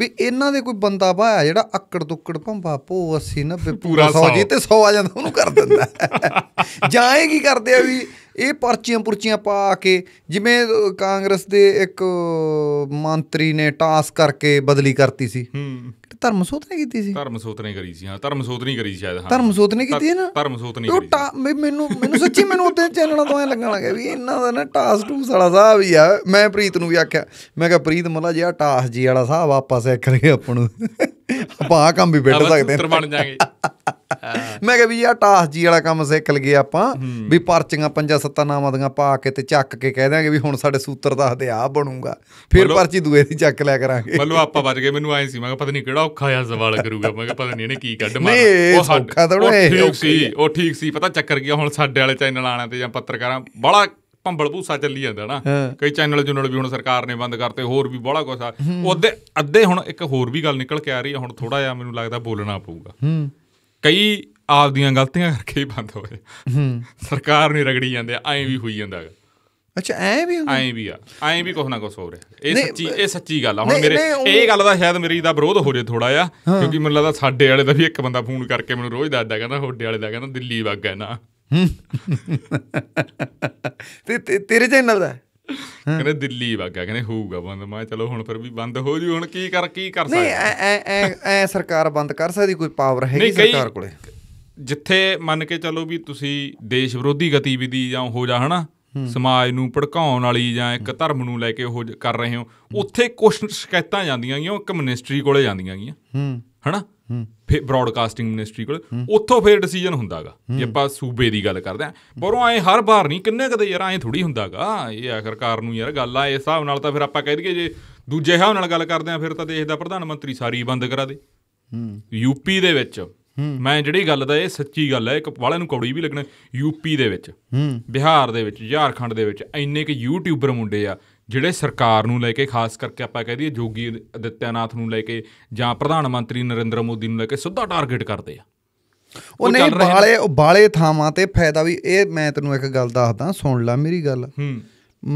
ਵੀ ਇਹਨਾਂ ਦੇ ਕੋਈ ਬੰਦਾ ਬਾਇਆ ਜਿਹੜਾ ਅੱਕੜ ਦੁੱਕੜ ਭੰਬਾ ਪੋ 80 90 ਪੂਰਾ 100 ਜੀ ਤੇ 100 ਆ ਜਾਂਦਾ ਉਹਨੂੰ ਕਰ ਦਿੰਦਾ ਜਾਂ ਇਹ ਕੀ ਕਰਦੇ ਆ ਵੀ ਇਹ ਪਰਚੀਆਂ ਪੁਰਚੀਆਂ ਪਾ ਕੇ ਜਿਵੇਂ ਕਾਂਗਰਸ ਦੇ ਇੱਕ ਮੰਤਰੀ ਨੇ ਟਾਸ ਕਰਕੇ ਬਦਲੀ ਕਰਤੀ ਸੀ ਧਰਮਸੋਤ ਨੇ ਕੀਤੀ ਸੀ ਧਰਮਸੋਤ ਨੇ ਕਰੀ ਸੀ ਹਾਂ ਧਰਮਸੋਤ ਨਹੀਂ ਕਰੀ ਸ਼ਾਇਦ ਹਾਂ ਧਰਮਸੋਤ ਨੇ ਕੀਤੀ ਹੈ ਨਾ ਨਹੀਂ ਕੀਤੀ ਟਾ ਮੈਨੂੰ ਮੈਨੂੰ ਸੱਚੀ ਮੈਨੂੰ ਉੱਤੇ ਚੈਨਲਾਂ ਤੋਂ ਐ ਲੱਗਣ ਲੱਗਾ ਵੀ ਇਹਨਾਂ ਦਾ ਨਾ ਟਾਸ ਟੂਸ ਵਾਲਾ ਸਾਹਿਬ ਹੀ ਆ ਮੈਂ ਪ੍ਰੀਤ ਨੂੰ ਵੀ ਆਖਿਆ ਮੈਂ ਕਿਹਾ ਪ੍ਰੀਤ ਮਲਾ ਜਿਹੜਾ ਟਾਸ ਜੀ ਵਾਲਾ ਸਾਹਿਬ ਆਪਾਂ ਸਿੱਖ ਰਹੇ ਆਪਾਂ ਨੂੰ ਆਪਾਂ ਆ ਕੰਮ ਵੀ ਬਿੱਟ ਸਕਦੇ ਹਾਂ ਬਣ ਜਾਾਂਗੇ ਮੈਂ ਕਿਹਾ ਵੀ ਯਾਰ ਟਾਸ ਜੀ ਵਾਲਾ ਕੰਮ ਸਿੱਖ ਲਗੇ ਆਪਾਂ ਵੀ ਪਰਚੀਆਂ ਪੰਜਾਂ ਸੱਤਾਂ ਨਾਮਾਂ ਦੀਆਂ ਪਾ ਕੇ ਤੇ ਚੱਕ ਕੇ ਕਹਿ ਦਾਂਗੇ ਵੀ ਹੁਣ ਸਾਡੇ ਸੂਤਰ ਦੱਸਦੇ ਆ ਬਣੂਗਾ ਫਿਰ ਪਰਚੀ ਦੂਏ ਦੀ ਚੱਕ ਲਿਆ ਕਰਾਂਗੇ ਮੱਲੋ ਆਪਾਂ ਵੱਜ ਗਏ ਮੈਨੂੰ ਐ ਸੀ ਮੈਂ ਕਿਹਾ ਪਤਾ ਨਹੀਂ ਕਿਹੜਾ ਔਖਾ ਆ ਸਵਾਲ ਕਰੂਗਾ ਮੈਂ ਕਿਹਾ ਪਤਾ ਨਹੀਂ ਇਹਨੇ ਕੀ ਕੱਢ ਮਾਰ ਉਹ ਔਖਾ ਨਹੀਂ ਉਹ ਸੀ ਉਹ ਠੀਕ ਸੀ ਪਤਾ ਚੱਕਰ ਗਿਆ ਹੁਣ ਸਾਡੇ ਵਾਲੇ ਚੈਨਲ ਆਣਾ ਤੇ ਜਾਂ ਪੱਤਰਕਾਰਾਂ ਬੜਾ ਭੰਬਲ ਭੂਸਾ ਚੱਲੀ ਜਾਂਦਾ ਨਾ ਕਈ ਚੈਨਲ ਜੁਨਲ ਵੀ ਹੁਣ ਸਰਕਾਰ ਨੇ ਬੰਦ ਕਰਤੇ ਹੋਰ ਵੀ ਬੜਾ ਕੁਝ ਆ ਉਹਦੇ ਅੱਧੇ ਹੁਣ ਇੱਕ ਹੋਰ ਵੀ ਗੱਲ ਨਿਕਲ ਕੇ ਆ ਰਹੀ ਹੈ ਹੁਣ ਥੋੜਾ ਜਿਹਾ ਮੈਨੂੰ ਲੱਗਦਾ ਬੋਲਣਾ ਪਊਗਾ ਕਈ ਆਪ ਦੀਆਂ ਗਲਤੀਆਂ ਕਰਕੇ ਹੀ ਬੰਦ ਹੋਏ ਹੂੰ ਸਰਕਾਰ ਨਹੀਂ ਰਗੜੀ ਜਾਂਦੇ ਐਂ ਵੀ ਹੋਈ ਜਾਂਦਾ ਹੈ ਅੱਛਾ ਐਂ ਵੀ ਹੁੰਦਾ ਐਂ ਵੀ ਆ ਐਂ ਵੀ ਕੁਛ ਨਾ ਕੁਛ ਹੋ ਰਿਹਾ ਇਹ ਸੱਚੀ ਇਹ ਸੱਚੀ ਗੱਲ ਆ ਹੁਣ ਮੇਰੇ ਇਹ ਗੱਲ ਦਾ ਸ਼ਾਇਦ ਮੇਰੀ ਦਾ ਵਿਰੋਧ ਹੋ ਜੇ ਥੋੜਾ ਆ ਕਿਉਂਕਿ ਮੈਨੂੰ ਲੱਗਦਾ ਸਾਡੇ ਵਾਲੇ ਦਾ ਵੀ ਇੱਕ ਬੰਦਾ ਫੋਨ ਕਰਕੇ ਮੈਨੂੰ ਰੋਜ਼ ਦੱਸਦਾ ਕਹਿੰਦਾ ਹੋਡੇ ਵਾਲੇ ਦਾ ਕਹਿੰਦਾ ਦਿੱਲੀ ਵਗ ਗਿਆ ਨਾ ਤੇ ਤੇਰੇ ਚੈਨਲ ਦਾ ਕਹਿੰਦੇ ਦਿੱਲੀ ਵਗਾ ਕਹਿੰਦੇ ਹੋਊਗਾ ਬੰਦ ਮੈਂ ਚਲੋ ਹੁਣ ਫਿਰ ਵੀ ਬੰਦ ਹੋ ਜੂ ਹੁਣ ਕੀ ਕਰ ਕੀ ਕਰ ਸਕਦੇ ਨਹੀਂ ਐ ਐ ਐ ਸਰਕਾਰ ਬੰਦ ਕਰ ਸਕਦੀ ਕੋਈ ਪਾਵਰ ਹੈਗੀ ਸਰਕਾਰ ਕੋਲੇ ਜਿੱਥੇ ਮੰਨ ਕੇ ਚਲੋ ਵੀ ਤੁਸੀਂ ਦੇਸ਼ ਵਿਰੋਧੀ ਗਤੀਵਿਧੀ ਜਾਂ ਹੋ ਜਾ ਹਨਾ ਸਮਾਜ ਨੂੰ ਭੜਕਾਉਣ ਵਾਲੀ ਜਾਂ ਇੱਕ ਧਰਮ ਨੂੰ ਲੈ ਕੇ ਉਹ ਕਰ ਰਹੇ ਹੋ ਉੱਥੇ ਕੁਝ ਸ਼ਿਕਾਇਤਾਂ ਜਾਂਦੀਆਂ ਗਈਆਂ ਉਹ ਇੱਕ ਮਿਨਿਸਟਰੀ ਕੋਲੇ ਜਾਂਦੀਆਂ ਗਈਆਂ ਹਨਾ ਬ੍ਰਾਡਕਾਸਟਿੰਗ ਮਿਨਿਸਟਰੀ ਕੋਲ ਉੱਥੋਂ ਫਿਰ ਡਿਸੀਜਨ ਹੁੰਦਾਗਾ ਜੇ ਆਪਾਂ ਸੂਬੇ ਦੀ ਗੱਲ ਕਰਦੇ ਆਂ ਉਹ ਐ ਹਰ ਵਾਰ ਨਹੀਂ ਕਿੰਨੇ ਕਦੇ ਯਾਰ ਐ ਥੋੜੀ ਹੁੰਦਾਗਾ ਇਹ ਆਖਰਕਾਰ ਨੂੰ ਯਾਰ ਗੱਲ ਆ ਇਸ ਹਿਸਾਬ ਨਾਲ ਤਾਂ ਫਿਰ ਆਪਾਂ ਕਹਿ ਦਈਏ ਜੇ ਦੂਜੇ ਹਿਸਾਬ ਨਾਲ ਗੱਲ ਕਰਦੇ ਆਂ ਫਿਰ ਤਾਂ ਦੇਸ਼ ਦਾ ਪ੍ਰਧਾਨ ਮੰਤਰੀ ਸਾਰੀ ਬੰਦ ਕਰਾ ਦੇ ਹੂੰ ਯੂਪੀ ਦੇ ਵਿੱਚ ਮੈਂ ਜਿਹੜੀ ਗੱਲ ਦਾ ਇਹ ਸੱਚੀ ਗੱਲ ਹੈ ਇੱਕ ਵਾਲਿਆਂ ਨੂੰ ਕੌੜੀ ਵੀ ਲੱਗਣਾ ਯੂਪੀ ਦੇ ਵਿੱਚ ਹੂੰ ਬਿਹਾਰ ਦੇ ਵਿੱਚ ਝਾਰਖੰਡ ਦੇ ਵਿੱਚ ਇੰਨੇ ਕਿ ਯੂਟਿਊਬਰ ਮੁੰਡੇ ਆ ਜਿਹੜੇ ਸਰਕਾਰ ਨੂੰ ਲੈ ਕੇ ਖਾਸ ਕਰਕੇ ਆਪਾਂ ਕਹਿ ਦਈਏ ਜੋਗੀ ਅਦਿੱਤਿਆਨਾਥ ਨੂੰ ਲੈ ਕੇ ਜਾਂ ਪ੍ਰਧਾਨ ਮੰਤਰੀ ਨਰਿੰਦਰ ਮੋਦੀ ਨੂੰ ਲੈ ਕੇ ਸਿੱਧਾ ਟਾਰਗੇਟ ਕਰਦੇ ਆ ਉਹ ਨਹੀਂ ਬਾਲੇ ਬਾਲੇ ਥਾਵਾਂ ਤੇ ਫਾਇਦਾ ਵੀ ਇਹ ਮੈਂ ਤੈਨੂੰ ਇੱਕ ਗੱਲ ਦੱਸਦਾ ਸੁਣ ਲੈ ਮੇਰੀ ਗੱਲ ਹੂੰ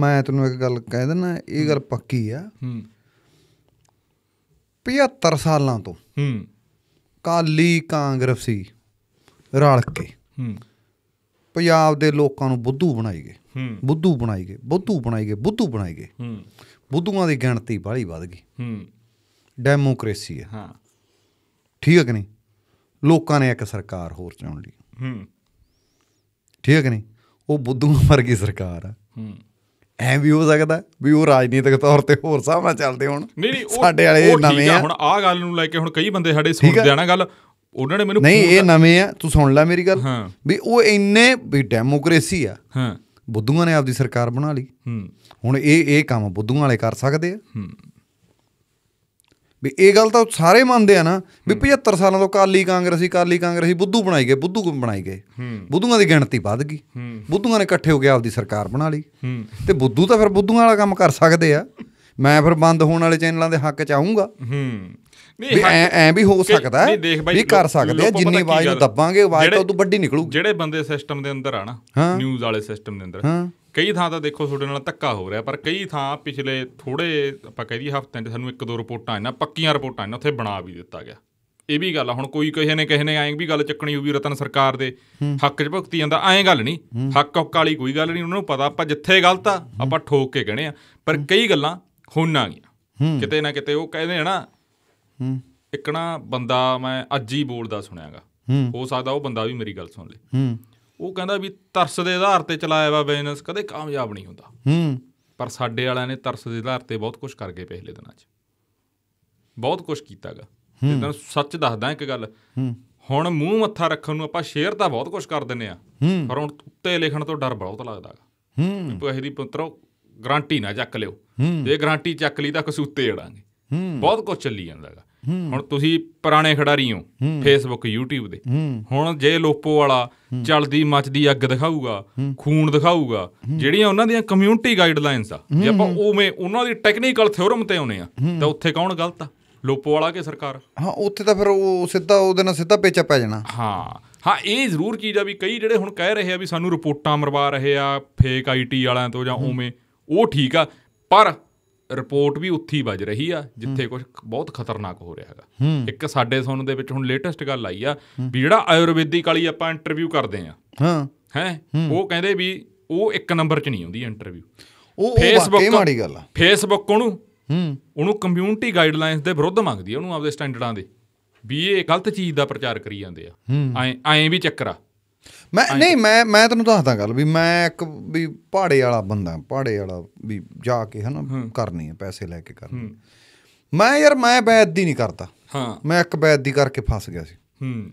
ਮੈਂ ਤੈਨੂੰ ਇੱਕ ਗੱਲ ਕਹਿ ਦਿੰਦਾ ਇਹ ਗੱਲ ਪੱਕੀ ਆ ਹੂੰ 75 ਸਾਲਾਂ ਤੋਂ ਹੂੰ ਕਾਲੀ ਕਾਂਗਰਸੀ ਰਲ ਕੇ ਹੂੰ ਪੰਜਾਬ ਦੇ ਲੋਕਾਂ ਨੂੰ ਬੁੱਧੂ ਬਣਾਈ ਗਏ ਹੂੰ ਬੁੱਧੂ ਬਣਾਈ ਗਏ ਬੁੱਧੂ ਬਣਾਈ ਗਏ ਬੁੱਧੂ ਬਣਾਈ ਗਏ ਹੂੰ ਬੁੱਧੂਆਂ ਦੀ ਗਿਣਤੀ ਬਾਲੀ ਵੱਧ ਗਈ ਹੂੰ ਡੈਮੋਕ੍ਰੇਸੀ ਹੈ ਹਾਂ ਠੀਕ ਹੈ ਕਿ ਨਹੀਂ ਲੋਕਾਂ ਨੇ ਇੱਕ ਸਰਕਾਰ ਹੋਰ ਚੁਣ ਲਈ ਹੂੰ ਠੀਕ ਹੈ ਕਿ ਨਹੀਂ ਉਹ ਬੁੱਧੂਆਂ ਵਰਗੀ ਸਰਕਾਰ ਆ ਹੂੰ ਐਂ ਵੀ ਹੋ ਸਕਦਾ ਵੀ ਉਹ ਰਾਜਨੀਤਿਕ ਤੌਰ ਤੇ ਹੋਰ ਸਾਹਮਣੇ ਚੱਲਦੇ ਹੋਣ ਨਹੀਂ ਨਹੀਂ ਸਾਡੇ ਵਾਲੇ ਨਵੇਂ ਆ ਹੁਣ ਆਹ ਗੱਲ ਨੂੰ ਲੈ ਕੇ ਹੁਣ ਕਈ ਬੰਦੇ ਸਾਡੇ ਸੁਣਦੇ ਆ ਨਾ ਗੱਲ ਉਹਨਾਂ ਨੇ ਮੈਨੂੰ ਨਹੀਂ ਇਹ ਨਵੇਂ ਆ ਤੂੰ ਸੁਣ ਲੈ ਮੇਰੀ ਗੱਲ ਵੀ ਉਹ ਇੰਨੇ ਵੀ ਡੈਮੋਕ੍ਰੇਸੀ ਆ ਹਾਂ ਬੁੱਧੂਆਂ ਨੇ ਆਪਦੀ ਸਰਕਾਰ ਬਣਾ ਲਈ ਹੁਣ ਇਹ ਇਹ ਕੰਮ ਬੁੱਧੂਆਂ ਵਾਲੇ ਕਰ ਸਕਦੇ ਆ ਵੀ ਇਹ ਗੱਲ ਤਾਂ ਸਾਰੇ ਮੰਨਦੇ ਆ ਨਾ ਵੀ 75 ਸਾਲਾਂ ਤੋਂ ਕਾਲੀ ਕਾਂਗਰਸੀ ਕਾਲੀ ਕਾਂਗਰਸੀ ਬੁੱਧੂ ਬਣਾਈ ਗਏ ਬੁੱਧੂ ਬਣਾਈ ਗਏ ਬੁੱਧੂਆਂ ਦੀ ਗਿਣਤੀ ਵੱਧ ਗਈ ਬੁੱਧੂਆਂ ਨੇ ਇਕੱਠੇ ਹੋ ਕੇ ਆਪਦੀ ਸਰਕਾਰ ਬਣਾ ਲਈ ਤੇ ਬੁੱਧੂ ਤਾਂ ਫਿਰ ਬੁੱਧੂਆਂ ਵਾਲਾ ਕੰਮ ਕਰ ਸਕਦੇ ਆ ਮੈਂ ਫਿਰ ਬੰਦ ਹੋਣ ਵਾਲੇ ਚੈਨਲਾਂ ਦੇ ਹੱਕ ਚ ਆਉਂਗਾ ਹੂੰ ਵੀ ਐ ਐ ਵੀ ਹੋ ਸਕਦਾ ਹੈ ਵੀ ਕਰ ਸਕਦੇ ਆ ਜਿੰਨੀ ਆਵਾਜ਼ ਨੂੰ ਦੱਬਾਂਗੇ ਆਵਾਜ਼ ਤਾਂ ਉਦੋਂ ਵੱਡੀ ਨਿਕਲੂ ਜਿਹੜੇ ਬੰਦੇ ਸਿਸਟਮ ਦੇ ਅੰਦਰ ਆ ਨਾ ਨਿਊਜ਼ ਵਾਲੇ ਸਿਸਟਮ ਦੇ ਅੰਦਰ ਕਈ ਥਾਂ ਤਾਂ ਦੇਖੋ ਤੁਹਾਡੇ ਨਾਲ ਧੱਕਾ ਹੋ ਰਿਹਾ ਪਰ ਕਈ ਥਾਂ ਪਿਛਲੇ ਥੋੜੇ ਆਪਾਂ ਕਹਿ ਦਈਏ ਹਫ਼ਤਿਆਂ 'ਚ ਸਾਨੂੰ ਇੱਕ ਦੋ ਰਿਪੋਰਟਾਂ ਆਈਆਂ ਪੱਕੀਆਂ ਰਿਪੋਰਟਾਂ ਆਈਆਂ ਉੱਥੇ ਬਣਾ ਵੀ ਦਿੱਤਾ ਗਿਆ ਇਹ ਵੀ ਗੱਲ ਆ ਹੁਣ ਕੋਈ ਕਿਸੇ ਨੇ ਕਿਸੇ ਨੇ ਐਂ ਵੀ ਗੱਲ ਚੱਕਣੀ ਹੋਊਗੀ ਰਤਨ ਸਰਕਾਰ ਦੇ ਹੱਕ 'ਚ ਭੁਗਤੀ ਜਾਂਦਾ ਐਂ ਗੱਲ ਨਹੀਂ ਹੱਕ ਹੱਕ ਵਾਲੀ ਕੋਈ ਗੱਲ ਨਹੀਂ ਉਹਨਾਂ ਨੂੰ ਪਤਾ ਆਪਾਂ ਜਿੱਥੇ ਗਲਤ ਆ ਆਪਾਂ ਠੋਕ ਕੇ ਕਹਨੇ ਆ ਪਰ ਕਈ ਗੱਲਾਂ ਹੋਣਾਂ ਗਈਆਂ ਕਿਤੇ ਨਾ ਕਿਤੇ ਉਹ ਕਹਿੰਦੇ ਆ ਨਾ ਹੂੰ ਇੱਕ ਨਾ ਬੰਦਾ ਮੈਂ ਅੱਜ ਹੀ ਬੋਲਦਾ ਸੁਣਿਆਗਾ ਹੋ ਸਕਦਾ ਉਹ ਬੰਦਾ ਵੀ ਮੇਰੀ ਗੱਲ ਸੁਣ ਲੇ ਹੂੰ ਉਹ ਕਹਿੰਦਾ ਵੀ ਤਰਸ ਦੇ ਆਧਾਰ ਤੇ ਚਲਾਇਆ ਵਾ ਬਿਜ਼ਨਸ ਕਦੇ ਕਾਮਯਾਬ ਨਹੀਂ ਹੁੰਦਾ ਹੂੰ ਪਰ ਸਾਡੇ ਵਾਲਿਆਂ ਨੇ ਤਰਸ ਦੇ ਆਧਾਰ ਤੇ ਬਹੁਤ ਕੁਝ ਕਰ ਗਏ ਪਿਛਲੇ ਦਿਨਾਂ 'ਚ ਬਹੁਤ ਕੁਝ ਕੀਤਾਗਾ ਜਿੱਦਾਂ ਸੱਚ ਦੱਸਦਾ ਇੱਕ ਗੱਲ ਹੁਣ ਮੂੰਹ ਮੱਥਾ ਰੱਖਣ ਨੂੰ ਆਪਾਂ ਸ਼ੇਅਰ ਤਾਂ ਬਹੁਤ ਕੁਝ ਕਰ ਦਿੰਨੇ ਆ ਪਰ ਹੁਣ ਉੱਤੇ ਲਿਖਣ ਤੋਂ ਡਰ ਬਹੁਤ ਲੱਗਦਾਗਾ ਹੂੰ ਇਹਦੀ ਪੁੱਤਰੋ ਗਰੰਟੀ ਨਾ ਚੱਕ ਲਿਓ ਜੇ ਗਰੰਟੀ ਚੱਕ ਲਈ ਤਾਂ ਕਸੂਤੇ ਜੜਾਂਗੇ ਬਹੁਤ ਕੁਝ ਚੱਲੀ ਜਾਂਦਾ ਹੈਗਾ ਹੁਣ ਤੁਸੀਂ ਪੁਰਾਣੇ ਖਿਡਾਰੀ ਹੋ ਫੇਸਬੁੱਕ YouTube ਦੇ ਹੁਣ ਜੇ ਲੋਪੋ ਵਾਲਾ ਚਲਦੀ ਮੱਚਦੀ ਅੱਗ ਦਿਖਾਊਗਾ ਖੂਨ ਦਿਖਾਊਗਾ ਜਿਹੜੀਆਂ ਉਹਨਾਂ ਦੀਆਂ ਕਮਿਊਨਿਟੀ ਗਾਈਡਲਾਈਨਸ ਆ ਜੇ ਆਪਾਂ ਉਵੇਂ ਉਹਨਾਂ ਦੀ ਟੈਕਨੀਕਲ ਥਿਉਰਮ ਤੇ ਆਉਨੇ ਆ ਤਾਂ ਉੱਥੇ ਕੌਣ ਗਲਤ ਆ ਲੋਪੋ ਵਾਲਾ ਕੇ ਸਰਕਾਰ ਹਾਂ ਉੱਥੇ ਤਾਂ ਫਿਰ ਉਹ ਸਿੱਧਾ ਉਹਦੇ ਨਾਲ ਸਿੱਧਾ ਪੇਚਾ ਪੈ ਜਾਣਾ ਹਾਂ ਹਾਂ ਇਹ ਜ਼ਰੂਰ ਚੀਜ਼ ਆ ਵੀ ਕਈ ਜਿਹੜੇ ਹੁਣ ਕਹਿ ਰਹੇ ਆ ਵੀ ਸਾਨੂੰ ਰਿਪੋਰਟਾਂ ਮਰਵਾ ਰਹੇ ਆ ਫੇਕ ਆਈਟੀ ਵਾਲਿਆਂ ਤੋਂ ਜਾਂ ਉਵੇਂ ਉਹ ਠੀਕ ਆ ਪਰ ਰਿਪੋਰਟ ਵੀ ਉੱਥੀ ਵੱਜ ਰਹੀ ਆ ਜਿੱਥੇ ਕੁਝ ਬਹੁਤ ਖਤਰਨਾਕ ਹੋ ਰਿਹਾ ਹੈਗਾ ਇੱਕ ਸਾਡੇ ਸੋਨ ਦੇ ਵਿੱਚ ਹੁਣ ਲੇਟੈਸਟ ਗੱਲ ਆਈ ਆ ਵੀ ਜਿਹੜਾ ਆਯੁਰਵੈਦਿਕ ਵਾਲੀ ਆਪਾਂ ਇੰਟਰਵਿਊ ਕਰਦੇ ਆ ਹਾਂ ਹੈ ਉਹ ਕਹਿੰਦੇ ਵੀ ਉਹ ਇੱਕ ਨੰਬਰ 'ਚ ਨਹੀਂ ਆਉਂਦੀ ਇੰਟਰਵਿਊ ਉਹ ਫੇਸਬੁੱਕ ਮਾੜੀ ਗੱਲ ਆ ਫੇਸਬੁੱਕ ਉਹਨੂੰ ਹੂੰ ਉਹਨੂੰ ਕਮਿਊਨਿਟੀ ਗਾਈਡਲਾਈਨਸ ਦੇ ਵਿਰੁੱਧ ਮੰਗਦੀ ਆ ਉਹਨੂੰ ਆਪਦੇ ਸਟੈਂਡਰਡਾਂ ਦੇ ਵੀ ਇਹ ਗਲਤ ਚੀਜ਼ ਦਾ ਪ੍ਰਚਾਰ ਕਰੀ ਜਾਂਦੇ ਆ ਐ ਐ ਵੀ ਚੱਕਰ ਆ ਮੈਂ ਨਹੀਂ ਮੈਂ ਮੈਂ ਤੈਨੂੰ ਦੱਸਦਾ ਗੱਲ ਵੀ ਮੈਂ ਇੱਕ ਵੀ ਪਹਾੜੇ ਵਾਲਾ ਬੰਦਾ ਪਹਾੜੇ ਵਾਲਾ ਵੀ ਜਾ ਕੇ ਹਨਾ ਕਰਨੀ ਹੈ ਪੈਸੇ ਲੈ ਕੇ ਕਰਨੀ ਮੈਂ ਯਾਰ ਮੈਂ ਬੈਦ ਦੀ ਨਹੀਂ ਕਰਦਾ ਹਾਂ ਮੈਂ ਇੱਕ ਬੈਦ ਦੀ ਕਰਕੇ ਫਸ ਗਿਆ ਸੀ ਹੂੰ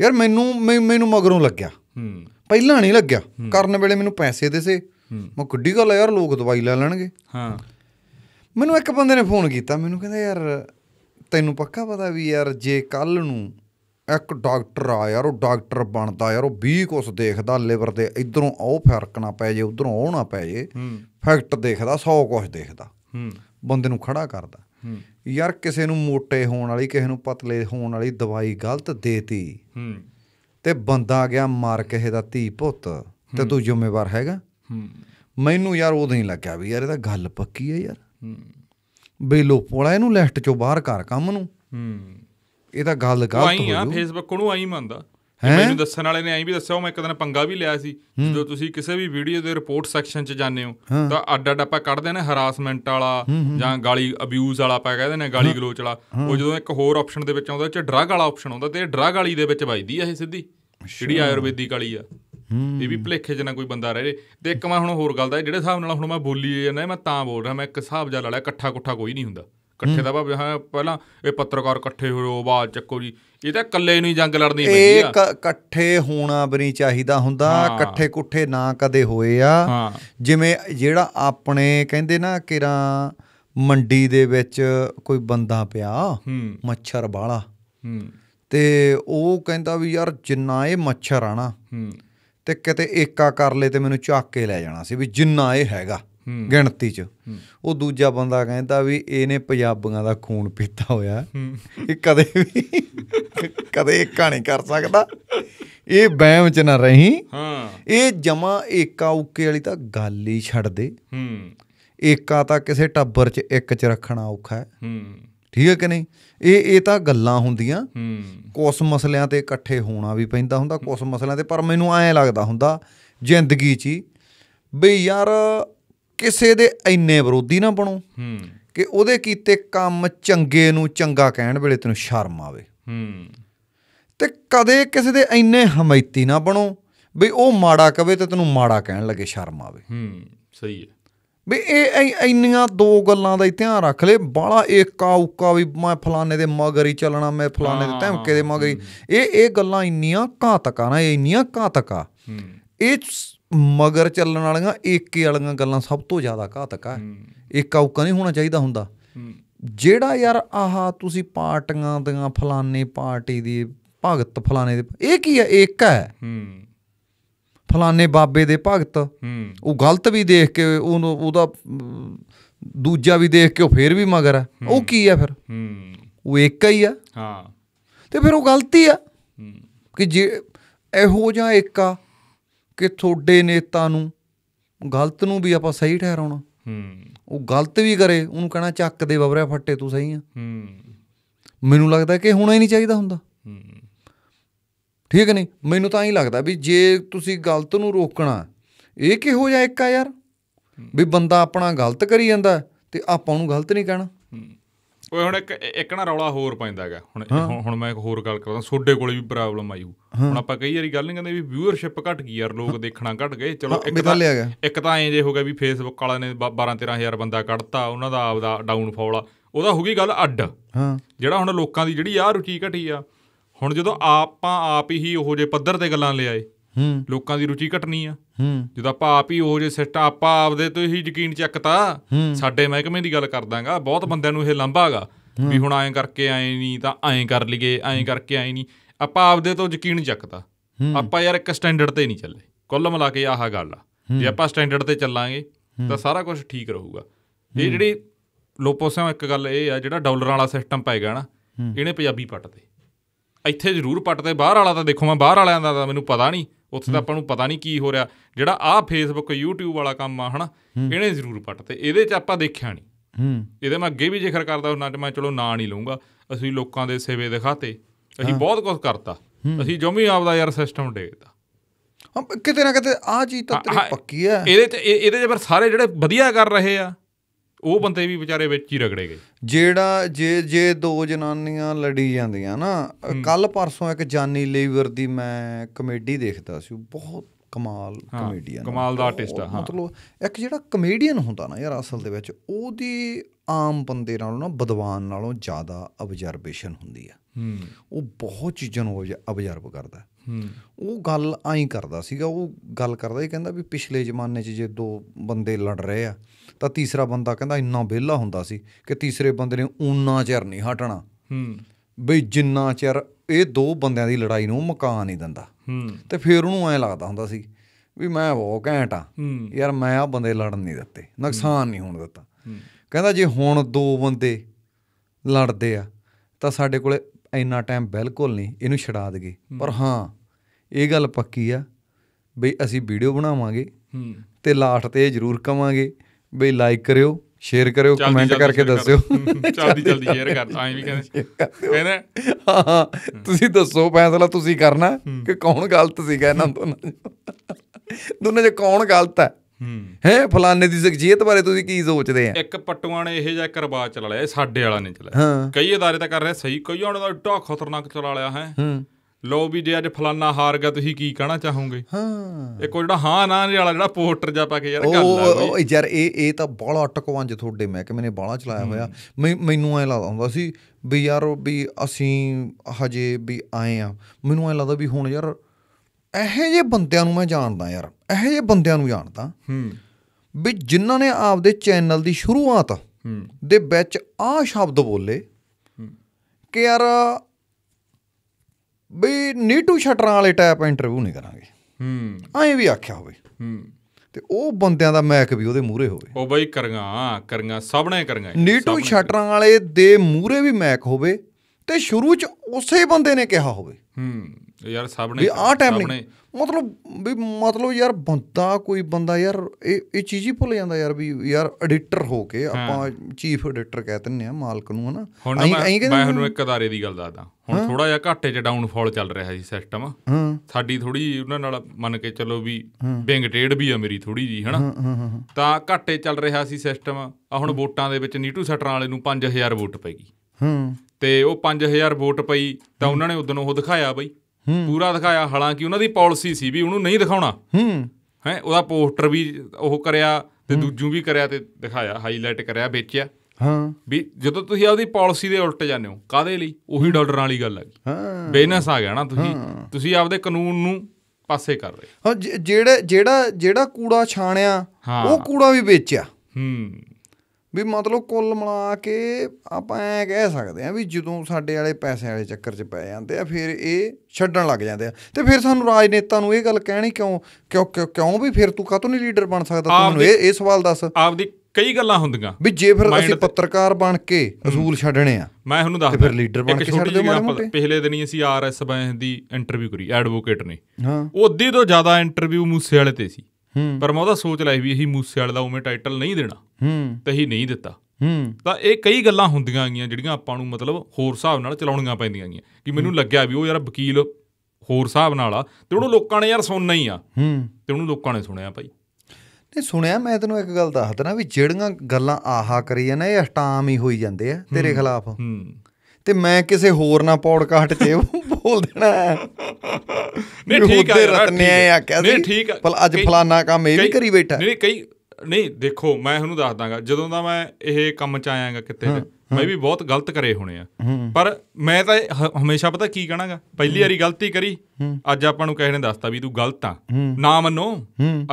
ਯਾਰ ਮੈਨੂੰ ਮੈਨੂੰ ਮਗਰੋਂ ਲੱਗਿਆ ਹੂੰ ਪਹਿਲਾਂ ਨਹੀਂ ਲੱਗਿਆ ਕਰਨ ਵੇਲੇ ਮੈਨੂੰ ਪੈਸੇ ਦੇ ਸੇ ਮੈਂ ਗੁੱਡੀ ਗੱਲ ਯਾਰ ਲੋਕ ਦਵਾਈ ਲੈ ਲੈਣਗੇ ਹਾਂ ਮੈਨੂੰ ਇੱਕ ਬੰਦੇ ਨੇ ਫੋਨ ਕੀਤਾ ਮੈਨੂੰ ਕਹਿੰਦਾ ਯਾਰ ਤੈਨੂੰ ਪੱਕਾ ਪਤਾ ਵੀ ਯਾਰ ਜੇ ਕੱਲ ਨੂੰ ਇੱਕ ਡਾਕਟਰ ਆ ਯਾਰ ਉਹ ਡਾਕਟਰ ਬਣਦਾ ਯਾਰ ਉਹ 20 ਕੁਸ ਦੇਖਦਾ ਲਿਵਰ ਦੇ ਇਧਰੋਂ ਉਹ ਫਰਕ ਨਾ ਪੈ ਜੇ ਉਧਰੋਂ ਉਹ ਨਾ ਪੈ ਜੇ ਫੈਕਟ ਦੇਖਦਾ 100 ਕੁਸ ਦੇਖਦਾ ਬੰਦੇ ਨੂੰ ਖੜਾ ਕਰਦਾ ਯਾਰ ਕਿਸੇ ਨੂੰ ਮੋਟੇ ਹੋਣ ਵਾਲੀ ਕਿਸੇ ਨੂੰ ਪਤਲੇ ਹੋਣ ਵਾਲੀ ਦਵਾਈ ਗਲਤ ਦੇਤੀ ਤੇ ਬੰਦਾ ਗਿਆ ਮਾਰ ਕਿਸੇ ਦਾ ਧੀ ਪੁੱਤ ਤੇ ਤੂੰ ਜ਼ਿੰਮੇਵਾਰ ਹੈਗਾ ਮੈਨੂੰ ਯਾਰ ਉਹ ਨਹੀਂ ਲੱਗਿਆ ਵੀ ਯਾਰ ਇਹ ਤਾਂ ਗੱਲ ਪੱਕੀ ਹੈ ਯਾਰ ਬਈ ਲੋਪੋਲਾ ਇਹਨੂੰ ਲਿਸਟ ਚੋਂ ਬਾਹਰ ਕਰ ਕੰਮ ਨੂੰ ਹੂੰ ਇਹ ਤਾਂ ਗੱਲ ਗਲਤ ਹੋਈ ਆ ਫੇਸਬੁੱਕ ਨੂੰ ਆਈ ਮੰਨਦਾ ਮੈਨੂੰ ਦੱਸਣ ਵਾਲੇ ਨੇ ਐਂ ਵੀ ਦੱਸਿਆ ਉਹ ਮੈਂ ਇੱਕ ਦਿਨ ਪੰਗਾ ਵੀ ਲਿਆ ਸੀ ਜਦੋਂ ਤੁਸੀਂ ਕਿਸੇ ਵੀ ਵੀਡੀਓ ਦੇ ਰਿਪੋਰਟ ਸੈਕਸ਼ਨ 'ਚ ਜਾਂਦੇ ਹੋ ਤਾਂ ਅੱਡ ਅੱਡ ਆਪਾਂ ਕੱਢਦੇ ਨੇ ਹਰਾਸਮੈਂਟ ਵਾਲਾ ਜਾਂ ਗਾਲੀ ਅਬਿਊਜ਼ ਵਾਲਾ ਆਪਾਂ ਕਹਿੰਦੇ ਨੇ ਗਾਲੀ ਗਲੋਚ ਵਾਲਾ ਉਹ ਜਦੋਂ ਇੱਕ ਹੋਰ ਆਪਸ਼ਨ ਦੇ ਵਿੱਚ ਆਉਂਦਾ ਚ ਡਰਗ ਵਾਲਾ ਆਪਸ਼ਨ ਆਉਂਦਾ ਤੇ ਇਹ ਡਰਗ ਵਾਲੀ ਦੇ ਵਿੱਚ ਵੱਜਦੀ ਆ ਇਹ ਸਿੱਧੀ ਜਿਹੜੀ ਆਯੁਰਵੈਦਿਕ ਵਾਲੀ ਆ ਇਹ ਵੀ ਭਲੇਖੇ 'ਚ ਨਾ ਕੋਈ ਬੰਦਾ ਰਹੇ ਤੇ ਇੱਕ ਮੈਂ ਹੁਣ ਹੋਰ ਗੱਲ ਦਾ ਜਿਹੜੇ ਹਿਸਾਬ ਨਾਲ ਹੁਣ ਮੈਂ ਬੋਲੀ ਜਾਂਦਾ ਮੈਂ ਤਾਂ ਬੋਲ ਰਿਹਾ ਮੈਂ ਇੱਕ ਹਿਸਾਬ ਜਿਹਾ ਲੜਾ ਇਕੱਠਾ ਕੁੱਠਾ ਕੋਈ ਨਹੀਂ ਹੁੰਦਾ ਇਕੱਠੇ ਦਾ ਭਾਵ ਹਾਂ ਪਹਿਲਾਂ ਇਹ ਪੱਤਰਕਾਰ ਇਕੱਠੇ ਉਹ ਆਵਾਜ਼ ਚੱਕੋ ਜੀ ਇਹ ਤਾਂ ਇਕੱਲੇ ਨੂੰ ਜੰਗ ਲੜਨੀ ਪੈਂਦੀ ਆ ਇੱਕ ਇਕੱਠੇ ਹੋਣਾ ਵੀ ਨਹੀਂ ਚਾਹੀਦਾ ਹੁੰਦਾ ਇਕੱਠੇ ਕੁੱਠੇ ਨਾ ਕਦੇ ਹੋਏ ਆ ਜਿਵੇਂ ਜਿਹੜਾ ਆਪਣੇ ਕਹਿੰਦੇ ਨਾ ਕਿਰਾਂ ਮੰਡੀ ਦੇ ਵਿੱਚ ਕੋਈ ਬੰਦਾ ਪਿਆ ਮੱਛਰ ਬਾਲਾ ਤੇ ਉਹ ਕਹਿੰਦਾ ਵੀ ਯਾਰ ਜਿੰਨਾ ਇਹ ਮੱਛਰ ਆਣਾ ਤੇ ਕਿਤੇ ਏਕਾ ਕਰ ਲੇ ਤੇ ਮੈਨੂੰ ਚੱਕ ਕੇ ਲੈ ਜਾਣਾ ਸੀ ਵੀ ਜਿੰਨਾ ਇਹ ਹੈਗਾ ਗਿਣਤੀ 'ਚ ਉਹ ਦੂਜਾ ਬੰਦਾ ਕਹਿੰਦਾ ਵੀ ਇਹਨੇ ਪੰਜਾਬੀਆਂ ਦਾ ਖੂਨ ਪੀਤਾ ਹੋਇਆ ਇਹ ਕਦੇ ਵੀ ਕਦੇ ਏਕਾ ਨਹੀਂ ਕਰ ਸਕਦਾ ਇਹ ਬੈਮ 'ਚ ਨਾ ਰਹੀ ਹਾਂ ਇਹ ਜਮਾ ਏਕਾ ਉੱਕੇ ਵਾਲੀ ਤਾਂ ਗੱਲ ਹੀ ਛੱਡ ਦੇ ਹੂੰ ਏਕਾ ਤਾਂ ਕਿਸੇ ਟੱਬਰ 'ਚ ਇੱਕ 'ਚ ਰੱਖਣਾ ਔਖਾ ਹੈ ਹੂੰ ਠੀਕ ਹੈ ਕਿ ਨਹੀਂ ਇਹ ਇਹ ਤਾਂ ਗੱਲਾਂ ਹੁੰਦੀਆਂ ਹੂੰ ਕੁਝ ਮਸਲਿਆਂ ਤੇ ਇਕੱਠੇ ਹੋਣਾ ਵੀ ਪੈਂਦਾ ਹੁੰਦਾ ਕੁਝ ਮਸਲਿਆਂ ਤੇ ਪਰ ਮੈਨੂੰ ਐਂ ਲੱਗਦਾ ਹੁੰਦਾ ਜ਼ਿੰਦਗੀ 'ਚ ਵੀ ਯਾਰ ਕਿਸੇ ਦੇ ਇੰਨੇ ਵਿਰੋਧੀ ਨਾ ਬਣੋ ਹੂੰ ਕਿ ਉਹਦੇ ਕੀਤੇ ਕੰਮ ਚੰਗੇ ਨੂੰ ਚੰਗਾ ਕਹਿਣ ਵੇਲੇ ਤੈਨੂੰ ਸ਼ਰਮ ਆਵੇ ਹੂੰ ਤੇ ਕਦੇ ਕਿਸੇ ਦੇ ਇੰਨੇ ਹਮਾਇਤੀ ਨਾ ਬਣੋ ਵੀ ਉਹ ਮਾੜਾ ਕਵੇ ਤੇ ਤੈਨੂੰ ਮਾੜਾ ਕਹਿਣ ਲੱਗੇ ਸ਼ਰਮ ਆਵੇ ਹੂੰ ਸਹੀ ਹੈ ਵੀ ਇਹ ਇੰਨੀਆਂ ਦੋ ਗੱਲਾਂ ਦਾ ਹੀ ਧਿਆਨ ਰੱਖ ਲੈ ਬਾਲਾ ਏਕਾ ਉਕਾ ਵੀ ਮੈਂ ਫਲਾਣੇ ਦੇ ਮਗਰ ਹੀ ਚੱਲਣਾ ਮੈਂ ਫਲਾਣੇ ਦੇ ਧਮਕੇ ਦੇ ਮਗਰ ਹੀ ਇਹ ਇਹ ਗੱਲਾਂ ਇੰਨੀਆਂ ਘਾਤਕ ਆ ਨਾ ਇਹ ਇੰਨੀਆਂ ਘਾਤਕ ਆ ਇਹ ਮਗਰ ਚੱਲਣ ਵਾਲੀਆਂ ਏਕੇ ਵਾਲੀਆਂ ਗੱਲਾਂ ਸਭ ਤੋਂ ਜ਼ਿਆਦਾ ਘਾਤਕ ਆ ਏਕਾ ਉਕਾ ਨਹੀਂ ਹੋਣਾ ਚਾਹੀਦਾ ਹੁੰਦਾ ਜਿਹੜਾ ਯਾਰ ਆਹ ਤੁਸੀਂ ਪਾਰਟੀਆਂ ਦੀਆਂ ਫਲਾਣੇ ਪਾਰਟੀ ਦੀ ਭਗਤ ਫਲਾਣੇ ਦੇ ਇਹ ਕੀ ਹੈ ਏਕਾ ਹੈ ਫਲਾਣੇ ਬਾਬੇ ਦੇ ਭਗਤ ਉਹ ਗਲਤ ਵੀ ਦੇਖ ਕੇ ਉਹ ਉਹਦਾ ਦੂਜਾ ਵੀ ਦੇਖ ਕੇ ਉਹ ਫੇਰ ਵੀ ਮਗਰ ਆ ਉਹ ਕੀ ਆ ਫਿਰ ਉਹ ਏਕਾ ਹੀ ਆ ਹਾਂ ਤੇ ਫਿਰ ਉਹ ਗਲਤੀ ਆ ਕਿ ਜੇ ਇਹੋ ਜਾਂ ਏਕਾ ਕਿ ਤੁਹਾਡੇ ਨੇਤਾ ਨੂੰ ਗਲਤ ਨੂੰ ਵੀ ਆਪਾਂ ਸਹੀ ਠਹਿਰਾਉਣਾ ਹੂੰ ਉਹ ਗਲਤ ਵੀ ਕਰੇ ਉਹਨੂੰ ਕਹਿਣਾ ਚੱਕ ਦੇ ਬਬਰਿਆ ਫੱਟੇ ਤੂੰ ਸਹੀ ਆ ਹੂੰ ਮੈਨੂੰ ਲੱਗਦਾ ਕਿ ਹੋਣਾ ਹੀ ਨਹੀਂ ਚਾਹੀਦਾ ਹੁੰਦਾ ਹੂੰ ਠੀਕ ਨਹੀਂ ਮੈਨੂੰ ਤਾਂ ਹੀ ਲੱਗਦਾ ਵੀ ਜੇ ਤੁਸੀਂ ਗਲਤ ਨੂੰ ਰੋਕਣਾ ਇਹ ਕਿਹੋ ਜਿਹਾ ਇੱਕ ਆ ਯਾਰ ਵੀ ਬੰਦਾ ਆਪਣਾ ਗਲਤ ਕਰੀ ਜਾਂਦਾ ਤੇ ਆਪਾਂ ਉਹਨੂੰ ਗਲਤ ਨਹੀਂ ਕਹਿਣਾ ਹੂੰ ਓਏ ਹੁਣ ਇੱਕ ਇੱਕ ਨਾ ਰੌਲਾ ਹੋਰ ਪੈਂਦਾ ਹੈਗਾ ਹੁਣ ਹੁਣ ਮੈਂ ਇੱਕ ਹੋਰ ਗੱਲ ਕਰਦਾ ਸੋਡੇ ਕੋਲੇ ਵੀ ਪ੍ਰੋਬਲਮ ਆਈ ਹੁਣ ਆਪਾਂ ਕਈ ਵਾਰੀ ਗੱਲ ਨਹੀਂ ਕਹਿੰਦੇ ਵੀ ਵਿਊਅਰਸ਼ਿਪ ਘਟ ਗਈ ਯਾਰ ਲੋਕ ਦੇਖਣਾ ਘਟ ਗਏ ਚਲੋ ਇੱਕ ਤਾਂ ਇੱਕ ਤਾਂ ਐਂ ਜੇ ਹੋ ਗਿਆ ਵੀ ਫੇਸਬੁੱਕ ਵਾਲਾ ਨੇ 12 13000 ਬੰਦਾ ਕੱਢਤਾ ਉਹਨਾਂ ਦਾ ਆਪ ਦਾ ਡਾਊਨਫਾਲ ਆ ਉਹਦਾ ਹੋ ਗਈ ਗੱਲ ਅੱਡ ਹਾਂ ਜਿਹੜਾ ਹੁਣ ਲੋਕਾਂ ਦੀ ਜਿਹੜੀ ਆ ਰੁਚੀ ਘਟੀ ਆ ਹੁਣ ਜਦੋਂ ਆਪਾਂ ਆਪ ਹੀ ਉਹੋ ਜੇ ਪੱਧਰ ਤੇ ਗੱਲਾਂ ਲਿਆਏ ਹੂੰ ਲੋਕਾਂ ਦੀ ਰੁਚੀ ਘਟਣੀ ਆ ਹੂੰ ਜਦੋਂ ਆਪਾਂ ਆਪ ਹੀ ਉਹ ਜੇ ਸਿਸਟ ਆਪਾਂ ਆਪਦੇ ਤੋਂ ਹੀ ਯਕੀਨ ਚੱਕਤਾ ਸਾਡੇ ਮਹਿਕਮੇ ਦੀ ਗੱਲ ਕਰਦਾਗਾ ਬਹੁਤ ਬੰਦਿਆਂ ਨੂੰ ਇਹ ਲੰਬਾ ਹੈਗਾ ਵੀ ਹੁਣ ਐਂ ਕਰਕੇ ਐਂ ਨਹੀਂ ਤਾਂ ਐਂ ਕਰ ਲਈਏ ਐਂ ਕਰਕੇ ਐਂ ਨਹੀਂ ਆਪਾਂ ਆਪਦੇ ਤੋਂ ਯਕੀਨ ਚੱਕਤਾ ਆਪਾਂ ਯਾਰ ਇੱਕ ਸਟੈਂਡਰਡ ਤੇ ਨਹੀਂ ਚੱਲੇ ਕੁੱਲ ਮਿਲਾ ਕੇ ਆਹ ਗੱਲ ਆ ਜੇ ਆਪਾਂ ਸਟੈਂਡਰਡ ਤੇ ਚੱਲਾਂਗੇ ਤਾਂ ਸਾਰਾ ਕੁਝ ਠੀਕ ਰਹੂਗਾ ਇਹ ਜਿਹੜੀ ਲੋਪੋਸਾਂ ਇੱਕ ਗੱਲ ਇਹ ਆ ਜਿਹੜਾ ਡਾਲਰਾਂ ਵਾਲਾ ਸਿਸਟਮ ਪੈ ਗਿਆ ਨਾ ਇਹਨੇ ਪੰਜਾਬੀ ਪੱਟ ਇੱਥੇ ਜ਼ਰੂਰ ਪੱਟਦੇ ਬਾਹਰ ਵਾਲਾ ਤਾਂ ਦੇਖੋ ਮੈਂ ਬਾਹਰ ਵਾਲਿਆਂ ਦਾ ਤਾਂ ਮੈਨੂੰ ਪਤਾ ਨਹੀਂ ਉੱਥੇ ਤਾਂ ਆਪਾਂ ਨੂੰ ਪਤਾ ਨਹੀਂ ਕੀ ਹੋ ਰਿਹਾ ਜਿਹੜਾ ਆ ਫੇਸਬੁੱਕ YouTube ਵਾਲਾ ਕੰਮ ਆ ਹਨਾ ਇਹਨੇ ਜ਼ਰੂਰ ਪੱਟਦੇ ਇਹਦੇ 'ਚ ਆਪਾਂ ਦੇਖਿਆ ਨਹੀਂ ਹੂੰ ਇਹਦੇ ਮੈਂ ਅੱਗੇ ਵੀ ਜ਼ਿਕਰ ਕਰਦਾ ਉਹਨਾਂ 'ਚ ਮੈਂ ਚਲੋ ਨਾਂ ਨਹੀਂ ਲਵਾਂਗਾ ਅਸੀਂ ਲੋਕਾਂ ਦੇ ਸੇਵੇ ਦਿਖਾਤੇ ਅਸੀਂ ਬਹੁਤ ਕੁਝ ਕਰਤਾ ਅਸੀਂ ਵੀ ਆਪਦਾ ਯਾਰ ਸਿਸਟਮ ਡੇਗਦਾ ਹਾਂ ਕਿਤੇ ਨਾ ਕਿਤੇ ਆ ਚੀਜ਼ ਤਾਂ ਤੇਰੀ ਪੱਕੀ ਆ ਇਹਦੇ 'ਚ ਇਹਦੇ 'ਚ ਪਰ ਸਾਰੇ ਜਿਹੜੇ ਵਧੀਆ ਕਰ ਰਹੇ ਆ ਉਹ ਬੰਦੇ ਵੀ ਵਿਚਾਰੇ ਵਿੱਚ ਹੀ ਰਗੜੇ ਗਏ ਜਿਹੜਾ ਜੇ ਜੇ ਦੋ ਜਨਾਨੀਆਂ ਲੜੀ ਜਾਂਦੀਆਂ ਨਾ ਕੱਲ ਪਰਸੋਂ ਇੱਕ ਜਾਨੀ ਲੇਵਰ ਦੀ ਮੈਂ ਕਮੇਡੀ ਦੇਖਦਾ ਸੀ ਬਹੁਤ ਕਮਾਲ ਕਮੇਡੀਅਨ ਕਮਾਲ ਦਾ ਆਰਟਿਸਟ ਆ ਹਾਂ ਮਤਲਬ ਇੱਕ ਜਿਹੜਾ ਕਮੇਡੀਅਨ ਹੁੰਦਾ ਨਾ ਯਾਰ ਅਸਲ ਦੇ ਵਿੱਚ ਉਹਦੀ ਆਮ ਬੰਦੇ ਨਾਲੋਂ ਨਾ ਵਿਦਵਾਨ ਨਾਲੋਂ ਜ਼ਿਆਦਾ ਅਬਜ਼ਰਵੇਸ਼ਨ ਹੁੰਦੀ ਆ ਉਹ ਬਹੁਤ ਚੀਜ਼ਾਂ ਨੂੰ ਅਬਜ਼ਰਵ ਕਰਦਾ ਉਹ ਗੱਲ ਐਂ ਕਰਦਾ ਸੀਗਾ ਉਹ ਗੱਲ ਕਰਦਾ ਇਹ ਕਹਿੰਦਾ ਵੀ ਪਿਛਲੇ ਜ਼ਮਾਨੇ 'ਚ ਜੇ ਦੋ ਬੰਦੇ ਲੜ ਰਹੇ ਆ ਤਾਂ ਤੀਸਰਾ ਬੰਦਾ ਕਹਿੰਦਾ ਇੰਨਾ ਵਿਹਲਾ ਹੁੰਦਾ ਸੀ ਕਿ ਤੀਸਰੇ ਬੰਦੇ ਨੇ ਉਨਾ ਚਿਰ ਨਹੀਂ ਹਟਣਾ ਹੂੰ ਬਈ ਜਿੰਨਾ ਚਿਰ ਇਹ ਦੋ ਬੰਦਿਆਂ ਦੀ ਲੜਾਈ ਨੂੰ ਮਕਾਨ ਨਹੀਂ ਦਿੰਦਾ ਹੂੰ ਤੇ ਫਿਰ ਉਹਨੂੰ ਐ ਲੱਗਦਾ ਹੁੰਦਾ ਸੀ ਵੀ ਮੈਂ ਉਹ ਘੈਂਟ ਆ ਯਾਰ ਮੈਂ ਆ ਬੰਦੇ ਲੜਨ ਨਹੀਂ ਦਿੱਤੇ ਨੁਕਸਾਨ ਨਹੀਂ ਹੋਣ ਦਿੱਤਾ ਕਹਿੰਦਾ ਜੇ ਹੁਣ ਦੋ ਬੰਦੇ ਲੜਦੇ ਆ ਤਾਂ ਸਾਡੇ ਕੋਲੇ ਇੰਨਾ ਟਾਈਮ ਬਿਲਕੁਲ ਨਹੀਂ ਇਹਨੂੰ ਛਡਾ ਦਗੇ ਪਰ ਹਾਂ ਇਹ ਗੱਲ ਪੱਕੀ ਆ ਬਈ ਅਸੀਂ ਵੀਡੀਓ ਬਣਾਵਾਂਗੇ ਤੇ ਲਾਸਟ ਤੇ ਇਹ ਜ਼ਰੂਰ ਕਵਾਂਗੇ ਬਈ ਲਾਈਕ ਕਰਿਓ ਸ਼ੇਅਰ ਕਰਿਓ ਕਮੈਂਟ ਕਰਕੇ ਦੱਸਿਓ ਚਲਦੀ ਚਲਦੀ ਸ਼ੇਅਰ ਕਰ ਐਂ ਵੀ ਕਹਿੰਦੇ ਕਹਿੰਦੇ ਹਾਂ ਤੁਸੀਂ ਦੱਸੋ ਫੈਸਲਾ ਤੁਸੀਂ ਕਰਨਾ ਕਿ ਕੌਣ ਗਲਤ ਸੀਗਾ ਇਹਨਾਂ ਦੋਨਾਂ ਦੋਨਾਂ 'ਚ ਕੌਣ ਗਲਤ ਹੈ ਹੈ ਫਲਾਣੇ ਦੀ ਸ਼ਖਸੀਅਤ ਬਾਰੇ ਤੁਸੀਂ ਕੀ ਸੋਚਦੇ ਆ ਇੱਕ ਪਟੂਆਂ ਨੇ ਇਹੋ ਜਿਹਾ ਕਰਵਾ ਚਲਾ ਲਿਆ ਸਾਡੇ ਵਾਲਾ ਨਹੀਂ ਚਲਾਇਆ ਕਈ ادارے ਤਾਂ ਕਰ ਰਹੇ ਸਹੀ ਕਈ ਉਹਨਾਂ ਦਾ ਢਾ ਖਤਰਨਾਕ ਚਲਾ ਲਿਆ ਹੈ ਲੋ ਵੀ ਜੇ ਅੱਜ ਫਲਾਨਾ ਹਾਰ ਗਿਆ ਤੁਸੀਂ ਕੀ ਕਹਿਣਾ ਚਾਹੋਗੇ ਹਾਂ ਇਹ ਕੋਈ ਜਿਹੜਾ ਹਾਂ ਨਾ ਵਾਲਾ ਜਿਹੜਾ ਪੋਸਟਰ ਜਾ ਪਾ ਕੇ ਯਾਰ ਗੱਲ ਆ ਉਹ ਯਾਰ ਇਹ ਇਹ ਤਾਂ ਬਾਲਾ ਜੇ ਤੁਹਾਡੇ ਕਿ ਮੈਨੇ ਬਾਲਾ ਚਲਾਇਆ ਹੋਇਆ ਮੈਨੂੰ ਐ ਲੱਗਦਾ ਹੁੰਦਾ ਸੀ ਵੀ ਯਾਰ ਵੀ ਅਸੀਂ ਹਜੇ ਵੀ ਆਏ ਆ ਮੈਨੂੰ ਐ ਲੱਗਦਾ ਵੀ ਹੁਣ ਯਾਰ ਇਹੋ ਜਿਹੇ ਬੰਦਿਆਂ ਨੂੰ ਮੈਂ ਜਾਣਦਾ ਯਾਰ ਇਹੋ ਜਿਹੇ ਬੰਦਿਆਂ ਨੂੰ ਜਾਣਦਾ ਹੂੰ ਵੀ ਜਿਨ੍ਹਾਂ ਨੇ ਆਪਦੇ ਚੈਨਲ ਦੀ ਸ਼ੁਰੂਆਤ ਦੇ ਵਿੱਚ ਆਹ ਸ਼ਬਦ ਬੋਲੇ ਕਿ ਯਾਰ ਵੀ ਨੀਟੂ ਸ਼ਟਰਾਂ ਵਾਲੇ ਟਾਈਪ ਇੰਟਰਵਿਊ ਨਹੀਂ ਕਰਾਂਗੇ ਹੂੰ ਐਂ ਵੀ ਆਖਿਆ ਹੋਵੇ ਹੂੰ ਤੇ ਉਹ ਬੰਦਿਆਂ ਦਾ ਮੈਕ ਵੀ ਉਹਦੇ ਮੂਹਰੇ ਹੋਵੇ ਉਹ ਬਈ ਕਰਾਂਗਾ ਕਰਾਂਗਾ ਸਭ ਨੇ ਕਰਾਂਗਾ ਨੀਟੂ ਸ਼ਟਰਾਂ ਵਾਲੇ ਦੇ ਮੂਹਰੇ ਵੀ ਮੈਕ ਹੋਵੇ ਤੇ ਸ਼ੁਰੂ ਚ ਉਸੇ ਬੰਦੇ ਨੇ ਕਿਹਾ ਹੋਵੇ ਹੂੰ ਯਾਰ ਸਭ ਨੇ ਵੀ ਆ ਟਾਈਮ ਨਹੀਂ ਮਤਲਬ ਵੀ ਮਤਲਬ ਯਾਰ ਬੰਦਾ ਕੋਈ ਬੰਦਾ ਯਾਰ ਇਹ ਇਹ ਚੀਜ਼ ਹੀ ਭੁੱਲ ਜਾਂਦਾ ਯਾਰ ਵੀ ਯਾਰ ਐਡੀਟਰ ਹੋ ਕੇ ਆਪਾਂ ਚੀਫ ਐਡੀਟਰ ਕਹਿ ਦਿੰਨੇ ਆ ਮਾਲਕ ਨੂੰ ਹਨਾ ਹੁਣ ਮੈਂ ਤੁਹਾਨੂੰ ਇੱਕ ਅਦਾਰੇ ਦੀ ਗੱਲ ਦੱਸਦਾ ਹੁਣ ਥੋੜਾ ਜਿਹਾ ਘਾਟੇ 'ਚ ਡਾਊਨਫਾਲ ਚੱਲ ਰਿਹਾ ਸੀ ਸਿਸਟਮ ਸਾਡੀ ਥੋੜੀ ਉਹਨਾਂ ਨਾਲ ਮੰਨ ਕੇ ਚੱਲੋ ਵੀ ਬਿੰਗ ਟ੍ਰੇਡ ਵੀ ਆ ਮੇਰੀ ਥੋੜੀ ਜੀ ਹਨਾ ਤਾਂ ਘਾਟੇ ਚੱਲ ਰਿਹਾ ਸੀ ਸਿਸਟਮ ਆ ਹੁਣ ਵੋਟਾਂ ਦੇ ਵਿੱਚ ਨੀਟੂ ਸਟਰਾਂ ਵਾਲੇ ਨੂੰ 5000 ਵੋਟ ਪੈ ਗਈ ਹੂੰ ਤੇ ਉਹ 5000 ਵੋਟ ਪਈ ਤਾਂ ਉਹਨਾਂ ਨੇ ਉਦੋਂ ਉਹ ਦਿਖਾਇਆ ਬਈ ਪੂਰਾ ਦਿਖਾਇਆ ਹਾਲਾਂਕਿ ਉਹਨਾਂ ਦੀ ਪਾਲਿਸੀ ਸੀ ਵੀ ਉਹਨੂੰ ਨਹੀਂ ਦਿਖਾਉਣਾ ਹੂੰ ਹੈ ਉਹਦਾ ਪੋਸਟਰ ਵੀ ਉਹ ਕਰਿਆ ਤੇ ਦੂਜੂ ਵੀ ਕਰਿਆ ਤੇ ਦਿਖਾਇਆ ਹਾਈਲਾਈਟ ਕਰਿਆ ਵੇਚਿਆ ਹਾਂ ਵੀ ਜਦੋਂ ਤੁਸੀਂ ਆਪਦੀ ਪਾਲਿਸੀ ਦੇ ਉਲਟ ਜਾਂਦੇ ਹੋ ਕਾਦੇ ਲਈ ਉਹੀ ਡਾਲਰਾਂ ਵਾਲੀ ਗੱਲ ਆ ਹਾਂ ਬਿਜ਼ਨਸ ਆ ਗਿਆ ਨਾ ਤੁਸੀਂ ਤੁਸੀਂ ਆਪਦੇ ਕਾਨੂੰਨ ਨੂੰ ਪਾਸੇ ਕਰ ਰਹੇ ਹੋ ਜਿਹੜਾ ਜਿਹੜਾ ਜਿਹੜਾ ਕੂੜਾ ਛਾਣਿਆ ਉਹ ਕੂੜਾ ਵੀ ਵੇਚਿਆ ਹੂੰ ਵੀ ਮਤਲਬ ਕੁੱਲ ਮਿਲਾ ਕੇ ਆਪਾਂ ਐ ਕਹਿ ਸਕਦੇ ਆ ਵੀ ਜਦੋਂ ਸਾਡੇ ਵਾਲੇ ਪੈਸੇ ਵਾਲੇ ਚੱਕਰ 'ਚ ਪੈ ਜਾਂਦੇ ਆ ਫਿਰ ਇਹ ਛੱਡਣ ਲੱਗ ਜਾਂਦੇ ਆ ਤੇ ਫਿਰ ਸਾਨੂੰ ਰਾਜਨੇਤਾ ਨੂੰ ਇਹ ਗੱਲ ਕਹਿਣੀ ਕਿਉਂ ਕਿਉਂ ਕਿਉਂ ਵੀ ਫਿਰ ਤੂੰ ਕਾਤੋਂ ਨਹੀਂ ਲੀਡਰ ਬਣ ਸਕਦਾ ਮੈਨੂੰ ਇਹ ਇਹ ਸਵਾਲ ਦੱਸ ਆਪਦੀ ਕਈ ਗੱਲਾਂ ਹੁੰਦੀਆਂ ਵੀ ਜੇ ਫਿਰ ਅਸੀਂ ਪੱਤਰਕਾਰ ਬਣ ਕੇ ਅਸੂਲ ਛੱਡਣੇ ਆ ਮੈਂ ਤੁਹਾਨੂੰ ਦੱਸ ਫਿਰ ਲੀਡਰ ਬਣ ਕੇ ਛੱਡਦੇ ਦਿਓ ਮਾੜੇ ਮੋਟੇ ਪਿਛਲੇ ਦਿਨੀ ਅਸੀਂ ਆਰਐਸ ਬੈਂਸ ਦੀ ਇੰਟਰਵਿਊ ਕਰੀ ਐਡਵੋਕੇਟ ਨੇ ਉਹ ਅੱਧੀ ਤੋਂ ਜ਼ਿਆਦਾ ਇੰਟਰਵਿਊ ਮੂਸੇ ਵਾਲੇ ਤੇ ਸੀ ਪਰ ਮੈਂ ਉਹਦਾ ਸੋਚ ਲਈ ਵੀ ਇਹੀ ਮੂਸੇ ਵਾਲੇ ਦਾ ਉਵੇਂ ਟਾਈਟਲ ਨਹੀਂ ਦੇਣਾ ਹੂੰ ਤਾਂ ਹੀ ਨਹੀਂ ਦਿੱਤਾ ਹੂੰ ਤਾਂ ਇਹ ਕਈ ਗੱਲਾਂ ਹੁੰਦੀਆਂ ਆਗੀਆਂ ਜਿਹੜੀਆਂ ਆਪਾਂ ਨੂੰ ਮਤਲਬ ਹੋਰ ਹਿਸਾਬ ਨਾਲ ਚਲਾਉਣੀਆਂ ਪੈਂਦੀਆਂ ਆਗੀਆਂ ਕਿ ਮੈਨੂੰ ਲੱਗਿਆ ਵੀ ਉਹ ਯਾਰ ਵਕੀਲ ਹੋਰ ਹਿਸਾਬ ਨਾਲ ਆ ਤੇ ਉਹਨੂੰ ਲੋਕਾਂ ਨੇ ਯਾਰ ਸੁਣਨਾ ਹੀ ਆ ਹੂੰ ਤੇ ਉਹਨੂੰ ਲੋਕਾਂ ਨੇ ਸੁਣਿਆ ਭਾਈ ਨਹੀਂ ਸੁਣਿਆ ਮੈਂ ਤੈਨੂੰ ਇੱਕ ਗੱਲ ਦੱਸ ਦਿੰਦਾ ਵੀ ਜਿਹੜੀਆਂ ਗੱਲਾਂ ਆਹਾ ਕਰੀ ਜਾਂਦਾ ਇਹ ਅਸਟਾਮ ਹੀ ਹੋਈ ਜਾਂਦੇ ਆ ਤੇਰੇ ਖਿਲਾਫ ਹੂੰ ਤੇ ਮੈਂ ਕਿਸੇ ਹੋਰ ਨਾਲ ਪੌਡਕਾਸਟ 'ਚ ਬੋਲ ਦੇਣਾ ਨਹੀਂ ਠੀਕ ਆ ਰਤਨੇ ਆ ਸੀ ਨਹੀਂ ਠੀਕ ਆ ਪਰ ਅੱਜ ਫਲਾਨਾ ਕੰਮ ਇਹ ਵੀ ਕਰੀ ਬੈਠਾ ਨਹੀਂ ਕਈ ਨਹੀਂ ਦੇਖੋ ਮੈਂ ਤੁਹਾਨੂੰ ਦੱਸ ਦਾਂਗਾ ਜਦੋਂ ਦਾ ਮੈਂ ਇਹ ਕੰਮ ਚ ਆਇਆਗਾ ਕਿਤੇ ਮੈਂ ਵੀ ਬਹੁਤ ਗਲਤ ਕਰੇ ਹੋਣੇ ਆ ਪਰ ਮੈਂ ਤਾਂ ਹਮੇਸ਼ਾ ਪਤਾ ਕੀ ਕਹਣਾਗਾ ਪਹਿਲੀ ਵਾਰੀ ਗਲਤੀ ਕਰੀ ਅੱਜ ਆਪਾਂ ਨੂੰ ਕਿਸੇ ਨੇ ਦੱਸਤਾ ਵੀ ਤੂੰ ਗਲਤ ਆ ਨਾ ਮੰਨੋ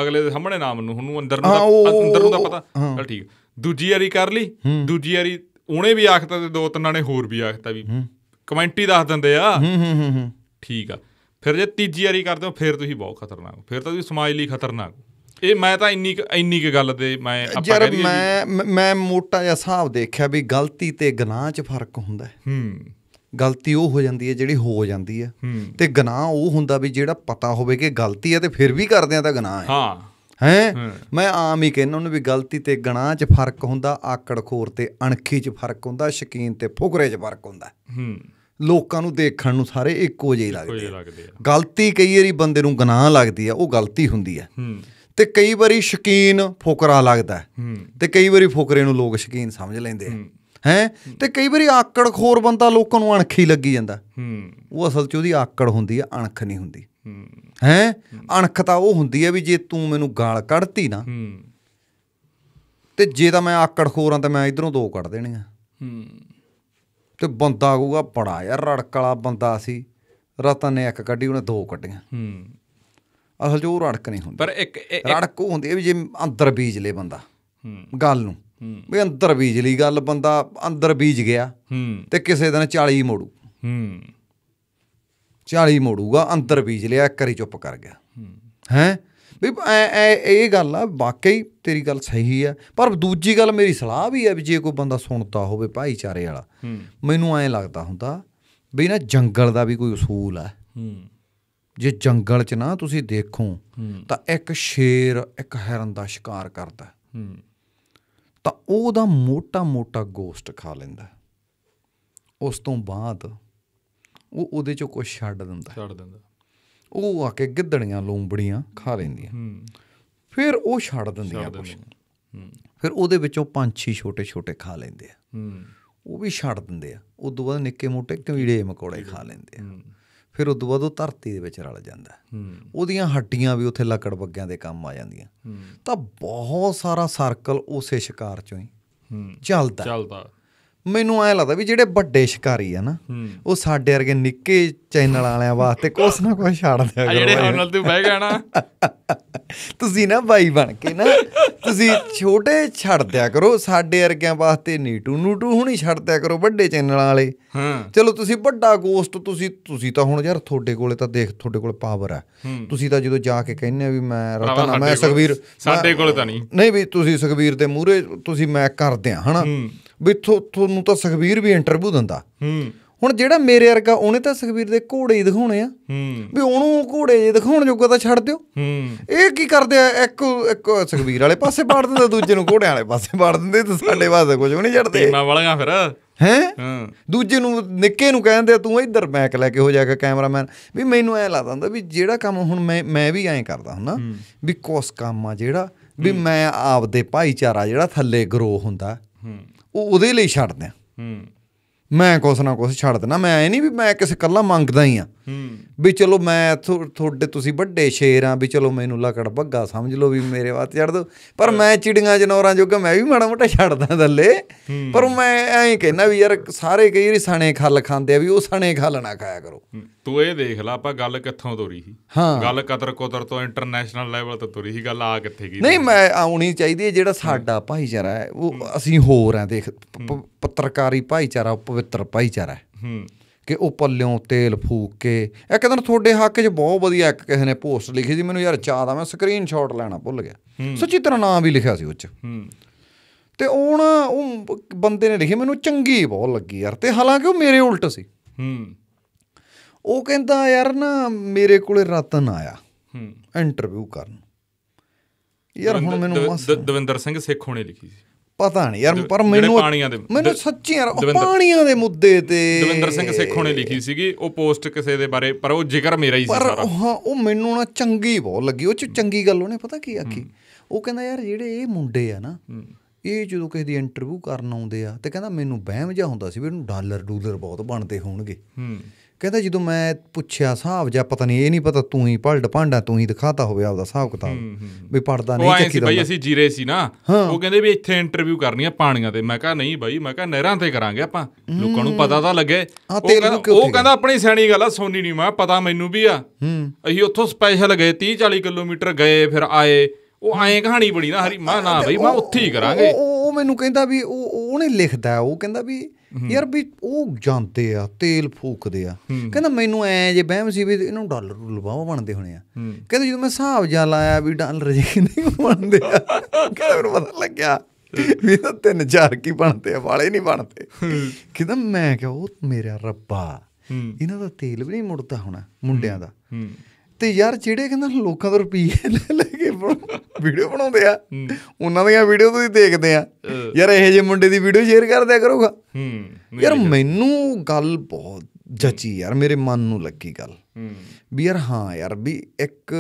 ਅਗਲੇ ਦੇ ਸਾਹਮਣੇ ਨਾ ਮੰਨੋ ਉਹਨੂੰ ਅੰਦਰ ਨੂੰ ਦਾ ਅੰਦਰ ਨੂੰ ਦਾ ਪਤਾ ਚਲ ਠੀਕ ਦੂਜੀ ਵਾਰੀ ਕਰ ਲਈ ਦੂਜੀ ਵਾਰੀ ਉਹਨੇ ਵੀ ਆਖਤਾ ਤੇ ਦੋ ਤਿੰਨਾਂ ਨੇ ਹੋਰ ਵੀ ਆਖਤਾ ਵੀ ਕਮੈਂਟ ਹੀ ਦੱਸ ਦਿੰਦੇ ਆ ਹੂੰ ਹੂੰ ਹੂੰ ਠੀਕ ਆ ਫਿਰ ਜੇ ਤੀਜੀ ਵਾਰੀ ਕਰਦੇ ਹੋ ਫਿਰ ਤੁਸੀਂ ਬਹੁਤ ਖਤਰਨਾਕ ਹੋ ਫਿਰ ਤਾਂ ਤੁਸੀਂ ਸਮਾਜ ਲਈ ਖਤਰਨਾਕ ਇਹ ਮੈਂ ਤਾਂ ਇੰਨੀ ਇੰਨੀ ਕੀ ਗੱਲ ਤੇ ਮੈਂ ਆਪਾਂ ਕਹਿੰਦੇ ਮੈਂ ਮੈਂ ਮੋਟਾ ਜਿਹਾ ਹਿਸਾਬ ਦੇਖਿਆ ਵੀ ਗਲਤੀ ਤੇ ਗਨਾਹ 'ਚ ਫਰਕ ਹੁੰਦਾ ਹੈ ਹੂੰ ਗਲਤੀ ਉਹ ਹੋ ਜਾਂਦੀ ਹੈ ਜਿਹੜੀ ਹੋ ਜਾਂਦੀ ਹੈ ਤੇ ਗਨਾਹ ਉਹ ਹੁੰਦਾ ਵੀ ਜਿਹੜਾ ਪਤਾ ਹੋਵੇ ਕਿ ਗਲਤੀ ਹੈ ਤੇ ਫਿਰ ਵੀ ਕਰਦੇ ਆ ਤਾਂ ਗਨਾਹ ਹੈ ਹਾਂ ਹੈ ਮੈਂ ਆਮ ਹੀ ਕਹਿੰਦਾ ਉਹਨੂੰ ਵੀ ਗਲਤੀ ਤੇ ਗਨਾਹ 'ਚ ਫਰਕ ਹੁੰਦਾ ਆਕੜਖੋਰ ਤੇ ਅਣਖੀ 'ਚ ਫਰਕ ਹੁੰਦਾ ਸ਼ਕੀਨ ਤੇ ਫੁਗਰੇ 'ਚ ਫਰਕ ਹੁੰਦਾ ਹੂੰ ਲੋਕਾਂ ਨੂੰ ਦੇਖਣ ਨੂੰ ਸਾਰੇ ਇੱਕੋ ਜਿਹੇ ਲੱਗਦੇ ਆ ਗਲਤੀ ਕਈ ਵਾਰੀ ਬੰਦੇ ਨੂੰ ਗੁਨਾਹ ਲੱਗਦੀ ਆ ਉਹ ਗਲਤੀ ਹੁੰਦੀ ਆ ਤੇ ਕਈ ਵਾਰੀ ਸ਼ਕੀਨ ਫੋਕਰਾ ਲੱਗਦਾ ਤੇ ਕਈ ਵਾਰੀ ਫੋਕਰੇ ਨੂੰ ਲੋਕ ਸ਼ਕੀਨ ਸਮਝ ਲੈਂਦੇ ਆ ਹੈ ਤੇ ਕਈ ਵਾਰੀ ਆਕੜਖੋਰ ਬੰਦਾ ਲੋਕਾਂ ਨੂੰ ਅਣਖੀ ਲੱਗੀ ਜਾਂਦਾ ਉਹ ਅਸਲ 'ਚ ਉਹਦੀ ਆਕੜ ਹੁੰਦੀ ਆ ਅਣਖ ਨਹੀਂ ਹੁੰਦੀ ਹੈ ਅਣਖ ਤਾਂ ਉਹ ਹੁੰਦੀ ਆ ਵੀ ਜੇ ਤੂੰ ਮੈਨੂੰ ਗਾਲ ਕੱਢਤੀ ਨਾ ਤੇ ਜੇ ਤਾਂ ਮੈਂ ਆਕੜਖੋਰ ਆ ਤਾਂ ਮੈਂ ਇਧਰੋਂ ਦੋ ਕੱਢ ਦੇਣੀਆਂ ਤੇ ਬੰਦਾ ਕਹੂਗਾ ਬੜਾ ਯਾਰ ਰੜਕਲਾ ਬੰਦਾ ਸੀ ਰਤਨ ਨੇ ਇੱਕ ਕੱਢੀ ਉਹਨੇ ਦੋ ਕੱਢੀਆਂ ਹੂੰ ਅਸਲ 'ਚ ਉਹ ਰੜਕ ਨਹੀਂ ਹੁੰਦੀ ਪਰ ਇੱਕ ਰੜਕ ਉਹ ਹੁੰਦੀ ਹੈ ਵੀ ਜੇ ਅੰਦਰ ਬੀਜ ਲੇ ਬੰਦਾ ਹੂੰ ਗੱਲ ਨੂੰ ਵੀ ਅੰਦਰ ਬੀਜ ਲਈ ਗੱਲ ਬੰਦਾ ਅੰਦਰ ਬੀਜ ਗਿਆ ਹੂੰ ਤੇ ਕਿਸੇ ਦਿਨ 40 ਮੋੜੂ ਹੂੰ 40 ਮੋੜੂਗਾ ਅੰਦਰ ਬੀਜ ਲਿਆ ਇੱਕ ਵਾਰੀ ਚੁੱਪ ਕਰ ਗਿਆ ਹੂੰ ਹੈ ਵੀ ਐ ਇਹ ਗੱਲ ਆ ਵਾਕਈ ਤੇਰੀ ਗੱਲ ਸਹੀ ਆ ਪਰ ਦੂਜੀ ਗੱਲ ਮੇਰੀ ਸਲਾਹ ਵੀ ਆ ਵੀ ਜੇ ਕੋਈ ਬੰਦਾ ਸੁਣਦਾ ਹੋਵੇ ਭਾਈਚਾਰੇ ਵਾਲਾ ਮੈਨੂੰ ਐ ਲੱਗਦਾ ਹੁੰਦਾ ਵੀ ਨਾ ਜੰਗਲ ਦਾ ਵੀ ਕੋਈ ਉਸੂਲ ਆ ਜੇ ਜੰਗਲ 'ਚ ਨਾ ਤੁਸੀਂ ਦੇਖੋ ਤਾਂ ਇੱਕ ਸ਼ੇਰ ਇੱਕ ਹਿਰਨ ਦਾ ਸ਼ਿਕਾਰ ਕਰਦਾ ਤਾਂ ਉਹਦਾ ਮੋਟਾ-ਮੋਟਾ ਗੋਸਟ ਖਾ ਲੈਂਦਾ ਉਸ ਤੋਂ ਬਾਅਦ ਉਹ ਉਹਦੇ ਚੋਂ ਕੁਝ ਛੱਡ ਦਿੰਦਾ ਛੱਡ ਦਿੰਦਾ ਉਹ ਆ ਕੇ ਗਿੱਦੜੀਆਂ ਲੂੰਬੜੀਆਂ ਖਾ ਲੈਂਦੀਆਂ ਹੂੰ ਫਿਰ ਉਹ ਛੱਡ ਦਿੰਦੀਆਂ ਕੁਝ ਫਿਰ ਉਹਦੇ ਵਿੱਚੋਂ ਪੰਜ ਛੇ ਛੋਟੇ ਛੋਟੇ ਖਾ ਲੈਂਦੇ ਆ ਹੂੰ ਉਹ ਵੀ ਛੱਡ ਦਿੰਦੇ ਆ ਉਸ ਤੋਂ ਬਾਅਦ ਨਿੱਕੇ ਮੋਟੇ ਕੀੜੇ ਮਕੌੜੇ ਖਾ ਲੈਂਦੇ ਆ ਹੂੰ ਫਿਰ ਉਸ ਤੋਂ ਬਾਅਦ ਉਹ ਧਰਤੀ ਦੇ ਵਿੱਚ ਰਲ ਜਾਂਦਾ ਉਹਦੀਆਂ ਹੱਡੀਆਂ ਵੀ ਉੱਥੇ ਲੱਕੜ ਬੱਗਿਆਂ ਦੇ ਕੰਮ ਆ ਜਾਂਦੀਆਂ ਤਾਂ ਬਹੁਤ ਸਾਰਾ ਸਰਕਲ ਉਸੇ ਸ਼ਿਕਾਰ ਚੋਂ ਹੀ ਚੱਲਦਾ ਚੱਲਦਾ ਮੈਨੂੰ ਐ ਲੱਗਦਾ ਵੀ ਜਿਹੜੇ ਵੱਡੇ ਸ਼ਿਕਾਰੀ ਆ ਨਾ ਉਹ ਸਾਡੇ ਵਰਗੇ ਨਿੱਕੇ ਚੈਨਲ ਵਾਲਿਆਂ ਵਾਸਤੇ ਕੁਛ ਨਾ ਕੁਛ ਛਾੜ ਦਿਆ ਕਰੋ ਜਿਹੜੇ ਹੁਣ ਤੂੰ ਬਹਿ ਗਿਆ ਨਾ ਤੁਸੀਂ ਨਾ ਬਾਈ ਬਣ ਕੇ ਨਾ ਤੁਸੀਂ ਛੋਟੇ ਛੱਡ ਦਿਆ ਕਰੋ ਸਾਡੇ ਵਰਗਿਆਂ ਵਾਸਤੇ ਨੀਟੂ ਨੂਟੂ ਹੁਣੀ ਛੱਡ ਦਿਆ ਕਰੋ ਵੱਡੇ ਚੈਨਲਾਂ ਵਾਲੇ ਹਾਂ ਚਲੋ ਤੁਸੀਂ ਵੱਡਾ ਗੋਸਟ ਤੁਸੀਂ ਤੁਸੀਂ ਤਾਂ ਹੁਣ ਯਾਰ ਤੁਹਾਡੇ ਕੋਲੇ ਤਾਂ ਦੇਖ ਤੁਹਾਡੇ ਕੋਲ ਪਾਵਰ ਆ ਤੁਸੀਂ ਤਾਂ ਜਦੋਂ ਜਾ ਕੇ ਕਹਿੰਦੇ ਆ ਵੀ ਮੈਂ ਰਤਨਾ ਮੈਂ ਸੁਖਵੀਰ ਸਾਡੇ ਕੋਲੇ ਤਾਂ ਨਹੀਂ ਨਹੀਂ ਵੀ ਤੁਸੀਂ ਸੁਖਵੀਰ ਦੇ ਮੂਹਰੇ ਤੁਸੀਂ ਮੈਂ ਕਰਦੇ ਆ ਹਨਾ ਵੀ ਤੁਹਾਨੂੰ ਤਾਂ ਸੁਖਵੀਰ ਵੀ ਇੰਟਰਵਿਊ ਦਿੰਦਾ ਹੂੰ ਹੁਣ ਜਿਹੜਾ ਮੇਰੇ ਵਰਗਾ ਉਹਨੇ ਤਾਂ ਸੁਖਵੀਰ ਦੇ ਘੋੜੇ ਹੀ ਦਿਖਾਉਣੇ ਆ ਵੀ ਉਹਨੂੰ ਘੋੜੇ ਜੇ ਦਿਖਾਉਣ ਜੋਗਾ ਤਾਂ ਛੱਡ ਦਿਓ ਇਹ ਕੀ ਕਰਦੇ ਆ ਇੱਕ ਇੱਕ ਸੁਖਵੀਰ ਵਾਲੇ ਪਾਸੇ ਪਾੜ ਦਿੰਦੇ ਦੂਜੇ ਨੂੰ ਘੋੜਿਆਂ ਵਾਲੇ ਪਾਸੇ ਪਾੜ ਦਿੰਦੇ ਤੇ ਸਾਡੇ ਪਾਸੇ ਕੁਝ ਵੀ ਨਹੀਂ ਛੱਡਦੇ ਮੈਂ ਵਾਲੀਆਂ ਫਿਰ ਹੈ ਦੂਜੇ ਨੂੰ ਨਿੱਕੇ ਨੂੰ ਕਹਿੰਦੇ ਤੂੰ ਇੱਧਰ ਮੈਕ ਲੈ ਕੇ ਹੋ ਜਾ ਕੇ ਕੈਮਰਾਮੈਨ ਵੀ ਮੈਨੂੰ ਐ ਲੱਗਦਾ ਹੁੰਦਾ ਵੀ ਜਿਹੜਾ ਕੰਮ ਹੁਣ ਮੈਂ ਮੈਂ ਵੀ ਐਂ ਕਰਦਾ ਹੁੰਦਾ ਵੀ ਕੋਸ ਕੰਮ ਆ ਜਿਹੜਾ ਵੀ ਮੈਂ ਆਪਦੇ ਭਾਈਚਾਰਾ ਜਿਹੜਾ ਥੱਲੇ ਗਰੋ ਹੁੰਦਾ ਉਹ ਉਹਦੇ ਲਈ ਛੱਡ ਦਿਆਂ ਹੂੰ ਮੈਂ ਕੁਛ ਨਾ ਕੁਛ ਛੱਡ ਦੇਣਾ ਮੈਂ ਇਹ ਨਹੀਂ ਵੀ ਮੈਂ ਕਿਸੇ ਕੱਲਾ ਮੰਗਦਾ ਹੀ ਆ ਵੀ ਚਲੋ ਮੈਂ ਤੁਹਾਡੇ ਤੁਸੀਂ ਵੱਡੇ ਸ਼ੇਰ ਆ ਵੀ ਚਲੋ ਮੈਨੂੰ ਲਕੜ ਭੱਗਾ ਸਮਝ ਲਓ ਵੀ ਮੇਰੇ ਵਾਤ ਛੱਡ ਦਿਓ ਪਰ ਮੈਂ ਚਿੜੀਆਂ ਜਨੌਰਾਂ ਜੋਗਾ ਮੈਂ ਵੀ ਮਾੜਾ ਮੋਟਾ ਛੱਡਦਾ ਥੱਲੇ ਪਰ ਮੈਂ ਐਂ ਕਹਿੰਦਾ ਵੀ ਯਾਰ ਸਾਰੇ ਕਈ ਰੀ ਸਣੇ ਖਲ ਖਾਂਦੇ ਆ ਵੀ ਉਹ ਸਣੇ ਖਲ ਨਾ ਖਾਇਆ ਕਰੋ ਤੂੰ ਇਹ ਦੇਖ ਲੈ ਆਪਾਂ ਗੱਲ ਕਿੱਥੋਂ ਤੋਰੀ ਸੀ ਹਾਂ ਗੱਲ ਕਤਰ ਕੋਤਰ ਤੋਂ ਇੰਟਰਨੈਸ਼ਨਲ ਲੈਵਲ ਤੇ ਤੋਰੀ ਸੀ ਗੱਲ ਆ ਕਿੱਥੇ ਗਈ ਨਹੀਂ ਮੈਂ ਆਉਣੀ ਚਾਹੀਦੀ ਹੈ ਜਿਹੜਾ ਸਾਡਾ ਭਾਈਚਾਰਾ ਹੈ ਉਹ ਅਸੀਂ ਹੋਰ ਆ ਦੇਖ ਪੱਤਰਕਾਰੀ ਭਾਈਚਾਰਾ ਪਵਿੱਤਰ ਭਾਈਚਾਰਾ ਹੈ ਹੂੰ ਕਿ ਉਹ ਪੱਲਿਓਂ ਤੇਲ ਫੂਕ ਕੇ ਇਹ ਕਹਿੰਦਾ ਤੁਹਾਡੇ ਹੱਕ 'ਚ ਬਹੁਤ ਵਧੀਆ ਇੱਕ ਕਿਸੇ ਨੇ ਪੋਸਟ ਲਿਖੀ ਸੀ ਮੈਨੂੰ ਯਾਰ ਚਾਹ ਆ ਮੈਂ ਸਕਰੀਨਸ਼ਾਟ ਲੈਣਾ ਭੁੱਲ ਗਿਆ ਸੱਚੀ ਤਰ੍ਹਾਂ ਨਾਮ ਵੀ ਲਿਖਿਆ ਸੀ ਉਹ 'ਚ ਤੇ ਹੁਣ ਉਹ ਬੰਦੇ ਨੇ ਲਿਖੀ ਮੈਨੂੰ ਚੰਗੀ ਬਹੁਤ ਲੱਗੀ ਯਾਰ ਤੇ ਹਾਲਾਂਕਿ ਉਹ ਮੇਰੇ ਉਲਟ ਸੀ ਹੂੰ ਉਹ ਕਹਿੰਦਾ ਯਾਰ ਨਾ ਮੇਰੇ ਕੋਲੇ ਰਤਨ ਆਇਆ ਹੂੰ ਇੰਟਰਵਿਊ ਕਰਨ ਯਾਰ ਹੁਣ ਮੈਨੂੰ ਦਵਿੰਦਰ ਸਿੰਘ ਸਿੱਖ ਹੋਣੇ ਲਿਖੀ ਸੀ ਪਤਾ ਨਹੀਂ ਯਾਰ ਪਰ ਮੈਨੂੰ ਮੈਨੂੰ ਸੱਚੀ ਯਾਰ ਪਾਣੀਆਂ ਦੇ ਮੁੱਦੇ ਤੇ ਦਵਿੰਦਰ ਸਿੰਘ ਸੇਖੋਂ ਨੇ ਲਿਖੀ ਸੀਗੀ ਉਹ ਪੋਸਟ ਕਿਸੇ ਦੇ ਬਾਰੇ ਪਰ ਉਹ ਜ਼ਿਕਰ ਮੇਰਾ ਹੀ ਸੀ ਪਰ ਹਾਂ ਉਹ ਮੈਨੂੰ ਨਾ ਚੰਗੀ ਬਹੁਤ ਲੱਗੀ ਉਹ ਚ ਚੰਗੀ ਗੱਲ ਉਹਨੇ ਪਤਾ ਕੀ ਆਖੀ ਉਹ ਕਹਿੰਦਾ ਯਾਰ ਜਿਹੜੇ ਇਹ ਮੁੰਡੇ ਆ ਨਾ ਇਹ ਜਦੋਂ ਕਿਸੇ ਦੀ ਇੰਟਰਵਿਊ ਕਰਨ ਆਉਂਦੇ ਆ ਤੇ ਕਹਿੰਦਾ ਮੈਨੂੰ ਬਹਿਮ ਜਾ ਹੁੰਦਾ ਸੀ ਵੀ ਇਹਨੂੰ ਡਾਲਰ ਡੂਲਰ ਬਹੁਤ ਬਣਦੇ ਹੋਣਗੇ ਹੂੰ ਕਹਿੰਦਾ ਜਦੋਂ ਮੈਂ ਪੁੱਛਿਆ ਹਿਸਾਬ ਜਾਂ ਪਤਾ ਨਹੀਂ ਇਹ ਨਹੀਂ ਪਤਾ ਤੂੰ ਹੀ ਭਲਡ ਭਾਂਡਾ ਤੂੰ ਹੀ ਦਿਖਾਤਾ ਹੋਵੇ ਆਪਦਾ ਹਿਸਾਬ ਕਿਤਾਬ ਵੀ ਪੜਦਾ ਨਹੀਂ ਚੱਕੀ ਦਾ ਬਾਈ ਅਸੀਂ ਜੀਰੇ ਸੀ ਨਾ ਉਹ ਕਹਿੰਦੇ ਵੀ ਇੱਥੇ ਇੰਟਰਵਿਊ ਕਰਨੀ ਆ ਪਾਣੀਆਂ ਤੇ ਮੈਂ ਕਹਾ ਨਹੀਂ ਬਾਈ ਮੈਂ ਕਹਾ ਨਹਿਰਾਂ ਤੇ ਕਰਾਂਗੇ ਆਪਾਂ ਲੋਕਾਂ ਨੂੰ ਪਤਾ ਤਾਂ ਲੱਗੇ ਉਹ ਕਹਿੰਦਾ ਆਪਣੀ ਸਿਆਣੀ ਗੱਲ ਆ ਸੋਨੀ ਨਹੀਂ ਮੈਂ ਪਤਾ ਮੈਨੂੰ ਵੀ ਆ ਅਸੀਂ ਉੱਥੋਂ ਸਪੈਸ਼ਲ ਗਏ 30 40 ਕਿਲੋਮੀਟਰ ਗਏ ਫਿਰ ਆਏ ਉਹ ਐਂ ਕਹਾਣੀ ਬਣੀ ਨਾ ਹਰੀ ਮਾ ਨਾ ਬਈ ਮੈਂ ਉੱਥੇ ਹੀ ਕਰਾਂਗੇ ਉਹ ਮੈਨੂੰ ਕਹਿੰਦਾ ਵੀ ਉਹ ਉਹਨੇ ਲਿਖਦਾ ਉਹ ਕਹਿੰਦਾ ਵੀ ਯਾਰ ਵੀ ਉਹ ਜਾਂਦੇ ਆ ਤੇਲ ਫੂਕਦੇ ਆ ਕਹਿੰਦਾ ਮੈਨੂੰ ਐ ਜੇ ਬਹਿਮ ਸੀ ਵੀ ਇਹਨੂੰ ਡਾਲਰ ਲਵਾਵਾ ਬਣਦੇ ਹੋਣੇ ਆ ਕਹਿੰਦਾ ਜਦੋਂ ਮੈਂ ਹਿਸਾਬ ਜਾ ਲਾਇਆ ਵੀ ਡਾਲਰ ਜੇ ਕਿੰਨੇ ਬਣਦੇ ਆ ਕਹਿੰਦਾ ਮੈਨੂੰ ਪਤਾ ਲੱਗਿਆ ਵੀ ਤਾਂ ਤਿੰਨ ਚਾਰ ਕੀ ਬਣਦੇ ਆ ਵਾਲੇ ਨਹੀਂ ਬਣਦੇ ਕਹਿੰਦਾ ਮੈਂ ਕਿਹਾ ਉਹ ਮੇਰਾ ਰੱਬਾ ਇਹਨਾਂ ਦਾ ਤੇਲ ਵੀ ਨਹੀਂ ਮੁੜਦਾ ਹੋਣਾ ਮੁੰਡਿਆਂ ਦਾ ਤੇ ਯਾਰ ਜਿਹੜੇ ਕਹਿੰਦਾ ਲੋਕਾਂ ਤੋਂ ਰੁਪਏ ਲੈ ਲੈ ਕੇ ਵੀਡੀਓ ਬਣਾਉਂਦੇ ਆ ਉਹਨਾਂ ਦੀਆਂ ਵੀਡੀਓ ਤੁਸੀਂ ਦੇਖਦੇ ਆ ਯਾਰ ਇਹੋ ਜਿਹੇ ਮੁੰਡੇ ਦੀ ਵੀਡੀਓ ਸ਼ੇਅਰ ਕਰਦਿਆ ਕਰੋਗਾ ਯਾਰ ਮੈਨੂੰ ਗੱਲ ਬਹੁਤ ਜੱਜੀ ਯਾਰ ਮੇਰੇ ਮਨ ਨੂੰ ਲੱਗੀ ਗੱਲ ਵੀ ਯਾਰ ਹਾਂ ਯਾਰ ਵੀ ਇੱਕ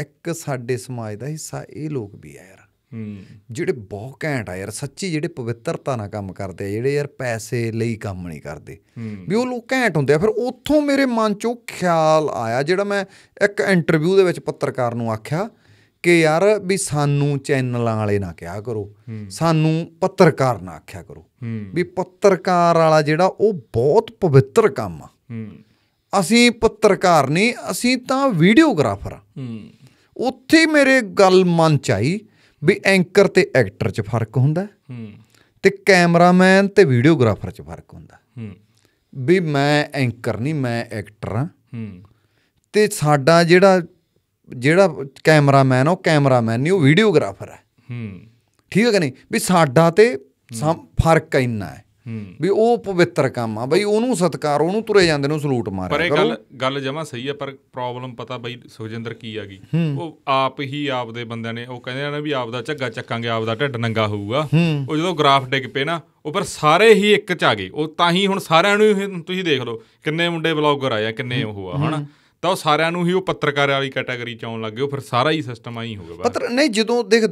ਇੱਕ ਸਾਡੇ ਸਮਾਜ ਦਾ ਹਿੱਸਾ ਇਹ ਲੋਕ ਵੀ ਆ ਯਾਰ ਜਿਹੜੇ ਬਹੁਤ ਘੈਂਟ ਆ ਯਾਰ ਸੱਚੀ ਜਿਹੜੇ ਪਵਿੱਤਰਤਾ ਨਾਲ ਕੰਮ ਕਰਦੇ ਆ ਜਿਹੜੇ ਯਾਰ ਪੈਸੇ ਲਈ ਕੰਮ ਨਹੀਂ ਕਰਦੇ ਵੀ ਉਹ ਲੋਕ ਘੈਂਟ ਹੁੰਦੇ ਆ ਫਿਰ ਉੱਥੋਂ ਮੇਰੇ ਮਨ 'ਚੋਂ ਖਿਆਲ ਆਇਆ ਜਿਹੜਾ ਮੈਂ ਇੱਕ ਇੰਟਰਵਿਊ ਦੇ ਵਿੱਚ ਪੱਤਰਕਾਰ ਨੂੰ ਆਖਿਆ ਕਿ ਯਾਰ ਵੀ ਸਾਨੂੰ ਚੈਨਲਾਂ ਵਾਲੇ ਨਾ ਕਿਹਾ ਕਰੋ ਸਾਨੂੰ ਪੱਤਰਕਾਰ ਨਾ ਆਖਿਆ ਕਰੋ ਵੀ ਪੱਤਰਕਾਰ ਵਾਲਾ ਜਿਹੜਾ ਉਹ ਬਹੁਤ ਪਵਿੱਤਰ ਕੰਮ ਆ ਅਸੀਂ ਪੱਤਰਕਾਰ ਨਹੀਂ ਅਸੀਂ ਤਾਂ ਵੀਡੀਓਗ੍ਰਾਫਰ ਆ ਉੱਥੇ ਮੇਰੇ ਗੱਲ ਮਨ ਚ ਆਈ ਵੀ ਐਂਕਰ ਤੇ ਐਕਟਰ 'ਚ ਫਰਕ ਹੁੰਦਾ ਹੂੰ ਤੇ ਕੈਮਰਾਮੈਨ ਤੇ ਵੀਡੀਓਗ੍ਰਾਫਰ 'ਚ ਫਰਕ ਹੁੰਦਾ ਹੂੰ ਵੀ ਮੈਂ ਐਂਕਰ ਨਹੀਂ ਮੈਂ ਐਕਟਰ ਹਾਂ ਹੂੰ ਤੇ ਸਾਡਾ ਜਿਹੜਾ ਜਿਹੜਾ ਕੈਮਰਾਮੈਨ ਉਹ ਕੈਮਰਾਮੈਨ ਨਹੀਂ ਉਹ ਵੀਡੀਓਗ੍ਰਾਫਰ ਹੈ ਹੂੰ ਠੀਕ ਹੈ ਕਿ ਨਹੀਂ ਵੀ ਸਾਡਾ ਤੇ ਫਰਕ ਇੰਨਾ ਹੈ ਵੀ ਉਹ ਪਵਿੱਤਰ ਕੰਮ ਆ ਬਈ ਉਹਨੂੰ ਸਤਕਾਰ ਉਹਨੂੰ ਤੁਰੇ ਜਾਂਦੇ ਨੂੰ ਸਲੂਟ ਮਾਰਿਆ ਪਰ ਇਹ ਗੱਲ ਗੱਲ ਜਮਾ ਸਹੀ ਆ ਪਰ ਪ੍ਰੋਬਲਮ ਪਤਾ ਬਈ ਸੁਖਜਿੰਦਰ ਕੀ ਆ ਗਈ ਉਹ ਆਪ ਹੀ ਆਪ ਦੇ ਬੰਦਿਆਂ ਨੇ ਉਹ ਕਹਿੰਦੇ ਨੇ ਵੀ ਆਪ ਦਾ ਝੱਗਾ ਚੱਕਾਂਗੇ ਆਪ ਦਾ ਢੱਡ ਨੰਗਾ ਹੋਊਗਾ ਉਹ ਜਦੋਂ ਗ੍ਰਾਫ ਡਿੱਗ ਪਏ ਨਾ ਉਹ ਪਰ ਸਾਰੇ ਹੀ ਇੱਕ ਚ ਆ ਗਏ ਉਹ ਤਾਂ ਹੀ ਹੁਣ ਸਾਰਿਆਂ ਨੂੰ ਤੁਸੀਂ ਦੇਖ ਲਓ ਕਿੰਨੇ ਮੁੰਡੇ ਬਲੌਗਰ ਆਇਆ ਕਿੰਨੇ ਉਹ ਆ ਹਨਾ ਤਾਂ ਉਹ ਸਾਰਿਆਂ ਨੂੰ ਹੀ ਉਹ ਪੱਤਰਕਾਰ ਵਾਲੀ ਕੈਟਾਗਰੀ ਚ ਆਉਣ ਲੱਗ ਗਏ ਉਹ ਫਿਰ ਸਾਰਾ ਹੀ ਸਿਸਟਮ ਆਈ ਹੋ ਗਿਆ ਪੱਤਰ ਨਹੀਂ ਜਦੋਂ ਦੇਖ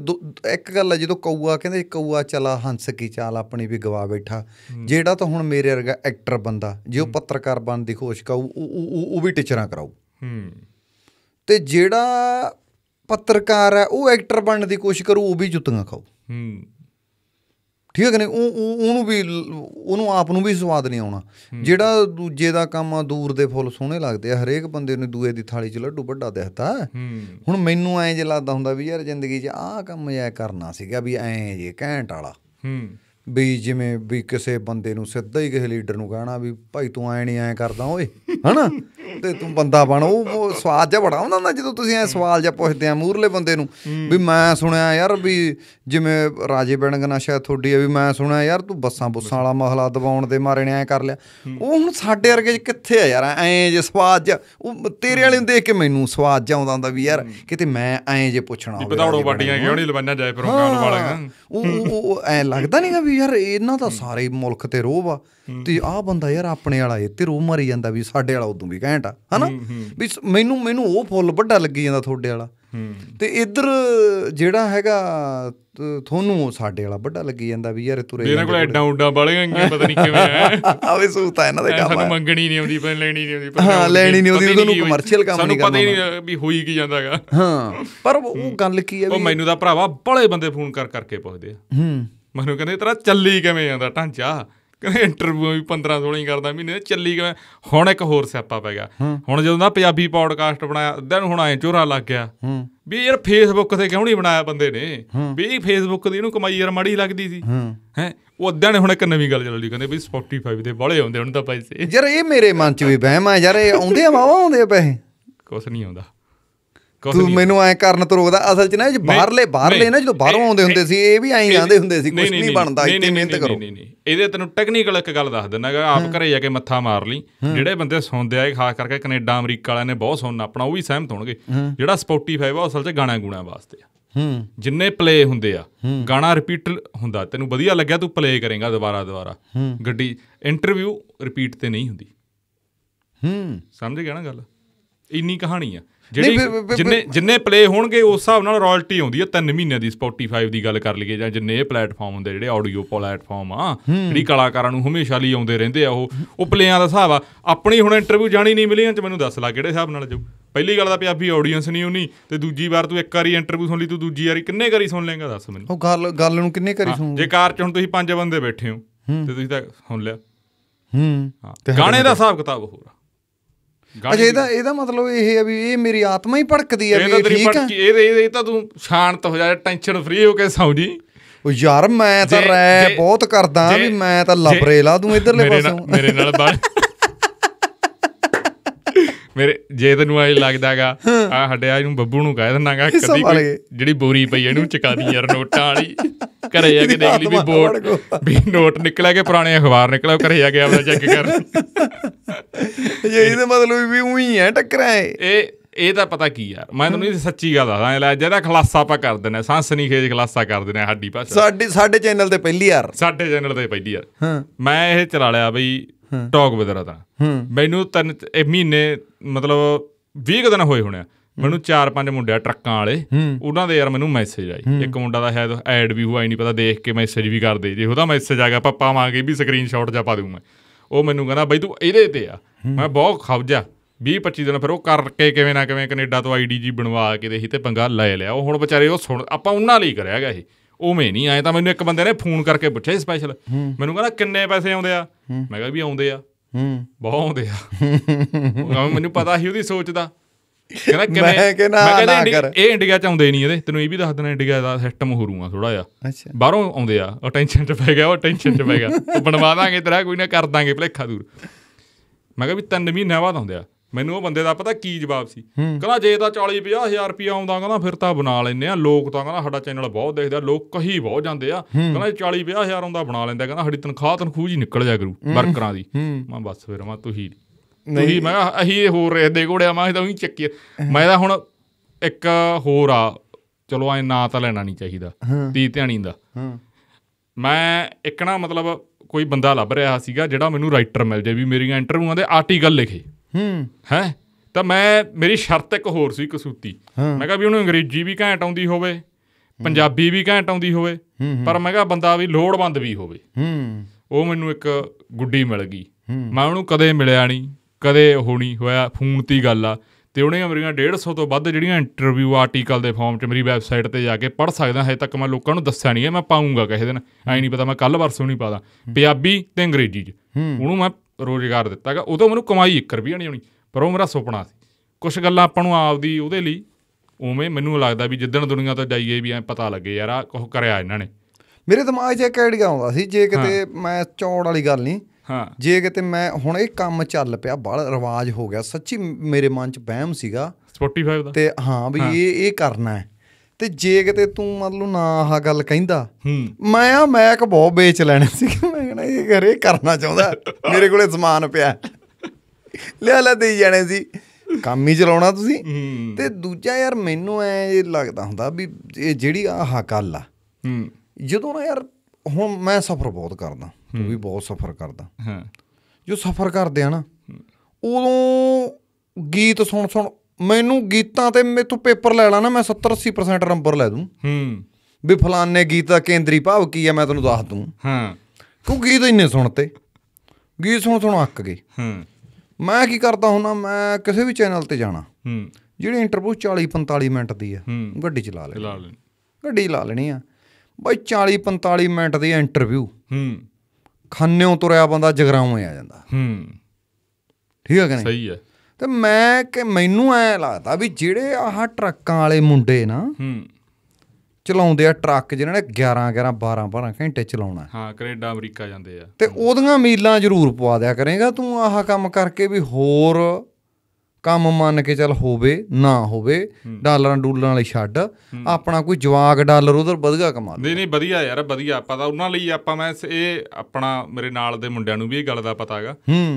ਇੱਕ ਗੱਲ ਹੈ ਜਦੋਂ ਕਊਆ ਕਹਿੰਦੇ ਕਊਆ ਚਲਾ ਹੰਸ ਕੀ ਚਾਲ ਆਪਣੀ ਵੀ ਗਵਾ ਬੈਠਾ ਜਿਹੜਾ ਤਾਂ ਹੁਣ ਮੇਰੇ ਵਰਗਾ ਐਕਟਰ ਬੰਦਾ ਜੇ ਉਹ ਪੱਤਰਕਾਰ ਬਣ ਦੀ ਕੋਸ਼ਿਸ਼ ਕਾਉ ਉਹ ਉਹ ਵੀ ਟੀਚਰਾਂ ਕਰਾਉ ਹੂੰ ਤੇ ਜਿਹੜਾ ਪੱਤਰਕਾਰ ਹੈ ਉਹ ਐਕਟਰ ਬਣਨ ਦੀ ਕੋਸ਼ਿਸ਼ ਕਰੂ ਉਹ ਵੀ ਜੁੱਤੀਆਂ ਖਾਉ ਹੂੰ ਠੀਕ ਹੈ ਕਿ ਨਹੀਂ ਉਹ ਉਹਨੂੰ ਵੀ ਉਹਨੂੰ ਆਪ ਨੂੰ ਵੀ ਸਵਾਦ ਨਹੀਂ ਆਉਣਾ ਜਿਹੜਾ ਦੂਜੇ ਦਾ ਕੰਮ ਆ ਦੂਰ ਦੇ ਫੁੱਲ ਸੋਹਣੇ ਲੱਗਦੇ ਆ ਹਰੇਕ ਬੰਦੇ ਨੂੰ ਦੂਏ ਦੀ ਥਾਲੀ 'ਚ ਲੱਡੂ ਵੱਡਾ ਦਿਖਦਾ ਹੁਣ ਮੈਨੂੰ ਐਂ ਜੇ ਲੱਗਦਾ ਹੁੰਦਾ ਵੀ ਯਾਰ ਜ਼ਿੰਦਗੀ 'ਚ ਆਹ ਕੰਮ ਐ ਕਰਨਾ ਸੀਗਾ ਵੀ ਐਂ ਜੇ ਘੈਂਟ ਵਾਲਾ ਹੂੰ ਵੀ ਜਿਵੇਂ ਵੀ ਕਿਸੇ ਬੰਦੇ ਨੂੰ ਸਿੱਧਾ ਹੀ ਕਿਸੇ ਲੀਡਰ ਨੂੰ ਕਹਿਣਾ ਵੀ ਭਾਈ ਤੂੰ ਐ ਨਹੀਂ ਐ ਕਰਦਾ ਓਏ ਹਨਾ ਤੇ ਤੂੰ ਬੰਦਾ ਬਣ ਉਹ ਸਵਾਦ ਜਿਹਾ ਬੜਾ ਹੁੰਦਾ ਨਾ ਜਦੋਂ ਤੁਸੀਂ ਐ ਸਵਾਲ ਜਿਹਾ ਪੁੱਛਦੇ ਆ ਮੂਰਲੇ ਬੰਦੇ ਨੂੰ ਵੀ ਮੈਂ ਸੁਣਿਆ ਯਾਰ ਵੀ ਜਿਵੇਂ ਰਾਜੇ ਬੈਣਗਨਾ ਸ਼ਾਇਦ ਥੋੜੀ ਆ ਵੀ ਮੈਂ ਸੁਣਿਆ ਯਾਰ ਤੂੰ ਬੱਸਾਂ ਬੁੱਸਾਂ ਵਾਲਾ ਮਹਲਾ ਦਬਾਉਣ ਦੇ ਮਾਰੇ ਨੇ ਐ ਕਰ ਲਿਆ ਉਹ ਹੁਣ ਸਾਡੇ ਵਰਗੇ ਕਿੱਥੇ ਆ ਯਾਰ ਐ ਜੇ ਸਵਾਦ ਜਿਹਾ ਉਹ ਤੇਰੇ ਵਾਲੇ ਨੂੰ ਦੇਖ ਕੇ ਮੈਨੂੰ ਸਵਾਦ ਜਿਹਾ ਆਉਂਦਾ ਹੁੰਦਾ ਵੀ ਯਾਰ ਕਿਤੇ ਮੈਂ ਐ ਜੇ ਪੁੱਛਣਾ ਹੋਵੇ ਬਤਾੜੋ ਬਾਡੀਆਂ ਕਿਉਂ ਨਹੀਂ ਲਵਾਨਾ ਜਾਏ ਪਰੋਂ ਗਾਉਣ ਵਾਲਾ ਉਹ ਐ ਲੱਗਦਾ ਨਹੀਂਗਾ ਵੀ ਯਾਰ ਇਹਨਾਂ ਦਾ ਸਾਰੇ ਮੁਲਕ ਤੇ ਰੋਹ ਆ ਤੇ ਆਹ ਬੰਦਾ ਯਾਰ ਆਪਣੇ ਵਾਲਾ ਏ ਤੇ ਰੋਹ ਮਰੀ ਜਾਂਦਾ ਵੀ ਸਾਡੇ ਵਾਲਾ ਉਦੋਂ ਵੀ ਘੈਂਟ ਆ ਹਨਾ ਵੀ ਮੈਨੂੰ ਮੈਨੂੰ ਉਹ ਫੁੱਲ ਵੱਡਾ ਲੱਗੀ ਜਾਂਦਾ ਤੁਹਾਡੇ ਵਾਲਾ ਤੇ ਇੱਧਰ ਜਿਹੜਾ ਹੈਗਾ ਤੁਹਾਨੂੰ ਉਹ ਸਾਡੇ ਵਾਲਾ ਵੱਡਾ ਲੱਗੀ ਜਾਂਦਾ ਵੀ ਯਾਰ ਤੁਰੇ ਇਹਨਾਂ ਕੋਲ ਐਡਾ ਉਡਾ ਬਾਲੇ ਗੰਗੇ ਪਤਾ ਨਹੀਂ ਕਿਵੇਂ ਆ ਆਵੇ ਸੂਤ ਆ ਇਹਨਾਂ ਦੇ ਕੰਮ ਸਾਨੂੰ ਮੰਗਣੀ ਨਹੀਂ ਆਉਂਦੀ ਪਰ ਲੈਣੀ ਨਹੀਂ ਆਉਂਦੀ ਹਾਂ ਲੈਣੀ ਨਹੀਂ ਆਉਂਦੀ ਤੁਹਾਨੂੰ ਕਮਰਸ਼ੀਅਲ ਕੰਮ ਨਹੀਂ ਕਰਨਾ ਸਾਨੂੰ ਪਤਾ ਨਹੀਂ ਵੀ ਹੋਈ ਕੀ ਜਾਂਦਾਗਾ ਹਾਂ ਪਰ ਉਹ ਗੱਲ ਕੀ ਆ ਵੀ ਉਹ ਮੈਨੂੰ ਤਾਂ ਭਰਾਵਾ ਬੜੇ ਬੰਦੇ ਫੋਨ ਕਰ ਕਰਕੇ ਪੁੱਛਦੇ ਆ ਹੂੰ ਮੈਨੂੰ ਕਹਿੰਦੇ ਤੇਰਾ ਚੱਲੀ ਕਿਵੇਂ ਜਾਂਦਾ ਢਾਂਚਾ ਕਹਿੰਦੇ ਇੰਟਰਵਿਊ ਵੀ 15 16 ਹੀ ਕਰਦਾ ਮਹੀਨੇ ਚੱਲੀ ਕਿਵੇਂ ਹੁਣ ਇੱਕ ਹੋਰ ਸਿਆਪਾ ਪੈ ਗਿਆ ਹੁਣ ਜਦੋਂ ਦਾ ਪੰਜਾਬੀ ਪੌਡਕਾਸਟ ਬਣਾਇਆ ਅੱਧਾ ਨੂੰ ਹੁਣ ਐ ਚੋਰਾ ਲੱਗ ਗਿਆ ਵੀ ਯਾਰ ਫੇਸਬੁੱਕ ਤੇ ਕਿਉਂ ਨਹੀਂ ਬਣਾਇਆ ਬੰਦੇ ਨੇ ਵੀ ਫੇਸਬੁੱਕ ਦੀ ਇਹਨੂੰ ਕਮਾਈ ਯਾਰ ਮਾੜੀ ਲੱਗਦੀ ਸੀ ਹੈ ਉਹ ਅੱਧਾ ਨੇ ਹੁਣ ਇੱਕ ਨਵੀਂ ਗੱਲ ਚੱਲਦੀ ਕਹਿੰਦੇ ਵੀ ਸਪੋਟੀਫਾਈ ਦੇ ਬੜੇ ਆਉਂਦੇ ਹੁਣ ਤਾਂ ਪੈਸੇ ਯਾਰ ਇਹ ਮੇਰੇ ਮਨ 'ਚ ਵੀ ਵਹਿਮ ਆ ਯਾਰ ਇਹ ਆਉਂਦੇ ਆ ਵਾਵਾ ਆਉਂਦੇ ਆ ਪੈਸੇ ਕੁਛ ਨਹੀਂ ਆਉਂਦਾ ਤੂੰ ਮੈਨੂੰ ਐ ਕਰਨ ਤੋਂ ਰੋਕਦਾ ਅਸਲ 'ਚ ਨਾ ਜੇ ਬਾਹਰਲੇ ਬਾਹਰਲੇ ਨਾ ਜਦੋਂ ਬਾਹਰੋਂ ਆਉਂਦੇ ਹੁੰਦੇ ਸੀ ਇਹ ਵੀ ਐਂ ਜਾਂਦੇ ਹੁੰਦੇ ਸੀ ਕੁਝ ਨਹੀਂ ਬਣਦਾ ਇੱਥੇ ਮਿਹਨਤ ਕਰੋ ਨਹੀਂ ਨਹੀਂ ਇਹਦੇ ਤੈਨੂੰ ਟੈਕਨੀਕਲ ਇੱਕ ਗੱਲ ਦੱਸ ਦਿੰਨਾਗਾ ਆਪ ਘਰੇ ਜਾ ਕੇ ਮੱਥਾ ਮਾਰ ਲਈ ਜਿਹੜੇ ਬੰਦੇ ਸੁਣਦੇ ਆਏ ਖਾਸ ਕਰਕੇ ਕੈਨੇਡਾ ਅਮਰੀਕਾ ਵਾਲਿਆਂ ਨੇ ਬਹੁਤ ਸੁਣਨਾ ਆਪਣਾ ਉਹ ਵੀ ਸਹਿਮਤ ਹੋਣਗੇ ਜਿਹੜਾ ਸਪੋਟੀਫਾਈ ਵਾ ਅਸਲ 'ਚ ਗਾਣਾ ਗੁਣਾ ਵਾਸਤੇ ਆ ਹੂੰ ਜਿੰਨੇ ਪਲੇ ਹੁੰਦੇ ਆ ਗਾਣਾ ਰਿਪੀਟ ਹੁੰਦਾ ਤੈਨੂੰ ਵਧੀਆ ਲੱਗਿਆ ਤੂੰ ਪਲੇ ਕਰੇਗਾ ਦੁਬਾਰਾ ਦੁਬਾਰਾ ਗੱਡੀ ਇੰਟਰਵਿਊ ਰਿਪੀਟ ਤੇ ਨਹੀਂ ਹੁੰਦੀ ਹੂੰ ਸਮਝ ਗਿਆ ਨਾ ਗੱਲ ਇੰਨੀ ਕਹਾਣੀ ਆ ਜਿਹੜੇ ਜਿੰਨੇ ਜਿੰਨੇ ਪਲੇ ਹੋਣਗੇ ਉਸ ਹਿਸਾਬ ਨਾਲ ਰਾਇਲਟੀ ਆਉਂਦੀ ਹੈ 3 ਮਹੀਨਿਆਂ ਦੀ ਸਪੋਟੀਫਾਈ ਦੀ ਗੱਲ ਕਰ ਲਈਏ ਜਾਂ ਜਿੰਨੇ ਪਲੇਟਫਾਰਮ ਹੁੰਦੇ ਜਿਹੜੇ ਆਡੀਓ ਪਲੇਟਫਾਰਮ ਆ ਜਿਹੜੀ ਕਲਾਕਾਰਾਂ ਨੂੰ ਹਮੇਸ਼ਾ ਲਈ ਆਉਂਦੇ ਰਹਿੰਦੇ ਆ ਉਹ ਉਹ ਪਲੇਆਂ ਦਾ ਹਿਸਾਬ ਆ ਆਪਣੀ ਹੁਣ ਇੰਟਰਵਿਊ ਜਾਣੀ ਨਹੀਂ ਮਿਲੀਆਂ ਚ ਮੈਨੂੰ ਦੱਸ ਲਾ ਕਿਹੜੇ ਹਿਸਾਬ ਨਾਲ ਜਾਊ ਪਹਿਲੀ ਗੱਲ ਤਾਂ ਪੰਜਾਬੀ ਆਡੀਅנס ਨਹੀਂ ਉਨੀ ਤੇ ਦੂਜੀ ਵਾਰ ਤੂੰ ਇੱਕ ਵਾਰੀ ਇੰਟਰਵਿਊ ਸੁਣ ਲਈ ਤੂੰ ਦੂਜੀ ਵਾਰੀ ਕਿੰਨੇ ਵਾਰੀ ਸੁਣ ਲੇਗਾ ਦੱਸ ਮੈਨੂੰ ਉਹ ਗੱਲ ਗੱਲ ਨੂੰ ਕਿੰਨੇ ਵਾਰੀ ਸੁਣ ਜੇ ਕਾਰ 'ਚ ਹੁਣ ਤੁਸੀਂ ਪੰਜ ਬੰਦੇ ਬੈਠੇ ਹੋ ਤੇ ਤੁਸੀਂ ਤਾਂ ਸੁਣ ਲਿਆ ਹੂੰ ਗਾਣੇ ਦਾ ਹਿਸਾਬ ਕਿਤਾਬ ਹੋਰ ਆ ਅਜੇ ਇਹਦਾ ਇਹਦਾ ਮਤਲਬ ਇਹ ਹੈ ਵੀ ਇਹ ਮੇਰੀ ਆਤਮਾ ਹੀ ਭੜਕਦੀ ਹੈ ਵੀ ਠੀਕ ਹੈ ਇਹ ਇਹ ਤਾਂ ਤੂੰ ਸ਼ਾਂਤ ਹੋ ਜਾ ਟੈਨਸ਼ਨ ਫ੍ਰੀ ਹੋ ਕੇ ਸੌ ਜੀ ਉਹ ਯਾਰ ਮੈਂ ਤਾਂ ਰੈ ਬਹੁਤ ਕਰਦਾ ਵੀ ਮੈਂ ਤਾਂ ਲਬਰੇ ਲਾ ਦੂੰ ਇਧਰਲੇ ਪਾਸੋਂ ਮੇਰੇ ਨਾਲ ਬਾਹਰ ਮੇਰੇ ਜੇ ਤੈਨੂੰ ਐ ਲੱਗਦਾਗਾ ਆ ਹੱਡਿਆ ਇਹਨੂੰ ਬੱਬੂ ਨੂੰ ਕਹਿ ਦਿੰਨਾਗਾ ਕਦੀ ਕੋਈ ਜਿਹੜੀ ਬੋਰੀ ਪਈ ਇਹਨੂੰ ਚਕਾ ਦੀ ਯਾਰ ਨੋਟਾਂ ਵਾਲੀ ਘਰੇ ਜਾ ਕੇ ਦੇਖ ਲਈ ਵੀ ਬੋਰਡ ਵੀ ਨੋਟ ਨਿਕਲਿਆ ਕਿ ਪੁਰਾਣੇ ਅਖਬਾਰ ਨਿਕਲਿਆ ਘਰੇ ਜਾ ਕੇ ਆਪਣਾ ਚੈੱਕ ਕਰ ਜੇ ਇਹਦੇ ਮਤਲਬ ਵੀ ਉਹੀ ਹੈ ਟੱਕਰਾਂ ਇਹ ਇਹ ਤਾਂ ਪਤਾ ਕੀ ਯਾਰ ਮੈਂ ਤੁਹਾਨੂੰ ਇਹ ਸੱਚੀ ਗੱਲ ਦੱਸਾਂ ਲੈ ਜਿਹੜਾ ਖਲਾਸਾ ਆਪਾਂ ਕਰ ਦਿੰਨੇ ਸੰਸ ਨਹੀਂ ਖੇਜ ਖਲਾਸਾ ਕਰ ਦਿੰਨੇ ਹੱਡੀ ਸਾਡੀ ਸਾਡੇ ਸਾਡੇ ਚੈਨਲ ਤੇ ਪਹਿਲੀ ਯਾਰ ਸਾਡੇ ਚੈਨਲ ਤੇ ਪਹਿਲੀ ਯਾਰ ਮੈਂ ਇਹ ਚਲਾ ਲਿਆ ਬਈ ਟਾਕ ਵਿਦਰਾ ਤਾਂ ਮੈਨੂੰ ਤਿੰਨ ਇਹ ਮਹੀਨੇ ਮਤਲਬ 20 ਦਿਨ ਹੋਏ ਹੋਣੇ ਮੈਨੂੰ ਚਾਰ ਪੰਜ ਮੁੰਡਿਆ ਟਰੱਕਾਂ ਵਾਲੇ ਉਹਨਾਂ ਦੇ ਯਾਰ ਮੈਨੂੰ ਮੈਸੇਜ ਆਈ ਇੱਕ ਮੁੰਡਾ ਦਾ ਸ਼ਾਇਦ ਐਡ ਵੀ ਹੋਇਆ ਨਹੀਂ ਪਤਾ ਦੇਖ ਕੇ ਮੈਸੇਜ ਵੀ ਕਰਦੇ ਜੇ ਉਹਦਾ ਮੈਸੇਜ ਆ ਗਿਆ ਆਪਾਂ ਪਾਵਾਂਗੇ ਵੀ ਸਕਰੀਨਸ਼ਾਟ ਜਾ ਪਾ ਦੇਵਾਂ ਮੈਂ ਉਹ ਮੈਨੂੰ ਕਹਿੰਦਾ ਬਾਈ ਤੂੰ ਇਹਦੇ ਤੇ ਆ ਮੈਂ ਬਹੁਤ ਖਵਜਾ 20-25 ਦਿਨ ਫਿਰ ਉਹ ਕਰਕੇ ਕਿਵੇਂ ਨਾ ਕਿਵੇਂ ਕੈਨੇਡਾ ਤੋਂ ਆਈਡੀਜੀ ਬਣਵਾ ਕੇ ਦੇਹੀ ਤੇ ਪੰਗਾ ਲੈ ਲਿਆ ਉਹ ਹੁਣ ਵਿਚਾਰੇ ਉਹ ਸੁਣ ਆਪਾਂ ਉਹਨਾਂ ਲਈ ਕਰਿਆ ਹੈਗਾ ਇਹ ਉਵੇਂ ਨਹੀਂ ਆਏ ਤਾਂ ਮੈਨੂੰ ਇੱਕ ਬੰਦੇ ਨੇ ਫੋਨ ਕਰਕੇ ਪੁੱਛਿਆ ਸਪੈਸ਼ਲ ਮੈਨੂੰ ਕਹਿੰਦਾ ਕਿੰਨੇ ਪੈਸੇ ਆਉਂਦੇ ਆ ਮੈਂ ਕਿਹਾ ਵੀ ਆਉਂਦੇ ਆ ਹੂੰ ਬਹੁਤ ਆਉਂਦੇ ਆ ਮੈਨੂੰ ਪਤਾ ਸੀ ਉਹਦੀ ਸੋਚ ਦਾ ਕਹਿੰਦਾ ਕਿਵੇਂ ਮੈਂ ਕਹਿੰਦਾ ਇਹ ਇੰਡੀਆ ਚ ਆਉਂਦੇ ਨਹੀਂ ਇਹਦੇ ਤੈਨੂੰ ਇਹ ਵੀ ਦੱਸ ਦੇਣਾ ਇੰਡੀਆ ਦਾ ਸਿਸਟਮ ਹੋਰੂਆ ਥੋੜਾ ਜਿਹਾ ਬਾਹਰੋਂ ਆਉਂਦੇ ਆ ਟੈਨਸ਼ਨ ਚ ਪੈ ਗਿਆ ਉਹ ਟੈਨਸ਼ਨ ਚ ਪੈ ਗਿਆ ਬਣਵਾ ਦਾਂਗੇ ਤੇਰਾ ਕੋਈ ਨਾ ਕਰ ਦਾਂਗੇ ਭਲੇਖਾ ਦੂਰ ਮੈਂ ਕਿਹਾ ਵੀ ਤਿੰਨ ਮਹੀਨੇ ਬਾਅਦ ਆਉਂਦੇ ਆ ਮੈਨੂੰ ਉਹ ਬੰਦੇ ਦਾ ਪਤਾ ਕੀ ਜਵਾਬ ਸੀ ਕਹਿੰਦਾ ਜੇ ਤਾਂ 40 50000 ਰੁਪਏ ਆਉਂਦਾ ਕਹਿੰਦਾ ਫਿਰ ਤਾਂ ਬਣਾ ਲੈਨੇ ਆ ਲੋਕ ਤਾਂ ਕਹਿੰਦਾ ਸਾਡਾ ਚੈਨਲ ਬਹੁਤ ਦੇਖਦੇ ਆ ਲੋਕ ਕਹੀ ਬਹੁਤ ਜਾਂਦੇ ਆ ਕਹਿੰਦਾ 40 50000 ਆਉਂਦਾ ਬਣਾ ਲੈਂਦਾ ਕਹਿੰਦਾ ਸਾਡੀ ਤਨਖਾਹ ਤਨਖੂਹ ਜੀ ਨਿਕਲ ਜਾ ਕਰੂ ਵਰਕਰਾਂ ਦੀ ਮੈਂ ਬਸ ਫਿਰ ਮੈਂ ਤੁਹੀ ਤੁਸੀਂ ਮੈਂ ਅਹੀ ਹੋਰ ਰੇਸ ਦੇ ਘੋੜੇ ਮੈਂ ਤਾਂ ਉਹੀ ਚੱਕੀ ਮੈਂ ਤਾਂ ਹੁਣ ਇੱਕ ਹੋਰ ਆ ਚਲੋ ਐ ਨਾਂ ਤਾਂ ਲੈਣਾ ਨਹੀਂ ਚਾਹੀਦਾ ਤੀ ਧਿਆਣੀ ਦਾ ਮੈਂ ਇੱਕ ਨਾ ਮਤਲਬ ਕੋਈ ਬੰਦਾ ਲੱਭ ਰਿਹਾ ਸੀਗਾ ਜਿਹੜਾ ਮੈਨੂੰ ਰਾਈਟਰ ਮਿਲ ਜੇ ਵੀ ਮੇਰੀਆਂ ਇੰਟਰਵਿਊਆਂ ਦੇ ਆਰਟੀਕਲ ਲਿਖੇ ਹੂੰ ਹੈ ਤਾਂ ਮੈਂ ਮੇਰੀ ਸ਼ਰਤ ਇੱਕ ਹੋਰ ਸੀ ਕਸੂਤੀ ਮੈਂ ਕਿਹਾ ਵੀ ਉਹਨੂੰ ਅੰਗਰੇਜ਼ੀ ਵੀ ਘੈਂਟ ਆਉਂਦੀ ਹੋਵੇ ਪੰਜਾਬੀ ਵੀ ਘੈਂਟ ਆਉਂਦੀ ਹੋਵੇ ਪਰ ਮੈਂ ਕਿਹਾ ਬੰਦਾ ਵੀ ਲੋੜਵੰਦ ਵੀ ਹੋਵੇ ਹੂੰ ਉਹ ਮੈਨੂੰ ਇੱਕ ਗੁੱਡੀ ਮਿਲ ਗਈ ਮੈਂ ਉਹਨੂੰ ਕਦੇ ਮਿਲਿਆ ਨਹੀਂ ਕਦੇ ਹੋਣੀ ਹੋਇਆ ਫੋਨ ਤੇ ਗੱਲ ਆ ਤੇ ਉਹਨੇ ਮੇਰੀਆਂ 150 ਤੋਂ ਵੱਧ ਜਿਹੜੀਆਂ ਇੰਟਰਵਿਊ ਆਰਟੀਕਲ ਦੇ ਫਾਰਮ 'ਚ ਮੇਰੀ ਵੈਬਸਾਈਟ ਤੇ ਜਾ ਕੇ ਪੜ ਸਕਦਾ ਹਜੇ ਤੱਕ ਮੈਂ ਲੋਕਾਂ ਨੂੰ ਦੱਸਿਆ ਨਹੀਂ ਹੈ ਮੈਂ ਪਾਉਂਗਾ ਕਿਸੇ ਦਿਨ ਐ ਨਹੀਂ ਪਤਾ ਮੈਂ ਕੱਲ ਵਰਸੋਂ ਨਹੀਂ ਪਾਦਾ ਪੰਜਾਬੀ ਤੇ ਅੰਗਰੇਜ਼ੀ 'ਚ ਉਹਨੂੰ ਮੈਂ ਰੋਜ਼ਗਾਰ ਦਿੱਤਾਗਾ ਉਦੋਂ ਮੈਨੂੰ ਕਮਾਈ 1 ਰੁਪਿਆ ਨਹੀਂ ਆਉਣੀ ਪਰ ਉਹ ਮੇਰਾ ਸੁਪਨਾ ਸੀ ਕੁਝ ਗੱਲਾਂ ਆਪਾਂ ਨੂੰ ਆਪਦੀ ਉਹਦੇ ਲਈ ਉਵੇਂ ਮੈਨੂੰ ਲੱਗਦਾ ਵੀ ਜਿੱਦਣ ਦੁਨੀਆ ਤੋਂ ਜਾਈਏ ਵੀ ਐ ਪਤਾ ਲੱਗੇ ਯਾਰ ਆ ਕੁਝ ਕਰਿਆ ਇਹਨਾਂ ਨੇ ਮੇਰੇ ਦਿਮਾਗ 'ਚ ਇੱਕ ਆਈਡੀਆ ਆਉਂਦਾ ਸੀ ਜੇ ਕਿਤੇ ਮੈਂ ਚੌੜ ਵਾਲੀ ਗੱਲ ਨਹੀਂ ਹਾਂ ਜੇ ਕਿਤੇ ਮੈਂ ਹੁਣ ਇਹ ਕੰਮ ਚੱਲ ਪਿਆ ਬੜਾ ਰਿਵਾਜ ਹੋ ਗਿਆ ਸੱਚੀ ਮੇਰੇ ਮਨ 'ਚ ਵਹਿਮ ਸੀਗਾ 45 ਦਾ ਤੇ ਹਾਂ ਵੀ ਇਹ ਇਹ ਕਰਨਾ ਹੈ ਤੇ ਜੇ ਕਿਤੇ ਤੂੰ ਮਤਲਬ ਨਾ ਆਹ ਗੱਲ ਕਹਿੰਦਾ ਮੈਂ ਆ ਮੈਕ ਬਹੁਤ ਵੇਚ ਲੈਣਾ ਸੀ ਮੈਂ ਕਹਿੰਦਾ ਇਹ ਇਹ ਕਰਨਾ ਚਾਹੁੰਦਾ ਮੇਰੇ ਕੋਲੇ ਸਮਾਨ ਪਿਆ ਲੈ ਲੈ ਦੇ ਜਾਣੇ ਸੀ ਕੰਮ ਹੀ ਚਲਾਉਣਾ ਤੁਸੀਂ ਤੇ ਦੂਜਾ ਯਾਰ ਮੈਨੂੰ ਐ ਇਹ ਲੱਗਦਾ ਹੁੰਦਾ ਵੀ ਇਹ ਜਿਹੜੀ ਆਹ ਗੱਲ ਆ ਹੂੰ ਜਦੋਂ ਨਾ ਯਾਰ ਹੁਣ ਮੈਂ ਸਫ਼ਰ ਬਹੁਤ ਕਰਦਾ ਉਹ ਵੀ ਬਹੁਤ ਸਫਰ ਕਰਦਾ ਹਾਂ ਜੋ ਸਫਰ ਕਰਦੇ ਆ ਨਾ ਉਦੋਂ ਗੀਤ ਸੁਣ ਸੁਣ ਮੈਨੂੰ ਗੀਤਾਂ ਤੇ ਮੇਥੋਂ ਪੇਪਰ ਲੈ ਲੈਣਾ ਮੈਂ 70 80% ਨੰਬਰ ਲੈ ਦੂੰ ਹੂੰ ਵੀ ਫਲਾਨੇ ਗੀਤ ਦਾ ਕੇਂਦਰੀ ਭਾਵ ਕੀ ਆ ਮੈਂ ਤੈਨੂੰ ਦੱਸ ਦੂੰ ਹਾਂ ਕਿਉਂ ਗੀਤ ਇੰਨੇ ਸੁਣਤੇ ਗੀਤ ਸੁਣ ਸੁਣ ਅੱਕ ਗਏ ਹੂੰ ਮੈਂ ਕੀ ਕਰਦਾ ਹੁੰਨਾ ਮੈਂ ਕਿਸੇ ਵੀ ਚੈਨਲ ਤੇ ਜਾਣਾ ਹੂੰ ਜਿਹੜੀ ਇੰਟਰਵਿਊ 40 45 ਮਿੰਟ ਦੀ ਆ ਗੱਡੀ ਚਲਾ ਲੈ ਗੱਡੀ ਲਾ ਲੈਣੀ ਆ ਬਈ 40 45 ਮਿੰਟ ਦੀ ਇੰਟਰਵਿਊ ਹੂੰ ਖੰਨਿਓਂ ਤੁਰਿਆ ਬੰਦਾ ਜਗਰਾਉਂ ਆ ਜਾਂਦਾ ਹੂੰ ਠੀਕ ਹੈ ਕਿ ਨਹੀਂ ਸਹੀ ਹੈ ਤੇ ਮੈਂ ਕਿ ਮੈਨੂੰ ਐ ਲੱਗਦਾ ਵੀ ਜਿਹੜੇ ਆਹ ਟਰੱਕਾਂ ਵਾਲੇ ਮੁੰਡੇ ਨਾ ਹੂੰ ਚਲਾਉਂਦੇ ਆ ਟਰੱਕ ਜਿਨ੍ਹਾਂ ਨੇ 11 11 12 12 ਘੰਟੇ ਚਲਾਉਣਾ ਹਾਂ ਕੈਨੇਡਾ ਅਮਰੀਕਾ ਜਾਂਦੇ ਆ ਤੇ ਉਹਦੀਆਂ ਮੀਲਾਂ ਜ਼ਰੂਰ ਪਵਾ ਦਿਆ ਕਰੇਗਾ ਤੂੰ ਆਹ ਕੰਮ ਕਰਕੇ ਵੀ ਹੋਰ ਕੰਮ ਮੰਨ ਕੇ ਚੱਲ ਹੋਵੇ ਨਾ ਹੋਵੇ ਡਾਲਰਾਂ ਡੂਲਰਾਂ ਵਾਲੀ ਛੱਡ ਆਪਣਾ ਕੋਈ ਜਵਾਗ ਡਾਲਰ ਉਧਰ ਵਧਗਾ ਕਮਾ ਨਹੀਂ ਨਹੀਂ ਵਧੀਆ ਯਾਰ ਵਧੀਆ ਆਪਾਂ ਤਾਂ ਉਹਨਾਂ ਲਈ ਆਪਾਂ ਮੈਂ ਇਹ ਆਪਣਾ ਮੇਰੇ ਨਾਲ ਦੇ ਮੁੰਡਿਆਂ ਨੂੰ ਵੀ ਇਹ ਗੱਲ ਦਾ ਪਤਾ ਹੈਗਾ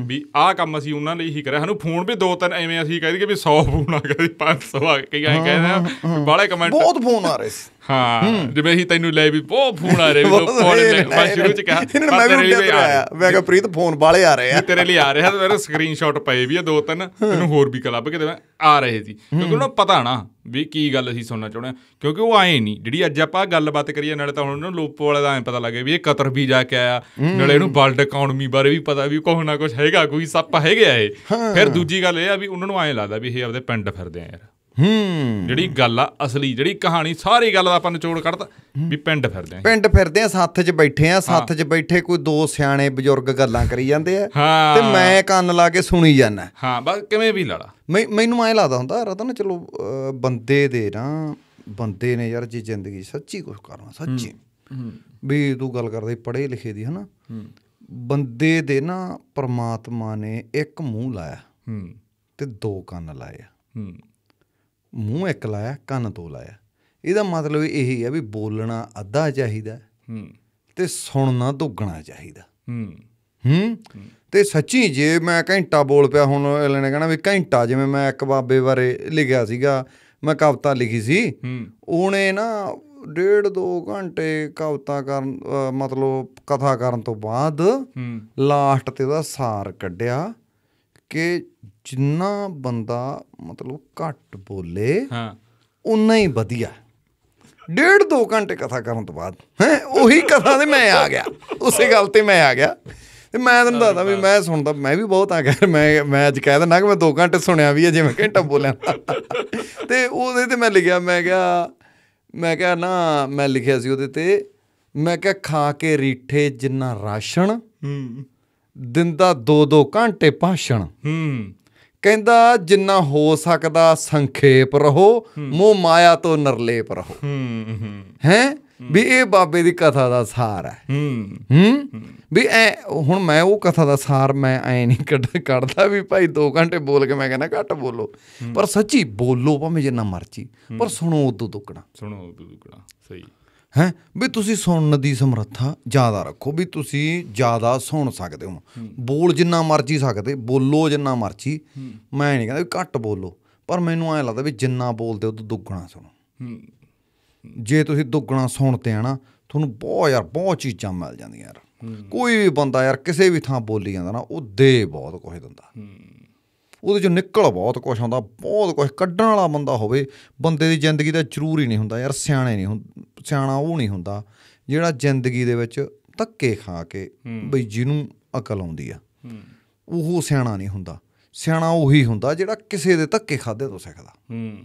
ਵੀ ਆਹ ਕੰਮ ਅਸੀਂ ਉਹਨਾਂ ਲਈ ਹੀ ਕਰਿਆ ਸਾਨੂੰ ਫੋਨ ਵੀ ਦੋ ਤਿੰਨ ਐਵੇਂ ਅਸੀਂ ਕਹਿ ਦਈਏ ਵੀ 100 ਫੋਨ ਆ ਗਏ 500 ਆ ਗਏ ਕਈ ਐਂ ਕਹਿੰਦੇ ਆ ਬਾਲੇ ਕਮੈਂਟ ਬਹੁਤ ਫੋਨ ਆ ਰਹੇ ਸੀ ਹਾਂ ਜਿਵੇਂ ਹੀ ਤੈਨੂੰ ਲੈ ਵੀ ਉਹ ਫੋਨ ਆ ਰਹੇ ਵੀ ਫੋਨ ਮੈਂ ਸ਼ੁਰੂ ਚ ਕਿਹਾ ਇਹਨਾਂ ਨੇ ਮੈਂ ਵੀ ਉੱਡਿਆ ਆਇਆ ਮੈਂ ਕਿਹਾ ਪ੍ਰੀਤ ਫੋਨ ਵਾਲੇ ਆ ਰਹੇ ਆ ਤੇਰੇ ਲਈ ਆ ਰਿਹਾ ਤੇ ਮੇਰੇ ਸਕਰੀਨਸ਼ਾਟ ਪਏ ਵੀ ਆ ਦੋ ਤਿੰਨ ਤੈਨੂੰ ਹੋਰ ਵੀ ਕਲੱਬ ਕਿਤੇ ਮੈਂ ਆ ਰਹੇ ਸੀ ਕਿਉਂਕਿ ਉਹਨਾਂ ਨੂੰ ਪਤਾ ਨਾ ਵੀ ਕੀ ਗੱਲ ਅਸੀਂ ਸੁਣਨਾ ਚਾਹੁੰਦੇ ਕਿਉਂਕਿ ਉਹ ਆਏ ਨਹੀਂ ਜਿਹੜੀ ਅੱਜ ਆਪਾਂ ਗੱਲਬਾਤ ਕਰੀਏ ਨਾਲੇ ਤਾਂ ਹੁਣ ਉਹਨਾਂ ਲੋਪ ਵਾਲੇ ਦਾ ਐ ਪਤਾ ਲੱਗੇ ਵੀ ਇਹ ਕਤਰ ਵੀ ਜਾ ਕੇ ਆਇਆ ਨਾਲੇ ਇਹਨੂੰ ਵਰਲਡ ਇਕਨੋਮੀ ਬਾਰੇ ਵੀ ਪਤਾ ਵੀ ਕੋਹ ਨਾ ਕੁਝ ਹੈਗਾ ਕੋਈ ਸੱਪ ਹੈਗੇ ਆ ਇਹ ਫਿਰ ਦੂਜੀ ਗੱਲ ਇਹ ਆ ਵੀ ਉਹਨਾਂ ਨੂੰ ਐ ਲੱਗਦਾ ਵੀ ਇਹ ਆਪਦੇ ਪਿੰਡ ਫਿਰਦੇ ਆ ਯਾਰ ਹੂੰ ਜਿਹੜੀ ਗੱਲ ਆ ਅਸਲੀ ਜਿਹੜੀ ਕਹਾਣੀ ਸਾਰੀ ਗੱਲ ਦਾ ਆਪਾਂ ਨਿਚੋੜ ਕੱਢਦਾ ਵੀ ਪਿੰਡ ਫਿਰਦੇ ਆ ਪਿੰਡ ਫਿਰਦੇ ਆ ਸੱਥ 'ਚ ਬੈਠੇ ਆ ਸੱਥ 'ਚ ਬੈਠੇ ਕੋਈ ਦੋ ਸਿਆਣੇ ਬਜ਼ੁਰਗ ਗੱਲਾਂ ਕਰੀ ਜਾਂਦੇ ਆ ਤੇ ਮੈਂ ਕੰਨ ਲਾ ਕੇ ਸੁਣੀ ਜਾਂਦਾ ਹਾਂ ਬਸ ਕਿਵੇਂ ਵੀ ਲੜਾ ਮੈਨੂੰ ਐ ਲੱਗਦਾ ਹੁੰਦਾ ਰਤਨ ਚਲੋ ਬੰਦੇ ਦੇ ਨਾ ਬੰਦੇ ਨੇ ਯਾਰ ਜੀ ਜ਼ਿੰਦਗੀ ਸੱਚੀ ਕੁਝ ਕਰਨਾ ਸੱਚੀ ਵੀ ਤੂੰ ਗੱਲ ਕਰਦਾ ਪੜ੍ਹੇ ਲਿਖੇ ਦੀ ਹਨਾ ਬੰਦੇ ਦੇ ਨਾ ਪ੍ਰਮਾਤਮਾ ਨੇ ਇੱਕ ਮੂੰਹ ਲਾਇਆ ਤੇ ਦੋ ਕੰਨ ਲਾਏ ਹੂੰ ਮੂੰਹ ਇੱਕ ਲਾਇਆ ਕੰਨ ਦੋ ਲਾਇਆ ਇਹਦਾ ਮਤਲਬ ਇਹੀ ਹੈ ਵੀ ਬੋਲਣਾ ਅੱਧਾ ਚਾਹੀਦਾ ਹੂੰ ਤੇ ਸੁਣਨਾ ਦੁੱਗਣਾ ਚਾਹੀਦਾ ਹੂੰ ਹੂੰ ਤੇ ਸੱਚੀ ਜੇ ਮੈਂ ਘੰਟਾ ਬੋਲ ਪਿਆ ਹੁਣ ਅਗਲੇ ਨੇ ਕਹਣਾ ਵੀ ਘੰਟਾ ਜਿਵੇਂ ਮੈਂ ਇੱਕ ਬਾਬੇ ਬਾਰੇ ਲਿਖਿਆ ਸੀਗਾ ਮੈਂ ਕਵਿਤਾ ਲਿਖੀ ਸੀ ਉਹਨੇ ਨਾ ਡੇਢ ਦੋ ਘੰਟੇ ਕਵਿਤਾ ਕਰਨ ਮਤਲਬ ਕਥਾ ਕਰਨ ਤੋਂ ਬਾਅਦ ਲਾਸਟ ਤੇ ਉਹਦਾ ਸਾਰ ਕੱਢਿਆ ਕਿ ਜਿੰਨਾ ਬੰਦਾ ਮਤਲਬ ਘੱਟ ਬੋਲੇ ਹਾਂ ਉਨਾ ਹੀ ਵਧੀਆ ਡੇਢ ਦੋ ਘੰਟੇ ਕਥਾ ਕਰਨ ਤੋਂ ਬਾਅਦ ਹੈ ਉਹੀ ਕਥਾ ਤੇ ਮੈਂ ਆ ਗਿਆ ਉਸੇ ਗੱਲ ਤੇ ਮੈਂ ਆ ਗਿਆ ਤੇ ਮੈਂ ਤੁਹਾਨੂੰ ਦੱਸਦਾ ਵੀ ਮੈਂ ਸੁਣਦਾ ਮੈਂ ਵੀ ਬਹੁਤ ਆ ਗਿਆ ਮੈਂ ਮੈਂ ਅੱਜ ਕਹਿ ਦਿੰਦਾ ਕਿ ਮੈਂ 2 ਘੰਟੇ ਸੁਣਿਆ ਵੀ ਹੈ ਜਿਵੇਂ ਘੰਟਾ ਬੋਲਿਆ ਤੇ ਉਹਦੇ ਤੇ ਮੈਂ ਲਿਖਿਆ ਮੈਂ ਕਿਹਾ ਮੈਂ ਕਿਹਾ ਨਾ ਮੈਂ ਲਿਖਿਆ ਸੀ ਉਹਦੇ ਤੇ ਮੈਂ ਕਿਹਾ ਖਾ ਕੇ ਰੀਠੇ ਜਿੰਨਾ ਰਾਸ਼ਨ ਹੂੰ ਦਿੰਦਾ 2-2 ਘੰਟੇ ਭਾਸ਼ਣ ਹੂੰ ਕਹਿੰਦਾ ਜਿੰਨਾ ਹੋ ਸਕਦਾ ਸੰਖੇਪ ਰਹੋ ਮੋ ਮਾਇਆ ਤੋਂ ਨਰਲੇਪ ਰਹੋ ਹੈ ਵੀ ਇਹ ਬਾਬੇ ਦੀ ਕਥਾ ਦਾ ਸਾਰ ਹੈ ਹੂੰ ਵੀ ਐ ਹੁਣ ਮੈਂ ਉਹ ਕਥਾ ਦਾ ਸਾਰ ਮੈਂ ਐ ਨਹੀਂ ਕੱਢ ਕੱਢਦਾ ਵੀ ਭਾਈ 2 ਘੰਟੇ ਬੋਲ ਕੇ ਮੈਂ ਕਹਿੰਦਾ ਘੱਟ ਬੋਲੋ ਪਰ ਸੱਚੀ ਬੋਲੋ ਭਾਵੇਂ ਜਿੰਨਾ ਮਰਜੀ ਪਰ ਸੁਣੋ ਉਦੋਂ ਦੁੱਕਣਾ ਸੁਣੋ ਉਦੋਂ ਦੁੱਕਣਾ ਸਹੀ ਹੈ ਵੀ ਤੁਸੀਂ ਸੁਣਨ ਦੀ ਸਮਰੱਥਾ ਜ਼ਿਆਦਾ ਰੱਖੋ ਵੀ ਤੁਸੀਂ ਜ਼ਿਆਦਾ ਸੁਣ ਸਕਦੇ ਹੋ ਬੋਲ ਜਿੰਨਾ ਮਰਜੀ ਸਕਦੇ ਬੋਲੋ ਜਿੰਨਾ ਮਰਜੀ ਮੈਂ ਨਹੀਂ ਕਹਿੰਦਾ ਘੱਟ ਬੋਲੋ ਪਰ ਮੈਨੂੰ ਐ ਲੱਗਦਾ ਵੀ ਜਿੰਨਾ ਬੋਲਦੇ ਉਹ ਦੁੱਗਣਾ ਸੁਣੋ ਜੇ ਤੁਸੀਂ ਦੁੱਗਣਾ ਸੁਣਦੇ ਆ ਨਾ ਤੁਹਾਨੂੰ ਬਹੁਤ ਯਾਰ ਬਹੁਤ ਚੀਜ਼ਾਂ ਮਿਲ ਜਾਂਦੀਆਂ ਯਾਰ ਕੋਈ ਵੀ ਬੰਦਾ ਯਾਰ ਕਿਸੇ ਵੀ ਥਾਂ ਬੋਲੀ ਜਾਂਦਾ ਨਾ ਉਹ ਦੇ ਬਹੁਤ ਕੁਝ ਦਿੰਦਾ ਉਹਦੇ ਚੋਂ ਨਿਕਲ ਬਹੁਤ ਕੁਝ ਆਉਂਦਾ ਬਹੁਤ ਕੁਝ ਕੱਢਣ ਵਾਲਾ ਬੰਦਾ ਹੋਵੇ ਬੰਦੇ ਦੀ ਜ਼ਿੰਦਗੀ ਦਾ ਜ਼ਰੂਰ ਹੀ ਨਹੀਂ ਹੁੰਦਾ ਯਾਰ ਸਿਆਣੇ ਨਹੀਂ ਸਿਆਣਾ ਉਹ ਨਹੀਂ ਹੁੰਦਾ ਜਿਹੜਾ ਜ਼ਿੰਦਗੀ ਦੇ ਵਿੱਚ ਧੱਕੇ ਖਾ ਕੇ ਬਈ ਜਿਹਨੂੰ ਅਕਲ ਆਉਂਦੀ ਆ ਉਹ ਸਿਆਣਾ ਨਹੀਂ ਹੁੰਦਾ ਸਿਆਣਾ ਉਹੀ ਹੁੰਦਾ ਜਿਹੜਾ ਕਿਸੇ ਦੇ ਧੱਕੇ ਖਾਦੇ ਤੋਂ ਸਿੱਖਦਾ ਹੂੰ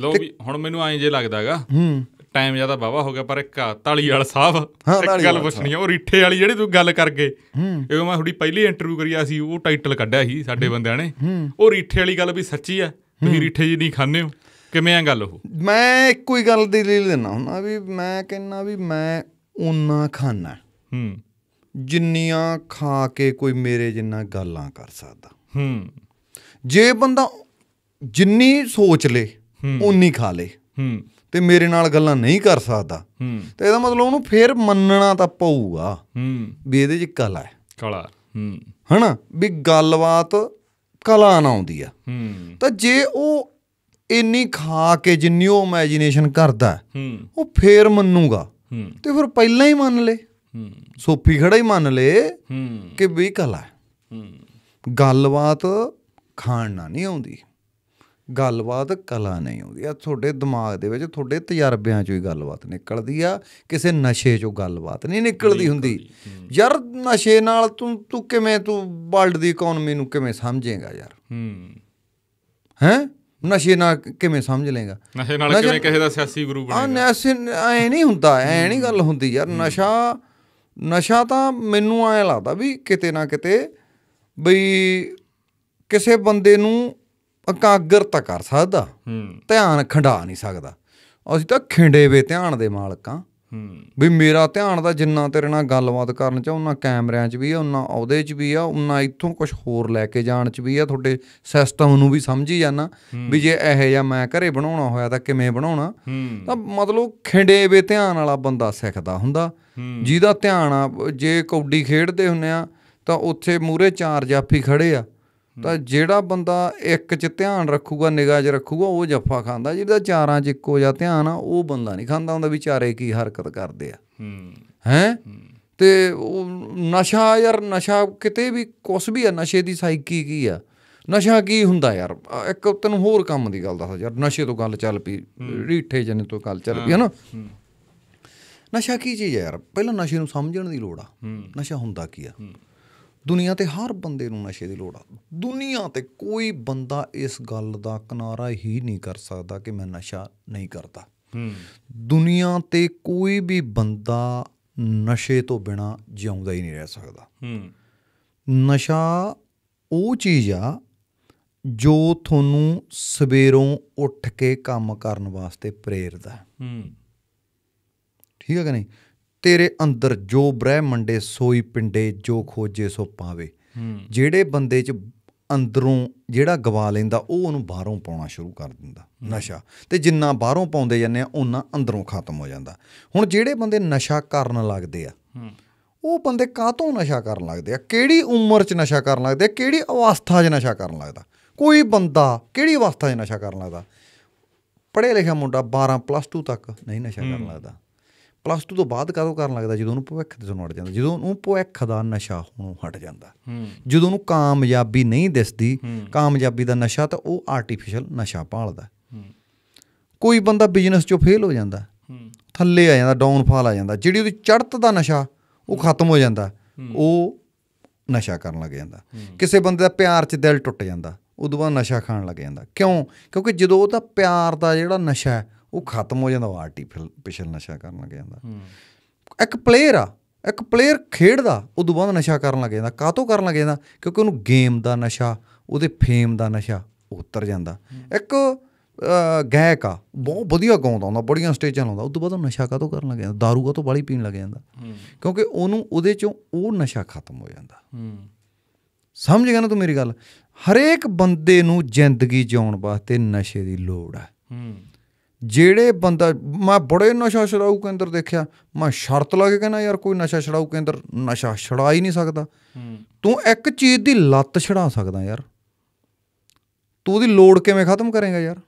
ਲੋ ਵੀ ਹੁਣ ਮੈਨੂੰ ਐਂ ਜੇ ਲੱਗਦਾਗਾ ਹੂੰ ਟਾਈਮ ਜਿਆਦਾ ਵਾਵਾ ਹੋ ਗਿਆ ਪਰ ਇੱਕ ਤਾਲੀ ਵਾਲ ਸਾਹਿਬ ਇੱਕ ਗੱਲ ਪੁੱਛਣੀ ਆ ਉਹ ਰੀਠੇ ਵਾਲੀ ਜਿਹੜੀ ਤੂੰ ਗੱਲ ਕਰ ਗਏ ਇਹ ਮੈਂ ਤੁਹਾਡੀ ਪਹਿਲੀ ਇੰਟਰਵਿਊ ਕਰੀਆ ਸੀ ਉਹ ਟਾਈਟਲ ਕੱਢਿਆ ਸੀ ਸਾਡੇ ਬੰਦਿਆਂ ਨੇ ਉਹ ਰੀਠੇ ਵਾਲੀ ਗੱਲ ਵੀ ਸੱਚੀ ਆ ਤੁਸੀਂ ਰੀਠੇ ਜੀ ਨਹੀਂ ਖਾਂਦੇ ਹੋ ਕਿਵੇਂ ਆ ਗੱਲ ਉਹ ਮੈਂ ਇੱਕੋ ਹੀ ਗੱਲ ਦੀ ਲੀਲ ਦਿੰਦਾ ਹੁੰਦਾ ਵੀ ਮੈਂ ਕਹਿੰਨਾ ਵੀ ਮੈਂ ਉਹਨਾਂ ਖਾਣਾ ਹੂੰ ਜਿੰਨੀਆਂ ਖਾ ਕੇ ਕੋਈ ਮੇਰੇ ਜਿੰਨਾ ਗੱਲਾਂ ਕਰ ਸਕਦਾ ਹੂੰ ਜੇ ਬੰਦਾ ਜਿੰਨੀ ਸੋਚ ਲੇ ਉਨੀ ਖਾ ਲੇ ਹੂੰ ਤੇ ਮੇਰੇ ਨਾਲ ਗੱਲਾਂ ਨਹੀਂ ਕਰ ਸਕਦਾ ਹੂੰ ਤੇ ਇਹਦਾ ਮਤਲਬ ਉਹਨੂੰ ਫੇਰ ਮੰਨਣਾ ਤਾਂ ਪਊਗਾ ਹੂੰ ਵੀ ਇਹਦੇ 'ਚ ਕਲਾ ਹੈ ਕਲਾ ਹੂੰ ਹਨਾ ਵੀ ਗੱਲਬਾਤ ਕਲਾ ਨਾ ਆਉਂਦੀ ਆ ਹੂੰ ਤਾਂ ਜੇ ਉਹ ਇੰਨੀ ਖਾ ਕੇ ਜਿੰਨੀ ਉਹ ਇਮੇਜਿਨੇਸ਼ਨ ਕਰਦਾ ਹੂੰ ਉਹ ਫੇਰ ਮੰਨੂਗਾ ਹੂੰ ਤੇ ਫਿਰ ਪਹਿਲਾਂ ਹੀ ਮੰਨ ਲੇ ਹੂੰ ਸੋਫੀ ਖੜਾ ਹੀ ਮੰਨ ਲੇ ਹੂੰ ਕਿ ਵੀ ਕਲਾ ਹੈ ਹੂੰ ਗੱਲਬਾਤ ਖਾਣ ਨਾ ਨਹੀਂ ਆਉਂਦੀ ਗੱਲਬਾਤ ਕਲਾ ਨਹੀਂ ਹੁੰਦੀ ਆ ਤੁਹਾਡੇ ਦਿਮਾਗ ਦੇ ਵਿੱਚ ਤੁਹਾਡੇ ਤਜਰਬਿਆਂ ਚੋਂ ਹੀ ਗੱਲਬਾਤ ਨਿਕਲਦੀ ਆ ਕਿਸੇ ਨਸ਼ੇ ਚੋਂ ਗੱਲਬਾਤ ਨਹੀਂ ਨਿਕਲਦੀ ਹੁੰਦੀ ਯਾਰ ਨਸ਼ੇ ਨਾਲ ਤੂੰ ਤੂੰ ਕਿਵੇਂ ਤੂੰ ਵਰਲਡ ਦੀ ਇਕਨੋਮੀ ਨੂੰ ਕਿਵੇਂ ਸਮਝੇਗਾ ਯਾਰ ਹੂੰ ਹੈ ਨਸ਼ੇ ਨਾਲ ਕਿਵੇਂ ਸਮਝ ਲੇਗਾ ਨਸ਼ੇ ਨਾਲ ਕਿਵੇਂ ਕਿਸੇ ਦਾ ਸਿਆਸੀ ਗੁਰੂ ਬਣੇਗਾ ਆ ਨਸ਼ੇ ਐ ਨਹੀਂ ਹੁੰਦਾ ਐ ਨਹੀਂ ਗੱਲ ਹੁੰਦੀ ਯਾਰ ਨਸ਼ਾ ਨਸ਼ਾ ਤਾਂ ਮੈਨੂੰ ਐ ਲੱਗਦਾ ਵੀ ਕਿਤੇ ਨਾ ਕਿਤੇ ਬਈ ਕਿਸੇ ਬੰਦੇ ਨੂੰ ਇਕਾਗਰਤਾ ਕਰ ਸਕਦਾ ਹੂੰ ਧਿਆਨ ਖੰਡਾ ਨਹੀਂ ਸਕਦਾ ਅਸੀਂ ਤਾਂ ਖਿੰਡੇ ਵੇ ਧਿਆਨ ਦੇ ਮਾਲਕਾਂ ਵੀ ਮੇਰਾ ਧਿਆਨ ਦਾ ਜਿੰਨਾ ਤੇਰੇ ਨਾਲ ਗੱਲਬਾਤ ਕਰਨ ਚ ਉਹਨਾਂ ਕੈਮਰਿਆਂ 'ਚ ਵੀ ਆ ਉਹਨਾਂ ਉਹਦੇ 'ਚ ਵੀ ਆ ਉਹਨਾਂ ਇੱਥੋਂ ਕੁਝ ਹੋਰ ਲੈ ਕੇ ਜਾਣ 'ਚ ਵੀ ਆ ਤੁਹਾਡੇ ਸਿਸਟਮ ਨੂੰ ਵੀ ਸਮਝੀ ਜਾਣਾ ਵੀ ਜੇ ਇਹ ਜਾਂ ਮੈਂ ਘਰੇ ਬਣਾਉਣਾ ਹੋਇਆ ਤਾਂ ਕਿਵੇਂ ਬਣਾਉਣਾ ਤਾਂ ਮਤਲਬ ਖਿੰਡੇ ਵੇ ਧਿਆਨ ਵਾਲਾ ਬੰਦਾ ਸਿੱਖਦਾ ਹੁੰਦਾ ਜਿਹਦਾ ਧਿਆਨ ਆ ਜੇ ਕੌਡੀ ਖੇਡਦੇ ਹੁੰਨੇ ਆ ਤਾਂ ਉੱਥੇ ਮੂਰੇ ਚਾਰ ਜਾਫੀ ਖੜੇ ਆ ਤਾਂ ਜਿਹੜਾ ਬੰਦਾ ਇੱਕ 'ਚ ਧਿਆਨ ਰੱਖੂਗਾ ਨਿਗਾਹ 'ਚ ਰੱਖੂਗਾ ਉਹ ਜੱਫਾ ਖਾਂਦਾ ਜਿਹਦਾ ਚਾਰਾਂ 'ਚ ਇੱਕੋ ਜਿਹਾ ਧਿਆਨ ਆ ਉਹ ਬੰਦਾ ਨਹੀਂ ਖਾਂਦਾ ਹੁੰਦਾ ਵੀ ਚਾਰੇ ਕੀ ਹਰਕਤ ਕਰਦੇ ਆ ਹੈ ਤੇ ਉਹ ਨਸ਼ਾ ਯਾਰ ਨਸ਼ਾ ਕਿਤੇ ਵੀ ਕੁਛ ਵੀ ਆ ਨਸ਼ੇ ਦੀ ਸਾਈਕੀ ਕੀ ਆ ਨਸ਼ਾ ਕੀ ਹੁੰਦਾ ਯਾਰ ਇੱਕ ਤੈਨੂੰ ਹੋਰ ਕੰਮ ਦੀ ਗੱਲ ਦੱਸਾਂ ਯਾਰ ਨਸ਼ੇ ਤੋਂ ਗੱਲ ਚੱਲ ਪਈ ਰੀਠੇ ਜਨੇ ਤੋਂ ਗੱਲ ਚੱਲ ਪਈ ਹੈ ਨਾ ਨਸ਼ਾ ਕੀ ਚੀਜ਼ ਹੈ ਯਾਰ ਪਹਿਲਾਂ ਨਸ਼ੇ ਨੂੰ ਸਮਝਣ ਦੀ ਲੋੜ ਆ ਨਸ਼ਾ ਹੁੰਦਾ ਕੀ ਆ ਦੁਨੀਆ ਤੇ ਹਰ ਬੰਦੇ ਨੂੰ ਨਸ਼ੇ ਦੀ ਲੋੜ ਆ ਦੁਨੀਆ ਤੇ ਕੋਈ ਬੰਦਾ ਇਸ ਗੱਲ ਦਾ ਕਿਨਾਰਾ ਹੀ ਨਹੀਂ ਕਰ ਸਕਦਾ ਕਿ ਮੈਂ ਨਸ਼ਾ ਨਹੀਂ ਕਰਦਾ ਹੂੰ ਦੁਨੀਆ ਤੇ ਕੋਈ ਵੀ ਬੰਦਾ ਨਸ਼ੇ ਤੋਂ ਬਿਨਾ ਜਿਉਂਦਾ ਹੀ ਨਹੀਂ ਰਹਿ ਸਕਦਾ ਹੂੰ ਨਸ਼ਾ ਉਹ ਚੀਜ਼ ਆ ਜੋ ਤੁਹਾਨੂੰ ਸਵੇਰੋਂ ਉੱਠ ਕੇ ਕੰਮ ਕਰਨ ਵਾਸਤੇ ਪ੍ਰੇਰਦਾ ਹੂੰ ਠੀਕ ਹੈ ਕਿ ਨਹੀਂ ਤੇਰੇ ਅੰਦਰ ਜੋ ਬ੍ਰਹਿਮੰਡੇ ਸੋਈ ਪਿੰਡੇ ਜੋ ਖੋਜੇ ਸੋ ਪਾਵੇ ਜਿਹੜੇ ਬੰਦੇ 'ਚ ਅੰਦਰੋਂ ਜਿਹੜਾ ਗਵਾ ਲੈਂਦਾ ਉਹ ਉਹਨੂੰ ਬਾਹਰੋਂ ਪਾਉਣਾ ਸ਼ੁਰੂ ਕਰ ਦਿੰਦਾ ਨਸ਼ਾ ਤੇ ਜਿੰਨਾ ਬਾਹਰੋਂ ਪਾਉਂਦੇ ਜਾਂਦੇ ਆ ਉਹਨਾਂ ਅੰਦਰੋਂ ਖਤਮ ਹੋ ਜਾਂਦਾ ਹੁਣ ਜਿਹੜੇ ਬੰਦੇ ਨਸ਼ਾ ਕਰਨ ਲੱਗਦੇ ਆ ਉਹ ਬੰਦੇ ਕਾਹਤੋਂ ਨਸ਼ਾ ਕਰਨ ਲੱਗਦੇ ਆ ਕਿਹੜੀ ਉਮਰ 'ਚ ਨਸ਼ਾ ਕਰਨ ਲੱਗਦੇ ਆ ਕਿਹੜੀ ਅਵਸਥਾ 'ਚ ਨਸ਼ਾ ਕਰਨ ਲੱਗਦਾ ਕੋਈ ਬੰਦਾ ਕਿਹੜੀ ਅਵਸਥਾ 'ਚ ਨਸ਼ਾ ਕਰਨ ਲੱਗਦਾ ਪੜ੍ਹੇ ਲਿਖਿਆ ਮੁੰਡਾ 12 ਪਲੱਸ 2 ਤੱਕ ਨਹੀਂ ਨਸ਼ਾ ਕਰਨ ਲੱਗਦਾ ਪਲੱਸ 2 ਤੋਂ ਬਾਅਦ ਕਦੋਂ ਕਰਨ ਲੱਗਦਾ ਜਦੋਂ ਉਹਨੂੰ ਭਵਿੱਖ ਤੇ ਸੁਣ ਅੜ ਜਾਂਦਾ ਜਦੋਂ ਉਹਨੂੰ ਭਵਿੱਖ ਦਾ ਨਸ਼ਾ ਉਹਨੂੰ ਹਟ ਜਾਂਦਾ ਜਦੋਂ ਉਹਨੂੰ ਕਾਮਯਾਬੀ ਨਹੀਂ ਦਿਸਦੀ ਕਾਮਯਾਬੀ ਦਾ ਨਸ਼ਾ ਤਾਂ ਉਹ ਆਰਟੀਫੀਸ਼ੀਅਲ ਨਸ਼ਾ ਭਾਲਦਾ ਕੋਈ ਬੰਦਾ ਬਿਜ਼ਨਸ 'ਚੋਂ ਫੇਲ ਹੋ ਜਾਂਦਾ ਥੱਲੇ ਆ ਜਾਂਦਾ ਡਾਊਨਫਾਲ ਆ ਜਾਂਦਾ ਜਿਹੜੀ ਉਹਦੀ ਚੜਤ ਦਾ ਨਸ਼ਾ ਉਹ ਖਤਮ ਹੋ ਜਾਂਦਾ ਉਹ ਨਸ਼ਾ ਕਰਨ ਲੱਗ ਜਾਂਦਾ ਕਿਸੇ ਬੰਦੇ ਦਾ ਪਿਆਰ 'ਚ ਦਿਲ ਟੁੱਟ ਜਾਂਦਾ ਉਦੋਂ ਬਾਅਦ ਨਸ਼ਾ ਖਾਣ ਲੱਗ ਜਾਂਦਾ ਕਿਉਂ ਕਿਉਂਕਿ ਜਦੋਂ ਉਹਦਾ ਪਿਆਰ ਦਾ ਜਿਹੜਾ ਨਸ਼ਾ ਹੈ ਉਹ ਖਤਮ ਹੋ ਜਾਂਦਾ ਪਿਛਲ ਨਸ਼ਾ ਕਰਨ ਲੱਗ ਜਾਂਦਾ ਇੱਕ ਪਲੇਅਰ ਆ ਇੱਕ ਪਲੇਅਰ ਖੇਡਦਾ ਉਦੋਂ ਬਾਅਦ ਨਸ਼ਾ ਕਰਨ ਲੱਗ ਜਾਂਦਾ ਤੋਂ ਕਰਨ ਲੱਗ ਜਾਂਦਾ ਕਿਉਂਕਿ ਉਹਨੂੰ ਗੇਮ ਦਾ ਨਸ਼ਾ ਉਹਦੇ ਫੇਮ ਦਾ ਨਸ਼ਾ ਉਤਰ ਜਾਂਦਾ ਇੱਕ ਗਾਇਕ ਆ ਬਹੁਤ ਵਧੀਆ ਗਾਉਂਦਾ ਹੁੰਦਾ ਬੜੀਆਂ ਸਟੇਜਾਂ ਲਾਉਂਦਾ ਉਸ ਤੋਂ ਬਾਅਦ ਉਹ ਨਸ਼ਾ ਤੋਂ ਕਰਨ ਲੱਗ ਜਾਂਦਾ दारू ਤੋਂ ਬਾਲੀ ਪੀਣ ਲੱਗ ਜਾਂਦਾ ਕਿਉਂਕਿ ਉਹਨੂੰ ਉਹਦੇ ਚੋਂ ਉਹ ਨਸ਼ਾ ਖਤਮ ਹੋ ਜਾਂਦਾ ਸਮਝ ਗਿਆ ਨਾ ਤੂੰ ਮੇਰੀ ਗੱਲ ਹਰੇਕ ਬੰਦੇ ਨੂੰ ਜ਼ਿੰਦਗੀ ਜਿਉਣ ਵਾਸਤੇ ਨਸ਼ੇ ਦੀ ਲੋੜ ਹੈ ਜਿਹੜੇ ਬੰਦਾ ਮੈਂ ਬੜੇ ਨਸ਼ਾ ਛਡਾਊ ਕੇਂਦਰ ਦੇਖਿਆ ਮੈਂ ਸ਼ਰਤ ਲਾ ਕੇ ਕਹਿੰਦਾ ਯਾਰ ਕੋਈ ਨਸ਼ਾ ਛਡਾਊ ਕੇਂਦਰ ਨਸ਼ਾ ਛੜਾ ਹੀ ਨਹੀਂ ਸਕਦਾ ਤੂੰ ਇੱਕ ਚੀਜ਼ ਦੀ ਲੱਤ ਛਡਾ ਸਕਦਾ ਯਾਰ ਤੂੰ ਉਹਦੀ ਲੋੜ ਕਿਵੇਂ ਖਤਮ ਕਰੇਗਾ ਯਾਰ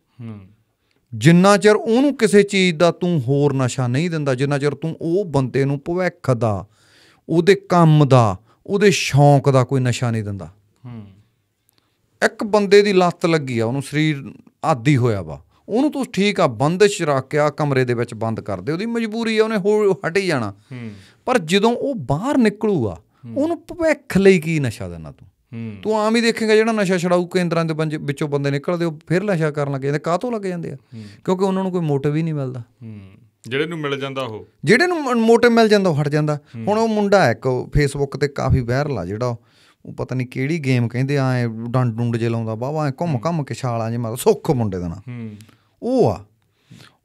ਜਿੰਨਾ ਚਿਰ ਉਹਨੂੰ ਕਿਸੇ ਚੀਜ਼ ਦਾ ਤੂੰ ਹੋਰ ਨਸ਼ਾ ਨਹੀਂ ਦਿੰਦਾ ਜਿੰਨਾ ਚਿਰ ਤੂੰ ਉਹ ਬੰਦੇ ਨੂੰ ਭਵਿੱਖ ਦਾ ਉਹਦੇ ਕੰਮ ਦਾ ਉਹਦੇ ਸ਼ੌਂਕ ਦਾ ਕੋਈ ਨਸ਼ਾ ਨਹੀਂ ਦਿੰਦਾ ਇੱਕ ਬੰਦੇ ਦੀ ਲੱਤ ਲੱਗੀ ਆ ਉਹਨੂੰ ਸਰੀਰ ਆਦੀ ਹੋਇਆ ਵਾ ਉਹਨੂੰ ਤੂੰ ਠੀਕ ਆ ਬੰਦਿਸ਼ ਰੱਖ ਕੇ ਆ ਕਮਰੇ ਦੇ ਵਿੱਚ ਬੰਦ ਕਰ ਦੇ ਉਹਦੀ ਮਜਬੂਰੀ ਆ ਉਹਨੇ ਹਟ ਹੀ ਜਾਣਾ ਪਰ ਜਦੋਂ ਉਹ ਬਾਹਰ ਨਿਕਲੂਗਾ ਉਹਨੂੰ ਭਵਿੱਖ ਲਈ ਕੀ ਨਸ਼ਾ ਦੇਣਾ ਤੂੰ ਤੂੰ ਆਮ ਹੀ ਦੇਖੇਗਾ ਜਿਹੜਾ ਨਸ਼ਾ ਛਡਾਊ ਕੇਂਦਰਾਂ ਦੇ ਵਿੱਚੋਂ ਬੰਦੇ ਨਿਕਲਦੇ ਉਹ ਫਿਰ ਨਸ਼ਾ ਕਰਨ ਲੱਗ ਜਾਂਦੇ ਕਾਹਤੋਂ ਲੱਗ ਜਾਂਦੇ ਆ ਕਿਉਂਕਿ ਉਹਨਾਂ ਨੂੰ ਕੋਈ ਮੋਟਿਵ ਹੀ ਨਹੀਂ ਮਿਲਦਾ ਜਿਹੜੇ ਨੂੰ ਮਿਲ ਜਾਂਦਾ ਉਹ ਜਿਹੜੇ ਨੂੰ ਮੋਟਿਵ ਮਿਲ ਜਾਂਦਾ ਉਹ ਹਟ ਜਾਂਦਾ ਹੁਣ ਉਹ ਮੁੰਡਾ ਇੱਕ ਫੇਸਬੁੱਕ ਤੇ ਕਾਫੀ ਵਾਇਰਲ ਆ ਜਿਹੜਾ ਉਹ ਪਤਾ ਨਹੀਂ ਕਿਹੜੀ ਗੇਮ ਕਹਿੰਦੇ ਆ ਡੰਡ ਡੁੰਡ ਜੇ ਲਾਉਂਦਾ ਬਾਵਾ ਐ ਘੁੰਮ ਘੰਮ ਕੇ ਛਾਲਾਂ ਜੇ ਮਾਰ ਸੁੱਖ ਮੁੰਡੇ ਦਾ ਨਾ ਉਹ ਆ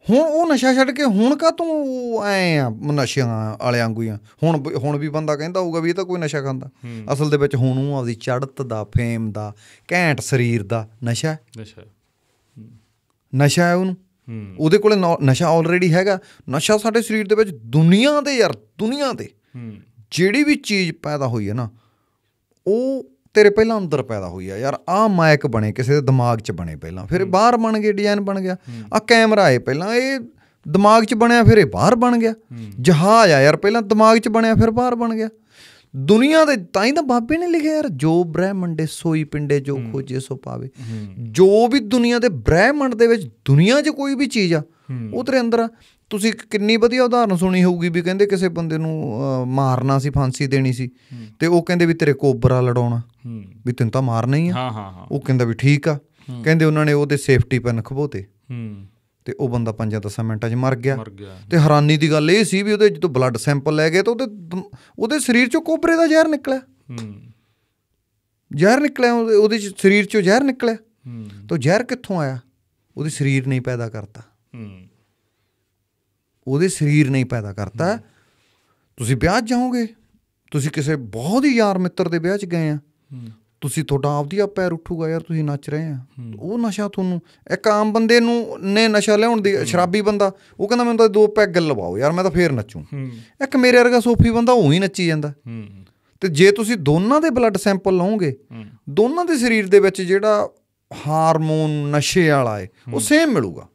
ਹੁਣ ਉਹ ਨਸ਼ਾ ਛੱਡ ਕੇ ਹੁਣ ਕਾ ਤੂੰ ਐ ਆ ਨਸ਼ਿਆਂ ਵਾਲਿਆਂ ਆ ਹੁਣ ਹੁਣ ਵੀ ਬੰਦਾ ਕਹਿੰਦਾ ਹੋਊਗਾ ਵੀ ਇਹ ਤਾਂ ਕੋਈ ਨਸ਼ਾ ਖਾਂਦਾ ਅਸਲ ਦੇ ਵਿੱਚ ਹੁਣ ਉਹ ਆਪਦੀ ਚੜਤ ਦਾ ਫੇਮ ਦਾ ਘੈਂਟ ਸਰੀਰ ਦਾ ਨਸ਼ਾ ਨਸ਼ਾ ਨਸ਼ਾ ਹੈ ਉਹਨੂੰ ਉਹਦੇ ਕੋਲੇ ਨਸ਼ਾ ਆਲਰੇਡੀ ਹੈਗਾ ਨਸ਼ਾ ਸਾਡੇ ਸਰੀਰ ਦੇ ਵਿੱਚ ਦੁਨੀਆ ਦੇ ਯਾਰ ਦੁਨੀਆ ਦੇ ਜਿਹੜੀ ਵੀ ਚੀਜ਼ ਪੈਦਾ ਹੋਈ ਹੈ ਨਾ ਉਹ ਤੇਰੇ ਪਹਿਲਾਂ ਅੰਦਰ ਪੈਦਾ ਹੋਈ ਆ ਯਾਰ ਆ ਮਾਇਕ ਬਣੇ ਕਿਸੇ ਦੇ ਦਿਮਾਗ 'ਚ ਬਣੇ ਪਹਿਲਾਂ ਫਿਰ ਬਾਹਰ ਬਣ ਗਏ ਡਿਜ਼ਾਈਨ ਬਣ ਗਿਆ ਆ ਕੈਮਰਾ ਏ ਪਹਿਲਾਂ ਇਹ ਦਿਮਾਗ 'ਚ ਬਣਿਆ ਫਿਰ ਇਹ ਬਾਹਰ ਬਣ ਗਿਆ ਜਹਾਜ਼ ਆ ਯਾਰ ਪਹਿਲਾਂ ਦਿਮਾਗ 'ਚ ਬਣਿਆ ਫਿਰ ਬਾਹਰ ਬਣ ਗਿਆ ਦੁਨੀਆ ਦੇ ਤਾਂ ਹੀ ਤਾਂ ਬਾਬੇ ਨੇ ਲਿਖਿਆ ਯਾਰ ਜੋ ਬ੍ਰਹਿਮੰਡੇ ਸੋਈ ਪਿੰਡੇ ਜੋ ਖੋਜੇ ਸੋ ਪਾਵੇ ਜੋ ਵੀ ਦੁਨੀਆ ਦੇ ਬ੍ਰਹਿਮੰਡ ਦੇ ਵਿੱਚ ਦੁਨੀਆ 'ਚ ਕੋਈ ਵੀ ਚੀਜ਼ ਆ ਉਹ ਤੇਰੇ ਅੰਦਰ ਆ ਤੁਸੀਂ ਕਿੰਨੀ ਵਧੀਆ ਉਦਾਹਰਨ ਸੁਣੀ ਹੋਊਗੀ ਵੀ ਕਹਿੰਦੇ ਕਿਸੇ ਬੰਦੇ ਨੂੰ ਮਾਰਨਾ ਸੀ ਫਾਂਸੀ ਦੇਣੀ ਸੀ ਤੇ ਉਹ ਕਹਿੰਦੇ ਵੀ ਤੇਰੇ ਕੋਬਰਾ ਲੜਾਉਣਾ ਵੀ ਤੈਨੂੰ ਤਾਂ ਮਾਰਨਾ ਹੀ ਆ ਹਾਂ ਹਾਂ ਉਹ ਕਹਿੰਦਾ ਵੀ ਠੀਕ ਆ ਕਹਿੰਦੇ ਉਹਨਾਂ ਨੇ ਉਹਦੇ ਸੇਫਟੀ ਪੈਨ ਖਬੋਤੇ ਤੇ ਉਹ ਬੰਦਾ 5-10 ਮਿੰਟਾਂ 'ਚ ਮਰ ਗਿਆ ਤੇ ਹੈਰਾਨੀ ਦੀ ਗੱਲ ਇਹ ਸੀ ਵੀ ਉਹਦੇ ਜਦੋਂ ਬਲੱਡ ਸੈਂਪਲ ਲੈ ਗਏ ਤਾਂ ਉਹਦੇ ਉਹਦੇ ਸਰੀਰ 'ਚੋਂ ਕੋਬਰੇ ਦਾ ਜ਼ਹਿਰ ਨਿਕਲਿਆ ਜ਼ਹਿਰ ਨਿਕਲਿਆ ਉਹਦੇ ਸਰੀਰ 'ਚੋਂ ਜ਼ਹਿਰ ਨਿਕਲਿਆ ਤਾਂ ਜ਼ਹਿਰ ਕਿੱਥੋਂ ਆਇਆ ਉਹਦੇ ਸਰੀਰ ਨਹੀਂ ਪੈਦਾ ਕਰਤਾ ਹੂੰ ਉਹਦੇ ਸਰੀਰ ਨਹੀਂ ਪੈਦਾ ਕਰਤਾ ਤੁਸੀਂ ਵਿਆਹ ਜਾਓਗੇ ਤੁਸੀਂ ਕਿਸੇ ਬਹੁਤ ਹੀ ਯਾਰ ਮਿੱਤਰ ਦੇ ਵਿਆਹ 'ਚ ਗਏ ਆ ਤੁਸੀਂ ਤੁਹਾਡਾ ਆਪਦੀ ਆ ਪੈਰ ਉੱਠੂਗਾ ਯਾਰ ਤੁਸੀਂ ਨੱਚ ਰਹੇ ਆ ਉਹ ਨਸ਼ਾ ਤੁਹਾਨੂੰ ਇੱਕ ਆਮ ਬੰਦੇ ਨੂੰ ਨੇ ਨਸ਼ਾ ਲਿਆਉਣ ਦੀ ਸ਼ਰਾਬੀ ਬੰਦਾ ਉਹ ਕਹਿੰਦਾ ਮੈਨੂੰ ਤਾਂ ਦੋ ਪੈਗ ਲਵਾਓ ਯਾਰ ਮੈਂ ਤਾਂ ਫੇਰ ਨੱਚੂ ਇੱਕ ਮੇਰੇ ਵਰਗਾ ਸੋਫੀ ਬੰਦਾ ਉਹੀ ਨੱਚੀ ਜਾਂਦਾ ਤੇ ਜੇ ਤੁਸੀਂ ਦੋਨਾਂ ਦੇ ਬਲੱਡ ਸੈਂਪਲ ਲਓਗੇ ਦੋਨਾਂ ਦੇ ਸਰੀਰ ਦੇ ਵਿੱਚ ਜਿਹੜਾ ਹਾਰਮੋਨ ਨਸ਼ੇ ਵਾਲਾ ਏ ਉਹ ਸੇਮ ਮਿਲੂਗਾ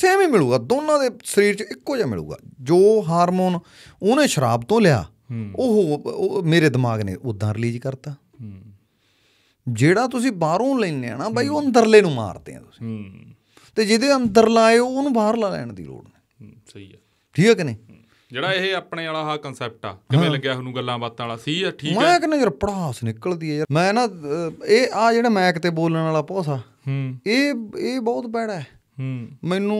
ਸੇਮ ਹੀ ਮਿਲੂਗਾ ਦੋਨਾਂ ਦੇ ਸਰੀਰ 'ਚ ਇੱਕੋ ਜਿਹਾ ਮਿਲੂਗਾ ਜੋ ਹਾਰਮੋਨ ਉਹਨੇ ਸ਼ਰਾਬ ਤੋਂ ਲਿਆ ਉਹ ਮੇਰੇ ਦਿਮਾਗ ਨੇ ਉਦਾਂ ਰਿਲੀਜ਼ ਕਰਤਾ ਜਿਹੜਾ ਤੁਸੀਂ ਬਾਹਰੋਂ ਲੈਨੇ ਆ ਨਾ ਬਾਈ ਉਹ ਅੰਦਰਲੇ ਨੂੰ ਮਾਰਦੇ ਆ ਤੁਸੀਂ ਤੇ ਜਿਹਦੇ ਅੰਦਰ ਲਾਏ ਉਹਨੂੰ ਬਾਹਰ ਲਾ ਲੈਣ ਦੀ ਲੋੜ ਨਹੀਂ ਸਹੀ ਆ ਠੀਕ ਹੈ ਕਿ ਨਹੀਂ ਜਿਹੜਾ ਇਹ ਆਪਣੇ ਵਾਲਾ ਆ ਕਨਸੈਪਟ ਆ ਕਿਵੇਂ ਲੱਗਿਆ ਤੁਹਾਨੂੰ ਗੱਲਾਂ ਬਾਤਾਂ ਵਾਲਾ ਸੀ ਆ ਠੀਕ ਹੈ ਮੈਂ ਕਹਿੰਦਾ ਯਾਰ ਪੜਾਸ ਨਿਕਲਦੀ ਆ ਯਾਰ ਮੈਂ ਨਾ ਇਹ ਆ ਜਿਹੜਾ ਮੈਕ ਤੇ ਬੋਲਣ ਵਾਲਾ ਪੋਸਾ ਇਹ ਇਹ ਬਹੁਤ ਬੈੜਾ ਹੈ ਮੈਨੂੰ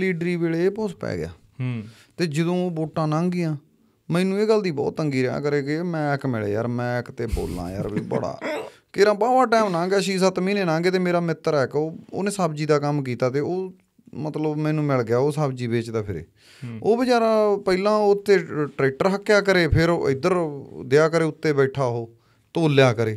ਲੀਡਰੀ ਵੇਲੇ ਇਹ ਪੋਸ ਪੈ ਗਿਆ ਹੂੰ ਤੇ ਜਦੋਂ ਵੋਟਾਂ ਲੰਘ ਗਈਆਂ ਮੈਨੂੰ ਇਹ ਗੱਲ ਦੀ ਬਹੁਤ ਤੰਗੀ ਰਿਆ ਕਰੇ ਕਿ ਮੈਂ ਇੱਕ ਮਿਲੇ ਯਾਰ ਮੈਂ ਇੱਕ ਤੇ ਬੋਲਾਂ ਯਾਰ ਵੀ ਬੜਾ ਕਿਰਾਂ ਬਾਵਾ ਟਾਈਮ ਲੰਘ ਗਿਆ 6-7 ਮਹੀਨੇ ਲੰਘੇ ਗਏ ਤੇ ਮੇਰਾ ਮਿੱਤਰ ਹੈ ਕੋ ਉਹਨੇ ਸਬਜ਼ੀ ਦਾ ਕੰਮ ਕੀਤਾ ਤੇ ਉਹ ਮਤਲਬ ਮੈਨੂੰ ਮਿਲ ਗਿਆ ਉਹ ਸਬਜ਼ੀ ਵੇਚਦਾ ਫਿਰੇ ਉਹ ਵਿਚਾਰਾ ਪਹਿਲਾਂ ਉੱਤੇ ਟਰੈਕਟਰ ਹੱਕਿਆ ਕਰੇ ਫਿਰ ਇੱਧਰ ਦਿਆ ਕਰੇ ਉੱਤੇ ਬੈਠਾ ਉਹ ਤੋਲਿਆ ਕਰੇ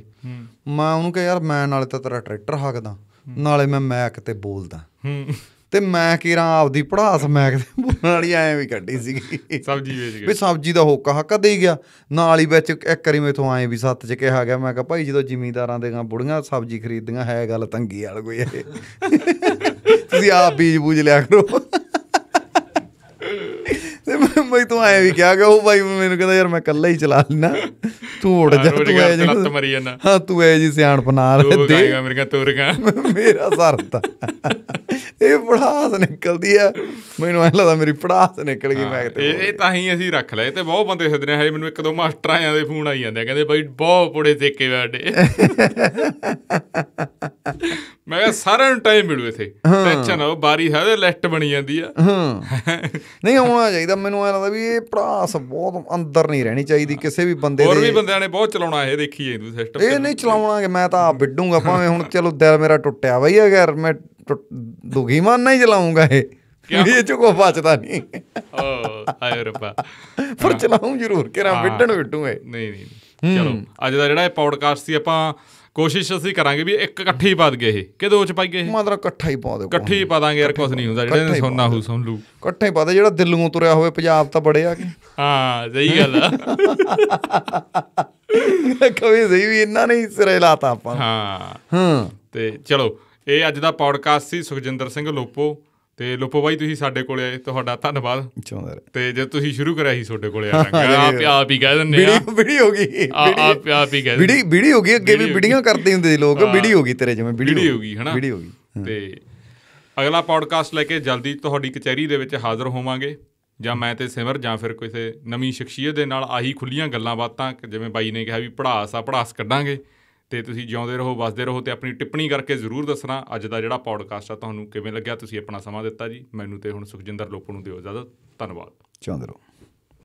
ਮੈਂ ਉਹਨੂੰ ਕਿਹਾ ਯਾਰ ਮੈਂ ਨਾਲੇ ਤਾਂ ਤੇਰਾ ਟਰੈਕਟਰ ਹੱਕਦਾ ਨਾਲੇ ਮੈਂ ਮੈਕ ਤੇ ਬੋਲਦਾ ਹੂੰ ਤੇ ਮੈਂ ਕਿਰਾਂ ਆਪਦੀ ਪੜਾਸ ਮੈਕ ਤੇ ਬੋਲਣ ਵਾਲੀ ਐਂ ਵੀ ਕੱਢੀ ਸੀਗੀ ਸਬਜੀ ਵੇਚ ਕੇ ਵੀ ਸਬਜੀ ਦਾ ਹੋਕਾ ਹੱਕਾ ਦੇ ਗਿਆ ਨਾਲ ਹੀ ਵਿੱਚ ਇੱਕ ਕਰੀ ਮੇਥੋਂ ਐਂ ਵੀ ਸੱਤ ਚ ਕਿਹਾ ਗਿਆ ਮੈਂ ਕਿਹਾ ਭਾਈ ਜਦੋਂ ਜ਼ਿਮੀਂਦਾਰਾਂ ਦੇ ਗਾਂ ਬੁੜੀਆਂ ਸਬਜੀ ਖਰੀਦਦੀਆਂ ਹੈ ਗੱਲ ਤੰਗੀ ਵਾਲ ਕੋਈ ਤੁਸੀਂ ਆਪ ਬੀਜ ਬੂਜ ਲਿਆ ਕਰੋ ਤੇ ਮੈਂ ਬਈ ਤੂੰ ਆਏ ਵੀ ਕਿਹਾ ਕਿ ਉਹ ਬਾਈ ਮੈਨੂੰ ਕਹਿੰਦਾ ਯਾਰ ਮੈਂ ਇਕੱਲਾ ਹੀ ਚਲਾ ਲੈਣਾ ਤੂੰ ਉੜ ਜਾ ਤੂੰ ਐ ਜੀ ਲੱਤ ਮਰੀ ਜਾਣਾ ਹਾਂ ਤੂੰ ਐ ਜੀ ਸਿਆਣਪਨਾ ਦੇ ਤੂੰ ਗਾਏਗਾ ਮੇਰੇ ਕਾ ਤੋਰਗਾ ਮੇਰਾ ਸਰਤਾ ਇਹ ਪੜਾਸ ਨਿਕਲਦੀ ਆ ਮੈਨੂੰ ਐ ਲੱਗਦਾ ਮੇਰੀ ਪੜਾਸ ਨਿਕਲ ਗਈ ਮੈਂ ਤੇ ਇਹ ਤਾਂ ਹੀ ਅਸੀਂ ਰੱਖ ਲਏ ਤੇ ਬਹੁਤ ਬੰਦੇ ਸਦਨੇ ਹਜੇ ਮੈਨੂੰ ਇੱਕ ਦੋ ਮਾਸਟਰ ਆਇਆਂ ਦੇ ਫੋਨ ਆਈ ਜਾਂਦੇ ਕਹਿੰਦੇ ਬਾਈ ਬਹੁਤ ਪੁੜੇ ਦੇਖੇ ਬੈਠੇ ਮੈਂ ਕਿਹਾ ਸਾਰਿਆਂ ਨੂੰ ਟਾਈਮ ਮਿਲੂ ਇਥੇ ਟੈਨਸ਼ਨ ਆ ਬਾਰੀ ਹੈ ਤੇ ਲਿਸਟ ਬਣੀ ਜਾਂਦੀ ਆ ਹਾਂ ਨਹੀਂ ਆਉਣਾ ਚਾਹੀਦਾ ਮੈਨੂੰ ਐ ਲੱਗਦਾ ਵੀ ਇਹ ਪ੍ਰਾਸ ਬਹੁਤ ਅੰਦਰ ਨਹੀਂ ਰਹਿਣੀ ਚਾਹੀਦੀ ਕਿਸੇ ਵੀ ਬੰਦੇ ਦੇ ਹੋਰ ਵੀ ਬੰਦਿਆਂ ਨੇ ਬਹੁਤ ਚਲਾਉਣਾ ਇਹ ਦੇਖੀ ਜਾਂਦੂ ਸਿਸਟਮ ਇਹ ਨਹੀਂ ਚਲਾਉਣਾ ਕਿ ਮੈਂ ਤਾਂ ਆਪ ਵਿੱਡੂਗਾ ਭਾਵੇਂ ਹੁਣ ਚਲੋ ਦਿਲ ਮੇਰਾ ਟੁੱਟਿਆ ਬਈ ਅਗਰ ਮੈਂ ਦੁਖੀ ਮਨ ਨਹੀਂ ਚਲਾਉਂਗਾ ਇਹ ਇਹ ਚੁਕੋ ਬਚਦਾ ਨਹੀਂ ਓ ਹਾਏ ਰੱਬਾ ਪਰ ਚਲਾਉਂ ਜ਼ਰੂਰ ਕਿਰਾਂ ਵਿੱਡਣ ਵਿੱਟੂ ਇਹ ਨਹੀਂ ਨਹੀਂ ਚਲੋ ਅੱਜ ਦਾ ਜਿਹੜਾ ਇਹ ਪੌਡਕਾਸਟ ਸੀ ਆਪਾਂ ਕੋਸ਼ਿਸ਼ ਅਸੀਂ ਕਰਾਂਗੇ ਵੀ ਇੱਕ ਇਕੱਠੇ ਹੀ ਪਾ ਦਈਏ ਇਹ ਕਿਦੋਂ ਚ ਪਾਈਏ ਇਹ ਮਤਲਬ ਇਕੱਠਾ ਹੀ ਪਾ ਦਿਓ ਇਕੱਠੇ ਹੀ ਪਾ ਦਾਂਗੇ ਯਾਰ ਕੁਝ ਨਹੀਂ ਹੁੰਦਾ ਜਿਹੜੇ ਸੁਣਨਾ ਹੋ ਸੁਣ ਲੂ ਇਕੱਠੇ ਹੀ ਪਾ ਦੇ ਜਿਹੜਾ ਦਿੱਲੋਂ ਤੁਰਿਆ ਹੋਵੇ ਪੰਜਾਬ ਤਾਂ ਬੜੇ ਆ ਕੇ ਹਾਂ ਸਹੀ ਗੱਲ ਆ ਕਵੀ ਸਹੀ ਵੀ ਇੰਨਾ ਨਹੀਂ ਸਿਰੇ ਲਾਤਾ ਆਪਾਂ ਹਾਂ ਹਾਂ ਤੇ ਚਲੋ ਇਹ ਅੱਜ ਦਾ ਪੌਡਕਾਸਟ ਸੀ ਸੁਖਜਿੰਦਰ ਸਿੰਘ ਲੋਪੋ ਤੇ ਲੋਪੋ ਬਾਈ ਤੁਸੀਂ ਸਾਡੇ ਕੋਲੇ ਆਏ ਤੁਹਾਡਾ ਧੰਨਵਾਦ ਚੌਂਦਰ ਤੇ ਜੇ ਤੁਸੀਂ ਸ਼ੁਰੂ ਕਰਿਆ ਸੀ ਤੁਹਾਡੇ ਕੋਲੇ ਰੰਗਾ ਆਪ ਆਪ ਹੀ ਕਹਿ ਦਿੰਦੇ ਆ ਵੀੜੀ ਹੋ ਗਈ ਆਪ ਆਪ ਹੀ ਕਹਿ ਵੀੜੀ ਵੀੜੀ ਹੋ ਗਈ ਅੱਗੇ ਵੀ ਵੀਡੀਆਂ ਕਰਦੇ ਹੁੰਦੇ ਸੀ ਲੋਕ ਵੀੜੀ ਹੋ ਗਈ ਤੇਰੇ ਜਿਵੇਂ ਵੀੜੀ ਹੋ ਗਈ ਹਨਾ ਵੀੜੀ ਹੋ ਗਈ ਤੇ ਅਗਲਾ ਪੌਡਕਾਸਟ ਲੈ ਕੇ ਜਲਦੀ ਤੁਹਾਡੀ ਕਚਹਿਰੀ ਦੇ ਵਿੱਚ ਹਾਜ਼ਰ ਹੋਵਾਂਗੇ ਜਾਂ ਮੈਂ ਤੇ ਸਿਮਰ ਜਾਂ ਫਿਰ ਕਿਸੇ ਨਵੀਂ ਸ਼ਖਸੀਅਤ ਦੇ ਨਾਲ ਆਹੀ ਖੁੱਲੀਆਂ ਗੱਲਾਂ ਬਾਤਾਂ ਜਿਵੇਂ ਬਾਈ ਨੇ ਕਿਹਾ ਵੀ ਪੜਾਸ ਆ ਪੜਾਸ ਕੱਢਾਂਗੇ ਤੇ ਤੁਸੀਂ ਜਿਉਂਦੇ ਰਹੋ ਵਸਦੇ ਰਹੋ ਤੇ ਆਪਣੀ ਟਿੱਪਣੀ ਕਰਕੇ ਜ਼ਰੂਰ ਦੱਸਣਾ ਅੱਜ ਦਾ ਜਿਹੜਾ ਪੌਡਕਾਸਟ ਆ ਤੁਹਾਨੂੰ ਕਿਵੇਂ ਲੱਗਿਆ ਤੁਸੀਂ ਆਪਣਾ ਸਮਾਂ ਦਿੱਤਾ ਜੀ ਮੈਨੂੰ ਤੇ ਹੁਣ ਸੁਖਜਿੰਦਰ ਲੋਪੋ ਨੂੰ ਦਿਓ ਜ਼ਿਆਦਾ ਧੰਨਵਾਦ ਚਾਹੁੰਦੇ ਰਹੋ